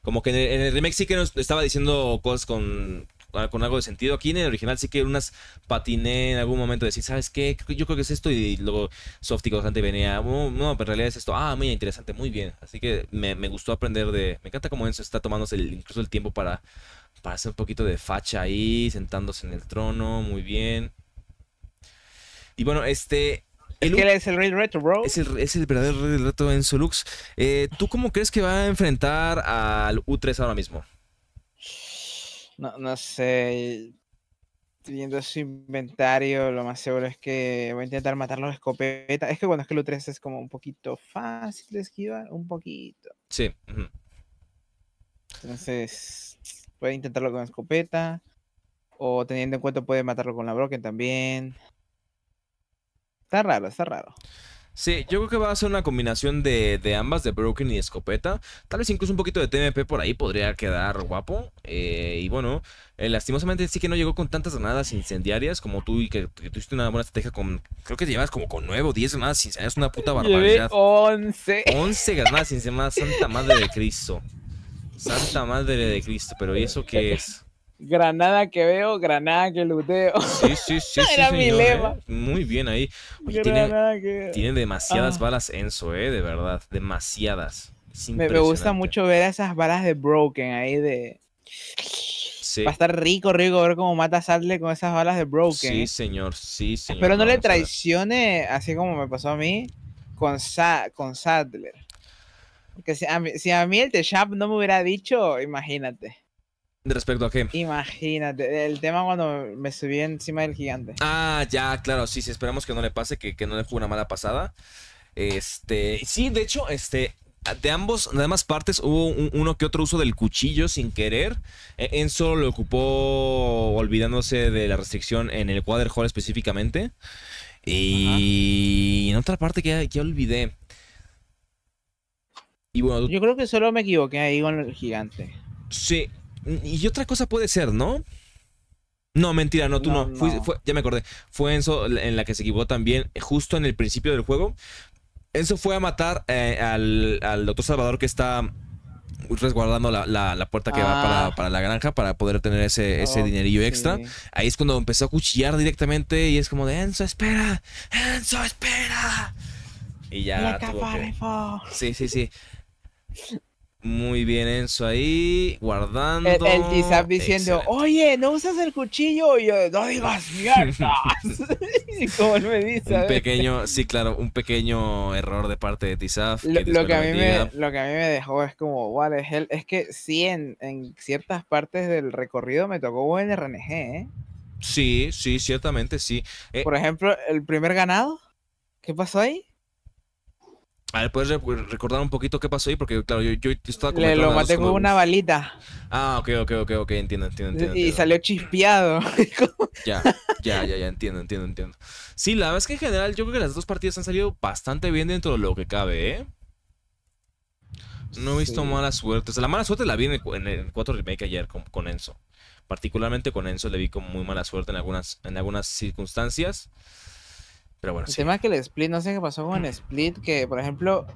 Como que en el remake sí que nos estaba diciendo cosas con Ah, con algo de sentido. Aquí en el original sí que unas patiné en algún momento de decir, ¿sabes qué? Yo creo que es esto. Y luego Softico bastante venía, oh, no, pero en realidad es esto. Ah, muy interesante, muy bien. Así que me, gustó aprender de. Me encanta cómo Enzo está tomándose incluso el tiempo para, para hacer un poquito de facha ahí, sentándose en el trono, muy bien. Y bueno, este. es el Rey bro. Es el, verdadero Rey Reto en Solux. Eh, ¿Tú cómo crees que va a enfrentar al U3 ahora mismo? No, no sé. Teniendo su inventario, lo más seguro es que voy a intentar matarlo con escopeta. Es que cuando es que lo 3 es como un poquito fácil de esquivar, un poquito. Sí. Entonces, puede intentarlo con escopeta. O teniendo en cuenta, puede matarlo con la broken también. Está raro, está raro. Sí, yo creo que va a ser una combinación de, ambas, de Broken y escopeta. Tal vez incluso un poquito de TMP por ahí podría quedar guapo. Eh, y bueno, eh, lastimosamente sí que no llegó con tantas granadas incendiarias como tú y que, tuviste una buena estrategia con... Creo que llevas como con 9 o 10 granadas incendiarias, una puta barbaridad. 11. 11 granadas incendiarias, santa madre de Cristo. Santa madre de Cristo, pero ¿y eso qué es? Granada que veo, Granada que luteo. Sí, sí, sí. sí, ¿eh? Muy bien ahí. tiene, demasiadas ah. balas Enzo, eh, de verdad. Demasiadas. Me, me, gusta mucho ver esas balas de Broken ahí de. Va a estar rico, rico ver cómo mata a Sadler con esas balas de Broken. Sí, ¿eh? señor, sí, señor. Pero no le traicione, así como me pasó a mí, con, con Sadler. Porque si a, mí, el t mí no me hubiera dicho, imagínate respecto a qué? Imagínate, el tema cuando me subí encima del gigante. Ah, ya, claro, sí, sí, esperamos que no le pase, que, no le fue una mala pasada. Este, sí, de hecho, este, de ambos, de ambas partes hubo uno que otro uso del cuchillo sin querer. solo e, lo ocupó olvidándose de la restricción en el Quader específicamente. Y en otra parte que, que olvidé. Y bueno, Yo creo que solo me equivoqué ahí con el gigante. Sí, y otra cosa puede ser, ¿no? No, mentira, no, tú no. ya me acordé. Fue Enzo en la que se equivocó también, eh, justo en el principio del juego. Enzo fue a matar eh, al, al, doctor Salvador que está resguardando la, puerta que va ah. para, la granja para poder tener ese, ese dinerillo extra. Ahí es cuando empezó a cuchillar directamente y es como de Enzo, espera, Enzo, espera. Y ya. Sí, sí, sí. Muy bien, Enzo ahí, guardando. El, Tizap diciendo, oye, no usas el cuchillo. Y yo, no digas mierda. ¿Cómo no me dice. Un pequeño, sí, claro, un pequeño error de parte de Tizap. Lo, que a mí me, lo que me dejó es como, what Es que sí, en, ciertas partes del recorrido me tocó buen RNG, ¿eh? Sí, sí, ciertamente sí. Eh, Por ejemplo, el primer ganado, ¿qué pasó ahí? A ver, ¿puedes recordar un poquito qué pasó ahí? Porque, claro, yo, yo estaba Le lo maté con una balita. Ah, ok, ok, ok, ok, entiendo, entiendo, entiendo. Y salió chispeado. ya, ya, ya, ya, entiendo, entiendo, entiendo. Sí, la verdad es que en general yo creo que las dos partidas han salido bastante bien dentro de lo que cabe, ¿eh? No he visto mala suerte. O la mala suerte la vi en el, 4 Remake ayer con, con, Enzo. Particularmente con Enzo le vi con muy mala suerte en algunas, en algunas circunstancias se bueno, el tema que el split, no sé qué pasó con el split, que por ejemplo,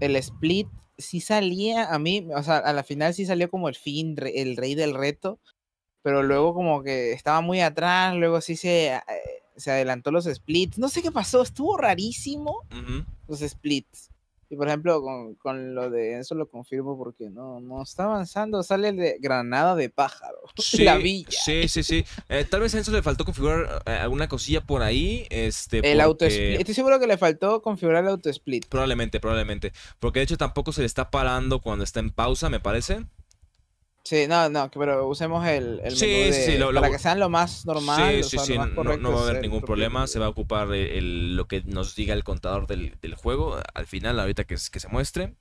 el split sí salía a mí, o sea, a la final sí salió como el fin, el rey del reto, pero luego como que estaba muy atrás, luego sí se, eh, se adelantó los splits, no sé qué pasó, estuvo rarísimo los splits por ejemplo, con, lo de eso lo confirmo porque no, no está avanzando. Sale el de Granada de Pájaro. Sí, Sí, sí, eh, tal vez a eso le faltó configurar eh, alguna cosilla por ahí. Este, el auto Estoy seguro que le faltó configurar el auto-split. Probablemente, probablemente. Porque de hecho tampoco se le está parando cuando está en pausa, me parece no, no, pero usemos el, sí, para que sean lo más normal. Sí, sí, sí, no, va a haber ningún problema, se va a ocupar el, lo que nos diga el contador del, juego al final, ahorita que, se muestre.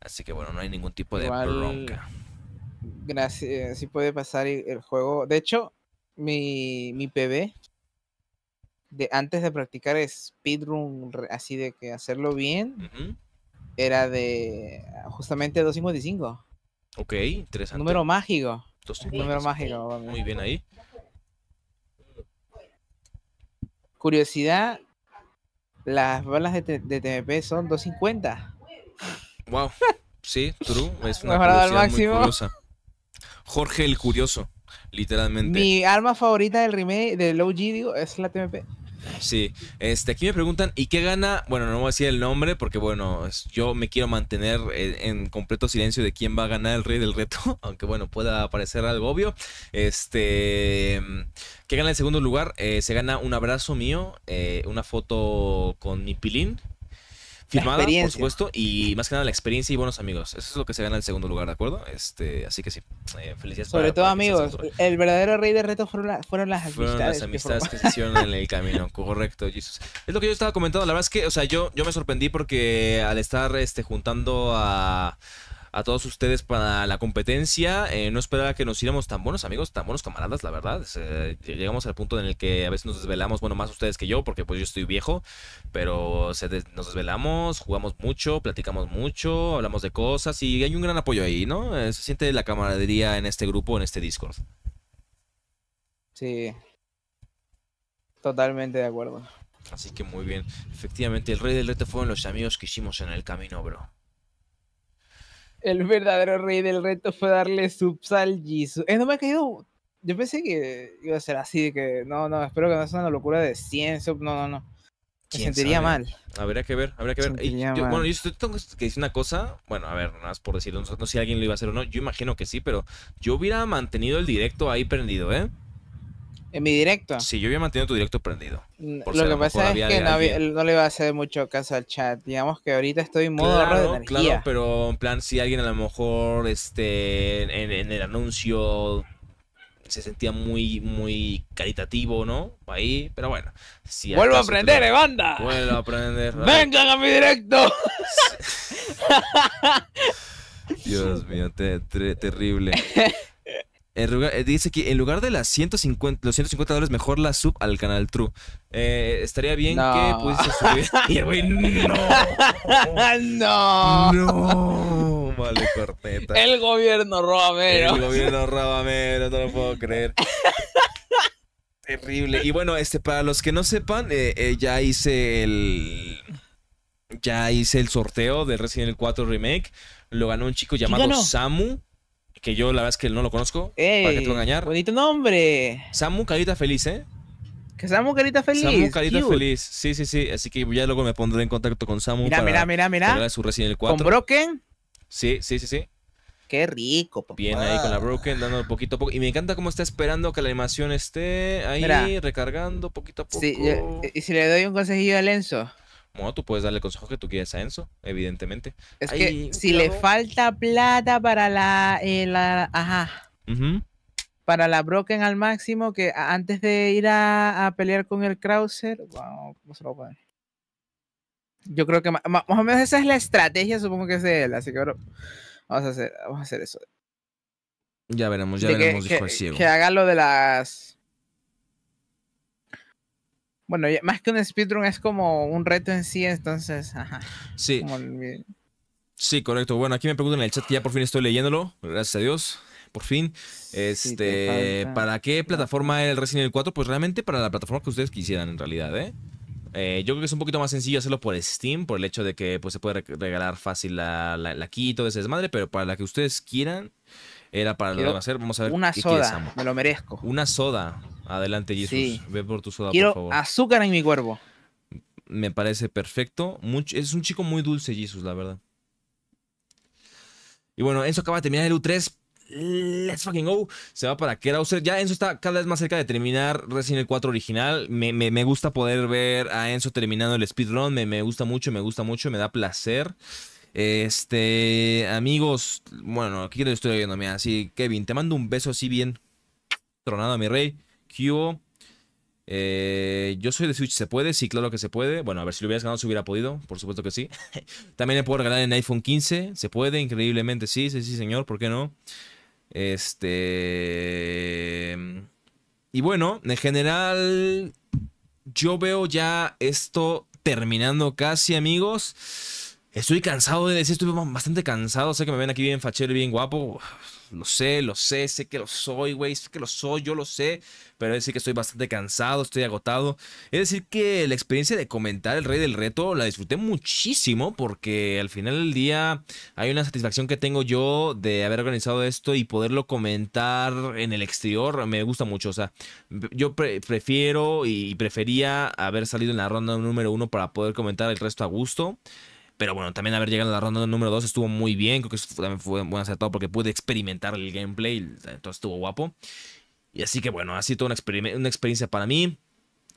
Así que bueno, no hay ningún tipo de bronca. Gracias, eh, sí puede pasar el juego. De hecho, mi, mi PB de antes de practicar speedrun, así de que hacerlo bien, era de justamente 255. Ok, interesante. Número mágico. número mágico. Muy bien ahí. Curiosidad, las balas de, TMP son 250. Wow. Sí, true. Es una muy curiosa. Jorge el Curioso, literalmente. Mi arma favorita del remake, de Low digo, es la TMP. Sí. Este, aquí me preguntan, ¿y qué gana? Bueno, no voy a decir el nombre porque, bueno, yo me quiero mantener eh, en, completo silencio de quién va a ganar el rey del reto, aunque, bueno, pueda parecer algo obvio. Este, ¿qué gana en segundo lugar? Eh, se gana un abrazo mío, eh, una foto con mi pilín firmada, por supuesto, y más que nada la experiencia y buenos amigos. Eso es lo que se gana en el segundo lugar, ¿de acuerdo? Este, así que sí, eh, felicidades. Sobre todo amigos, el verdadero rey de reto fueron, fueron las fueron las amistades que, se hicieron en el camino, correcto, Es lo que yo estaba comentando, la verdad es que, o sea, yo, yo me sorprendí porque al estar este, juntando a a todos ustedes para la competencia. Eh, no esperaba que nos íbamos tan buenos amigos, tan buenos camaradas, la verdad. llegamos al punto en el que a veces nos desvelamos, bueno, más ustedes que yo, porque pues yo estoy viejo, pero nos desvelamos, jugamos mucho, platicamos mucho, hablamos de cosas y hay un gran apoyo ahí, ¿no? Eh, se siente la camaradería en este grupo, en este Discord. Sí. Totalmente de acuerdo. Así que muy bien. Efectivamente, el rey del reto fueron los amigos que hicimos en el camino, bro el verdadero rey del reto fue darle subs al Jisoo. Eh, no me ha caído. Yo pensé que iba a ser así, que no, no, espero que no sea una locura de 100 subs. No, no, no. Me sentiría mal. habría que ver, habría que ver. bueno, yo tengo que decir una cosa. Bueno, a ver, nada más por decirlo. No sé si alguien lo iba a hacer o no. Yo imagino que sí, pero yo hubiera mantenido el directo ahí prendido, ¿eh? En mi directo. Sí, yo había mantenido tu directo prendido. Lo que pasa es que no, le iba a hacer mucho caso al chat. Digamos que ahorita estoy en modo claro, de energía. Claro, pero en plan, si alguien a lo mejor este, en, el anuncio se sentía muy, muy caritativo, ¿no? Ahí, pero bueno. Si ¡Vuelvo a aprender, eh, banda! ¡Vuelvo a aprender! ¡Vengan a mi directo! Dios mío, te, terrible. Eh, dice que en lugar de las 150, los 150 dólares, mejor la sub al canal True. Eh, estaría bien que pudiese subir. y el güey, no. no. No. Vale, corteta El gobierno robamero. El gobierno robamero, no lo puedo creer. Terrible. Y bueno, este, para los que no sepan, eh, ya hice el. Ya hice el sorteo del Resident Evil 4 Remake. Lo ganó un chico llamado Samu que yo la verdad es que no lo conozco. para que te voy a engañar. Bonito nombre. Samu Carita Feliz, ¿eh? Que Samu Carita Feliz. Samu Carita Feliz. Sí, sí, sí. Así que ya luego me pondré en contacto con Samu. Mira, para mira, mira, mira. su el 4. ¿Con Broken? Sí, sí, sí, sí. Qué rico, papá. Bien ahí con la Broken, dando poquito a poco. Y me encanta cómo está esperando que la animación esté ahí, recargando poquito a poco. Sí, y si le doy un consejillo a Lenzo. Bueno, tú puedes darle el consejo que tú quieras a Enzo, evidentemente. Es que si le falta plata para la, eh, ajá. Para la Broken al máximo, que antes de ir a, pelear con el Krauser, wow, ¿cómo se lo puede? Yo creo que más, o menos esa es la estrategia, supongo que es de él, así que vamos a hacer, eso. Ya veremos, ya veremos, Que haga lo de las bueno, más que un speedrun es como un reto en sí, entonces, Sí. Sí, correcto. Bueno, aquí me preguntan en el chat que ya por fin estoy leyéndolo, gracias a Dios. Por fin. Este, ¿para qué plataforma el Resident Evil 4? Pues realmente para la plataforma que ustedes quisieran en realidad, ¿eh? ¿eh? yo creo que es un poquito más sencillo hacerlo por Steam, por el hecho de que pues, se puede regalar fácil la, la, la key y todo ese desmadre, pero para la que ustedes quieran, era para lo que hacer. Vamos a ver. Una soda, me lo merezco. Una soda. Adelante, Jesús. Ve por tu soda, por favor. azúcar en mi cuervo Me parece perfecto. es un chico muy dulce, Jesús, la verdad. Y bueno, Enzo acaba de terminar el U3. Let's fucking go. Se va para Kerauser, Ya Enzo está cada vez más cerca de terminar Resident Evil 4 original. Me, gusta poder ver a Enzo terminando el speedrun. Me, me gusta mucho, me gusta mucho, me da placer. Este, amigos, bueno, aquí lo estoy oyéndome así, Kevin, te mando un beso así bien tronado, mi rey. Eh, yo soy de Switch, ¿se puede? Sí, claro que se puede. Bueno, a ver si lo hubieras ganado, se hubiera podido. Por supuesto que sí. También le puedo regalar en iPhone 15. ¿Se puede? Increíblemente sí, sí, sí, señor. ¿Por qué no? Este. Y bueno, en general, yo veo ya esto terminando casi, amigos. Estoy cansado de decir, estoy bastante cansado. Sé que me ven aquí bien fachero y bien guapo. Lo sé, lo sé, sé que lo soy, güey, sé que lo soy, yo lo sé, pero es decir que estoy bastante cansado, estoy agotado. Es decir que la experiencia de comentar el rey del reto la disfruté muchísimo porque al final del día hay una satisfacción que tengo yo de haber organizado esto y poderlo comentar en el exterior, me gusta mucho, o sea, yo prefiero y prefería haber salido en la ronda número uno para poder comentar el resto a gusto. Pero bueno, también haber llegado a la ronda número 2 estuvo muy bien. Creo que eso también fue buen acertado porque pude experimentar el gameplay. Entonces estuvo guapo. Y así que bueno, ha sido toda una, una experiencia para mí.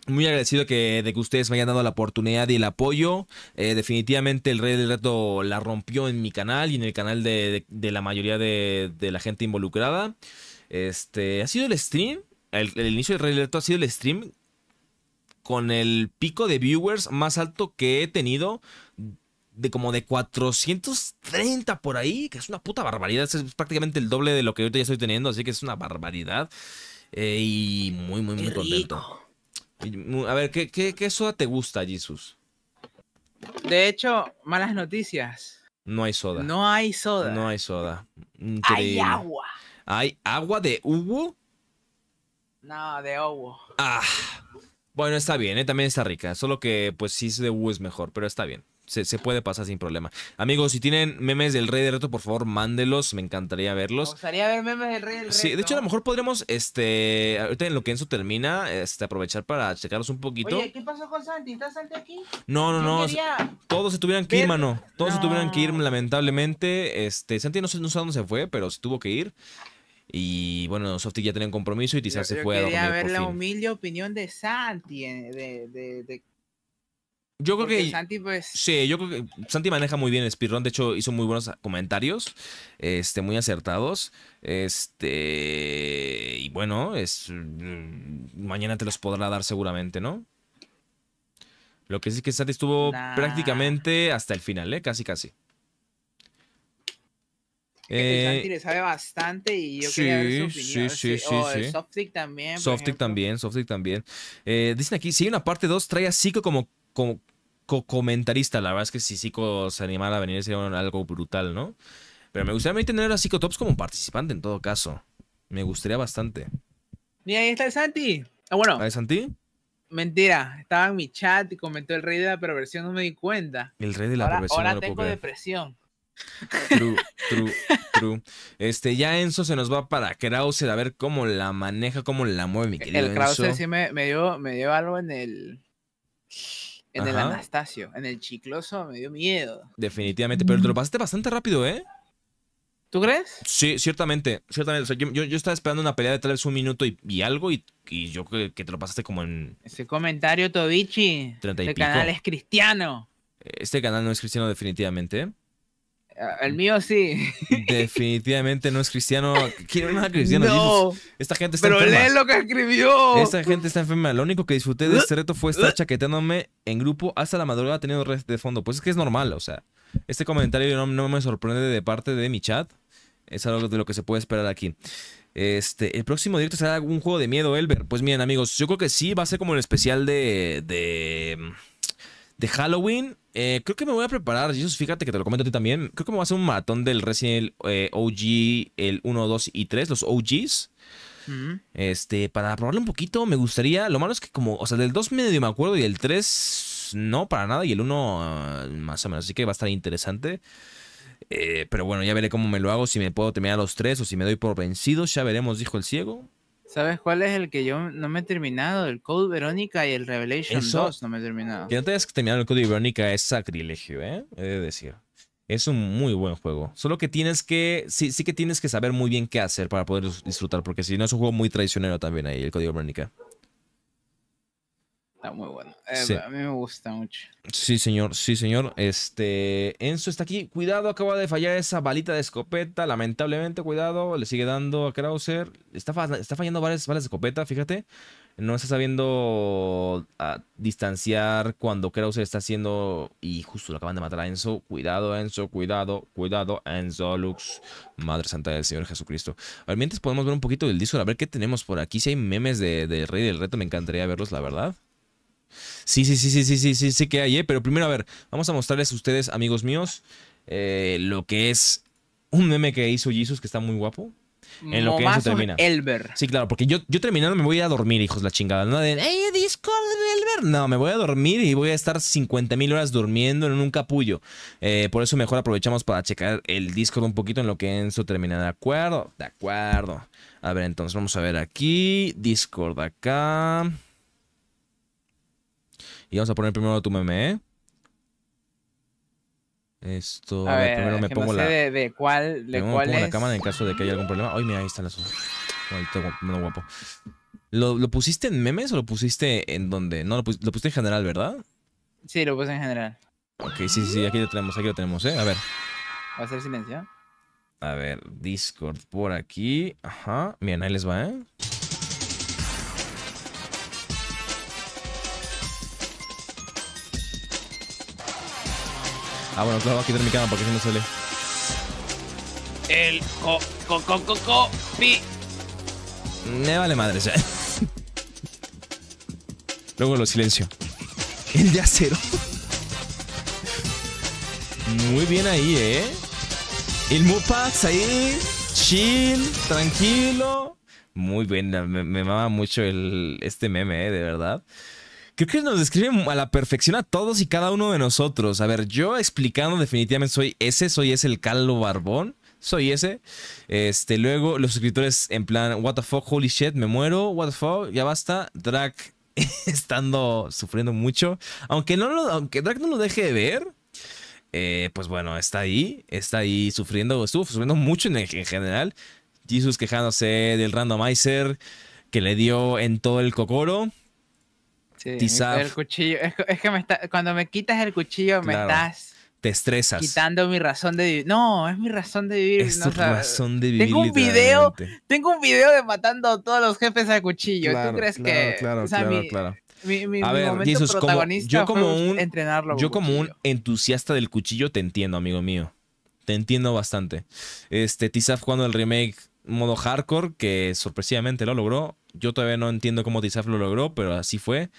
Muy agradecido que, de que ustedes me hayan dado la oportunidad y el apoyo. Eh, definitivamente el Rey del Reto la rompió en mi canal y en el canal de, la mayoría de, la gente involucrada. Este, ha sido el stream, el, el, inicio del Rey del Reto ha sido el stream con el pico de viewers más alto que he tenido de como de 430 por ahí, que es una puta barbaridad. Es prácticamente el doble de lo que yo ya estoy teniendo, así que es una barbaridad. Eh, y muy, muy, muy contento. A ver, ¿qué, qué, soda te gusta, Jesus? De hecho, malas noticias. No hay soda. No hay soda. No hay soda. Hay agua. ¿Hay agua de Hugo? No, de Hugo. Ah. Bueno, está bien, ¿eh? también está rica. Solo que, pues si es de Hugo es mejor, pero está bien se, puede pasar sin problema. Amigos, si tienen memes del Rey del Reto, por favor, mándelos. Me encantaría verlos. Me gustaría ver memes del Rey del Reto. Sí, de hecho, a lo mejor podremos, este, ahorita en lo que eso termina, este, aprovechar para checarlos un poquito. Oye, ¿qué pasó con Santi? ¿Está Santi aquí? No, no, no. Todos se tuvieron que ir, mano. Todos se tuvieron que ir, lamentablemente. Este, Santi no sé, no dónde se fue, pero se tuvo que ir. Y bueno, Softy ya tenía un compromiso y quizás se fue a dormir. Quería ver la humilde opinión de Santi eh, de, yo creo que. Santi, pues Sí, yo creo que Santi maneja muy bien el speedrun. De hecho, hizo muy buenos comentarios. Este, muy acertados. Este. Y bueno, es. Mm, mañana te los podrá dar seguramente, ¿no? Lo que sí es que Santi estuvo prácticamente hasta el final, ¿eh? Casi, casi. Eh, Santi le sabe bastante y yo quería Sí, sí, sí. Softic también. Softic también, Softic eh, también. dicen aquí, si hay una parte 2, trae así como como comentarista. La verdad es que si Zico se animara a venir sería algo brutal, ¿no? Pero me gustaría tener a Tops como participante en todo caso. Me gustaría bastante. Mira, ahí está el Santi. Ah, bueno. ¿Ahí Santi? Mentira, estaba en mi chat y comentó el rey de la perversión, no me di cuenta. El rey de la perversión. Ahora tengo depresión. True, true, true. Este, ya Enzo se nos va para Krauser a ver cómo la maneja, cómo la mueve, mi querido. El Krauser sí me dio algo en el. En el Anastasio, en el chicloso me dio miedo. Definitivamente, pero te lo mm. pasaste bastante rápido, ¿eh? ¿Tú crees? Sí, ciertamente, ciertamente. yo, estaba esperando una pelea de tal vez un minuto y, algo y, yo creo que, te lo pasaste como en... Ese comentario, Tobichi. el este canal es cristiano. Este canal no es cristiano definitivamente. El mío sí. Definitivamente no es cristiano. Quiero no cristiano? No, Esta gente está enferma. Pero lee lo que escribió. Esta gente está enferma. Lo único que disfruté de este reto fue estar chaquetándome en grupo hasta la madrugada teniendo red de fondo. Pues es que es normal, o sea. Este comentario no, me sorprende de parte de mi chat. Es algo de lo que se puede esperar aquí. Este, el próximo directo será algún juego de miedo, Elber. Pues miren, amigos, yo creo que sí va a ser como el especial de. de. de Halloween eh, creo que me voy a preparar, Jesús, fíjate que te lo comento a ti también. Creo que me voy a hacer un matón del recién eh, OG, el 1, 2 y 3, los OGs. Este, para probarle un poquito, me gustaría. Lo malo es que, como, o sea, del 2 medio me acuerdo y el 3 no para nada y el 1 eh, más o menos. Así que va a estar interesante. pero bueno, ya veré cómo me lo hago. Si me puedo terminar los 3 o si me doy por vencido, ya veremos, dijo el ciego. ¿Sabes cuál es el que yo no me he terminado? El Code Verónica y el Revelation 2 no me he terminado. Que no el Code Verónica es sacrilegio, ¿eh? He decir. Es un muy buen juego. Solo que tienes que. Sí, sí que tienes que saber muy bien qué hacer para poder disfrutar. Porque si no, es un juego muy traicionero también ahí, el Code Verónica muy bueno. Eh, a mí me gusta mucho. Sí, señor, sí, señor. Este, Enzo está aquí. Cuidado, acaba de fallar esa balita de escopeta. Lamentablemente, cuidado. Le sigue dando a Krauser. Está, está fallando varias balas de escopeta, fíjate. No está sabiendo ah, distanciar cuando Krauser está haciendo. Y justo lo acaban de matar a Enzo. Cuidado, Enzo, cuidado, cuidado, Enzo Lux. Madre Santa del Señor Jesucristo. A ver, mientras podemos ver un poquito del disco, a ver qué tenemos por aquí. Si hay memes de, de Rey del Reto, me encantaría verlos, la verdad. Sí, sí, sí, sí, sí, sí, sí, sí que hay, ¿eh? Pero primero, a ver, vamos a mostrarles a ustedes, amigos míos, eh, lo que es un meme que hizo Jesus que está muy guapo. En lo que eso termina. Elber. Sí, claro, porque yo, yo terminando me voy a dormir, hijos la chingada. No de, Discord, Elber! No, me voy a dormir y voy a estar 50.000 mil horas durmiendo en un capullo. Eh, por eso mejor aprovechamos para checar el Discord un poquito en lo que Enzo termina. ¿De acuerdo? De acuerdo. A ver, entonces vamos a ver aquí. Discord acá. Y vamos a poner primero tu meme, ¿eh? Esto. A ver, primero me pongo la. De, cuál, de cuál me pongo la cámara en caso de que haya algún problema. Ay, mira, ahí está la Ahí guapo. ¿Lo, ¿Lo, pusiste en memes o lo pusiste en donde? No, lo, pusiste en general, ¿verdad? Sí, lo puse en general. Ok, sí, sí, sí, aquí lo tenemos, aquí lo tenemos, ¿eh? A ver. ¿Va a hacer silencio? A ver, Discord por aquí. Ajá. Miren, ahí les va, ¿eh? Ah, bueno, claro, voy a quitar mi cama porque si no sale. El co, co, co, co, co, pi. Me vale madre ya. Luego lo silencio. El de acero. Muy bien ahí, ¿eh? El Mupax ahí. Chill, tranquilo. Muy bien, me, me mama mucho el, este meme, ¿eh? De verdad creo que nos describen a la perfección a todos y cada uno de nosotros. A ver, yo explicando definitivamente soy ese, soy ese el calvo barbón. Soy ese. Este, luego los suscriptores en plan, what the fuck, holy shit, me muero, what the fuck, ya basta. Drag estando sufriendo mucho. Aunque, no lo, aunque no lo deje de ver, eh, pues bueno, está ahí, está ahí sufriendo, estuvo sufriendo mucho en, en general. Jesus quejándose del randomizer que le dio en todo el cocoro el cuchillo. Es, que me está, cuando me quitas el cuchillo, me estás te estresas. Quitando mi razón de vivir. No, es mi razón de vivir. Es razón de vivir. Tengo un video, tengo un video de matando a todos los jefes al cuchillo. ¿Tú crees que? claro, claro. a ver, protagonista yo como un entrenarlo yo como un entusiasta del cuchillo te entiendo, amigo mío. Te entiendo bastante. Este Tizaf cuando el remake modo hardcore, que sorpresivamente lo logró. Yo todavía no entiendo cómo Tizaf lo logró, pero así fue.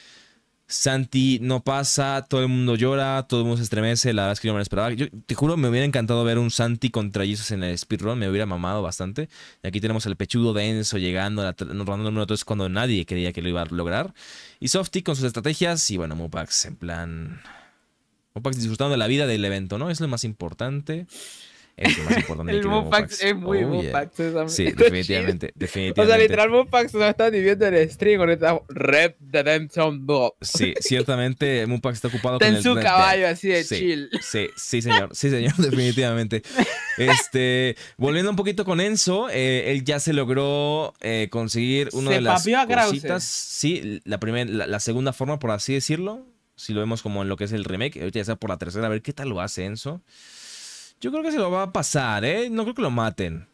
Santi no pasa, todo el mundo llora, todo el mundo se estremece, la verdad es que yo me lo esperaba. te juro, me hubiera encantado ver un Santi contra Jesus en el speedrun, me hubiera mamado bastante. Y aquí tenemos el pechudo denso llegando, rondando minutos cuando nadie creía que lo iba a lograr. Y Softy con sus estrategias y bueno, Mopax en plan... Mopax disfrutando de la vida del evento, ¿no? Es lo más importante es lo más importante. el Mupax es muy oh, Sí, definitivamente, O sea, literal, Mupax no está viendo el stream con esta Red Redemption 2. Sí, ciertamente, Mupax está ocupado con el... su caballo así de chill. Sí, sí, señor, sí, señor, definitivamente. Este, volviendo un poquito con Enzo, eh, él ya se logró eh, conseguir una de las cositas. Sí, la, primera la, la segunda forma, por así decirlo, si lo vemos como en lo que es el remake, ahorita ya sea por la tercera, a ver qué tal lo hace Enzo. Yo creo que se lo va a pasar, ¿eh? No creo que lo maten.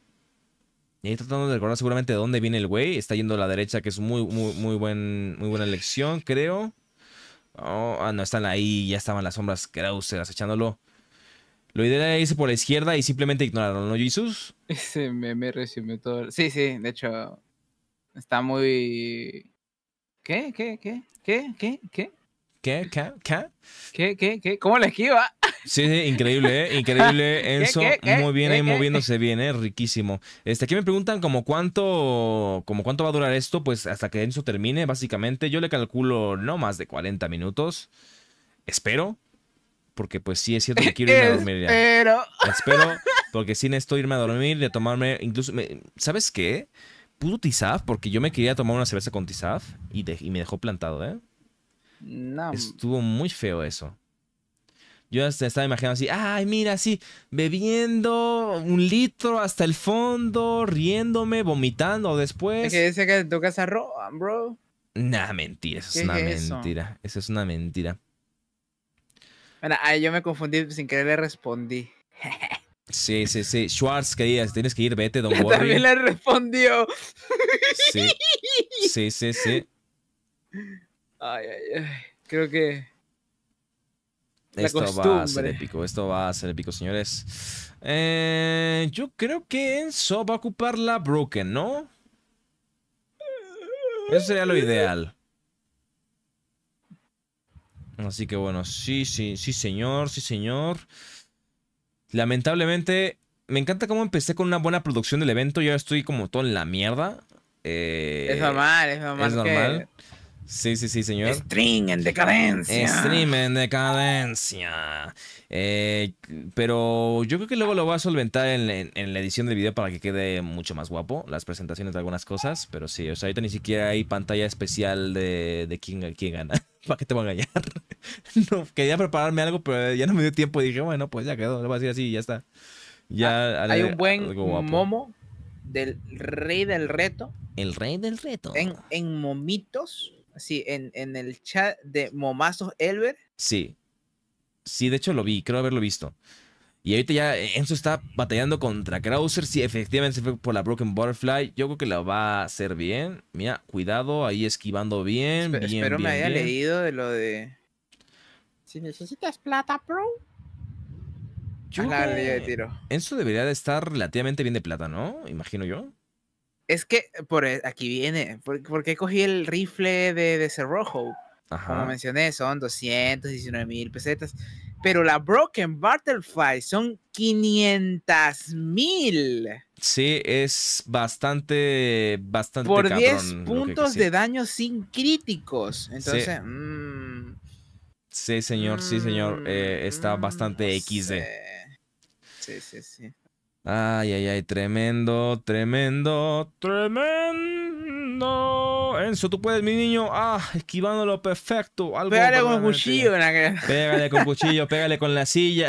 Y ahí tratando de recordar seguramente de dónde viene el güey. Está yendo a la derecha, que es muy, muy, muy, buen, muy buena elección, creo. Oh, ah, no, están ahí. Ya estaban las sombras Krauser echándolo. Lo ideal era irse por la izquierda y simplemente ignorarlo, ¿no, Jesus? Ese me resumió todo. Sí, sí, de hecho, está muy... ¿Qué? ¿Qué? ¿Qué? ¿Qué? ¿Qué? ¿Qué? ¿Qué? ¿Qué? ¿Qué? ¿Qué? ¿Qué? ¿Cómo la esquiva? Sí, sí, increíble, ¿eh? increíble, Enzo. muy bien ahí moviéndose bien, ¿eh? riquísimo. Este, aquí me preguntan como cuánto, como cuánto va a durar esto, pues hasta que Enzo termine, básicamente. Yo le calculo no más de 40 minutos. Espero. Porque pues sí es cierto que quiero irme a dormir ya. Espero. Espero, porque sin esto irme a dormir, de tomarme, incluso, ¿sabes qué? Pudo Tizaf, porque yo me quería tomar una cerveza con Tizaf y me dejó plantado, ¿eh? Estuvo muy feo eso. Yo estaba imaginando así, ay, mira, así, bebiendo un litro hasta el fondo, riéndome, vomitando después. Es que dice que bro. Nah, mentira, eso es una mentira. Eso? es una mentira. Bueno, ay, yo me confundí, sin querer le respondí. Sí, sí, sí. Schwartz, querida, si tienes que ir, vete, don También le respondió. Sí, sí, sí. sí. Ay, ay, ay. Creo que. esto va a ser épico, esto va a ser épico, señores. Eh, yo creo que Enzo va a ocupar la Broken, ¿no? Eso sería lo ideal. Así que bueno, sí, sí, sí, señor, sí, señor. Lamentablemente, me encanta cómo empecé con una buena producción del evento Ya estoy como todo en la mierda. Eh, es normal, es normal. Es normal. Sí, sí, sí, señor. Stream en decadencia. Stream en decadencia. Eh, pero yo creo que luego lo voy a solventar en, la edición del video para que quede mucho más guapo. Las presentaciones de algunas cosas. Pero sí, o sea, ahorita ni siquiera hay pantalla especial de, de quién, gana. ¿Para qué te voy a engañar? quería prepararme algo, pero ya no me dio tiempo. Y dije, bueno, pues ya quedó. Lo voy a hacer así y ya está. Ah, hay, un buen momo del rey del reto. El rey del reto. En, en momitos Sí, en, el chat de Momazos Elver Sí. Sí, de hecho lo vi, creo haberlo visto. Y ahorita ya Enzo está batallando contra Krauser. Si sí, efectivamente se fue por la Broken Butterfly. Yo creo que la va a hacer bien. Mira, cuidado, ahí esquivando bien. bien, bien espero me haya leído de lo de. Si necesitas plata, pro. Yo a tiro. Enzo debería de estar relativamente bien de plata, ¿no? Imagino yo. Es que eh, por eh, aquí viene, porque cogí el rifle de, Cerrojo? Como mencioné, son 219 mil pesetas. Pero la Broken Butterfly son 500 mil. Sí, es bastante, bastante. Por 10 puntos de daño sin críticos. Entonces, mm. sí, señor, sí, señor. Mm, eh, está mm, bastante XD. Sí, sí, sí. Ay, ay, ay, tremendo, tremendo, tremendo. Enzo, tú puedes, mi niño. Ah, esquivándolo perfecto. Algo pégale con cuchillo. Pégale con cuchillo, pégale con la silla.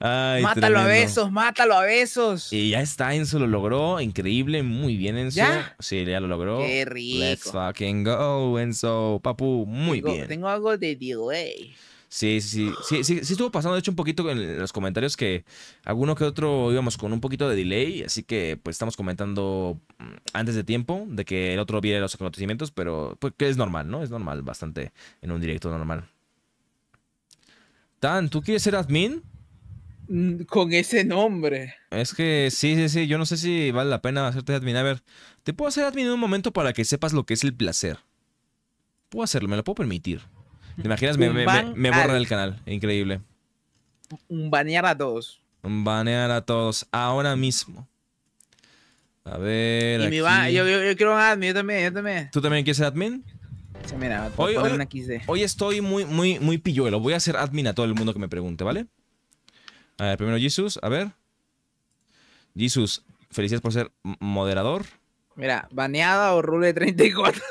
Ay, mátalo a besos, mátalo a besos. Y ya está, Enzo lo logró. Increíble, muy bien, Enzo. ¿Ya? Sí, ya lo logró. Qué rico. Let's fucking go, Enzo. Papu, muy bien. Tengo algo de delay. Sí, sí, sí, sí, estuvo pasando, de hecho, un poquito en los comentarios que alguno que otro íbamos con un poquito de delay, así que pues estamos comentando mm, antes de tiempo de que el otro viera los acontecimientos, pero pues que es normal, ¿no? Es normal, bastante en un directo normal. Tan, ¿tú quieres ser admin? Mm, con ese nombre. Es que sí, sí, sí, yo no sé si vale la pena hacerte admin. A ver, te puedo hacer admin en un momento para que sepas lo que es el placer. Puedo hacerlo, me lo puedo permitir. ¿Te imaginas? me, me, borran el canal. Increíble. Un Banear a todos. Un Banear a todos. Ahora mismo. A ver. yo, quiero un admin, yo también, ¿Tú también quieres ser admin? mira, hoy, estoy muy, muy, muy pilluelo. Voy a ser admin a todo el mundo que me pregunte, ¿vale? A ver, primero Jesus, a ver. Jesus, felicidades por ser moderador. Mira, baneada o rule 34.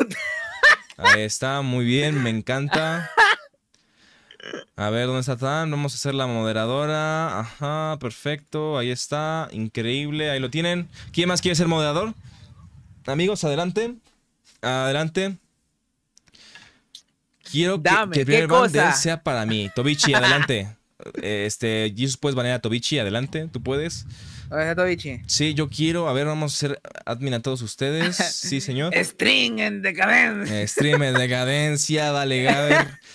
Ahí está, muy bien, me encanta. A ver, ¿dónde está Tan? Vamos a hacer la moderadora. Ajá, perfecto. Ahí está. Increíble. Ahí lo tienen. ¿Quién más quiere ser moderador? Amigos, adelante. Adelante. Quiero que, que, el primer sea para mí. Tobichi, adelante. Eh, este, Jesus, puedes banear a Tobichi, adelante. Tú puedes. A Tobichi. Sí, yo quiero. A ver, vamos a ser admin a todos ustedes. Sí, señor. String en decadencia. Stream en decadencia, vale, Gaber.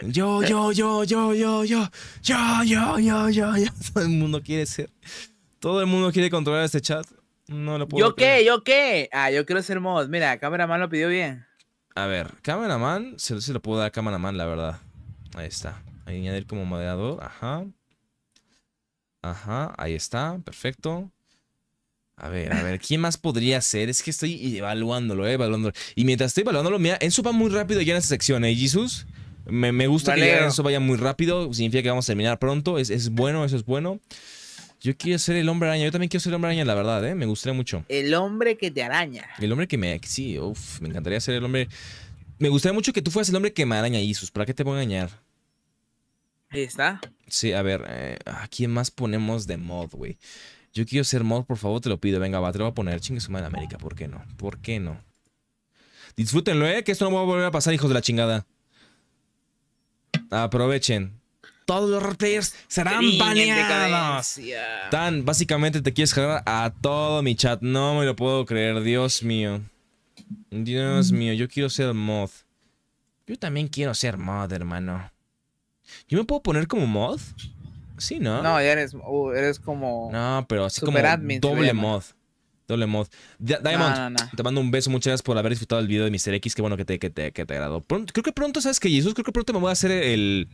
Yo, yo, yo, yo, yo, yo, yo, yo, yo, yo, yo. Todo el mundo quiere ser. Todo el mundo quiere controlar este chat. No lo puedo. ¿Yo qué? ¿Yo qué? Ah, yo quiero ser mod. Mira, Cameraman lo pidió bien. A ver, Cameraman, se, se lo puedo dar a Cameraman, la verdad. Ahí está. Añadir como moderador. Ajá. Ajá, ahí está. Perfecto. A ver, a ver, ¿quién más podría ser? Es que estoy evaluándolo, eh, evaluándolo. Y mientras estoy evaluándolo, mira, en supa muy rápido ya en esta sección, ¿eh, Jesus? Me, gusta que eso vaya muy rápido. Significa que vamos a terminar pronto. Es, bueno, eso es bueno. Yo quiero ser el hombre araña. Yo también quiero ser el hombre araña, la verdad, ¿eh? Me gustaría mucho. El hombre que te araña. El hombre que me... Sí, uff me encantaría ser el hombre... Me gustaría mucho que tú fueras el hombre que me araña, Isus. ¿Para qué te voy a engañar? Ahí está. Sí, a ver. Eh, ¿A quién más ponemos de mod, güey? Yo quiero ser mod, por favor, te lo pido. Venga, va, te lo voy a poner. Chingue su madre en América. ¿Por qué no? ¿Por qué no? Disfrútenlo, ¿eh? Que esto no va a volver a pasar, hijos de la chingada. Aprovechen. Todos los roleplayers serán Trin Tan, básicamente te quieres cargar a todo mi chat. No me lo puedo creer, Dios mío. Dios mm. mío, yo quiero ser mod. Yo también quiero ser mod, hermano. ¿Yo me puedo poner como mod? Sí, ¿no? No, ya eres, uh, eres como. No, pero así como doble mod. Doble mod. Diamond, te mando un beso. Muchas gracias por haber disfrutado el video de Mr. X. Qué bueno que te, que te, agradó. creo que pronto, ¿sabes que Jesús? Creo que pronto me voy a hacer el.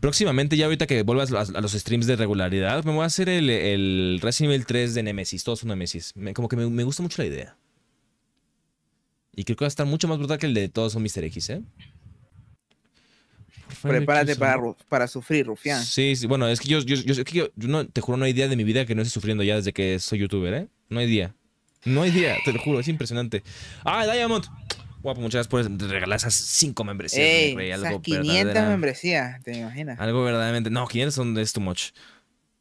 Próximamente, ya ahorita que vuelvas a, los streams de regularidad, me voy a hacer el, el Resident Evil 3 de Nemesis. Todos son Nemesis. como que me, me gusta mucho la idea. Y creo que va a estar mucho más brutal que el de todos son Mr. X, ¿eh? Prepárate para, sufrir, rufián. Sí, sí, bueno, es que yo, no, te juro, no hay día de mi vida que no esté sufriendo ya desde que soy youtuber, ¿eh? No hay día. No hay día, te lo juro, es impresionante. Ah, Diamond. Guapo, muchas gracias por regalar esas 5 membresías. algo 500 membresías, te imaginas. Algo verdaderamente. No, 500 son, es too much.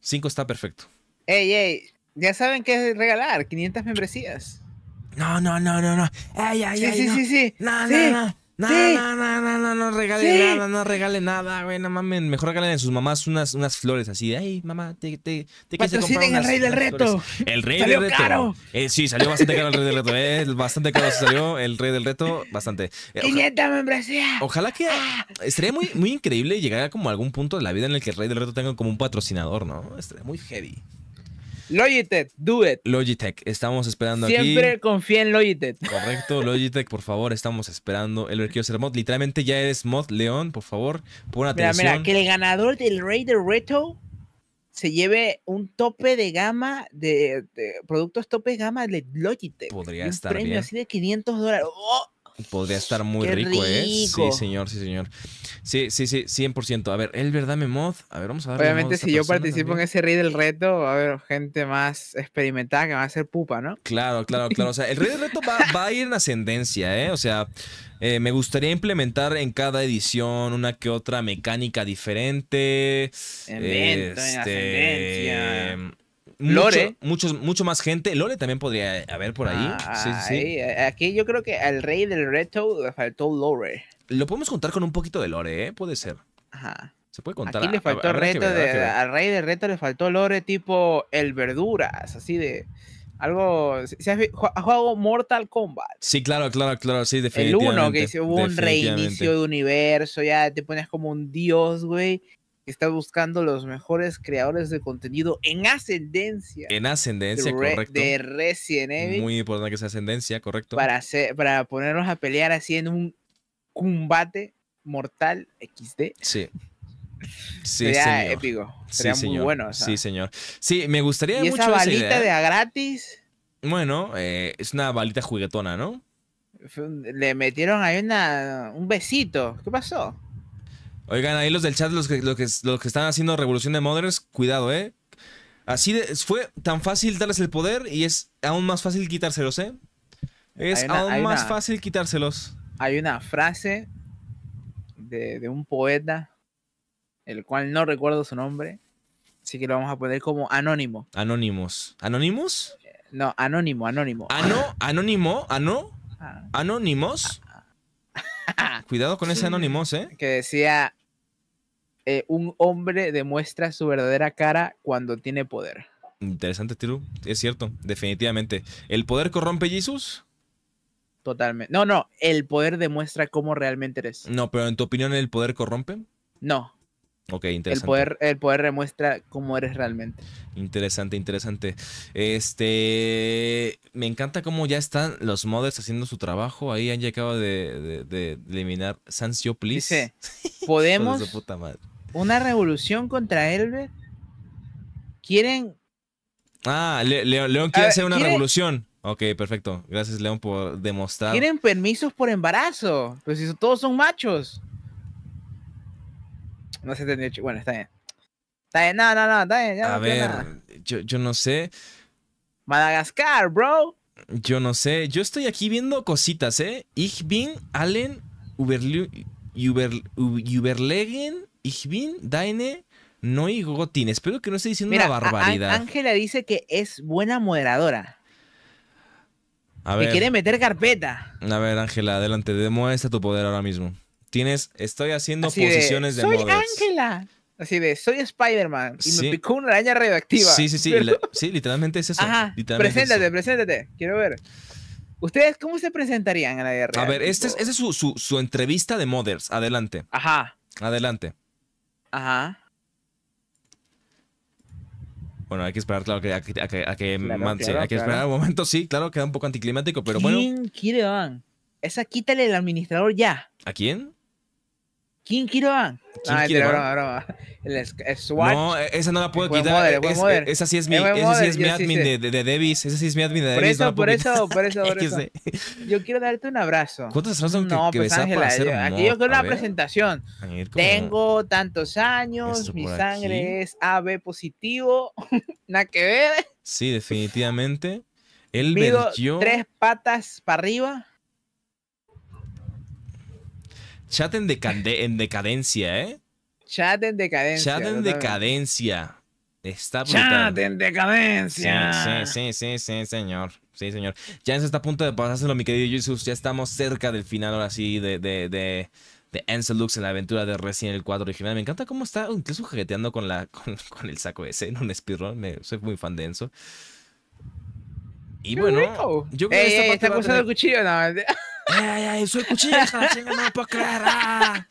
5 está perfecto. Ey, ey, ya saben qué es regalar, 500 membresías. No, no, no, no, no. Ey, ey, sí, sí, sí, sí. No, no, no. No, no, no, no, no, no regale nada, no regale nada, güey, no mamen. Mejor regalen a sus mamás unas, unas flores así ay, mamá, te, te, te quise el rey del reto. El rey del reto. caro. Eh, sí, salió bastante caro el rey del reto. Eh, bastante caro se salió el rey del reto, bastante. Eh, ojalá, membresía. Ojalá que... Ah. Estaría muy, muy increíble llegar a como algún punto de la vida en el que el rey del reto tenga como un patrocinador, ¿no? Estaría muy heavy. Logitech, do it. Logitech, estamos esperando aquí. Siempre confía en Logitech. Correcto, Logitech, por favor, estamos esperando. El quiero ser mod. Literalmente ya eres mod, León, por favor. Pon atención. Mira, mira, que el ganador del Raider Reto se lleve un tope de gama de, productos tope de gama de Logitech. Podría estar un premio así de 500 dólares. ¡Oh! Podría estar muy rico, ¿eh? Sí, señor, sí, señor. Sí, sí, sí, 100%. A ver, el verdad me A ver, vamos a ver. Obviamente, si yo participo en ese rey del reto, va a haber gente más experimentada que va a ser pupa, ¿no? Claro, claro, claro. O sea, el rey del reto va, a ir en ascendencia, ¿eh? O sea, eh, me gustaría implementar en cada edición una que otra mecánica diferente. en este, ascendencia. Lore. Mucho, mucho, más gente. Lore también podría haber por ahí. sí, sí. Aquí yo creo que al rey del reto le faltó Lore. Lo podemos contar con un poquito de Lore, ¿eh? Puede ser. Ajá. Se puede contar. Aquí le ah, faltó reto al rey del reto le faltó Lore tipo el verduras, así de... Algo. Juego has, jugado Mortal Kombat? Sí, claro, claro, claro, sí, definitivamente. El uno, que hubo un reinicio de universo, ya te pones como un dios, güey, está buscando los mejores creadores de contenido en ascendencia. En ascendencia, correcto. De Resident Muy importante que sea ascendencia, correcto. Para, para ponernos a pelear así en un combate mortal XD. Sí. Sí, sería épico. Sería muy bueno. Sí, señor. Sí, me gustaría mucho. Esa balita de a gratis. Bueno, eh, es una balita juguetona, ¿no? Le metieron ahí un besito. ¿Qué pasó? Oigan, ahí los del chat, los que, los que, están haciendo Revolución de Mothers, cuidado, ¿eh? Así fue tan fácil darles el poder y es aún más fácil quitárselos, ¿eh? Es aún más fácil quitárselos. Hay una frase de, un poeta, el cual no recuerdo su nombre, así que lo vamos a poner como anónimo. Anónimos. ¿Anónimos? No, anónimo, anónimo. Ah, no ¿Anónimo? Ah, no ah. ¿Anónimos? Cuidado con ese anónimos, ¿eh? Que decía, eh, un hombre demuestra su verdadera cara cuando tiene poder. Interesante, Tiru. Es cierto, definitivamente. ¿El poder corrompe Jesús? Totalmente. No, no, el poder demuestra cómo realmente eres. No, pero en tu opinión, ¿el poder corrompe? No. Ok, interesante. El poder, el poder demuestra cómo eres realmente. Interesante, interesante. Este. Me encanta cómo ya están los mods haciendo su trabajo. Ahí han llegado de, eliminar Sancio, please. Dice: Podemos una revolución contra él Quieren. Ah, León, quiere hacer una revolución. Ok, perfecto. Gracias, León, por demostrar. Quieren permisos por embarazo. Pues si todos son machos. No sé Bueno, está bien. Está bien, no, no, no, está bien. a ver, Yo, yo no sé. Madagascar, bro. Yo no sé. Yo estoy aquí viendo cositas, ¿eh? Ich bin Allen Uberlegen, Ich bin Noy Neugotin. Espero que no esté diciendo una barbaridad. Ángela dice que es buena moderadora. A ver. quiere meter carpeta. A ver, Ángela, adelante, demuestra tu poder ahora mismo. Tienes, estoy haciendo posiciones de, de Soy Ángela. Así de, soy Spider-Man y me picó una araña radioactiva. Sí, sí, sí. sí, literalmente es eso. Ajá. preséntate, preséntate. Quiero ver. ¿Ustedes cómo se presentarían a la guerra? A ver, esta es, su, entrevista de Mothers. Adelante. Ajá. Adelante. Ajá. Bueno, hay que esperar, claro, que, a, hay que esperar un momento, sí, claro, queda un poco anticlimático, pero bueno. bueno. ¿Quién quiere van? Esa quítale el administrador ya. ¿A quién? ¿Quién quiero? ¿Quién ah, El, Swatch. No, e, esa no la puedo quitar. esa sí es mi, esa sí es mi admin de, de, Davis. Esa sí es mi admin de Devis. Por eso, por, eso por eso, Yo quiero darte un abrazo. ¿Cuántos abrazos no, que, pues, Ángela, Yo, Aquí yo quiero una presentación. Tengo tantos años, mi sangre es AB positivo. Nada que ver. Sí, definitivamente. Él Mido tres patas para arriba. Chat en, decadencia, ¿eh? Chat en decadencia. Chat en decadencia. Está brutal. Chat en decadencia. Sí, sí, sí, sí, señor. Sí, señor. Ya está a punto de pasárselo, mi querido Jesus. Ya estamos cerca del final ahora sí de, de, de, Ansel Lux en la aventura de Resident el 4 original. Me encanta cómo está incluso jugueteando con, la, con, el saco ese en un speedrun. soy muy fan de Enzo. Y bueno, yo creo que está el cuchillo, no. ¡Ay, ay, soy cuchilla! Ah.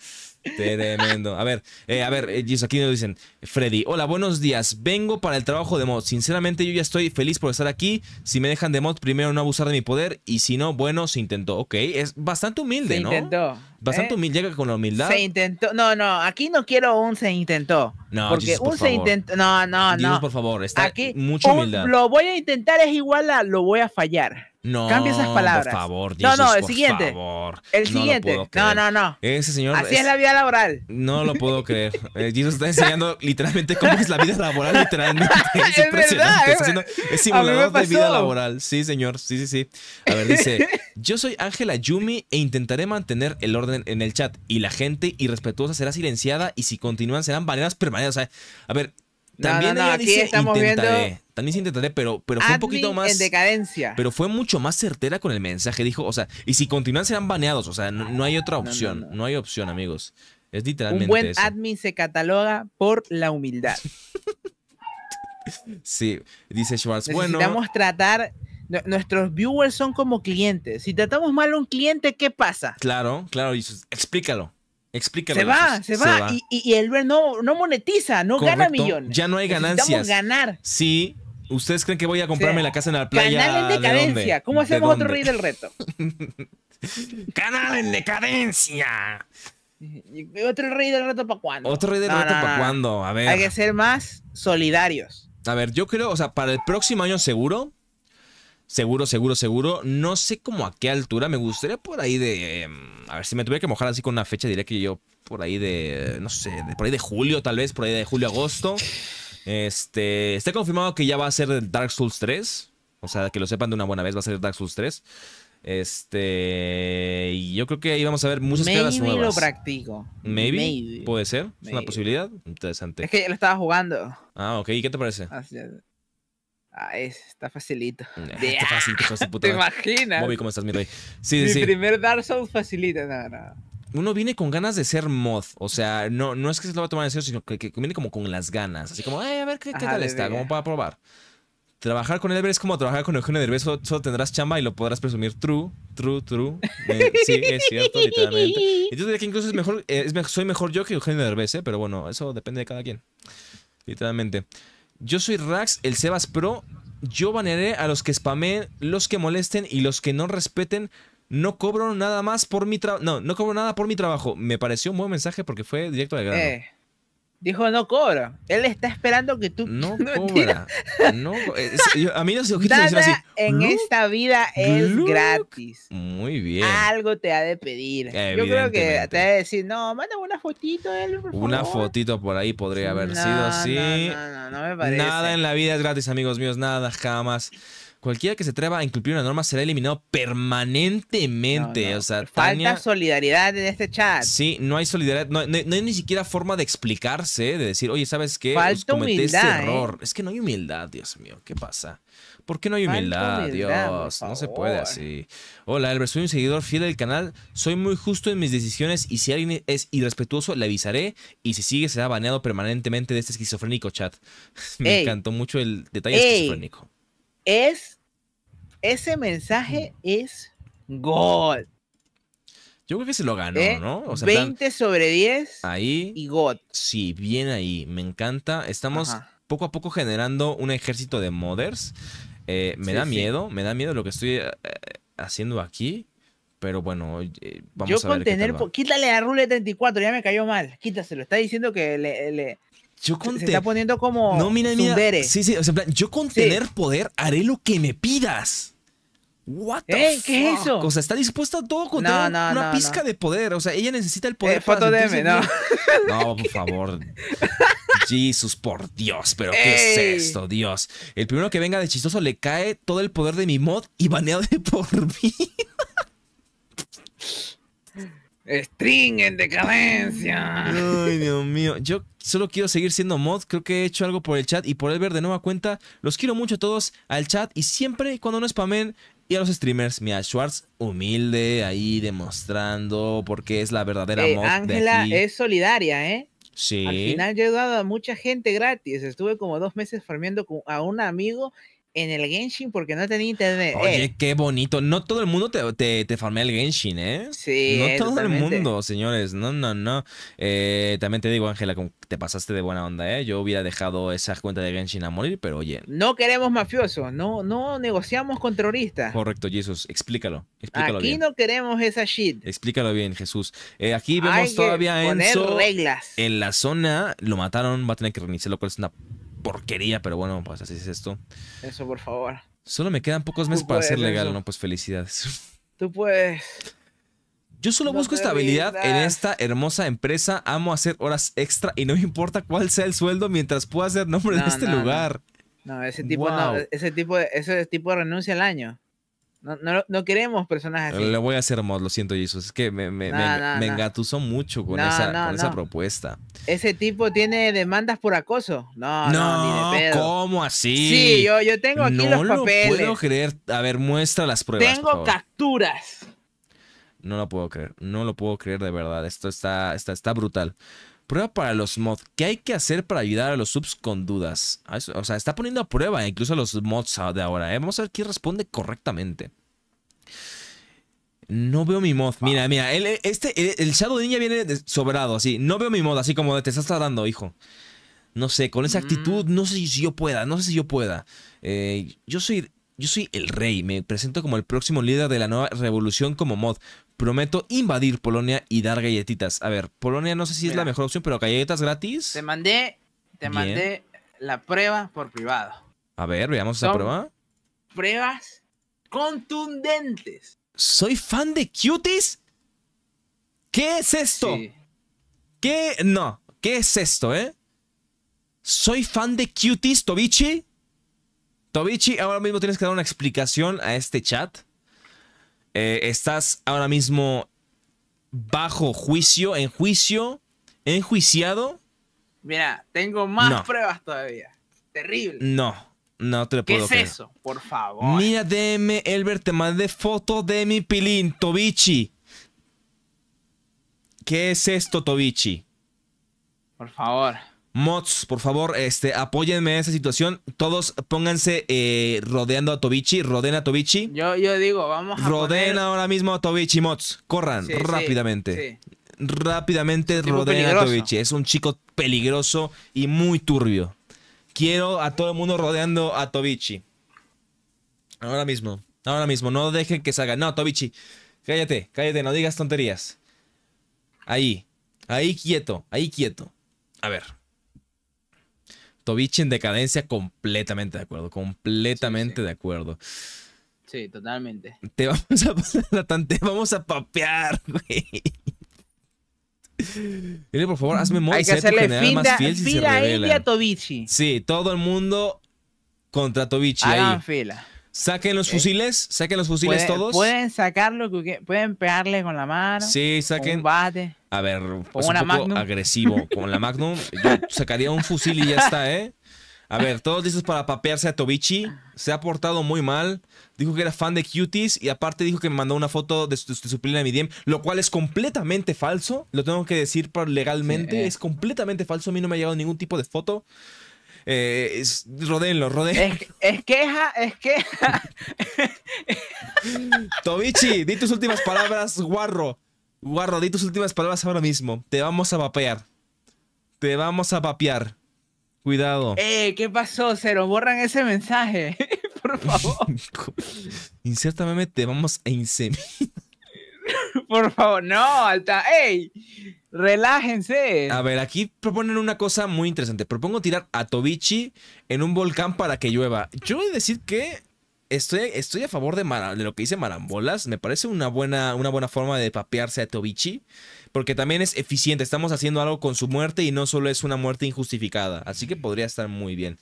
Tremendo. A ver, eh, a ver, eh, aquí nos dicen, Freddy, hola, buenos días. Vengo para el trabajo de mod. Sinceramente, yo ya estoy feliz por estar aquí. Si me dejan de mod, primero no abusar de mi poder. Y si no, bueno, se intentó. Ok, es bastante humilde, ¿no? Se intentó. Bastante ¿eh? humilde, llega con la humildad. Se intentó. No, no, aquí no quiero un se intentó. No, porque un se intentó. No, no, no. por favor, está aquí mucha humildad. lo voy a intentar es igual a lo voy a fallar. No, Cambia esas palabras. Por favor, no, no, el siguiente. El siguiente. No, no, no, Ese señor. Así es, la vida laboral. No lo puedo creer. Eh, Jesús está enseñando literalmente cómo es la vida laboral, literalmente. Es, verdad. Es, simulador de vida laboral. Sí, señor. Sí, sí, sí. A ver, dice: Yo soy Ángela Yumi e intentaré mantener el orden en el chat. Y la gente irrespetuosa será silenciada y si continúan serán baneadas permanentes. a ver, también intentaré, También intentaré, pero, pero fue un poquito más. En decadencia. Pero fue mucho más certera con el mensaje. Dijo, o sea, y si continúan serán baneados. O sea, no, hay otra opción. No, hay opción, amigos. Es literalmente. Un buen admin se cataloga por la humildad. sí, dice Schwartz. Necesitamos tratar. Nuestros viewers son como clientes. Si tratamos mal a un cliente, ¿qué pasa? Claro, claro. explícalo Explícame. Se va, se, va, Y, y, el no, no monetiza, no gana millones. Ya no hay ganancias. ganar. Sí. ¿Ustedes creen que voy a comprarme la casa en la playa? Canal en decadencia. ¿Cómo hacemos eh, otro rey del reto? canal en decadencia. Otro rey del reto para cuándo. Otro rey del reto para cuándo. A ver. Hay que ser más solidarios. A ver, yo creo, o sea, para el próximo año seguro, Seguro, seguro, seguro. No sé cómo a qué altura. Me gustaría por ahí de. Em, a ver, si me tuviera que mojar así con una fecha, diría que yo por ahí de. No sé, por ahí de julio, tal vez, por ahí de julio, agosto. Este. Está confirmado que ya va a ser Dark Souls 3. O sea, que lo sepan de una buena vez, va a ser Dark Souls 3. Este. Y yo creo que ahí vamos a ver muchas Maybe nuevas. Maybe lo practico. Maybe. Puede ser. Es una posibilidad. Interesante. Es que yo lo estaba jugando. Ah, ok. ¿Y qué te parece? Así es. Ay, ah, está facilito. puta ¿Te imaginas? Bobby, ¿cómo estás, mi rey? Sí, mi primer Dark Souls facilita, nada, Uno viene con ganas de ser mod. O sea, no, no es que se lo va a tomar en serio, sino que, viene como con las ganas. Así como, Ay, a ver qué, tal está, ¿Cómo puedo probar. Trabajar con él es como trabajar con Eugenio Derbez, solo, solo, tendrás chamba y lo podrás presumir true, true, true. Eh, sí, es cierto, literalmente. yo diría que incluso es mejor, eh, soy mejor yo que Eugenio Derbez, eh, pero bueno, eso depende de cada quien. Literalmente. Yo soy Rax, el Sebas Pro. Yo banearé a los que spameen los que molesten y los que no respeten. No cobro nada más por mi trabajo. No, no cobro nada por mi trabajo. Me pareció un buen mensaje porque fue directo al grano. Eh. Dijo, no cobra. Él está esperando que tú... No, cobra. No, eh, a mí los ojitos Nada así, en esta vida es gratis. Muy bien. Algo te ha de pedir. Yo creo que te ha de decir, no, manda una fotito él, Una fotito por ahí podría haber sido así. no, no me parece. Nada en la vida es gratis, amigos míos. Nada, jamás. Cualquiera que se atreva a incumplir una norma será eliminado permanentemente. O sea, Falta solidaridad en este chat. Sí, no hay solidaridad. No, hay ni siquiera forma de explicarse, de decir, oye, ¿sabes qué? Pues, Falta este humildad, ¿eh? error. Es que no hay humildad, Dios mío. ¿Qué pasa? ¿Por qué no hay humildad? Dios, no se puede así. Hola, Albert, soy un seguidor fiel del canal. Soy muy justo en mis decisiones y si alguien es irrespetuoso, le avisaré. Y si sigue, será baneado permanentemente de este esquizofrénico chat. Me encantó mucho el detalle esquizofrénico. Es ese mensaje mm. es God. Yo creo que se lo ganó, ¿Eh? ¿no? O 20 sobre 10. Ahí. Y God. Sí, bien ahí. Me encanta. Estamos poco a poco generando un ejército de mothers eh, me da miedo, me da miedo lo que estoy eh, haciendo aquí. Pero bueno, vamos a ver. tener. Quítale a rule 34, ya me cayó mal. Quítaselo. Está diciendo que le, yo con está poniendo como no, mira, Sí, sí, o sea, yo con tener poder haré lo que me pidas. What ¿Qué es eso? O sea, está dispuesta a todo con una pizca de poder. O sea, ella necesita el eh, poder. no. No, por favor. Jesús, por Dios, pero ¿qué es esto, Dios? El primero que venga de chistoso le cae todo el poder de mi mod y banea de por mí. String en decadencia. Ay, Dios mío. Yo solo quiero seguir siendo mod. Creo que he hecho algo por el chat y por el ver de nueva cuenta. Los quiero mucho a todos al chat y siempre cuando no spamen y a los streamers. Mira, Schwartz humilde ahí demostrando porque es la verdadera eh, mod. Ángela es solidaria, ¿eh? Sí. Al final yo he dado a mucha gente gratis. Estuve como dos meses farmeando a un amigo en el Genshin porque no tenía internet. Eh. Oye, qué bonito. No todo el mundo te, te, el Genshin, ¿eh? Sí. No eh, todo el mundo, señores. No, no, no. Eh, también te digo, Ángela, te pasaste de buena onda, ¿eh? Yo hubiera dejado esa cuenta de Genshin a morir, pero oye. No queremos mafioso no, no negociamos con terroristas. Correcto, Jesús. Explícalo. explícalo aquí no queremos esa shit. Explícalo bien, Jesús. aquí vemos todavía que poner reglas. En la zona lo mataron, va a tener que reiniciarlo, lo cual es una porquería, pero bueno, pues así es esto. Eso, por favor. Solo me quedan pocos meses para ser legal, ¿no? Pues felicidades. Tú puedes. Yo solo busco estabilidad en esta hermosa empresa. Amo hacer horas extra y no me importa cuál sea el sueldo mientras pueda ser nombre en este lugar. No, ese tipo, no ese tipo, tipo de renuncia al año. No, queremos personas así. Le voy a hacer mod, lo siento, Jesus. Es que me, me, engatusó mucho con, esa, propuesta. Ese tipo tiene demandas por acoso. No, no, ni de pedo. ¿Cómo así? Sí, yo, tengo aquí los papeles. No puedo creer. A ver, muestra las pruebas. Tengo capturas. No lo puedo creer. No lo puedo creer de verdad. Esto está, está, está brutal. Prueba para los mods. ¿Qué hay que hacer para ayudar a los subs con dudas? Ah, o sea, está poniendo a prueba incluso a los mods de ahora. ¿eh? Vamos a ver quién responde correctamente. No veo mi mod. Mira, mira, este, el Shadow Ninja viene sobrado, así. No veo mi mod, así como te estás tratando, hijo. No sé, con esa mm. actitud, no sé si yo pueda, no sé si yo pueda. Eh, yo soy yo soy el rey, me presento como el próximo líder de la nueva revolución como mod. Prometo invadir Polonia y dar galletitas. A ver, Polonia no sé si es la mejor opción, pero galletas gratis. Te mandé, te mandé la prueba por privado. A ver, veamos esa prueba. Pruebas contundentes. ¿Soy fan de cuties? ¿Qué es esto? ¿Qué? No, ¿qué es esto, eh? ¿Soy fan de cuties, Tobichi? Tobichi, ahora mismo tienes que dar una explicación a este chat. Eh, estás ahora mismo bajo juicio, en juicio, enjuiciado. Mira, tengo más pruebas todavía. Terrible. No, no te lo puedo ¿Qué es eso? Por favor. Mira, DM Elber, te mandé foto de mi pilín, Tobichi. ¿Qué es esto, Tobichi? Por favor. Mods, por favor, este, apóyenme en esa situación. Todos pónganse eh, rodeando a Tobichi, roden a Tobichi. Yo, yo digo, vamos a. Roden ahora mismo a Tobichi, Mods. Corran rápidamente. Rápidamente roden a Tobichi. Es un chico peligroso y muy turbio. Quiero a todo el mundo rodeando a Tobichi. Ahora mismo. Ahora mismo. No dejen que salga. No, Tobichi. Cállate, cállate, no digas tonterías. Ahí. Ahí quieto, ahí quieto. A ver. Tobichi en decadencia, completamente de acuerdo, completamente de acuerdo. Sí, totalmente. Te vamos a pasar, tante vamos a papear, güey. por favor, hazme móvil. Hay si Sí, todo el mundo contra Tobichi. Hagan fila. Saquen los fusiles, saquen los fusiles todos. Pueden sacarlo, pueden pegarle con la mano. Sí, saquen a ver, es un poco agresivo con la Magnum. Yo sacaría un fusil y ya está, ¿eh? A ver, todos listos para papearse a Tobichi. Se ha portado muy mal. Dijo que era fan de Cuties y aparte dijo que me mandó una foto de su, de plena mi lo cual es completamente falso. Lo tengo que decir legalmente. Eh. Es completamente falso. A mí no me ha llegado ningún tipo de foto. Eh, es, rodenlo, Es, es queja, es queja. Tobichi, di tus últimas palabras, guarro. Guarda, di tus últimas palabras ahora mismo. Te vamos a vapear. Te vamos a vapear. Cuidado. Eh, ¿qué pasó, Cero? Borran ese mensaje. Por favor. Inciertamente te vamos a inseminar. Por favor, no, alta. ¡Ey! Relájense. A ver, aquí proponen una cosa muy interesante. Propongo tirar a Tobichi en un volcán para que llueva. Yo voy a decir que estoy, a favor de, lo que dice Marambolas. Me parece una buena, una buena forma de papearse a Tobichi. Porque también es eficiente. Estamos haciendo algo con su muerte y no solo es una muerte injustificada. Así que podría estar muy bien.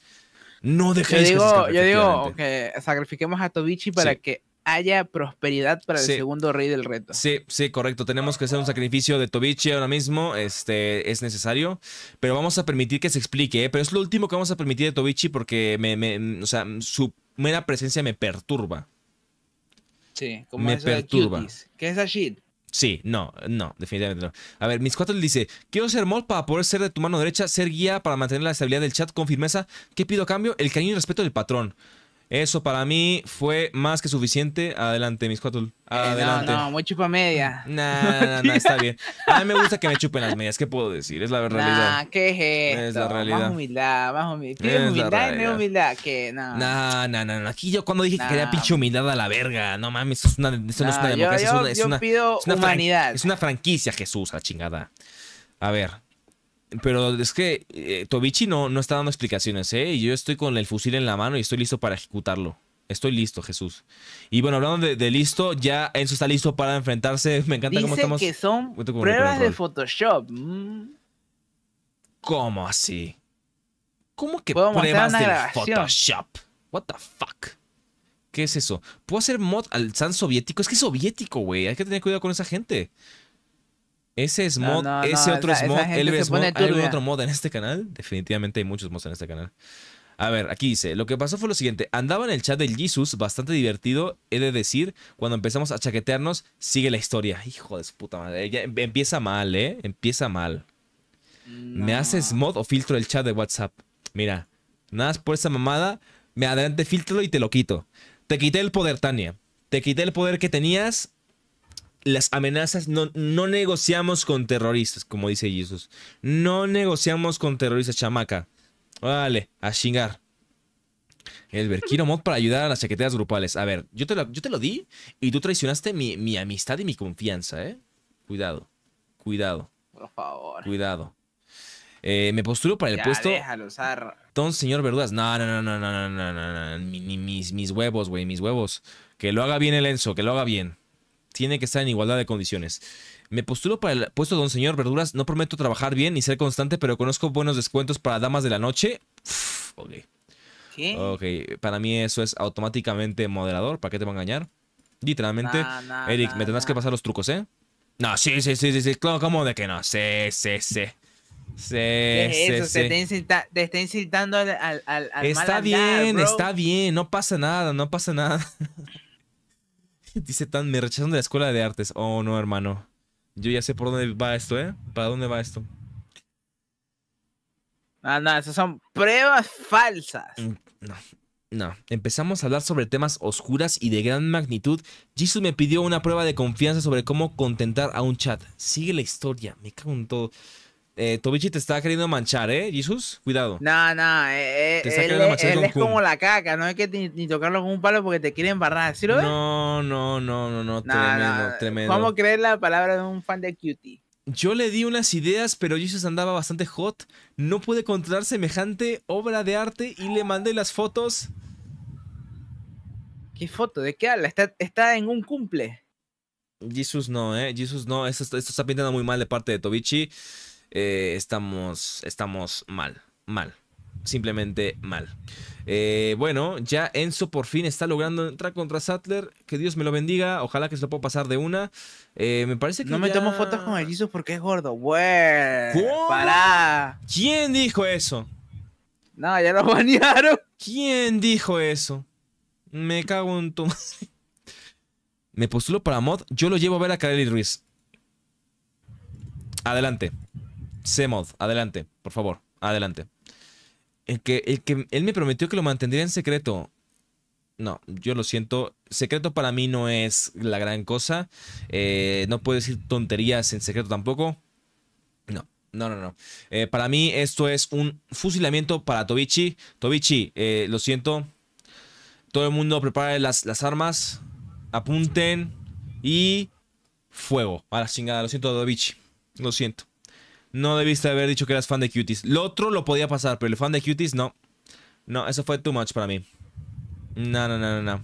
No dejéis yo digo, que Yo digo que sacrifiquemos a Tobichi para que haya prosperidad para el segundo rey del reto. Sí, sí, correcto. Tenemos que hacer un sacrificio de Tobichi ahora mismo. Este es necesario. Pero vamos a permitir que se explique. ¿eh? Pero es lo último que vamos a permitir de Tobichi porque me, o sea, su mera presencia me perturba. Sí, como me perturba. ¿Qué es esa shit? Sí, no, no, definitivamente no. A ver, mis cuatro le dice, quiero ser mod para poder ser de tu mano derecha, ser guía para mantener la estabilidad del chat con firmeza. ¿Qué pido a cambio? El cariño y respeto del patrón. Eso para mí fue más que suficiente. Adelante, mis cuatro. Eh, Adelante. no, no, muy chupa media. Nah, no, nah, está bien. A mí me gusta que me chupen las medias. ¿Qué puedo decir? Es la verdad. Nah, ¿qué es esto? Es la realidad. Más humildad, más humildad. Tienes humildad y no humildad. Que no. Nah, nah, nah, Aquí yo cuando dije que quería pinche humildad a la verga. No mames, eso, es una, no es una democracia. Yo, yo, es una, yo pido humanidad. Es una franquicia, Jesús, la chingada. A ver, pero es que eh, Tobichi no, está dando explicaciones, ¿eh? Y yo estoy con el fusil en la mano y estoy listo para ejecutarlo. Estoy listo, Jesús. Y bueno, hablando de, listo, ya Enzo está listo para enfrentarse. Me encanta cómo estamos. que son pruebas de Photoshop. Mm. ¿Cómo así? ¿Cómo que pruebas de Photoshop? What the fuck? ¿Qué es eso? ¿Puedo hacer mod al San soviético? Es que es soviético, güey. Hay que tener cuidado con esa gente. Ese es mod, ese otro es mod, es ¿Hay otro mod en este canal? Definitivamente hay muchos mods en este canal. A ver, aquí dice, lo que pasó fue lo siguiente, andaba en el chat del Jesus, bastante divertido, he de decir, cuando empezamos a chaquetearnos, sigue la historia. Hijo de su puta madre, em, empieza mal, ¿eh? Empieza mal. ¿Me haces mod o filtro el chat de WhatsApp? Mira, nada más por esa mamada, me adelante filtro y te lo quito. Te quité el poder, Tania. Te quité el poder que tenías las amenazas, no, no negociamos con terroristas, como dice Jesús. No negociamos con terroristas, chamaca. Vale, a chingar. Elber, quiero mod para ayudar a las chaqueteras grupales. A ver, yo te lo, yo te lo di y tú traicionaste mi, mi, amistad y mi confianza, ¿eh? Cuidado, cuidado. Por favor. Cuidado. Eh, me postulo para el ya, puesto. Déjalo usar. Don señor Verduras. No, no, no, no, no, no, no, no. Mis, mis huevos, güey, mis huevos. Que lo haga bien el Enzo, que lo haga bien tiene que estar en igualdad de condiciones. Me postulo para el puesto de don señor verduras. No prometo trabajar bien ni ser constante, pero conozco buenos descuentos para damas de la noche. ok. Ok, para mí eso es automáticamente moderador. ¿Para qué te va a engañar? Literalmente, Eric, me tendrás que pasar los trucos, ¿eh? No, sí, sí, sí, sí, Claro, ¿cómo de que no? Sí, sí, sí. Sí, eso? te, Está incitando está al, al, Está bien, está bien, no pasa nada, no pasa nada. Dice Tan, me rechazaron de la escuela de artes. Oh, no, hermano. Yo ya sé por dónde va esto, ¿eh? ¿Para dónde va esto? Ah, no, esas son pruebas falsas. Mm, no, no. Empezamos a hablar sobre temas oscuras y de gran magnitud. Jesus me pidió una prueba de confianza sobre cómo contentar a un chat. Sigue la historia, me cago en todo. Eh, Tobichi te está queriendo manchar, ¿eh, Jesus? Cuidado. No, no, eh, eh él, es como la caca, no hay que ni, tocarlo con un palo porque te quiere embarrar, ¿sí lo ves? No, no, no, no, no, tremendo, no. tremendo. Eh, ¿Cómo creer la palabra de un fan de Cutie? Yo le di unas ideas, pero Jesus andaba bastante hot. No pude encontrar semejante obra de arte y le mandé las fotos. ¿Qué foto? ¿De qué habla? Está, en un cumple. Jesus no, eh. Jesus no. Esto, esto está pintando muy mal de parte de Tobichi. Eh, estamos, estamos mal, mal. Simplemente mal. Eh, bueno, ya Enzo por fin está logrando entrar contra Sattler. Que Dios me lo bendiga. Ojalá que se lo pueda pasar de una. Eh, me parece que. No me tomo fotos con el porque es gordo. Güey. para ¿Quién dijo eso? No, ya lo banearon. ¿Quién dijo eso? Me cago en tu Me postulo para mod. Yo lo llevo a ver a Kareli Ruiz. Adelante. Semod, adelante, por favor, adelante. El que, el que él me prometió que lo mantendría en secreto. No, yo lo siento. Secreto para mí no es la gran cosa. Eh, no puedo decir tonterías en secreto tampoco. No, no, no, no. Eh, para mí esto es un fusilamiento para Tobichi. Tobichi, eh, lo siento. Todo el mundo prepare las, las armas. Apunten. Y... Fuego. A la chingada. Lo siento, Tobichi. Lo siento. No debiste haber dicho que eras fan de Cuties. Lo otro lo podía pasar, pero el fan de Cuties no. No, eso fue too much para mí. No, no, no, no, no.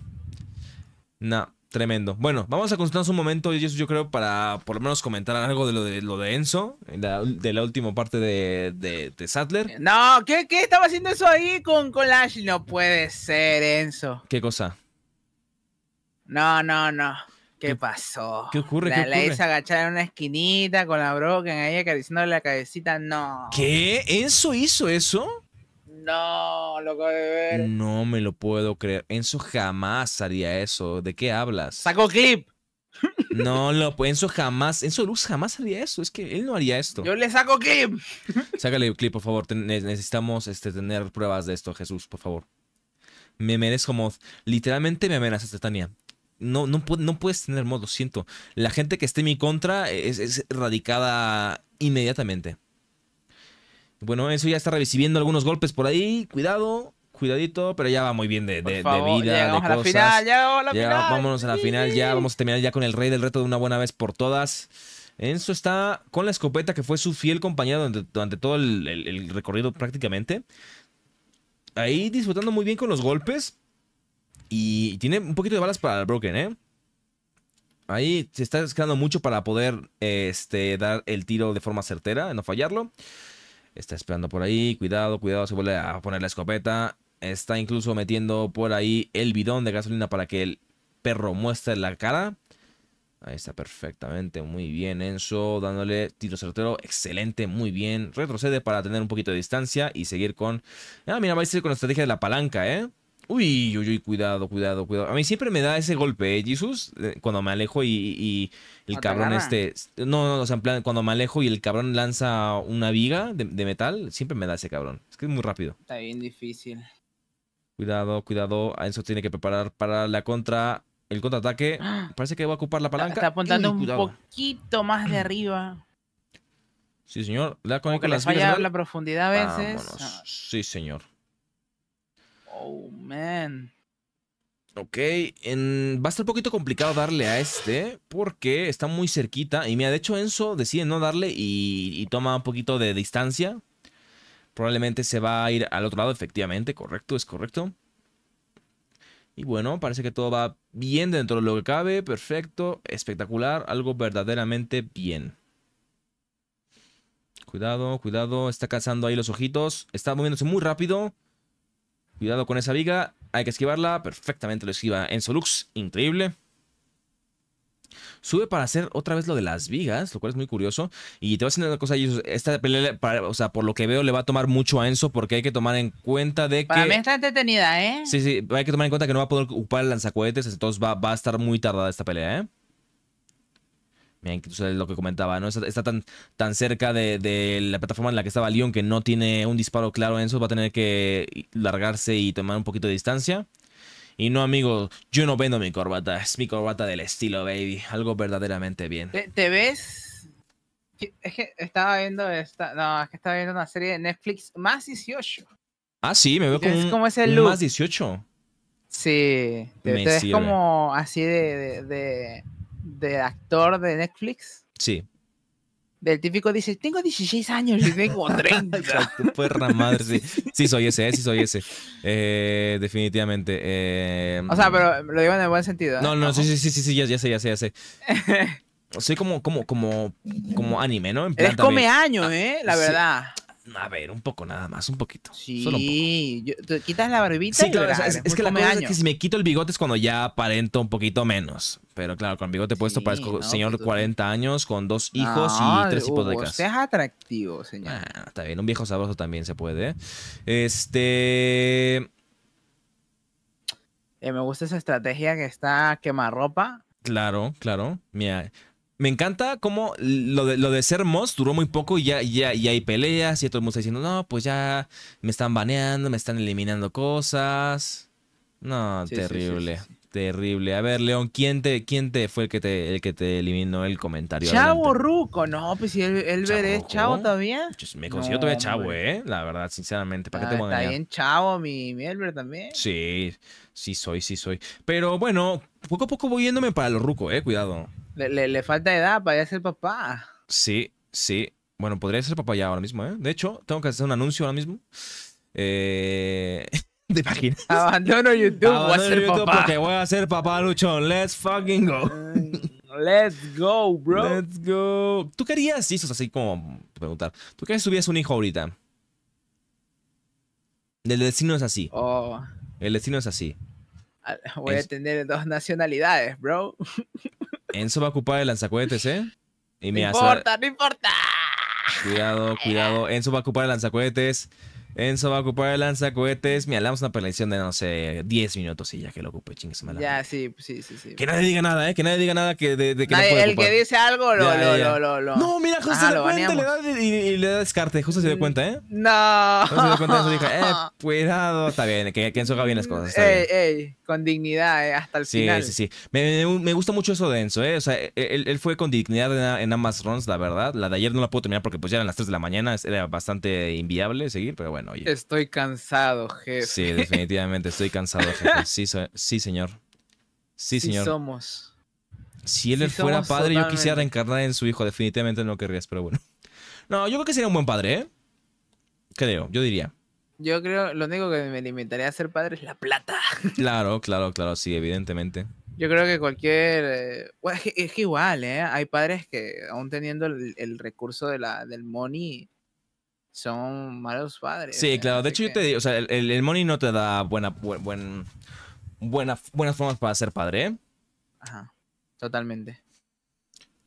No, tremendo. Bueno, vamos a consultarnos un momento, yo creo, para por lo menos comentar algo de lo de, lo de Enzo, de la última parte de, de, Sattler. No, ¿qué, ¿qué, estaba haciendo eso ahí con, con No puede ser, Enzo. ¿Qué cosa? No, no, no. ¿Qué pasó? ¿Qué ocurre? La, en una esquinita con la broca en ella, acariciándole la cabecita. No. ¿Qué? ¿Enzo hizo eso? No, loco de ver. No me lo puedo creer. Enzo jamás haría eso. ¿De qué hablas? ¡Saco clip. No, lo, Enzo jamás, Enzo Luz jamás haría eso. Es que él no haría esto. Yo le saco clip. Sácale el clip, por favor. necesitamos este, tener pruebas de esto, Jesús, por favor. Me merezco mod. Literalmente me amenazaste, Tania no, puedes tener modo, siento. La gente que esté en mi contra es, erradicada inmediatamente. Bueno, eso ya está recibiendo algunos golpes por ahí. Cuidado, cuidadito, pero ya va muy bien de, vida, de A la final, ya, Vámonos a la final, ya vamos a terminar ya con el rey del reto de una buena vez por todas. eso está con la escopeta que fue su fiel compañero durante, todo el recorrido prácticamente. Ahí disfrutando muy bien con los golpes. Y tiene un poquito de balas para el Broken, ¿eh? Ahí se está esperando mucho para poder este, dar el tiro de forma certera, no fallarlo. Está esperando por ahí, cuidado, cuidado, se vuelve a poner la escopeta. Está incluso metiendo por ahí el bidón de gasolina para que el perro muestre la cara. Ahí está perfectamente, muy bien Enzo, dándole tiro certero, excelente, muy bien. Retrocede para tener un poquito de distancia y seguir con... Ah, mira, va a ir con la estrategia de la palanca, ¿eh? Uy, uy, cuidado, cuidado, cuidado. A mí siempre me da ese golpe, ¿eh, Jesus, eh, cuando me alejo y, el cabrón este... No, no, o sea, en plan, cuando me alejo y el cabrón lanza una viga de, metal, siempre me da ese cabrón. Es que es muy rápido. Está bien difícil. Cuidado, cuidado. eso tiene que preparar para la contra. El contraataque. Parece que va a ocupar la palanca. Está, apuntando un poquito más de arriba. Sí, señor. La que las la profundidad a veces. Sí, señor. Oh, man. Ok, en, va a estar un poquito complicado darle a este porque está muy cerquita. Y mira, de hecho Enzo decide no darle y toma un poquito de distancia. Probablemente se va a ir al otro lado, efectivamente, correcto, es correcto. Y bueno, parece que todo va bien dentro de lo que cabe, perfecto, espectacular, algo verdaderamente bien. Cuidado, cuidado, está cazando ahí los ojitos, está moviéndose muy rápido. Cuidado con esa viga. Hay que esquivarla. Perfectamente lo esquiva Enzo Lux. Increíble. Sube para hacer otra vez lo de las vigas, lo cual es muy curioso. Y te voy a decir una cosa, esta pelea, o sea, por lo que veo, le va a tomar mucho a Enzo porque hay que tomar en cuenta de que... Para mí está entretenida, ¿eh? Sí, sí, hay que tomar en cuenta que no va a poder ocupar el lanzacohetes, entonces va, va a estar muy tardada esta pelea, ¿eh? Mira, incluso lo que comentaba, ¿no? Está, tan, tan cerca de, la plataforma en la que estaba Lyon que no tiene un disparo claro en eso. Va a tener que largarse y tomar un poquito de distancia. Y no, amigo, yo no vendo mi corbata. Es mi corbata del estilo, baby. Algo verdaderamente bien. ¿Te, ves? Es que estaba viendo esta. No, es que estaba viendo una serie de Netflix más 18. Ah, sí, me veo como look? más 18. Sí, te, ves como así de ¿De actor de Netflix. Sí. Del típico dice, tengo 16 años y tengo 30. Exacto, perra madre, sí. Sí, soy ese, eh, sí, soy ese. Eh, definitivamente. Em, o sea, pero lo digo en el buen sentido. ¿eh? No, no, sí sí, sí, sí, sí, ya, ya sé, ya sé, ya sé. Soy como, como, como, como anime, ¿no? En Eres come años, ¿eh? La verdad. A ver, un poco nada más, un poquito. Sí, te quitas la barbita. es, que la verdad es que si me quito el bigote es cuando ya aparento un poquito menos. Pero claro, con el bigote puesto parezco señor pues de 40 años con dos hijos y tres de uh, usted es atractivo, señor. Ah, está bien, un viejo sabroso también se puede. ¿eh? Este. Eh, me gusta esa estrategia que está quemarropa. Claro, claro. Mira, me encanta cómo lo de, ser Moss duró muy poco y ya, ya, y hay peleas y todo el mundo está diciendo, no, pues ya me están baneando, me están eliminando cosas. No, terrible. terrible. A ver, León, ¿quién te, quién te fue el que te, el que te eliminó el comentario? Chavo Ruco, no, pues si él, es chavo todavía. me considero todavía chavo, eh. La verdad, sinceramente, ¿para qué te ah, Está bien chavo, mi, mi Elber también. Sí, sí soy, sí soy. Pero bueno, poco a poco voy yéndome para lo Ruco, eh, cuidado. Le, falta edad para ya ser papá. Sí, sí. Bueno, podría ser papá ya ahora mismo, ¿eh? De hecho, tengo que hacer un anuncio ahora mismo. Eh... De Abandono YouTube, voy a ser YouTube papá. porque voy a ser papá luchón. Let's fucking go. Let's go, bro. Let's go. ¿Tú querías, eso es así como preguntar, ¿tú querías tuvieras un hijo ahorita? El destino es así. Oh. El destino es así. Ah, voy a tener dos nacionalidades, bro. Enzo va a ocupar el lanzacohetes, ¿eh? Y me no importa, no importa. Cuidado, cuidado. Enzo va a ocupar el lanzacohetes. Enzo va a ocupar el lanzacohetes. Mira, le damos una perlección de, no sé, 10 minutos y ya que lo ocupe, chingues madre. Ya, sí, pues, sí, sí, sí. Que nadie diga nada, ¿eh? Que nadie diga nada que, de, que no puede El que dice algo lo, lo, Lo, lo, lo, No, mira, justo ah, se da cuenta le da, y, le da descarte. Justo se dio mm, cuenta, ¿eh? No. Justo se dio cuenta de eso. eh, cuidado. Está bien, que, Enzo haga bien las cosas. Está ey, ey, con dignidad, ¿eh? Hasta el final. Sí, sí, sí. Me, me, gusta mucho eso de Enzo, ¿eh? O sea, e, él, él fue con dignidad en, en, ambas runs, la verdad. La de ayer no la puedo terminar porque pues ya eran las 3 de la mañana. Era bastante inviable seguir, pero bueno. Estoy cansado, jefe. Sí, definitivamente, estoy cansado, jefe. Sí, sí señor. Sí, señor. somos. Si él fuera padre, yo quisiera reencarnar en su hijo. Definitivamente no querrías, pero bueno. No, yo creo que sería un buen padre, ¿eh? Creo, yo diría. Yo creo, lo único que me limitaría a ser padre es la plata. Claro, claro, claro, sí, evidentemente. Yo creo que cualquier... Eh, es, que, igual, ¿eh? Hay padres que aún teniendo el, recurso de la, del money, son malos padres. Sí, ¿eh? claro. De hecho, yo te digo, o sea, el, el, money no te da buena, buen, buenas formas para ser padre, ¿eh? Ajá, totalmente.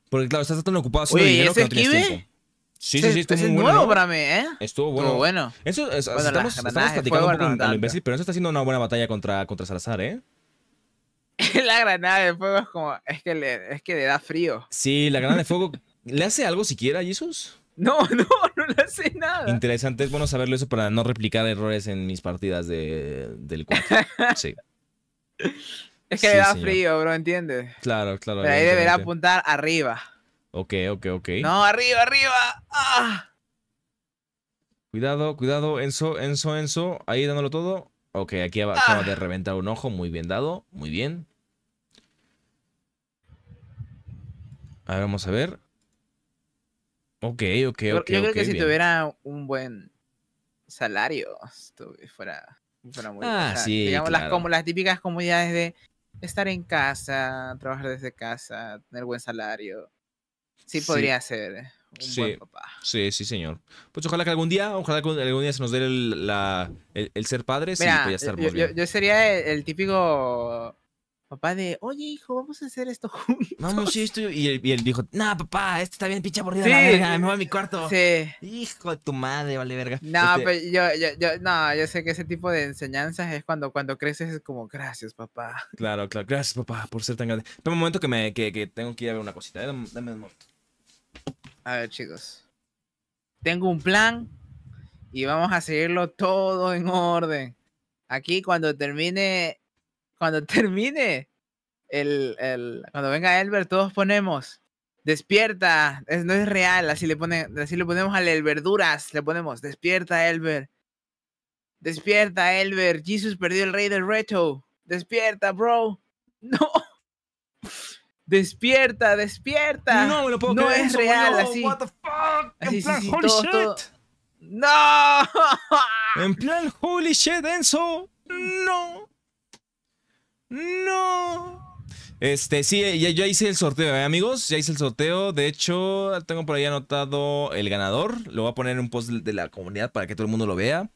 Porque, claro, estás tan ocupado haciendo dinero que no tienes tiempo. Sí, sí, sí, estuvo muy bueno. nuevo para mí, ¿eh? Estuvo bueno. Estuvo bueno. Eso, es, estamos, estamos platicando un poco imbécil, pero eso está haciendo una buena batalla contra, contra Salazar, ¿eh? la granada de fuego es como. Es que le, es que le da frío. Sí, la granada de fuego. ¿Le hace algo siquiera a Jesus? No, no, no le hace nada. Interesante, es bueno saberlo eso para no replicar errores en mis partidas del 4. Sí. es que le da frío, bro, ¿entiendes? Claro, claro. Pero ahí deberá apuntar arriba. Ok, ok, ok. No, arriba, arriba. Ah. Cuidado, cuidado, Enzo, Enzo, Enzo. Ahí dándolo todo. Ok, aquí abajo ah. de reventar un ojo. Muy bien dado. Muy bien. A vamos a ver. Ok, ok, ok. Yo, creo que si tuviera un buen salario, fuera, fuera muy. Ah, sí. Digamos, las, las típicas comodidades de estar en casa, trabajar desde casa, tener buen salario. Sí, podría ser un buen papá. Sí, sí, señor. Pues ojalá que algún día, ojalá que algún día se nos dé el, ser padre. y estar yo, Yo, sería el típico papá de, oye, hijo, vamos a hacer esto juntos. Vamos, sí, esto. Y él, y dijo, nah, papá, esto está bien pinche aburrido, sí. me voy a mi cuarto. Sí. Hijo de tu madre, vale verga. No, este pero pues, yo, yo, yo, no, yo sé que ese tipo de enseñanzas es cuando, cuando creces es como, gracias, papá. Claro, claro, gracias, papá, por ser tan grande. Pero un momento que, me, que, que tengo que ir a ver una cosita, ¿eh? dame un momento. A ver, chicos. Tengo un plan y vamos a seguirlo todo en orden. Aquí cuando termine cuando termine, el, el, cuando venga Elber, todos ponemos, despierta, no es real, así le, ponen... así le ponemos al Elber Duras, le ponemos, despierta Elber, despierta Elber, Jesus perdió el rey del reto, despierta bro, no. Despierta, despierta. No, me lo puedo no es real, así. What the fuck? en plan, holy shit. No. En plan, holy shit, Enzo. No. No. Este, sí, eh, ya, hice el sorteo, ¿eh, amigos. Ya hice el sorteo. De hecho, tengo por ahí anotado el ganador. Lo voy a poner en un post de la comunidad para que todo el mundo lo vea.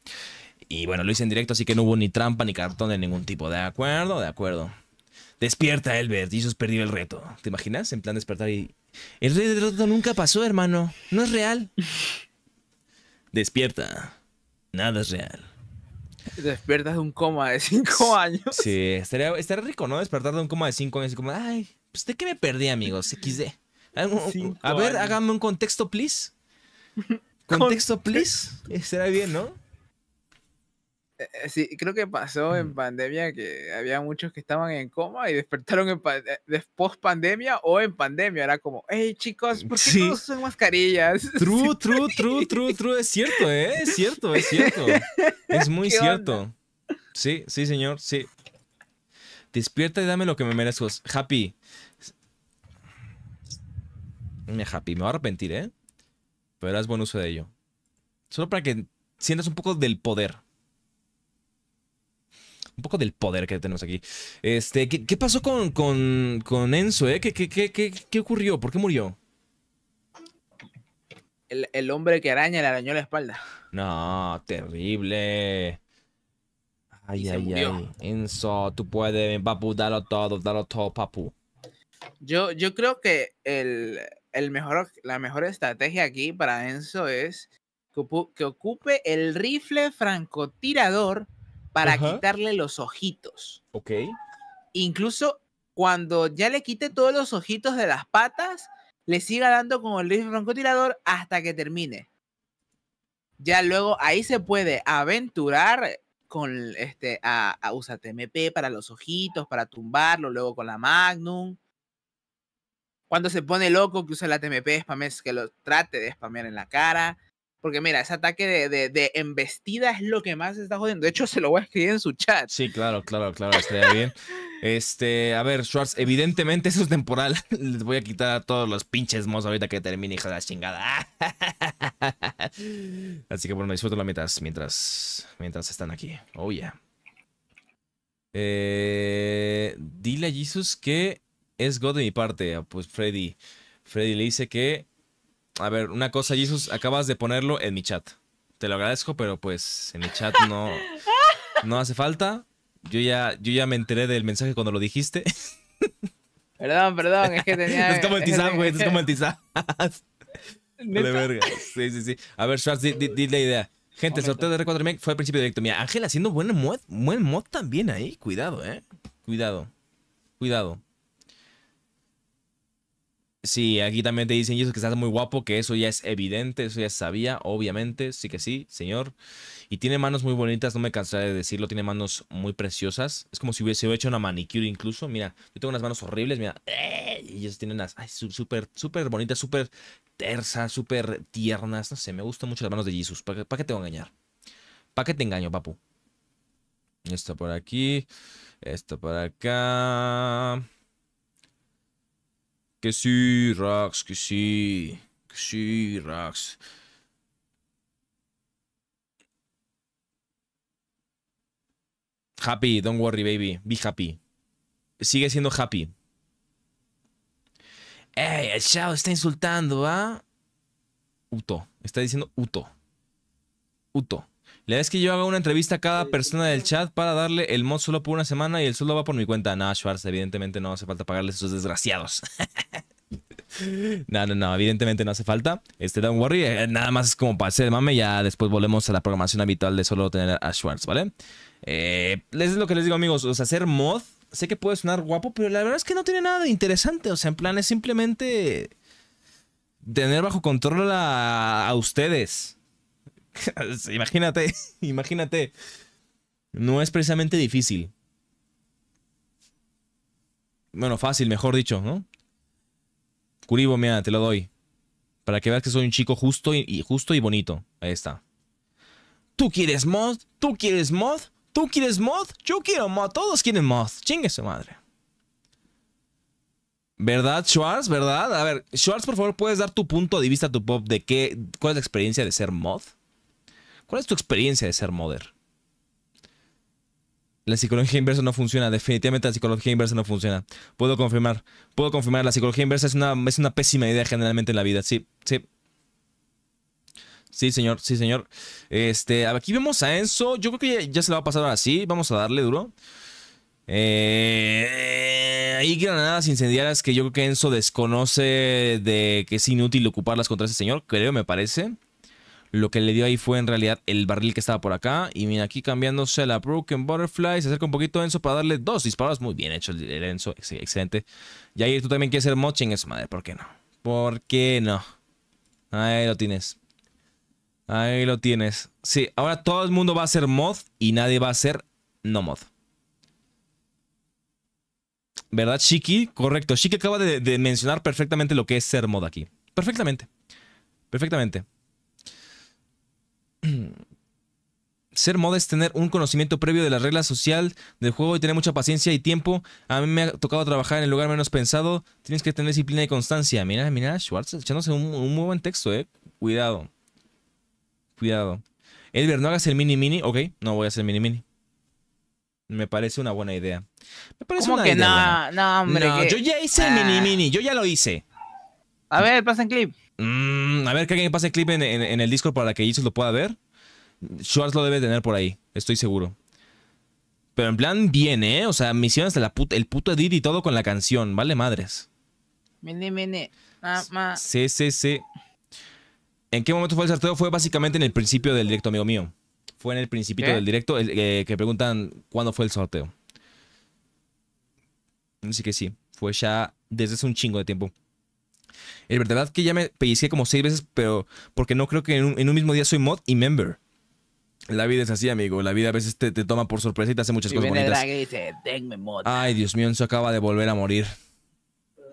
Y bueno, lo hice en directo, así que no hubo ni trampa ni cartón de ningún tipo. ¿De acuerdo? De acuerdo. Despierta, Elbert. y es perdido el reto. ¿Te imaginas? En plan despertar y. El rey reto nunca pasó, hermano. No es real. Despierta. Nada es real. Despertas de un coma de cinco años. Sí, estaría, estaría, rico, ¿no? Despertar de un coma de cinco años y como, ay, pues de qué me perdí, amigos, XD. Ah, a ver, hágame un contexto, please. Contexto, please. Estaría bien, ¿no? Eh, eh, sí, creo que pasó en pandemia que había muchos que estaban en coma y despertaron en eh, después pandemia o en pandemia. Era como, hey chicos, ¿por qué sí. todos usan mascarillas? True, true, true, true, true. Es cierto, Es cierto, es cierto. Es muy cierto. Sí, sí, señor, sí. Despierta y dame lo que me merezco. Happy. Happy, me voy a arrepentir, ¿eh? Pero haz buen uso de ello. Solo para que sientas un poco del poder un poco del poder que tenemos aquí. Este, ¿qué, pasó con, Enzo, eh? ¿Qué, ocurrió? ¿Por qué murió? El, hombre que araña le arañó la espalda. No, terrible. Ay, ay, ay. Enzo, tú puedes, papu, dalo todo, dalo todo, papu. Yo, yo creo que la mejor estrategia aquí para Enzo es que ocupe el rifle francotirador para quitarle los ojitos. Ok. Incluso cuando ya le quite todos los ojitos de las patas, le siga dando con el roncotirador hasta que termine. Ya luego ahí se puede aventurar con este a, usar TMP para los ojitos, para tumbarlo, luego con la Magnum. Cuando se pone loco que usa la TMP, que lo trate de spamear en la cara. Porque mira, ese ataque de, embestida es lo que más está jodiendo. De hecho, se lo voy a escribir en su chat. Sí, claro, claro, claro, estaría bien. Este, a ver, Schwartz, evidentemente eso es temporal. Les voy a quitar a todos los pinches mozos ahorita que termine, hija de la chingada. Así que bueno, la la mientras, mientras están aquí. Oh, yeah. Eh, dile a Jesus que es God de mi parte. Ah, pues Freddy. Freddy le dice que a ver, una cosa, Jesus, acabas de ponerlo en mi chat. Te lo agradezco, pero pues en mi chat no, no hace falta. Yo ya, yo ya me enteré del mensaje cuando lo dijiste. Perdón, perdón, es que tenía. es como el güey, es como el tizab. verga. Sí, sí, sí. A ver, Schwartz, di, la idea. Gente, el sorteo de R4 Remake fue al principio directo. Mira, Ángel haciendo buen mod, buen mod también ahí. Cuidado, eh. Cuidado. Cuidado. Sí, aquí también te dicen, Jesús, que estás muy guapo, que eso ya es evidente, eso ya sabía, obviamente, sí que sí, señor. Y tiene manos muy bonitas, no me cansaré de decirlo, tiene manos muy preciosas. Es como si hubiese hecho una manicure incluso. Mira, yo tengo unas manos horribles, mira. Eh, y ellos tienen unas, ay, súper, súper bonitas, súper tersas, súper tiernas. No sé, me gustan mucho las manos de Jesús. ¿Para, ¿Para qué te voy a engañar? ¿Para qué te engaño, papu? Esto por aquí, esto por acá que sí, Rax, que sí, que sí, Rax. Happy, don't worry, baby. Be happy. Sigue siendo happy. Ey, el chavo está insultando, ¿ah? Uto. Está diciendo Uto. Uto. La idea es que yo hago una entrevista a cada persona del chat para darle el mod solo por una semana y el solo va por mi cuenta. No, Schwartz evidentemente no hace falta pagarles a esos desgraciados. no, no, no, evidentemente no hace falta. Este Don't Worry, eh, nada más es como para hacer mame. Ya después volvemos a la programación habitual de solo tener a Schwartz ¿vale? Eh, es lo que les digo, amigos. O sea, hacer mod, sé que puede sonar guapo, pero la verdad es que no tiene nada de interesante. O sea, en plan, es simplemente tener bajo control a ustedes imagínate, imagínate. No es precisamente difícil. Bueno, fácil, mejor dicho, ¿no? Curibo, mira, te lo doy. Para que veas que soy un chico justo y, justo y bonito. Ahí está. ¿Tú quieres mod? ¿Tú quieres mod? ¿Tú quieres mod? Yo quiero mod. Todos quieren mod. Chingue su madre. ¿Verdad, Schwartz? ¿Verdad? A ver, Schwartz, por favor, ¿puedes dar tu punto de vista, tu pop, de qué, cuál es la experiencia de ser mod? ¿Cuál es tu experiencia de ser modder? La psicología inversa no funciona, definitivamente la psicología inversa no funciona. Puedo confirmar, puedo confirmar, la psicología inversa es una, es una pésima idea generalmente en la vida, sí, sí. Sí, señor, sí, señor. Este, aquí vemos a Enzo, yo creo que ya, se la va a pasar así, vamos a darle duro. Eh, hay granadas incendiarias que yo creo que Enzo desconoce de que es inútil ocuparlas contra ese señor, creo, me parece. Lo que le dio ahí fue en realidad el barril que estaba por acá. Y mira, aquí cambiándose la Broken Butterfly. Se acerca un poquito Enzo para darle dos disparos. Muy bien hecho el Enzo. Excelente. Y ahí tú también quieres ser mod en eso, madre. ¿Por qué no? ¿Por qué no? Ahí lo tienes. Ahí lo tienes. Sí, ahora todo el mundo va a ser mod y nadie va a ser no mod. ¿Verdad, Shiki? Correcto. Shiki acaba de mencionar perfectamente lo que es ser mod aquí. Perfectamente. Perfectamente. ser moda es tener un conocimiento previo de la regla social del juego y tener mucha paciencia y tiempo. A mí me ha tocado trabajar en el lugar menos pensado. Tienes que tener disciplina y constancia. Mira, mira, Schwartz echándose un, muy buen texto, eh. Cuidado. Cuidado. Elber, no hagas el mini mini. Ok, no voy a hacer mini mini. Me parece una buena idea. Me parece ¿Cómo una que idea. No, hombre. yo ya hice el mini ah. mini. Yo ya lo hice. A ver, pasen clip. Mm, a ver que alguien pase clip en, el Discord para que Jesus lo pueda ver. Schwartz lo debe tener por ahí, estoy seguro. Pero en plan, bien, ¿eh? O sea, misiones de la puta, el puto edit y todo con la canción. Vale madres. Mene, mene. Mamá. Sí, sí, sí. ¿En qué momento fue el sorteo? Fue básicamente en el principio del directo, amigo mío. Fue en el principito del directo eh, que preguntan cuándo fue el sorteo. Así que sí, fue ya desde hace un chingo de tiempo. Es verdad que ya me pellizqué como seis veces, pero porque no creo que en un, mismo día soy mod y member. La vida es así, amigo. La vida a veces te, te toma por sorpresa y te hace muchas cosas bonitas. mod. Ay, Dios mío, Enzo acaba de volver a morir.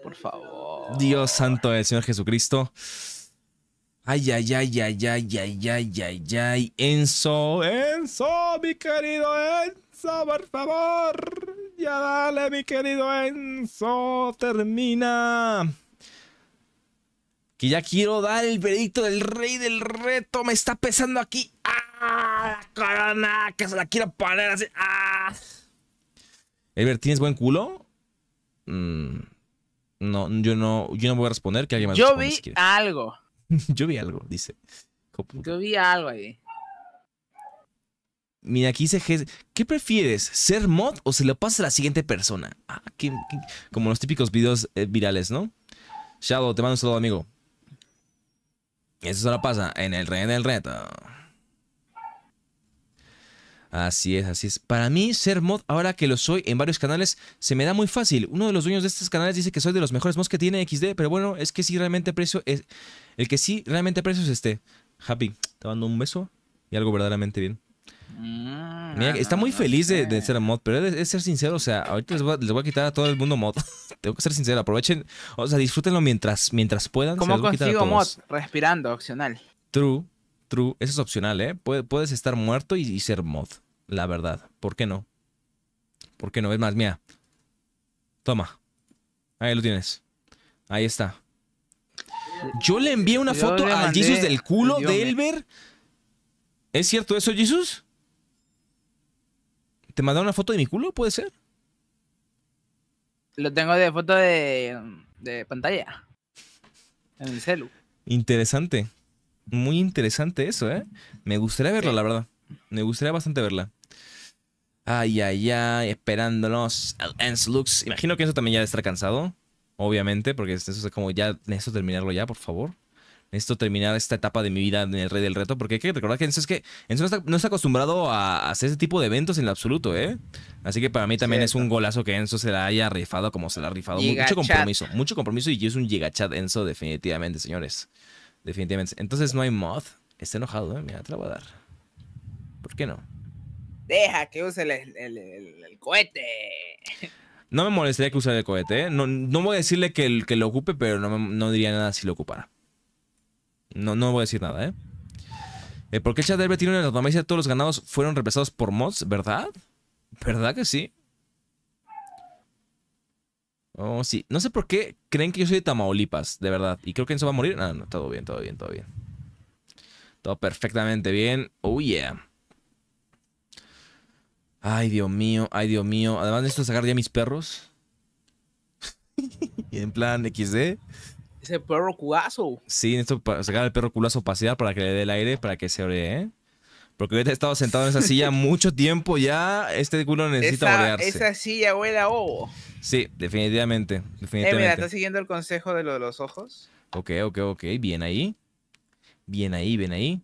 Por favor. Dios santo del Señor Jesucristo. Ay, ay, ay, ay, ay, ay, ay, ay, ay. Enzo, Enzo, mi querido Enzo, por favor. Ya dale, mi querido Enzo. Termina que ya quiero dar el veredicto del rey del reto. Me está pesando aquí. ¡Ah! La corona, que se la quiero poner así. ¡Ah! Ever, ¿tienes buen culo? Mm, no, yo no, yo no voy a responder. Que alguien más yo vi algo. yo vi algo, dice. Yo vi algo ahí. Mira, aquí dice, ¿qué prefieres? ¿Ser mod o se lo pasas a la siguiente persona? Ah, como los típicos videos eh, virales, ¿no? Shadow, te mando un saludo, amigo. Eso solo pasa en el rey del reto. Así es, así es. Para mí, ser mod, ahora que lo soy en varios canales, se me da muy fácil. Uno de los dueños de estos canales dice que soy de los mejores mods que tiene XD, pero bueno, es que sí realmente precio es. El que sí realmente precio es este. Happy, te mando un beso y algo verdaderamente bien. Mm, mira, ah, está muy feliz de, ser mod, pero es, ser sincero, o sea, ahorita les voy, a, quitar a todo el mundo mod. Tengo que ser sincero, aprovechen, o sea, disfrútenlo mientras, mientras puedan. ¿Cómo consigo mod? Respirando, opcional. True, true, eso es opcional, ¿eh? Puedes estar muerto y, ser mod, la verdad. ¿Por qué no? ¿Por qué no? Es más, mía. Toma. Ahí lo tienes. Ahí está. Yo le envié una foto al Jesus del culo de Elber. ¿Es cierto eso, Jesus? ¿Te mandaron una foto de mi culo? ¿Puede ser? Lo tengo de foto de, de pantalla. En el celu. Interesante. Muy interesante eso, ¿eh? Me gustaría verla, la verdad. Me gustaría bastante verla. Ay, ay, ay, esperándonos. Ends looks. Imagino que eso también ya debe estar cansado. Obviamente, porque eso es como ya necesito terminarlo ya, por favor esto terminar esta etapa de mi vida en el Rey del Reto, porque hay que recordar que Enzo es que Enzo no, está, acostumbrado a hacer ese tipo de eventos en el absoluto, ¿eh? Así que para mí también es un golazo que Enzo se la haya rifado como se la ha rifado. mucho compromiso, mucho compromiso y es un gigachat Enzo definitivamente, señores. Definitivamente. Entonces no hay mod. Está enojado, ¿eh? Mira, te lo voy a dar. ¿Por qué no? Deja que use el, cohete. No me molestaría que usara el cohete, ¿eh? No, voy a decirle que, que lo ocupe, pero no, no diría nada si lo ocupara. No, no voy a decir nada, ¿eh? eh por qué el chat tiene una autonomía todos los ganados fueron reemplazados por mods? ¿Verdad? ¿Verdad que sí? Oh, sí. No sé por qué creen que yo soy de Tamaulipas, de verdad. Y creo que eso va a morir. No, ah, no, todo bien, todo bien, todo bien. Todo perfectamente bien. Oh, yeah. Ay, Dios mío, ay, Dios mío. Además necesito sacar ya mis perros. en plan XD. Ese perro culazo. Sí, para sacar al perro culazo a pasear para que le dé el aire, para que se ore, ¿eh? Porque hubiera he estado sentado en esa silla mucho tiempo ya. Este culo necesita orear. Esa silla huele a ovo. Sí, definitivamente. definitivamente. Eh, mira, ¿estás siguiendo el consejo de lo de los ojos? Ok, ok, ok. Bien ahí. Bien ahí, bien ahí.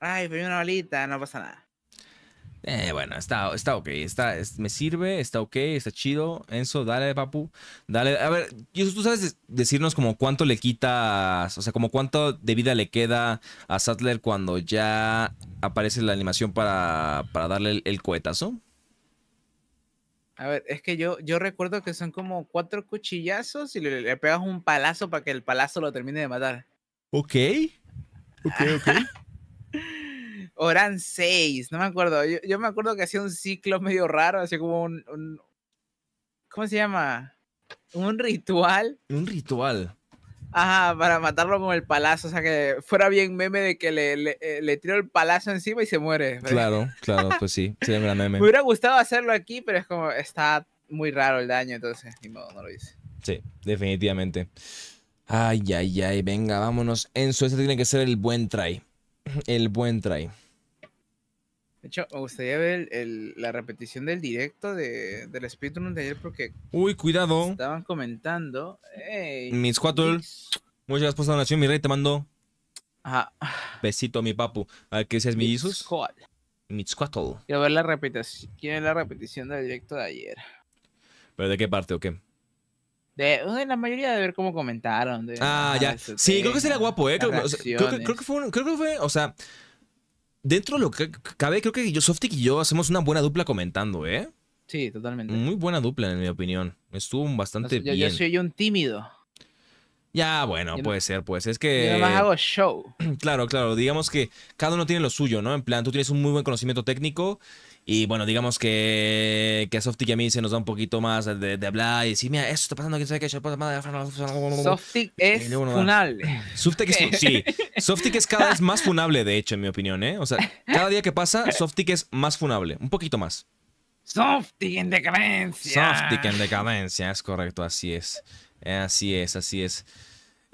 Ay, pero pues, una bolita, no pasa nada. Eh, bueno, está, está ok, está, me sirve, está ok, está chido. Enzo, dale, papu, dale. A ver, tú sabes decirnos como cuánto le quitas, o sea, como cuánto de vida le queda a Sattler cuando ya aparece la animación para, darle el, cohetazo. A ver, es que yo, yo recuerdo que son como cuatro cuchillazos y le, le, pegas un palazo para que el palazo lo termine de matar. Ok. Ok, ok. o eran seis, no me acuerdo. Yo, me acuerdo que hacía un ciclo medio raro, hacía como un, ¿Cómo se llama? Un ritual. Un ritual. Ajá, para matarlo con el palazo, o sea que fuera bien meme de que le, le, eh, el palazo encima y se muere. Claro, claro, pues sí, meme. Me hubiera gustado hacerlo aquí, pero es como, está muy raro el daño, entonces, ni modo, no lo hice. Sí, definitivamente. Ay, ay, ay, venga, vámonos. Enzo, este tiene que ser el buen try. El buen try. De hecho, me gustaría ver la repetición del directo de, del Espíritu de ayer porque. Uy, cuidado. Estaban comentando. Hey, Mis Muchas gracias por la donación, mi rey, te mando. Ajá. Besito, mi papu. A ver qué dices, mi Jesus. Mitzcuatl. Quiero ver la repetición. Quiero ver la repetición del directo de ayer. ¿Pero de qué parte o qué? De, la mayoría de ver cómo comentaron. ah, ya. Sí, creo que sería guapo, ¿eh? Creo, que fue, creo que fue, o sea, dentro de lo que cabe, creo que yo, y yo hacemos una buena dupla comentando, ¿eh? Sí, totalmente. Muy buena dupla, en mi opinión. Estuvo bastante yo, bien. Yo soy un tímido. Ya, bueno, puede ser, pues. Es que. Yo hago show. Claro, claro. Digamos que cada uno tiene lo suyo, ¿no? En plan, tú tienes un muy buen conocimiento técnico y bueno, digamos que, que a Softik y a mí se nos da un poquito más de, hablar y decir, mira, eso está pasando, aquí, sabe qué, Softic es funable. Softic es, sí. Softic es cada vez más funable, de hecho, en mi opinión, ¿eh? O sea, cada día que pasa, Softik es más funable, un poquito más. Softik en decadencia. Softik en decadencia, es correcto, así es. Eh, así es, así es.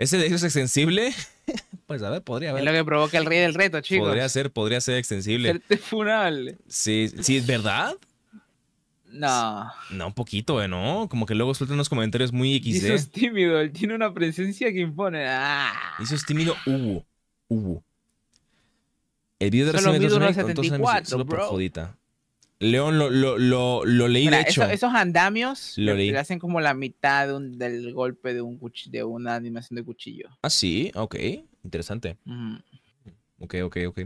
¿Ese de ellos es extensible? pues a ver, podría haber. Es lo que provoca el rey del reto, chicos. Podría ser, podría ser extensible. funeral. Sí, sí, es verdad. No. No, un poquito, ¿eh? ¿no? Como que luego suelta unos comentarios muy XD. Eso es tímido, él tiene una presencia que impone. Eso ah. es tímido, hubo. Hubo. El video de Solo de Evil entonces... solo por jodita. León lo, lo, lo, leí de hecho. esos andamios le, hacen como la mitad del golpe de un de una animación de cuchillo. Ah, sí, ok. Interesante. Ok, ok, ok.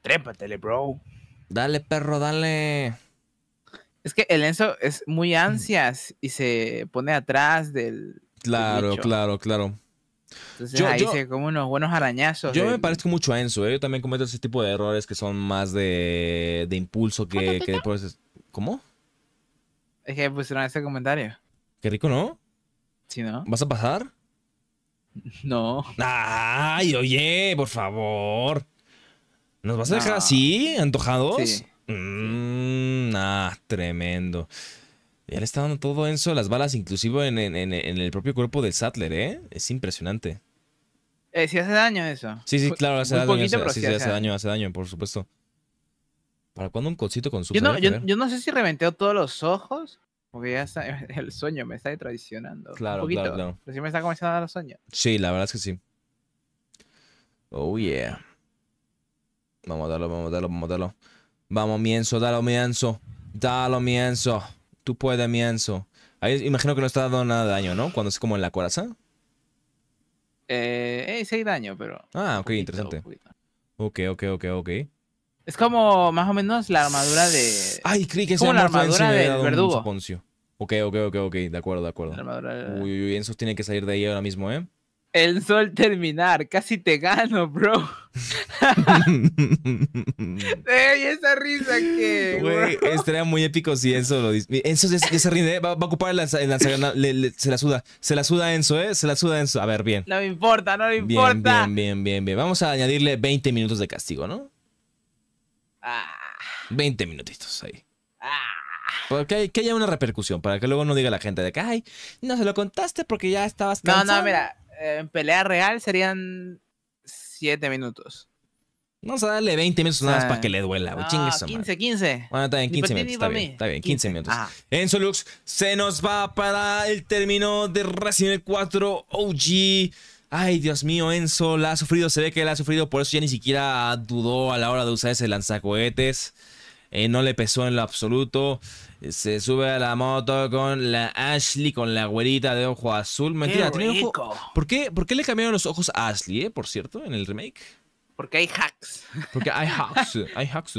Trépatele, bro. Dale, perro, dale. Es que el Enzo es muy ansias y se pone atrás del. Claro, claro, claro. Entonces yo, ahí como unos buenos arañazos. Yo me parezco mucho a Enzo, ¿eh? yo también cometo ese tipo de errores que son más de, impulso que, que de ¿Cómo? Es que pusieron ese comentario. Qué rico, ¿no? Sí, ¿no? ¿Vas a pasar? No. Ay, oye, por favor. ¿Nos vas a dejar así, antojados? Sí. Mm, ah, tremendo. Ya le está dando todo eso, las balas, inclusive en, el propio cuerpo del Sattler, ¿eh? Es impresionante. Eh, si hace daño eso. Sí, sí, claro, hace daño. sí, hace, daño, hace daño, por supuesto. ¿Para cuándo un cosito con su yo no, yo, no sé si reventé todos los ojos, porque ya está, el sueño me está traicionando. Claro, claro, claro. sí me está comenzando a dar el sueño. Sí, la verdad es que sí. Oh, yeah. Vamos a darlo, vamos a darlo, vamos a darlo. Vamos, Mienzo, dalo, Mienzo. Dalo, Mienzo. Tú puedes, mi Ahí imagino que no está dando nada de daño, ¿no? Cuando es como en la coraza. Eh, eh sí hay daño, pero. Ah, ok, interesante. Ok, ok, ok, ok. Es como más o menos la armadura de. Ay, creí que es como la armadura de verdugo. Ok, ok, ok, ok, de acuerdo, de acuerdo. Uy, uy, Enzo tiene que salir de ahí ahora mismo, ¿eh? El sol terminar, casi te gano, bro. Ey, esa risa que. Güey, estaría muy épico si eso lo dice. Enzo se, rinde, ¿eh? va, a ocupar el lanzagranadas. se la suda. Se la suda Enzo, ¿eh? Se la suda Enzo. A ver, bien. No me importa, no me importa. Bien, bien, bien, bien. Vamos a añadirle 20 minutos de castigo, ¿no? Ah. 20 minutitos ahí. Ah. Porque que haya una repercusión, para que luego no diga la gente de que, ay, no se lo contaste porque ya estabas cansado. No, no, mira, en pelea real serían 7 minutos. Vamos a darle 20 minutos nada más para que le duela, 15, 15. Bueno, está bien, 15 minutos. Está bien, 15, minutos. Enzo Lux se nos va para el término de Resident Evil 4 OG. Ay, Dios mío, Enzo la ha sufrido. Se ve que la ha sufrido, por eso ya ni siquiera dudó a la hora de usar ese lanzacohetes. Eh, no le pesó en lo absoluto se sube a la moto con la Ashley, con la güerita de ojo azul. Mentira, tiene ojo. ¿Por qué, ¿Por qué le cambiaron los ojos a Ashley, eh, por cierto, en el remake? Porque hay hacks. Porque hay hacks. hay hacks.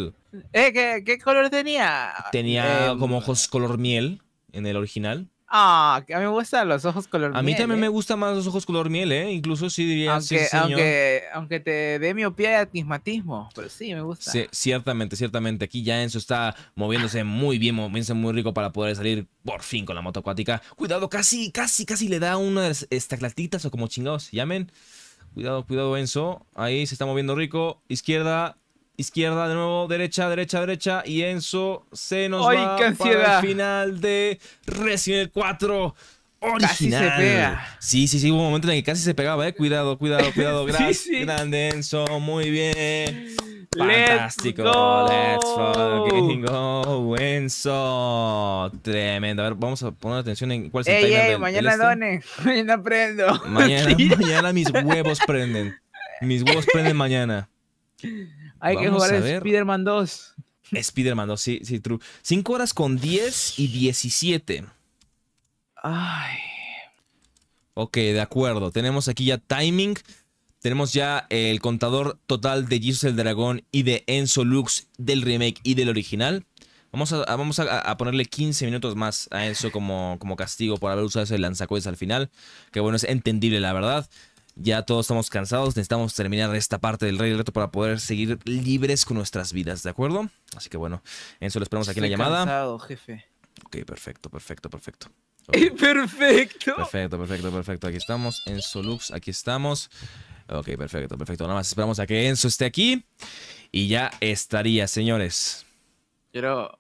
Eh, ¿qué, color tenía? Tenía em, como ojos color miel en el original. Ah, a mí me gustan los ojos color miel. A mí también me ¿eh? gustan más los ojos color miel, ¿eh? Incluso sí diría aunque, señor. Aunque, te dé miopía y atismatismo, pero sí, me gusta. ciertamente, ciertamente. Aquí ya Enzo está moviéndose muy bien, moviéndose muy rico para poder salir por fin con la moto acuática. Cuidado, casi, casi, casi le da unas estaclatitas o como chingados llamen. Cuidado, cuidado, Enzo. Ahí se está moviendo rico. Izquierda, Izquierda de nuevo, derecha, derecha, derecha. Y Enzo se nos va el final de Resident Evil 4 original. Casi se pega. Sí, sí, sí, hubo un momento en el que casi se pegaba, eh. Cuidado, cuidado, cuidado. Gracias, grande Enzo, muy bien. Fantástico. Let's, go. Enzo. Tremendo. A ver, vamos a poner atención en cuál es el mañana este. mañana prendo. mañana mis huevos prenden. Mis huevos prenden mañana. Hay que jugar a Spider-Man 2. Spider-Man 2, sí, sí, true. 5 horas con 10 y 17. Ay. Ok, de acuerdo. Tenemos aquí ya timing. Tenemos ya el contador total de Jesus el Dragón y de Enzo Lux del remake y del original. Vamos a, vamos a, ponerle 15 minutos más a Enzo como, como castigo por haber usado ese lanzacohetes al final. Que bueno, es entendible, la verdad. Ya todos estamos cansados, necesitamos terminar esta parte del rey reto para poder seguir libres con nuestras vidas, ¿de acuerdo? Así que bueno, Enzo, lo esperamos aquí en la llamada. Cansado, jefe. Ok, perfecto, perfecto, perfecto. Perfecto. Perfecto, perfecto, perfecto. Aquí estamos. Enzo Lux, aquí estamos. Ok, perfecto, perfecto. Nada más esperamos a que Enzo esté aquí. Y ya estaría, señores. Quiero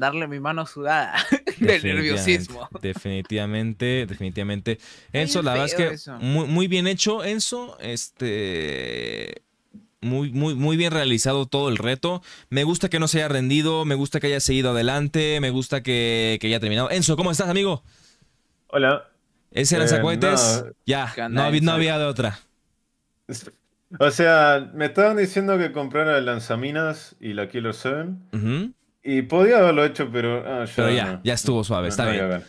darle mi mano sudada del nerviosismo. Definitivamente, definitivamente. Enzo, la verdad es que muy, muy bien hecho, Enzo. Este. Muy, muy, muy, bien realizado todo el reto. Me gusta que no se haya rendido, me gusta que haya seguido adelante, me gusta que, haya terminado. Enzo, ¿cómo estás, amigo? Hola. ¿Ese era eh, Ya, no había, de otra. O sea, me estaban diciendo que comprara lanzaminas y la Killer 7. Y podía haberlo hecho, pero. Ah, ya, pero ya, ya estuvo suave, está bien.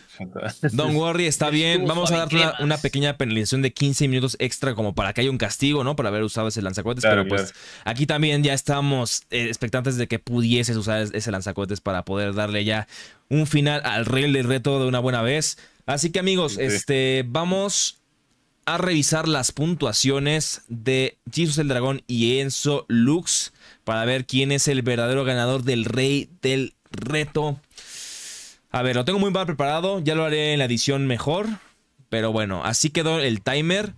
worry, está bien. Vamos a darte una, pequeña penalización de 15 minutos extra, como para que haya un castigo, ¿no? Para haber usado ese lanzacohetes. pero pues aquí también ya estamos eh, expectantes de que pudieses usar ese lanzacohetes para poder darle ya un final al rey del reto de una buena vez. Así que, amigos, este, vamos a revisar las puntuaciones de Jesus el Dragón y Enzo Lux para ver quién es el verdadero ganador del rey del reto. A ver, lo tengo muy mal preparado, ya lo haré en la edición mejor. Pero bueno, así quedó el timer.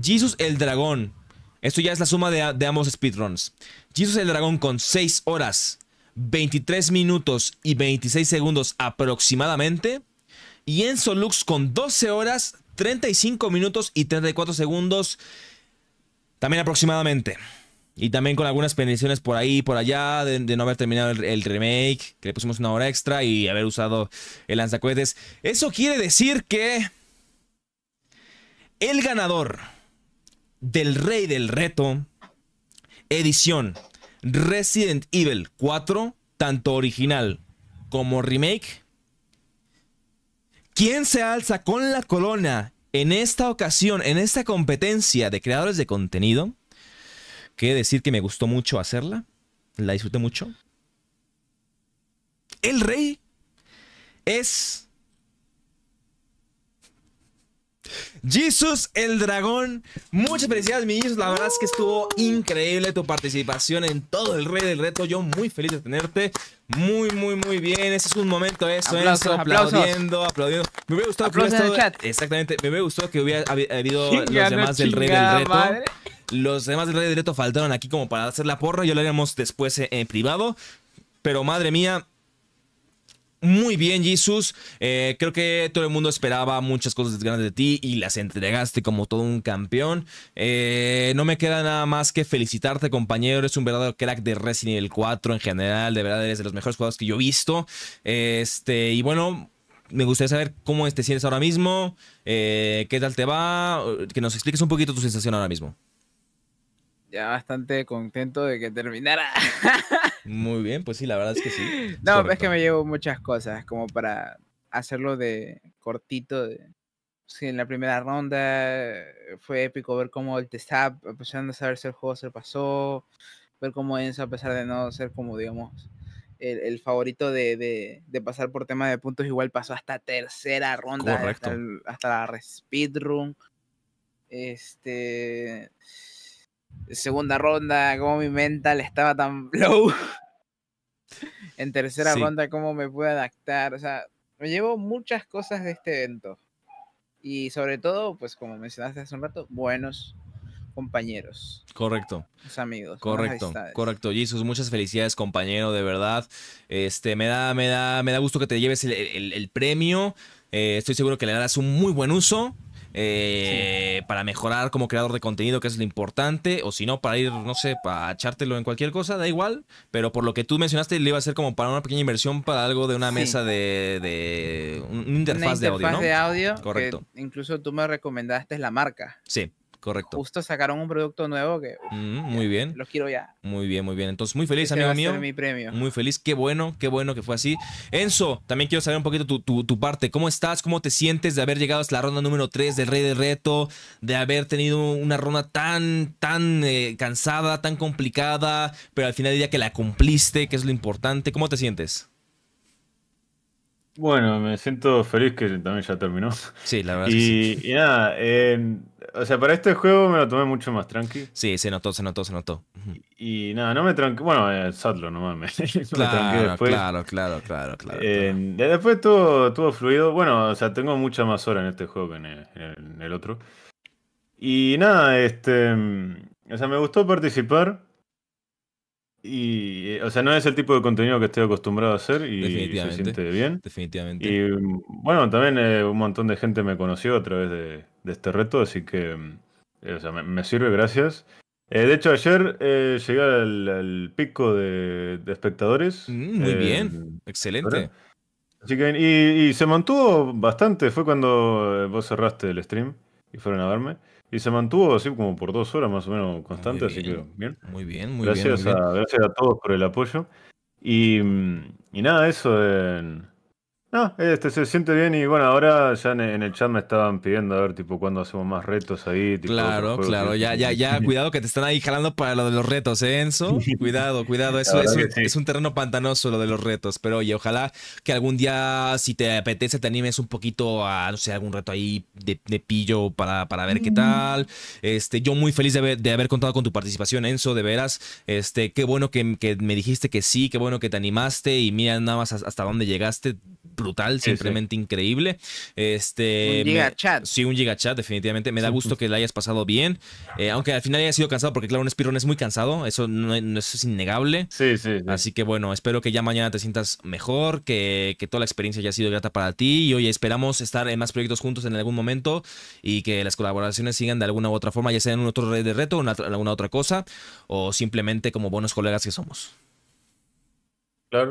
Jesus el dragón. Esto ya es la suma de, ambos speedruns. Jesus el dragón con 6 horas, 23 minutos y 26 segundos aproximadamente. Y Enzo Lux con 12 horas, 35 minutos y 34 segundos. También aproximadamente. Y también con algunas peticiones por ahí por allá, de, no haber terminado el, remake, que le pusimos una hora extra y haber usado el lanzacohetes. Eso quiere decir que el ganador del Rey del Reto, edición Resident Evil 4, tanto original como remake, ¿quién se alza con la colona en esta ocasión, en esta competencia de creadores de contenido? que decir que me gustó mucho hacerla. La disfruté mucho. El rey es... Jesus el dragón, muchas felicidades mi hijo. la verdad es que estuvo increíble tu participación en todo el Rey del Reto, yo muy feliz de tenerte, muy muy muy bien, ese es un momento eso, ¿eh? aplausos, aplaudiendo, aplaudiendo, me hubiera gustado que hubiera exactamente, me hubiera que hubiera habido los demás del Rey del Reto. Los demás del Radio Directo faltaron aquí como para hacer la porra. Yo lo haremos después en, privado. Pero madre mía, muy bien, Jesus. Eh, creo que todo el mundo esperaba muchas cosas grandes de ti y las entregaste como todo un campeón. Eh, no me queda nada más que felicitarte, compañero. Eres un verdadero crack de Resident Evil 4 en general. De verdad, eres de los mejores jugadores que yo he visto. Este, y bueno. Me gustaría saber cómo te sientes ahora mismo, eh, qué tal te va, que nos expliques un poquito tu sensación ahora mismo ya bastante contento de que terminara. Muy bien, pues sí, la verdad es que sí. no, es que me llevo muchas cosas, como para hacerlo de cortito. Sí, en la primera ronda eh, fue épico ver cómo el Testap, a pesar de no si el juego, se pasó. Ver cómo Enzo, a pesar de no ser como, digamos, el, favorito de, pasar por tema de puntos, igual pasó hasta tercera ronda, hasta, la hasta la Este. Segunda ronda, cómo mi mental estaba tan low. en tercera ronda, cómo me pude adaptar. O sea, me llevo muchas cosas de este evento. Y sobre todo, pues como mencionaste hace un rato, buenos compañeros. Correcto. Los amigos. Correcto. Correcto. Jesús, muchas felicidades, compañero, de verdad. Este, me da, me da, me da gusto que te lleves el, premio. Eh, estoy seguro que le darás un muy buen uso. Eh, para mejorar como creador de contenido, que es lo importante, o si no, para ir, no sé, para echártelo en cualquier cosa, da igual, pero por lo que tú mencionaste, le iba a ser como para una pequeña inversión para algo de una mesa de, de un, una interfaz, de audio. de audio. Correcto. incluso tú me recomendaste la marca. Sí. Correcto. Justo sacaron un producto nuevo que. Mm, muy bien. Lo quiero ya. Muy bien, muy bien. Entonces, muy feliz, amigo mío. mi premio. Muy feliz. Qué bueno, qué bueno que fue así. Enzo, también quiero saber un poquito tu, parte. ¿Cómo estás? ¿Cómo te sientes de haber llegado a la ronda número 3 del Rey del Reto? De haber tenido una ronda tan, tan eh, cansada, tan complicada, pero al final Diría día que la cumpliste, que es lo importante. ¿Cómo te sientes? Bueno, me siento feliz que también ya terminó. Sí, la verdad. Y, y nada, eh o sea, para este juego me lo tomé mucho más tranqui. Sí, se notó, se notó, se notó. Y, nada, no me tranqué. Bueno, eh, Sadlo nomás me, claro, después. Claro, claro, claro, eh, Después estuvo fluido. Bueno, o sea, tengo mucha más hora en este juego que en el, otro. Y nada, este. Mm, o sea, me gustó participar. Y, eh, o sea, no es el tipo de contenido que estoy acostumbrado a hacer y se siente bien. Definitivamente. Y mm, bueno, también un montón de gente me conoció a través de, de este reto, así que eh, me, sirve, gracias. Eh, de hecho, ayer eh, llegué al, pico de, espectadores. Mm, muy bien, excelente. Así que, y, se mantuvo bastante, fue cuando vos cerraste el stream y fueron a verme. Y se mantuvo así como por dos horas más o menos constante, así que bien. Muy bien, muy bien. Gracias a todos por el apoyo. Y, mm, y nada, eso de. No, este se siente bien y bueno, ahora ya en, el chat me estaban pidiendo a ver tipo cuándo hacemos más retos ahí. claro, claro, ya, ya, ya, cuidado que te están ahí jalando para lo de los retos, ¿eh, Enzo. Cuidado, cuidado, eso es, un terreno pantanoso lo de los retos, pero oye, ojalá que algún día si te apetece te animes un poquito a, no sé, algún reto ahí de, pillo para, para ver qué tal. Este, yo muy feliz de haber, de haber, contado con tu participación, Enzo, de veras. Este, qué bueno que, que me dijiste que sí, qué bueno que te animaste y mira nada más hasta dónde llegaste brutal, simplemente increíble. Este, un sí, un gigachat, definitivamente. Me da gusto que la hayas pasado bien. Eh, aunque al final haya sido cansado, porque claro, un speedrun es muy cansado. Eso, no, es innegable. Sí, sí, Así que bueno, espero que ya mañana te sientas mejor, que, toda la experiencia haya sido grata para ti. Y oye, esperamos estar en más proyectos juntos en algún momento y que las colaboraciones sigan de alguna u otra forma, ya sea en un otro red de reto, alguna otra cosa, o simplemente como buenos colegas que somos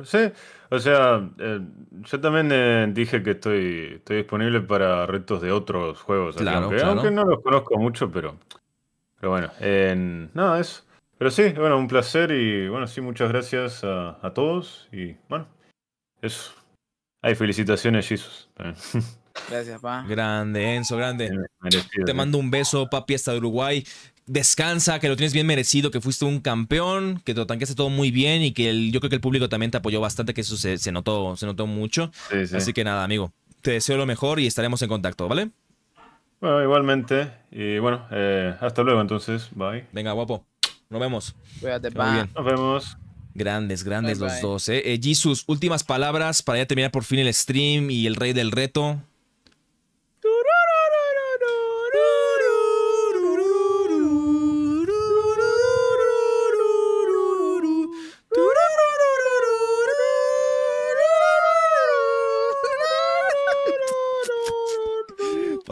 sí. O sea, eh, yo también eh, dije que estoy, estoy disponible para retos de otros juegos. aunque, aunque, no los conozco mucho, pero, pero bueno, no nada, eso. Pero sí, bueno, un placer y bueno, sí, muchas gracias a, todos y bueno, eso. Hay felicitaciones, Jesus. Gracias, pa. Grande, Enzo, grande. Te mando un beso, papi, de Uruguay descansa, que lo tienes bien merecido, que fuiste un campeón, que te tanqueaste todo muy bien y que yo creo que el público también te apoyó bastante, que eso se, notó, se notó mucho. Así que nada, amigo, te deseo lo mejor y estaremos en contacto, ¿vale? Bueno, igualmente. Y bueno, eh, hasta luego entonces. Bye. Venga, guapo. Nos vemos. Cuídate, Nos vemos. Grandes, grandes los dos. Eh. eh últimas palabras para ya terminar por fin el stream y el rey del reto.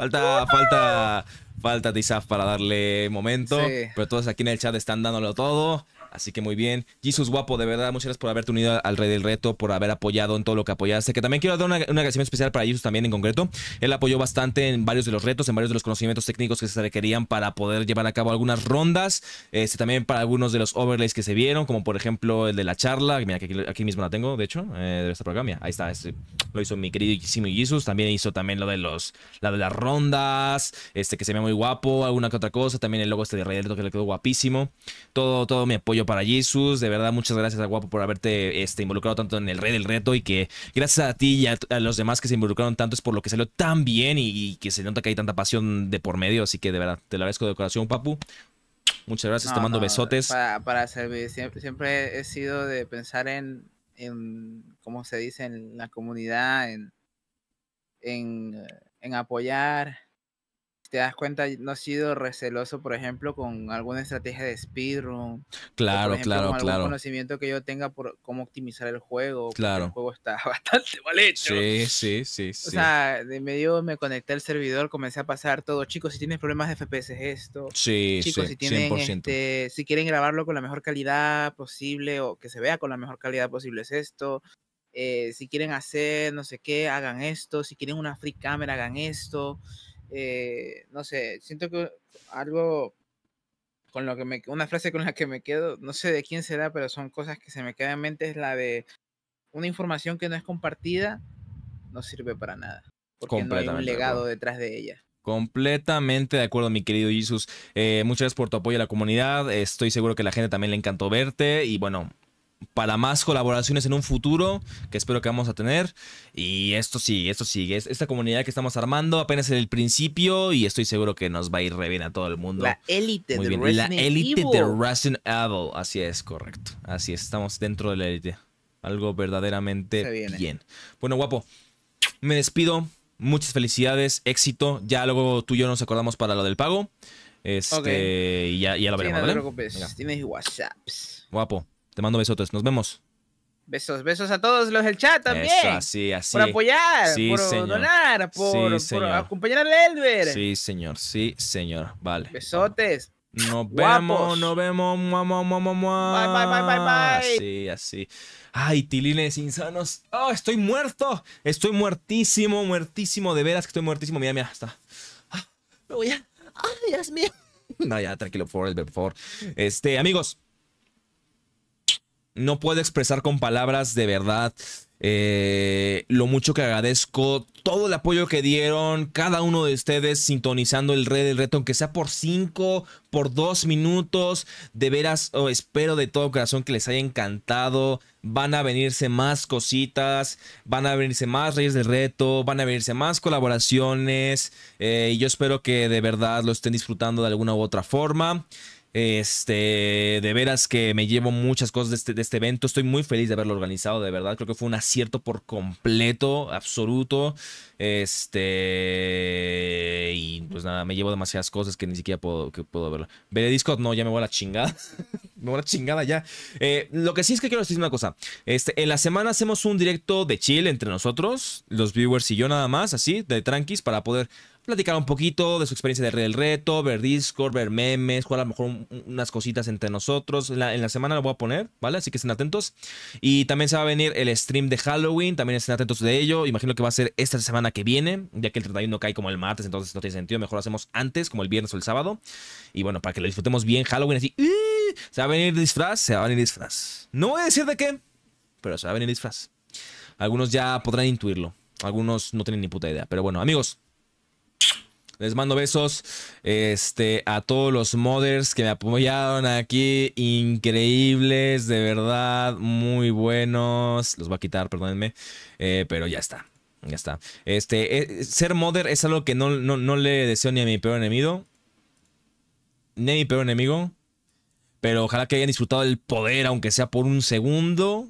Falta, falta, falta quizás para darle momento. Pero todos aquí en el chat están dándolo todo. Así que muy bien. Jesus guapo, de verdad, muchas gracias por haberte unido al Rey del Reto, por haber apoyado en todo lo que apoyaste. Que también quiero dar una, agradecimiento especial para Jesus también en concreto. Él apoyó bastante en varios de los retos, en varios de los conocimientos técnicos que se requerían para poder llevar a cabo algunas rondas. Este, también para algunos de los overlays que se vieron, como por ejemplo el de la charla. Mira, que aquí, mismo la tengo, de hecho. Eh, de esta programa. Ahí está. Este, lo hizo mi queridísimo Jesus. También hizo también lo de los la de las rondas. Este que se ve muy guapo. Alguna que otra cosa. También el logo este de Rey del Reto que le quedó guapísimo. Todo, todo mi apoyo para Jesus. De verdad, muchas gracias a Guapo por haberte este, involucrado tanto en el Rey del Reto y que gracias a ti y a, los demás que se involucraron tanto es por lo que salió tan bien y, que se nota que hay tanta pasión de por medio. Así que de verdad, te lo agradezco de corazón, Papu. Muchas gracias, te mando besotes. Para, para servir, siempre, siempre, he sido de pensar en, en, ¿cómo se dice?, en la comunidad, en, en, en apoyar, te das cuenta, no he sido receloso, por ejemplo, con alguna estrategia de speedrun. Claro, claro, con algún conocimiento que yo tenga por cómo optimizar el juego. Claro. El juego está bastante mal hecho. Sí, sí, sí. O sea, de medio me conecté al servidor, comencé a pasar todo. Chicos, si tienen problemas de FPS es esto. Sí, Chicos, sí, si tienen, Este, si quieren grabarlo con la mejor calidad posible o que se vea con la mejor calidad posible es esto. Eh, si quieren hacer no sé qué, hagan esto. Si quieren una free camera, hagan esto. Eh, no sé, siento que algo con lo que me, una frase con la que me quedo, no sé de quién será, pero son cosas que se me quedan en mente, es la de una información que no es compartida no sirve para nada, porque un legado detrás de ella. Completamente de acuerdo, mi querido Jesus. Eh, muchas gracias por tu apoyo a la comunidad. Estoy seguro que a la gente también le encantó verte. Y bueno, para más colaboraciones en un futuro, que espero que vamos a tener. Y esto sí, esto sigue. Esta comunidad que estamos armando apenas en el principio y estoy seguro que nos va a ir re bien a todo el mundo. La élite de Resident La élite de Evil. Así es, correcto. Así es, estamos dentro de la élite. Algo verdaderamente bien. Bueno, guapo, me despido. Muchas felicidades, éxito. Ya luego tú y yo nos acordamos para lo del pago. Este, ya, lo veremos. Guapo. Te mando besotes. Nos vemos. Besos, besos a todos los del chat también. Eso, así, así. Por apoyar, por donar, por, acompañar al Elber. Sí, señor, sí, señor. Vale. Besotes. Nos vemos, nos vemos. Mua, mua, mua, bye, bye, bye, bye, bye. Así, así. Ay, tilines insanos. Oh, estoy muerto. Estoy muertísimo, muertísimo. De veras que estoy muertísimo. Mira, mira, está. Ah, me voy a. Ay, Dios mío. No, ya, tranquilo, por favor, por favor. Este, amigos, no puedo expresar con palabras de verdad eh, lo mucho que agradezco, todo el apoyo que dieron, cada uno de ustedes sintonizando el red del reto, aunque sea por 5, por 2 minutos. De veras, o oh, espero de todo corazón que les haya encantado. Van a venirse más cositas, van a venirse más Reyes del Reto, van a venirse más colaboraciones. Eh, y yo espero que de verdad lo estén disfrutando de alguna u otra forma. Este, de veras que me llevo muchas cosas este, de este, evento. Estoy muy feliz de haberlo organizado, de verdad. Creo que fue un acierto por completo, absoluto. Este, y pues nada, me llevo demasiadas cosas que ni siquiera puedo, que puedo verlo. Veré Discord, no, ya me voy a la chingada. me voy a la chingada ya. Eh, lo que sí es que quiero decir una cosa. Este, en la semana hacemos un directo de chill entre nosotros, los viewers y yo nada más, así, de tranquis, para poder platicar un poquito de su experiencia de Red Reto, ver Discord, ver memes, jugar a lo mejor unas cositas entre nosotros. La, en la semana lo voy a poner, ¿vale? Así que estén atentos. Y también se va a venir el stream de Halloween, también estén atentos de ello. Imagino que va a ser esta semana que viene, ya que el 31 cae como el martes, entonces no tiene sentido. Mejor lo hacemos antes, como el viernes o el sábado. Y bueno, para que lo disfrutemos bien Halloween, así. Se va a venir disfraz, se va a venir disfraz. No voy a decir de qué, pero se va a venir disfraz. Algunos ya podrán intuirlo. Algunos no tienen ni puta idea. Pero bueno, amigos, les mando besos este, a todos los modders que me apoyaron aquí. Increíbles, de verdad, muy buenos. Los voy a quitar, perdónenme. Eh, pero ya está. Ya está. Este, eh, ser modder es algo que no, no, no, le deseo ni a mi peor enemigo. Ni a mi peor enemigo. Pero ojalá que hayan disfrutado el poder, aunque sea por un segundo.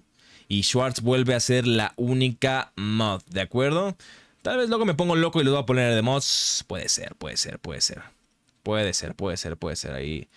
Y Schwartz vuelve a ser la única mod, ¿de acuerdo? Tal vez luego me pongo loco y lo voy a poner de mods. Puede ser, puede ser, puede ser. Puede ser, puede ser, puede ser. Ahí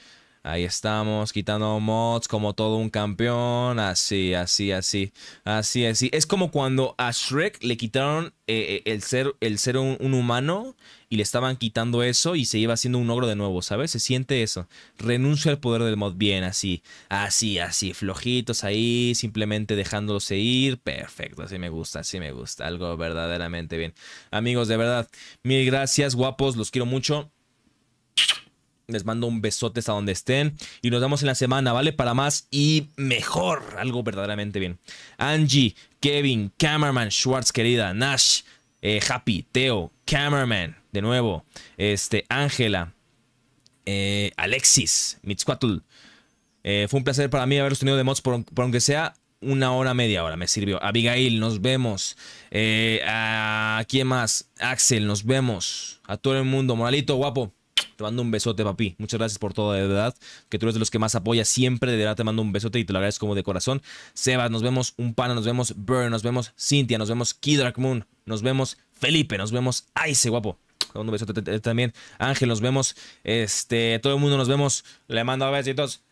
Ahí estamos, quitando mods como todo un campeón. Así, así, así. Así, así. Es como cuando a Shrek le quitaron eh, eh, el ser, el ser un, humano y le estaban quitando eso y se iba haciendo un ogro de nuevo, ¿sabes? Se siente eso. Renuncia al poder del mod. Bien, así. Así, así. Flojitos ahí, simplemente dejándose ir. Perfecto, así me gusta, así me gusta. Algo verdaderamente bien. Amigos, de verdad, mil gracias, guapos. Los quiero mucho. Les mando un besote hasta donde estén. Y nos vemos en la semana, ¿vale? Para más y mejor. Algo verdaderamente bien. Angie, Kevin, Cameraman, Schwartz, querida, Nash, eh, Happy, Teo, Cameraman, de nuevo. Este, Ángela, eh, Alexis, Mitzquatl. Eh, fue un placer para mí haberlos tenido de mods por, aunque sea una hora, media hora, me sirvió. Abigail, nos vemos. ¿A quién más? Axel, nos vemos. A todo el mundo. Moralito, guapo. Te mando un besote, papi. Muchas gracias por todo, de verdad. Que tú eres de los que más apoyas siempre. De verdad, te mando un besote y te lo agradezco como de corazón. Sebas, nos vemos. Un pana, nos vemos. Burn, nos vemos. Cintia, nos vemos. Kidrak Moon, nos vemos. Felipe, nos vemos. Ay, se guapo. Te mando Un besote también. Ángel, nos vemos. Este, todo el mundo nos vemos. Le mando besitos.